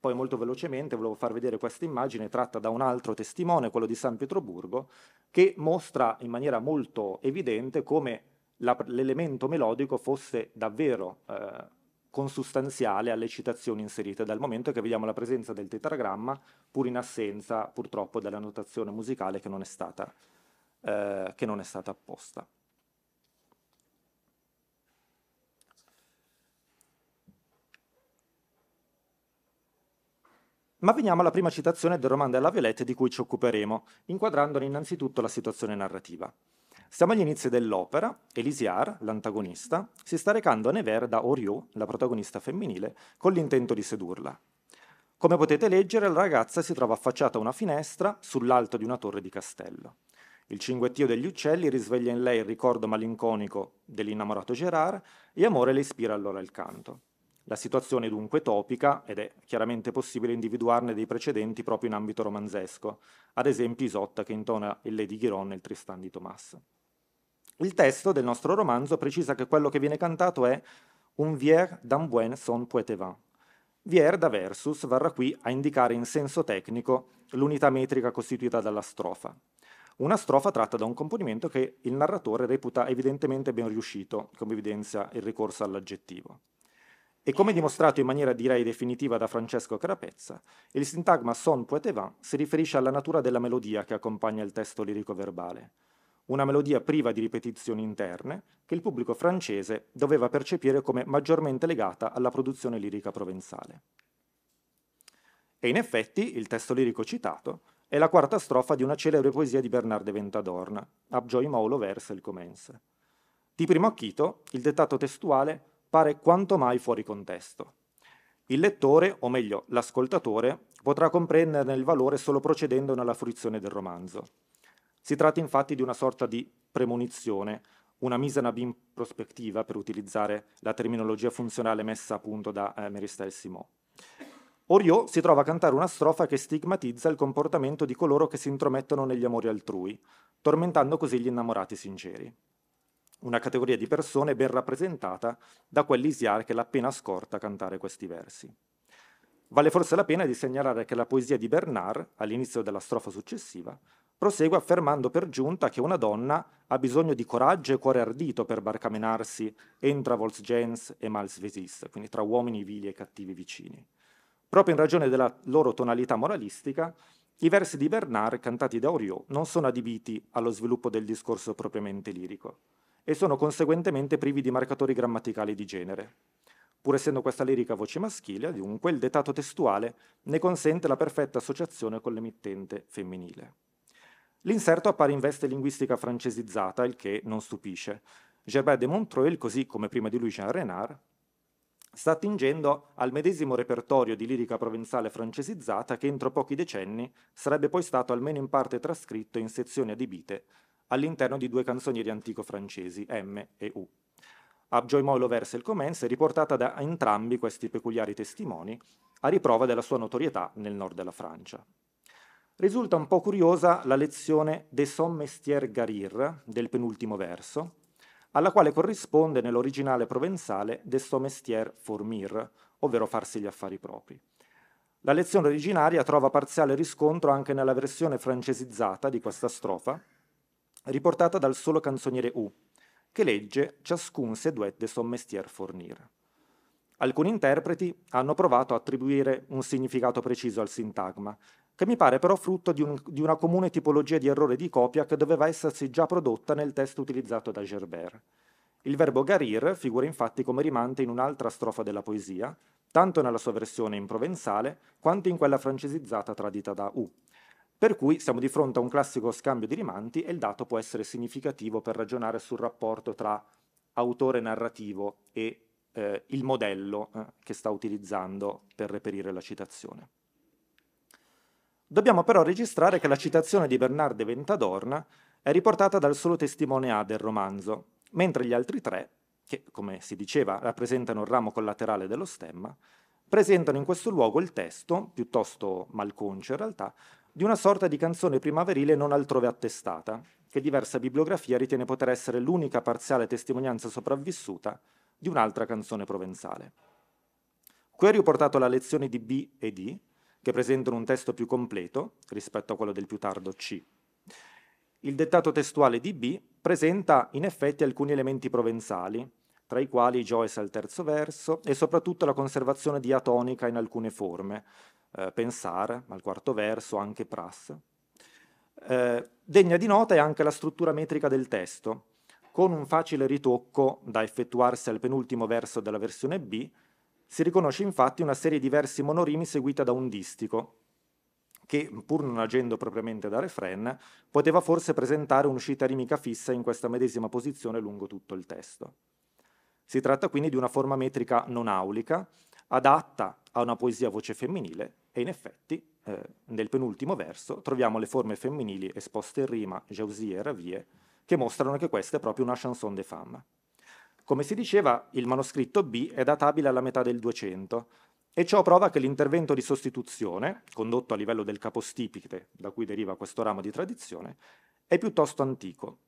Poi molto velocemente volevo far vedere questa immagine tratta da un altro testimone, quello di San Pietroburgo, che mostra in maniera molto evidente come l'elemento melodico fosse davvero eh, consustanziale alle citazioni inserite, dal momento che vediamo la presenza del tetragramma pur in assenza purtroppo della notazione musicale che non è stata, eh, non è stata apposta. Ma veniamo alla prima citazione del romanzo della Violette di cui ci occuperemo, inquadrandone innanzitutto la situazione narrativa. Siamo agli inizi dell'opera, Elisiar, l'antagonista, si sta recando a Nevers da Oriot, la protagonista femminile, con l'intento di sedurla. Come potete leggere, la ragazza si trova affacciata a una finestra sull'alto di una torre di castello. Il cinguettio degli uccelli risveglia in lei il ricordo malinconico dell'innamorato Gerard e amore le ispira allora il canto. La situazione è dunque topica ed è chiaramente possibile individuarne dei precedenti proprio in ambito romanzesco, ad esempio Isotta che intona il Lady Ghiron nel Tristan di Thomas. Il testo del nostro romanzo precisa che quello che viene cantato è Un vier d'un buen son poetevin. Vier da versus varrà qui a indicare in senso tecnico l'unità metrica costituita dalla strofa. Una strofa tratta da un componimento che il narratore reputa evidentemente ben riuscito, come evidenzia il ricorso all'aggettivo. E come dimostrato in maniera direi definitiva da Francesco Carapezza, il sintagma son poetevin si riferisce alla natura della melodia che accompagna il testo lirico verbale una melodia priva di ripetizioni interne che il pubblico francese doveva percepire come maggiormente legata alla produzione lirica provenzale. E in effetti il testo lirico citato è la quarta strofa di una celebre poesia di Bernard de Ventadorn, Abjoi Maulo verse il Comense. Di primo acchito, il dettato testuale pare quanto mai fuori contesto. Il lettore, o meglio l'ascoltatore, potrà comprenderne il valore solo procedendo nella fruizione del romanzo. Si tratta infatti di una sorta di premonizione, una mise in prospettiva, per utilizzare la terminologia funzionale messa a punto da eh, Meristel Simon. Oriot si trova a cantare una strofa che stigmatizza il comportamento di coloro che si intromettono negli amori altrui, tormentando così gli innamorati sinceri. Una categoria di persone ben rappresentata da quell'Isiar che l'ha appena scorta a cantare questi versi. Vale forse la pena di segnalare che la poesia di Bernard, all'inizio della strofa successiva, prosegue affermando per giunta che una donna ha bisogno di coraggio e cuore ardito per barcamenarsi entra Volksgens e Malsvesis, quindi tra uomini vili e cattivi vicini. Proprio in ragione della loro tonalità moralistica, i versi di Bernard cantati da Oriot non sono adibiti allo sviluppo del discorso propriamente lirico e sono conseguentemente privi di marcatori grammaticali di genere. Pur essendo questa lirica voce maschile, dunque, il dettato testuale ne consente la perfetta associazione con l'emittente femminile. L'inserto appare in veste linguistica francesizzata, il che non stupisce. Gerbert de Montreuil, così come prima di lui Jean Renard, sta attingendo al medesimo repertorio di lirica provenzale francesizzata che entro pochi decenni sarebbe poi stato almeno in parte trascritto in sezioni adibite all'interno di due canzonieri antico-francesi, M e U. Abjoy Moilo versa il commence è riportata da entrambi questi peculiari testimoni, a riprova della sua notorietà nel nord della Francia risulta un po' curiosa la lezione De son mestier garir del penultimo verso, alla quale corrisponde nell'originale provenzale De son mestier formir, ovvero farsi gli affari propri. La lezione originaria trova parziale riscontro anche nella versione francesizzata di questa strofa, riportata dal solo canzoniere U, che legge ciascun se seduet de son mestier fornir. Alcuni interpreti hanno provato a attribuire un significato preciso al sintagma, che mi pare però frutto di, un, di, una comune tipologia di errore di copia che doveva essersi già prodotta nel testo utilizzato da Gerber. Il verbo garir figura infatti come rimante in un'altra strofa della poesia, tanto nella sua versione in provenzale quanto in quella francesizzata tradita da U. Per cui siamo di fronte a un classico scambio di rimanti e il dato può essere significativo per ragionare sul rapporto tra autore narrativo e eh, il modello eh, che sta utilizzando per reperire la citazione. Dobbiamo però registrare che la citazione di Bernard de Ventadorna è riportata dal solo testimone A del romanzo, mentre gli altri tre, che come si diceva rappresentano il ramo collaterale dello stemma, presentano in questo luogo il testo, piuttosto malconcio in realtà, di una sorta di canzone primaverile non altrove attestata, che diversa bibliografia ritiene poter essere l'unica parziale testimonianza sopravvissuta di un'altra canzone provenzale. Qui è riportato la lezione di B e D, che presentano un testo più completo rispetto a quello del più tardo C. Il dettato testuale di B presenta in effetti alcuni elementi provenzali, tra i quali Joyce al terzo verso e soprattutto la conservazione diatonica in alcune forme, eh, pensare al quarto verso, anche pras. Eh, degna di nota è anche la struttura metrica del testo, con un facile ritocco da effettuarsi al penultimo verso della versione B, si riconosce infatti una serie di versi monorimi seguita da un distico, che, pur non agendo propriamente da refren, poteva forse presentare un'uscita rimica fissa in questa medesima posizione lungo tutto il testo. Si tratta quindi di una forma metrica non aulica, adatta a una poesia a voce femminile e in effetti eh, nel penultimo verso troviamo le forme femminili esposte in rima, Jausie e Ravie, che mostrano che questa è proprio una chanson de femme. Come si diceva, il manoscritto B è databile alla metà del 200 e ciò prova che l'intervento di sostituzione, condotto a livello del capostipite, da cui deriva questo ramo di tradizione, è piuttosto antico.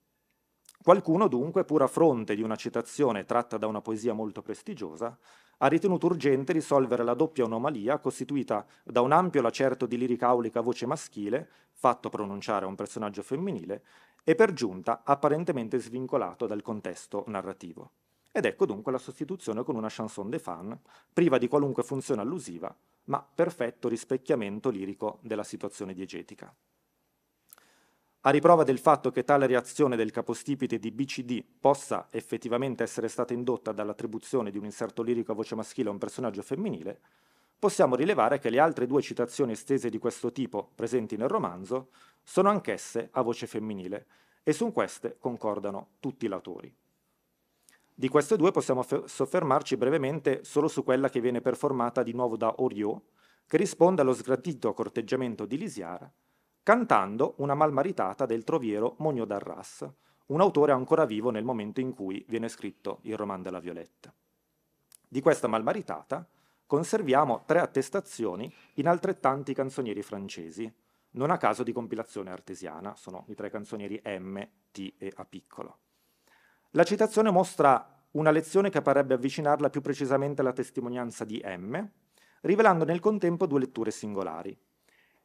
Qualcuno dunque, pur a fronte di una citazione tratta da una poesia molto prestigiosa, ha ritenuto urgente risolvere la doppia anomalia costituita da un ampio lacerto di lirica aulica voce maschile, fatto pronunciare a un personaggio femminile, e per giunta apparentemente svincolato dal contesto narrativo. Ed ecco dunque la sostituzione con una chanson de fan, priva di qualunque funzione allusiva, ma perfetto rispecchiamento lirico della situazione diegetica. A riprova del fatto che tale reazione del capostipite di BCD possa effettivamente essere stata indotta dall'attribuzione di un inserto lirico a voce maschile a un personaggio femminile, possiamo rilevare che le altre due citazioni estese di questo tipo presenti nel romanzo sono anch'esse a voce femminile e su queste concordano tutti l'autori. Di queste due possiamo soffermarci brevemente solo su quella che viene performata di nuovo da Oriot, che risponde allo sgradito corteggiamento di Lisiara, cantando una malmaritata del troviero Mogno d'Arras, un autore ancora vivo nel momento in cui viene scritto il romanzo della Violetta. Di questa malmaritata conserviamo tre attestazioni in altrettanti canzonieri francesi, non a caso di compilazione artesiana, sono i tre canzonieri M, T e A piccolo. La citazione mostra una lezione che parrebbe avvicinarla più precisamente alla testimonianza di M, rivelando nel contempo due letture singolari.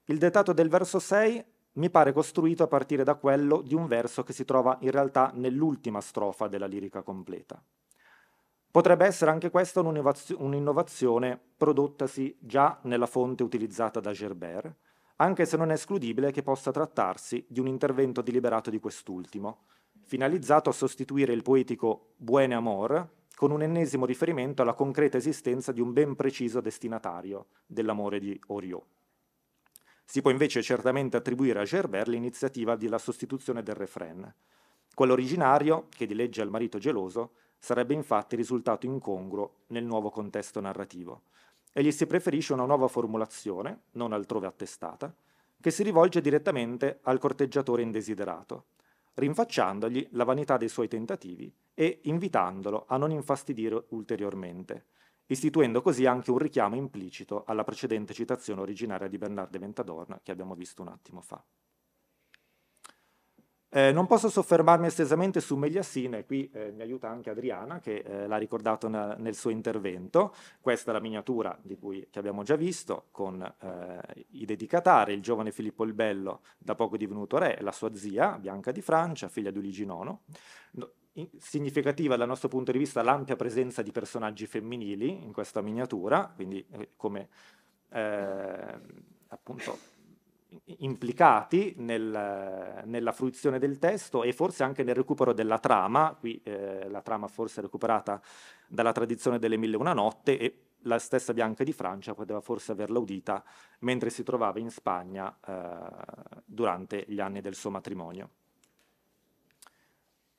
Il dettato del verso 6 mi pare costruito a partire da quello di un verso che si trova in realtà nell'ultima strofa della lirica completa. Potrebbe essere anche questa un'innovazione prodottasi già nella fonte utilizzata da Gerbert, anche se non è escludibile che possa trattarsi di un intervento deliberato di quest'ultimo, finalizzato a sostituire il poetico Buene Amor con un ennesimo riferimento alla concreta esistenza di un ben preciso destinatario dell'amore di Oriot. Si può invece certamente attribuire a Gerbert l'iniziativa della sostituzione del refrain. Quello originario, che dileggia al marito geloso, sarebbe infatti risultato incongruo nel nuovo contesto narrativo e gli si preferisce una nuova formulazione, non altrove attestata, che si rivolge direttamente al corteggiatore indesiderato, rinfacciandogli la vanità dei suoi tentativi e invitandolo a non infastidire ulteriormente, istituendo così anche un richiamo implicito alla precedente citazione originaria di Bernard de Ventadorna che abbiamo visto un attimo fa. Eh, non posso soffermarmi estesamente su Megliassine, qui eh, mi aiuta anche Adriana che eh, l'ha ricordato na- nel suo intervento. Questa è la miniatura cui, che abbiamo già visto con eh, i dedicatari, il giovane Filippo il Bello, da poco divenuto re, e la sua zia, Bianca di Francia, figlia di Luigi IX. No, in- significativa dal nostro punto di vista l'ampia presenza di personaggi femminili in questa miniatura, quindi eh, come eh, appunto implicati nel, nella fruizione del testo e forse anche nel recupero della trama, qui eh, la trama forse è recuperata dalla tradizione delle mille una notte e la stessa Bianca di Francia poteva forse averla udita mentre si trovava in Spagna eh, durante gli anni del suo matrimonio.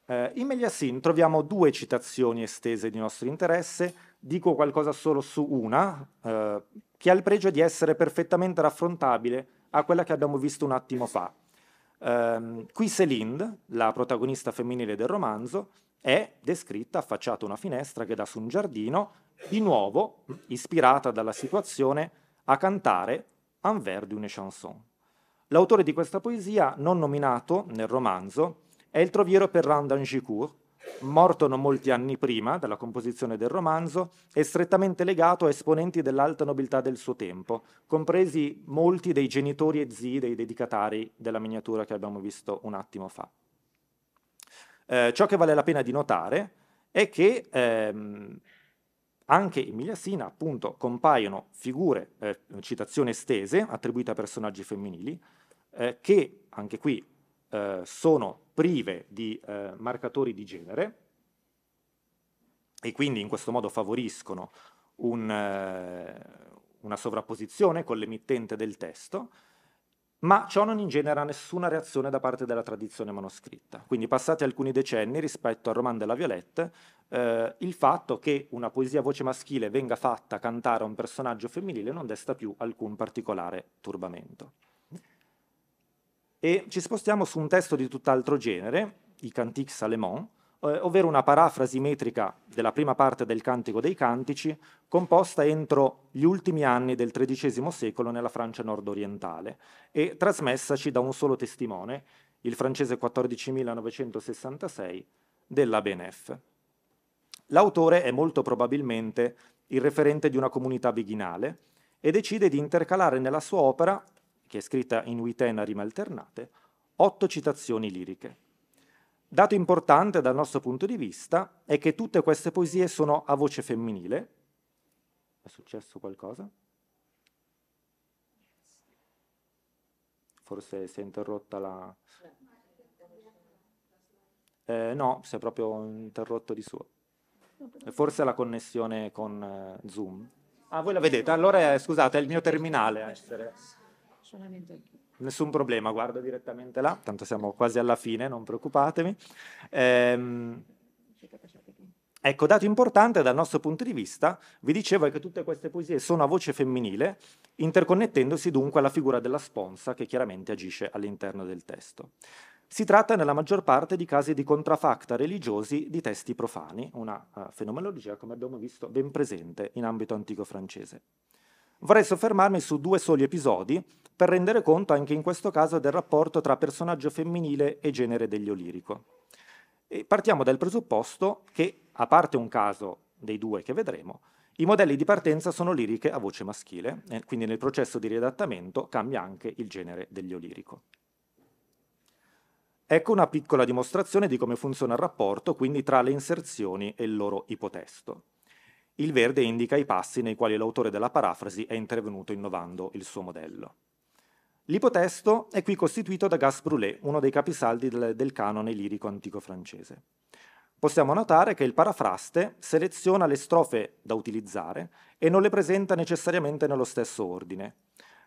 Eh, in Megliassin troviamo due citazioni estese di nostro interesse, dico qualcosa solo su una, eh, che ha il pregio di essere perfettamente raffrontabile a quella che abbiamo visto un attimo fa. Um, qui Céline, la protagonista femminile del romanzo, è descritta affacciata a una finestra che dà su un giardino, di nuovo ispirata dalla situazione a cantare Anvers d'une chanson. L'autore di questa poesia, non nominato nel romanzo, è il troviero Perrin d'Angicourt, morto non molti anni prima della composizione del romanzo, è strettamente legato a esponenti dell'alta nobiltà del suo tempo, compresi molti dei genitori e zii dei dedicatari della miniatura che abbiamo visto un attimo fa. Eh, ciò che vale la pena di notare è che ehm, anche in Migliasina appunto compaiono figure, eh, citazioni estese attribuite a personaggi femminili, eh, che anche qui eh, sono prive di eh, marcatori di genere e quindi in questo modo favoriscono un, eh, una sovrapposizione con l'emittente del testo, ma ciò non ingenera nessuna reazione da parte della tradizione manoscritta. Quindi passati alcuni decenni rispetto al roman della Violette, eh, il fatto che una poesia a voce maschile venga fatta cantare a un personaggio femminile non desta più alcun particolare turbamento e ci spostiamo su un testo di tutt'altro genere, i Cantiques Salemon, eh, ovvero una parafrasi metrica della prima parte del Cantico dei Cantici, composta entro gli ultimi anni del XIII secolo nella Francia nordorientale e trasmessaci da un solo testimone, il francese 14.966 della Benef. L'autore è molto probabilmente il referente di una comunità beghinale e decide di intercalare nella sua opera che è scritta in Witten a rime alternate, otto citazioni liriche. Dato importante dal nostro punto di vista è che tutte queste poesie sono a voce femminile. È successo qualcosa? Forse si è interrotta la... Eh, no, si è proprio interrotto di suo. Forse la connessione con eh, Zoom. Ah, voi la vedete? Allora, eh, scusate, è il mio terminale a essere solamente qui. Nessun problema, guardo direttamente là, tanto siamo quasi alla fine, non preoccupatevi. Ehm, ecco, dato importante dal nostro punto di vista, vi dicevo che tutte queste poesie sono a voce femminile, interconnettendosi dunque alla figura della sponsa che chiaramente agisce all'interno del testo. Si tratta nella maggior parte di casi di contrafacta religiosi di testi profani, una uh, fenomenologia, come abbiamo visto, ben presente in ambito antico francese. Vorrei soffermarmi su due soli episodi per rendere conto anche in questo caso del rapporto tra personaggio femminile e genere degli olirico. E partiamo dal presupposto che, a parte un caso dei due che vedremo, i modelli di partenza sono liriche a voce maschile, e eh, quindi nel processo di riadattamento cambia anche il genere degli olirico. Ecco una piccola dimostrazione di come funziona il rapporto quindi tra le inserzioni e il loro ipotesto. Il verde indica i passi nei quali l'autore della parafrasi è intervenuto innovando il suo modello. L'ipotesto è qui costituito da Gas Brûlé, uno dei capisaldi del, del canone lirico antico francese. Possiamo notare che il parafraste seleziona le strofe da utilizzare e non le presenta necessariamente nello stesso ordine.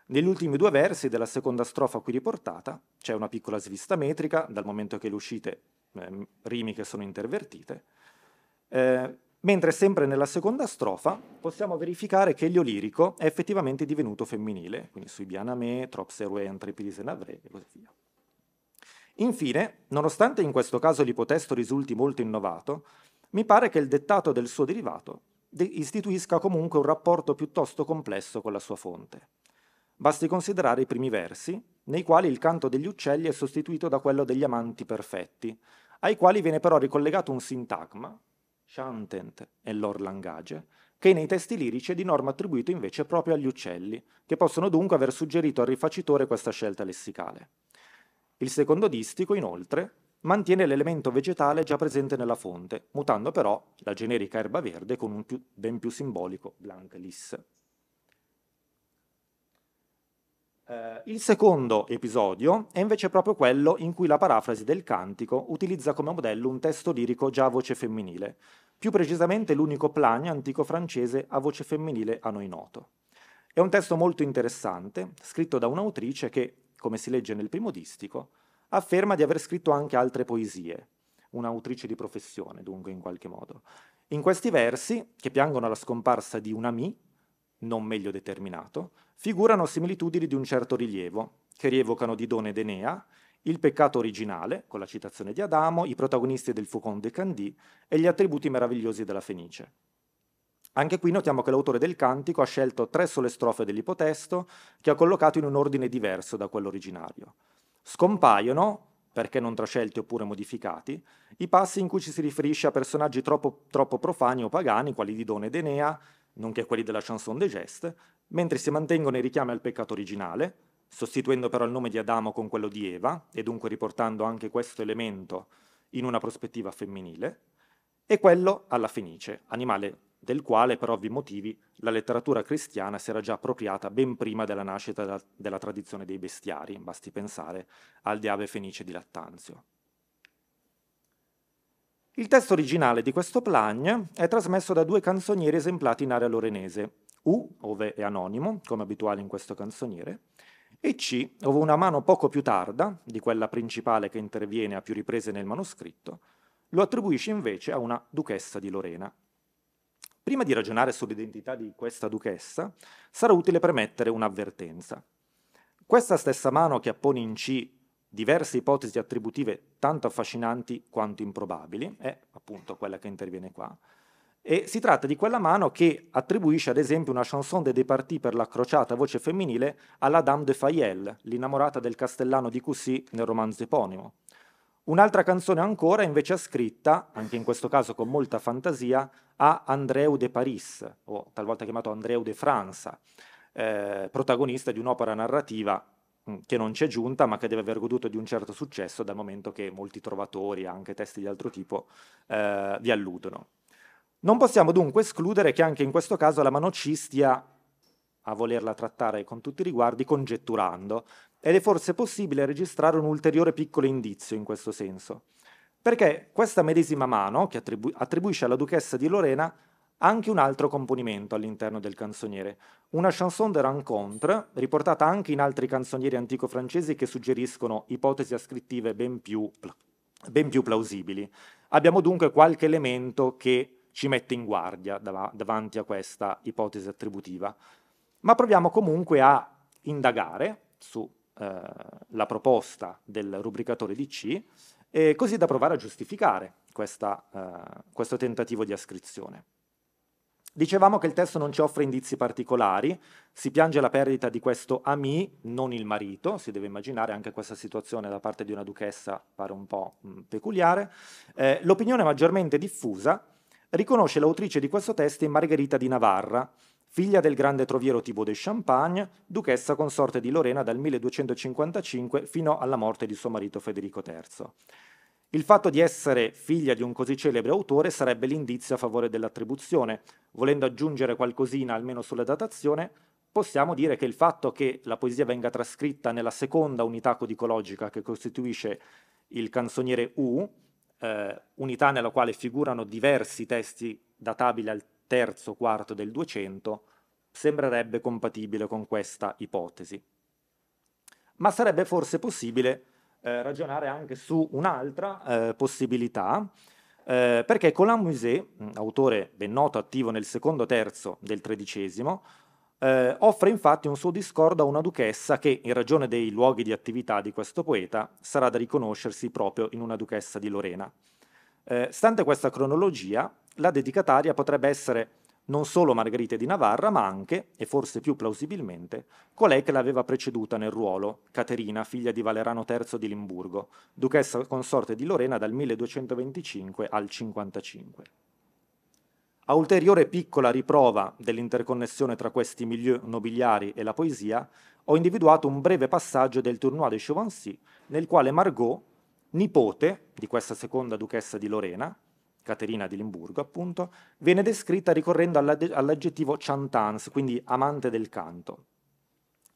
Negli ultimi due versi della seconda strofa qui riportata c'è una piccola svista metrica, dal momento che le uscite ehm, eh, rimiche sono intervertite, eh, Mentre sempre nella seconda strofa possiamo verificare che l'io lirico è effettivamente divenuto femminile, quindi sui bianame, tropserue, antrepidise navré e così via. Infine, nonostante in questo caso l'ipotesto risulti molto innovato, mi pare che il dettato del suo derivato istituisca comunque un rapporto piuttosto complesso con la sua fonte. Basti considerare i primi versi, nei quali il canto degli uccelli è sostituito da quello degli amanti perfetti, ai quali viene però ricollegato un sintagma, Chantent e l'Orlangage, che nei testi lirici è di norma attribuito invece proprio agli uccelli, che possono dunque aver suggerito al rifacitore questa scelta lessicale. Il secondo distico, inoltre, mantiene l'elemento vegetale già presente nella fonte, mutando però la generica erba verde con un più, ben più simbolico blanc lis. Eh, il secondo episodio è invece proprio quello in cui la parafrasi del cantico utilizza come modello un testo lirico già a voce femminile, più precisamente l'unico plagna antico francese a voce femminile a noi noto. È un testo molto interessante, scritto da un'autrice che, come si legge nel primo distico, afferma di aver scritto anche altre poesie, un'autrice di professione dunque in qualche modo. In questi versi, che piangono la scomparsa di un ami, non meglio determinato, figurano similitudini di un certo rilievo, che rievocano Didone ed Enea, il peccato originale, con la citazione di Adamo, i protagonisti del Faucon de Candie e gli attributi meravigliosi della Fenice. Anche qui notiamo che l'autore del cantico ha scelto tre sole strofe dell'ipotesto che ha collocato in un ordine diverso da quello originario. Scompaiono, perché non trascelti oppure modificati, i passi in cui ci si riferisce a personaggi troppo, troppo profani o pagani, quali Didone ed Enea, nonché quelli della chanson de geste, mentre si mantengono i richiami al peccato originale, sostituendo però il nome di Adamo con quello di Eva, e dunque riportando anche questo elemento in una prospettiva femminile, e quello alla Fenice, animale del quale per ovvi motivi la letteratura cristiana si era già appropriata ben prima della nascita della, della tradizione dei bestiari, basti pensare al Diave Fenice di Lattanzio. Il testo originale di questo plagn è trasmesso da due canzonieri esemplati in area lorenese, U, ove è anonimo, come abituale in questo canzoniere, e C, ove una mano poco più tarda, di quella principale che interviene a più riprese nel manoscritto, lo attribuisce invece a una duchessa di Lorena. Prima di ragionare sull'identità di questa duchessa, sarà utile premettere un'avvertenza. Questa stessa mano che appone in C diverse ipotesi attributive tanto affascinanti quanto improbabili, è appunto quella che interviene qua, e si tratta di quella mano che attribuisce ad esempio una chanson de Departie per la crociata voce femminile alla Dame de Fayel, l'innamorata del castellano di Cussy nel romanzo eponimo. Un'altra canzone ancora invece è scritta, anche in questo caso con molta fantasia, a Andreu de Paris, o talvolta chiamato Andreu de França, eh, protagonista di un'opera narrativa Mm, che non c'è giunta, ma che deve aver goduto di un certo successo dal momento che molti trovatori, anche testi di altro tipo, eh, vi alludono. Non possiamo dunque escludere che anche in questo caso la mano C stia, a volerla trattare con tutti i riguardi, congetturando, ed è forse possibile registrare un ulteriore piccolo indizio in questo senso. Perché questa medesima mano, che attribu- attribuisce alla duchessa di Lorena, anche un altro componimento all'interno del canzoniere, una chanson de rencontre, riportata anche in altri canzonieri antico-francesi che suggeriscono ipotesi ascrittive ben più, ben più plausibili. Abbiamo dunque qualche elemento che ci mette in guardia dav- davanti a questa ipotesi attributiva, ma proviamo comunque a indagare sulla eh, proposta del rubricatore di C, eh, così da provare a giustificare questa, eh, questo tentativo di ascrizione. Dicevamo che il testo non ci offre indizi particolari, si piange la perdita di questo ami, non il marito, si deve immaginare anche questa situazione da parte di una duchessa pare un po' mh, mm, peculiare. Eh, l'opinione maggiormente diffusa riconosce l'autrice di questo testo in Margherita di Navarra, figlia del grande troviero Thibaut de Champagne, duchessa consorte di Lorena dal 1255 fino alla morte di suo marito Federico III. Il fatto di essere figlia di un così celebre autore sarebbe l'indizio a favore dell'attribuzione. Volendo aggiungere qualcosina almeno sulla datazione, possiamo dire che il fatto che la poesia venga trascritta nella seconda unità codicologica che costituisce il canzoniere U, eh, unità nella quale figurano diversi testi databili al terzo quarto del 200, sembrerebbe compatibile con questa ipotesi. Ma sarebbe forse possibile eh, ragionare anche su un'altra eh, possibilità, eh, perché Colamusé, mm, autore ben noto attivo nel secondo terzo del tredicesimo, eh, offre infatti un suo discordo a una duchessa che, in ragione dei luoghi di attività di questo poeta, sarà da riconoscersi proprio in una duchessa di Lorena. Eh, stante questa cronologia, la dedicataria potrebbe essere non solo Margherita di Navarra, ma anche, e forse più plausibilmente, colei che l'aveva preceduta nel ruolo, Caterina, figlia di Valerano III di Limburgo, duchessa consorte di Lorena dal 1225 al 55. A ulteriore piccola riprova dell'interconnessione tra questi milieu nobiliari e la poesia, ho individuato un breve passaggio del Tournoi de Chauvency, nel quale Margot, nipote di questa seconda duchessa di Lorena, Caterina di Limburgo appunto, viene descritta ricorrendo all'aggettivo chantance, quindi amante del canto.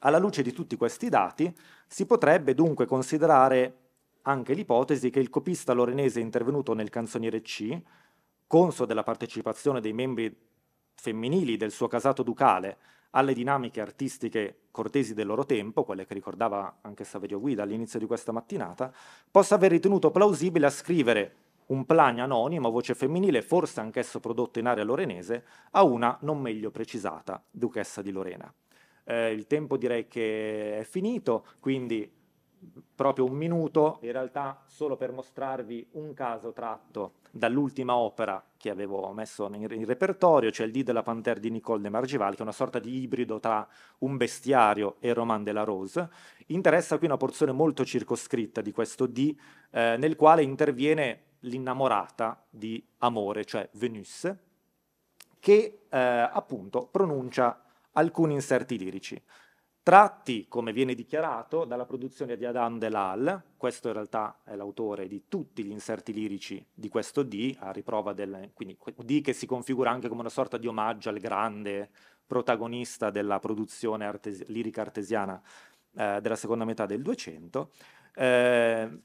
Alla luce di tutti questi dati, si potrebbe dunque considerare anche l'ipotesi che il copista lorenese intervenuto nel canzoniere C, conso della partecipazione dei membri femminili del suo casato ducale alle dinamiche artistiche cortesi del loro tempo, quelle che ricordava anche Saverio Guida all'inizio di questa mattinata, possa aver ritenuto plausibile ascrivere un plagno anonimo voce femminile, forse anch'esso prodotto in area lorenese, a una non meglio precisata duchessa di Lorena. Eh, il tempo direi che è finito, quindi proprio un minuto, in realtà solo per mostrarvi un caso tratto dall'ultima opera che avevo messo in, in repertorio, cioè il D della Panthère di Nicole de Margival, che è una sorta di ibrido tra un bestiario e il Roman de la Rose. Interessa qui una porzione molto circoscritta di questo D, eh, nel quale interviene l'innamorata di amore, cioè Venus, che eh, appunto pronuncia alcuni inserti lirici. Tratti, come viene dichiarato, dalla produzione di Adam Delal, questo in realtà è l'autore di tutti gli inserti lirici di questo D, a riprova del quindi, D che si configura anche come una sorta di omaggio al grande protagonista della produzione artes- lirica artesiana eh, della seconda metà del 200. Eh,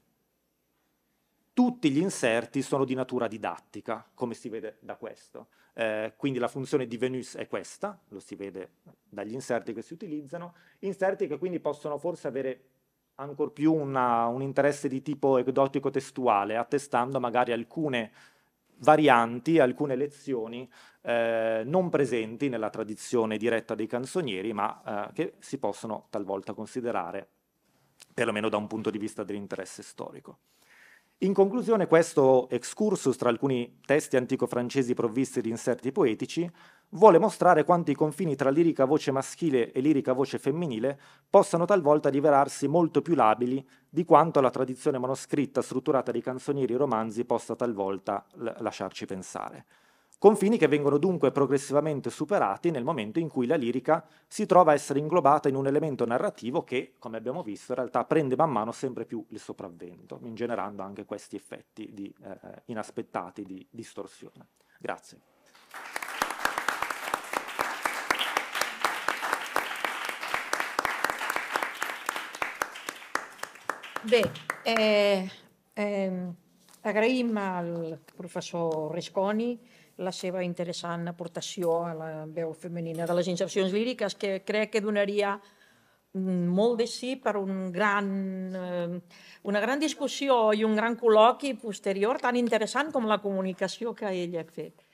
tutti gli inserti sono di natura didattica, come si vede da questo. Eh, quindi la funzione di Venus è questa, lo si vede dagli inserti che si utilizzano, inserti che quindi possono forse avere ancor più una, un interesse di tipo ecdotico testuale, attestando magari alcune varianti, alcune lezioni eh, non presenti nella tradizione diretta dei canzonieri, ma eh, che si possono talvolta considerare, perlomeno da un punto di vista dell'interesse storico. In conclusione, questo excursus tra alcuni testi antico-francesi provvisti di inserti poetici vuole mostrare quanto i confini tra lirica voce maschile e lirica voce femminile possano talvolta rivelarsi molto più labili di quanto la tradizione manoscritta strutturata di canzonieri e romanzi possa talvolta l- lasciarci pensare confini che vengono dunque progressivamente superati nel momento in cui la lirica si trova a essere inglobata in un elemento narrativo che, come abbiamo visto, in realtà prende man mano sempre più il sopravvento, ingenerando anche questi effetti di, eh, inaspettati di distorsione. Grazie. Beh, eh, eh, al professor Resconi, la seva interessant aportació a la veu femenina de les incepcions líriques, que crec que donaria molt de sí per un gran, eh, una gran discussió i un gran col·loqui posterior tan interessant com la comunicació que ella ha fet.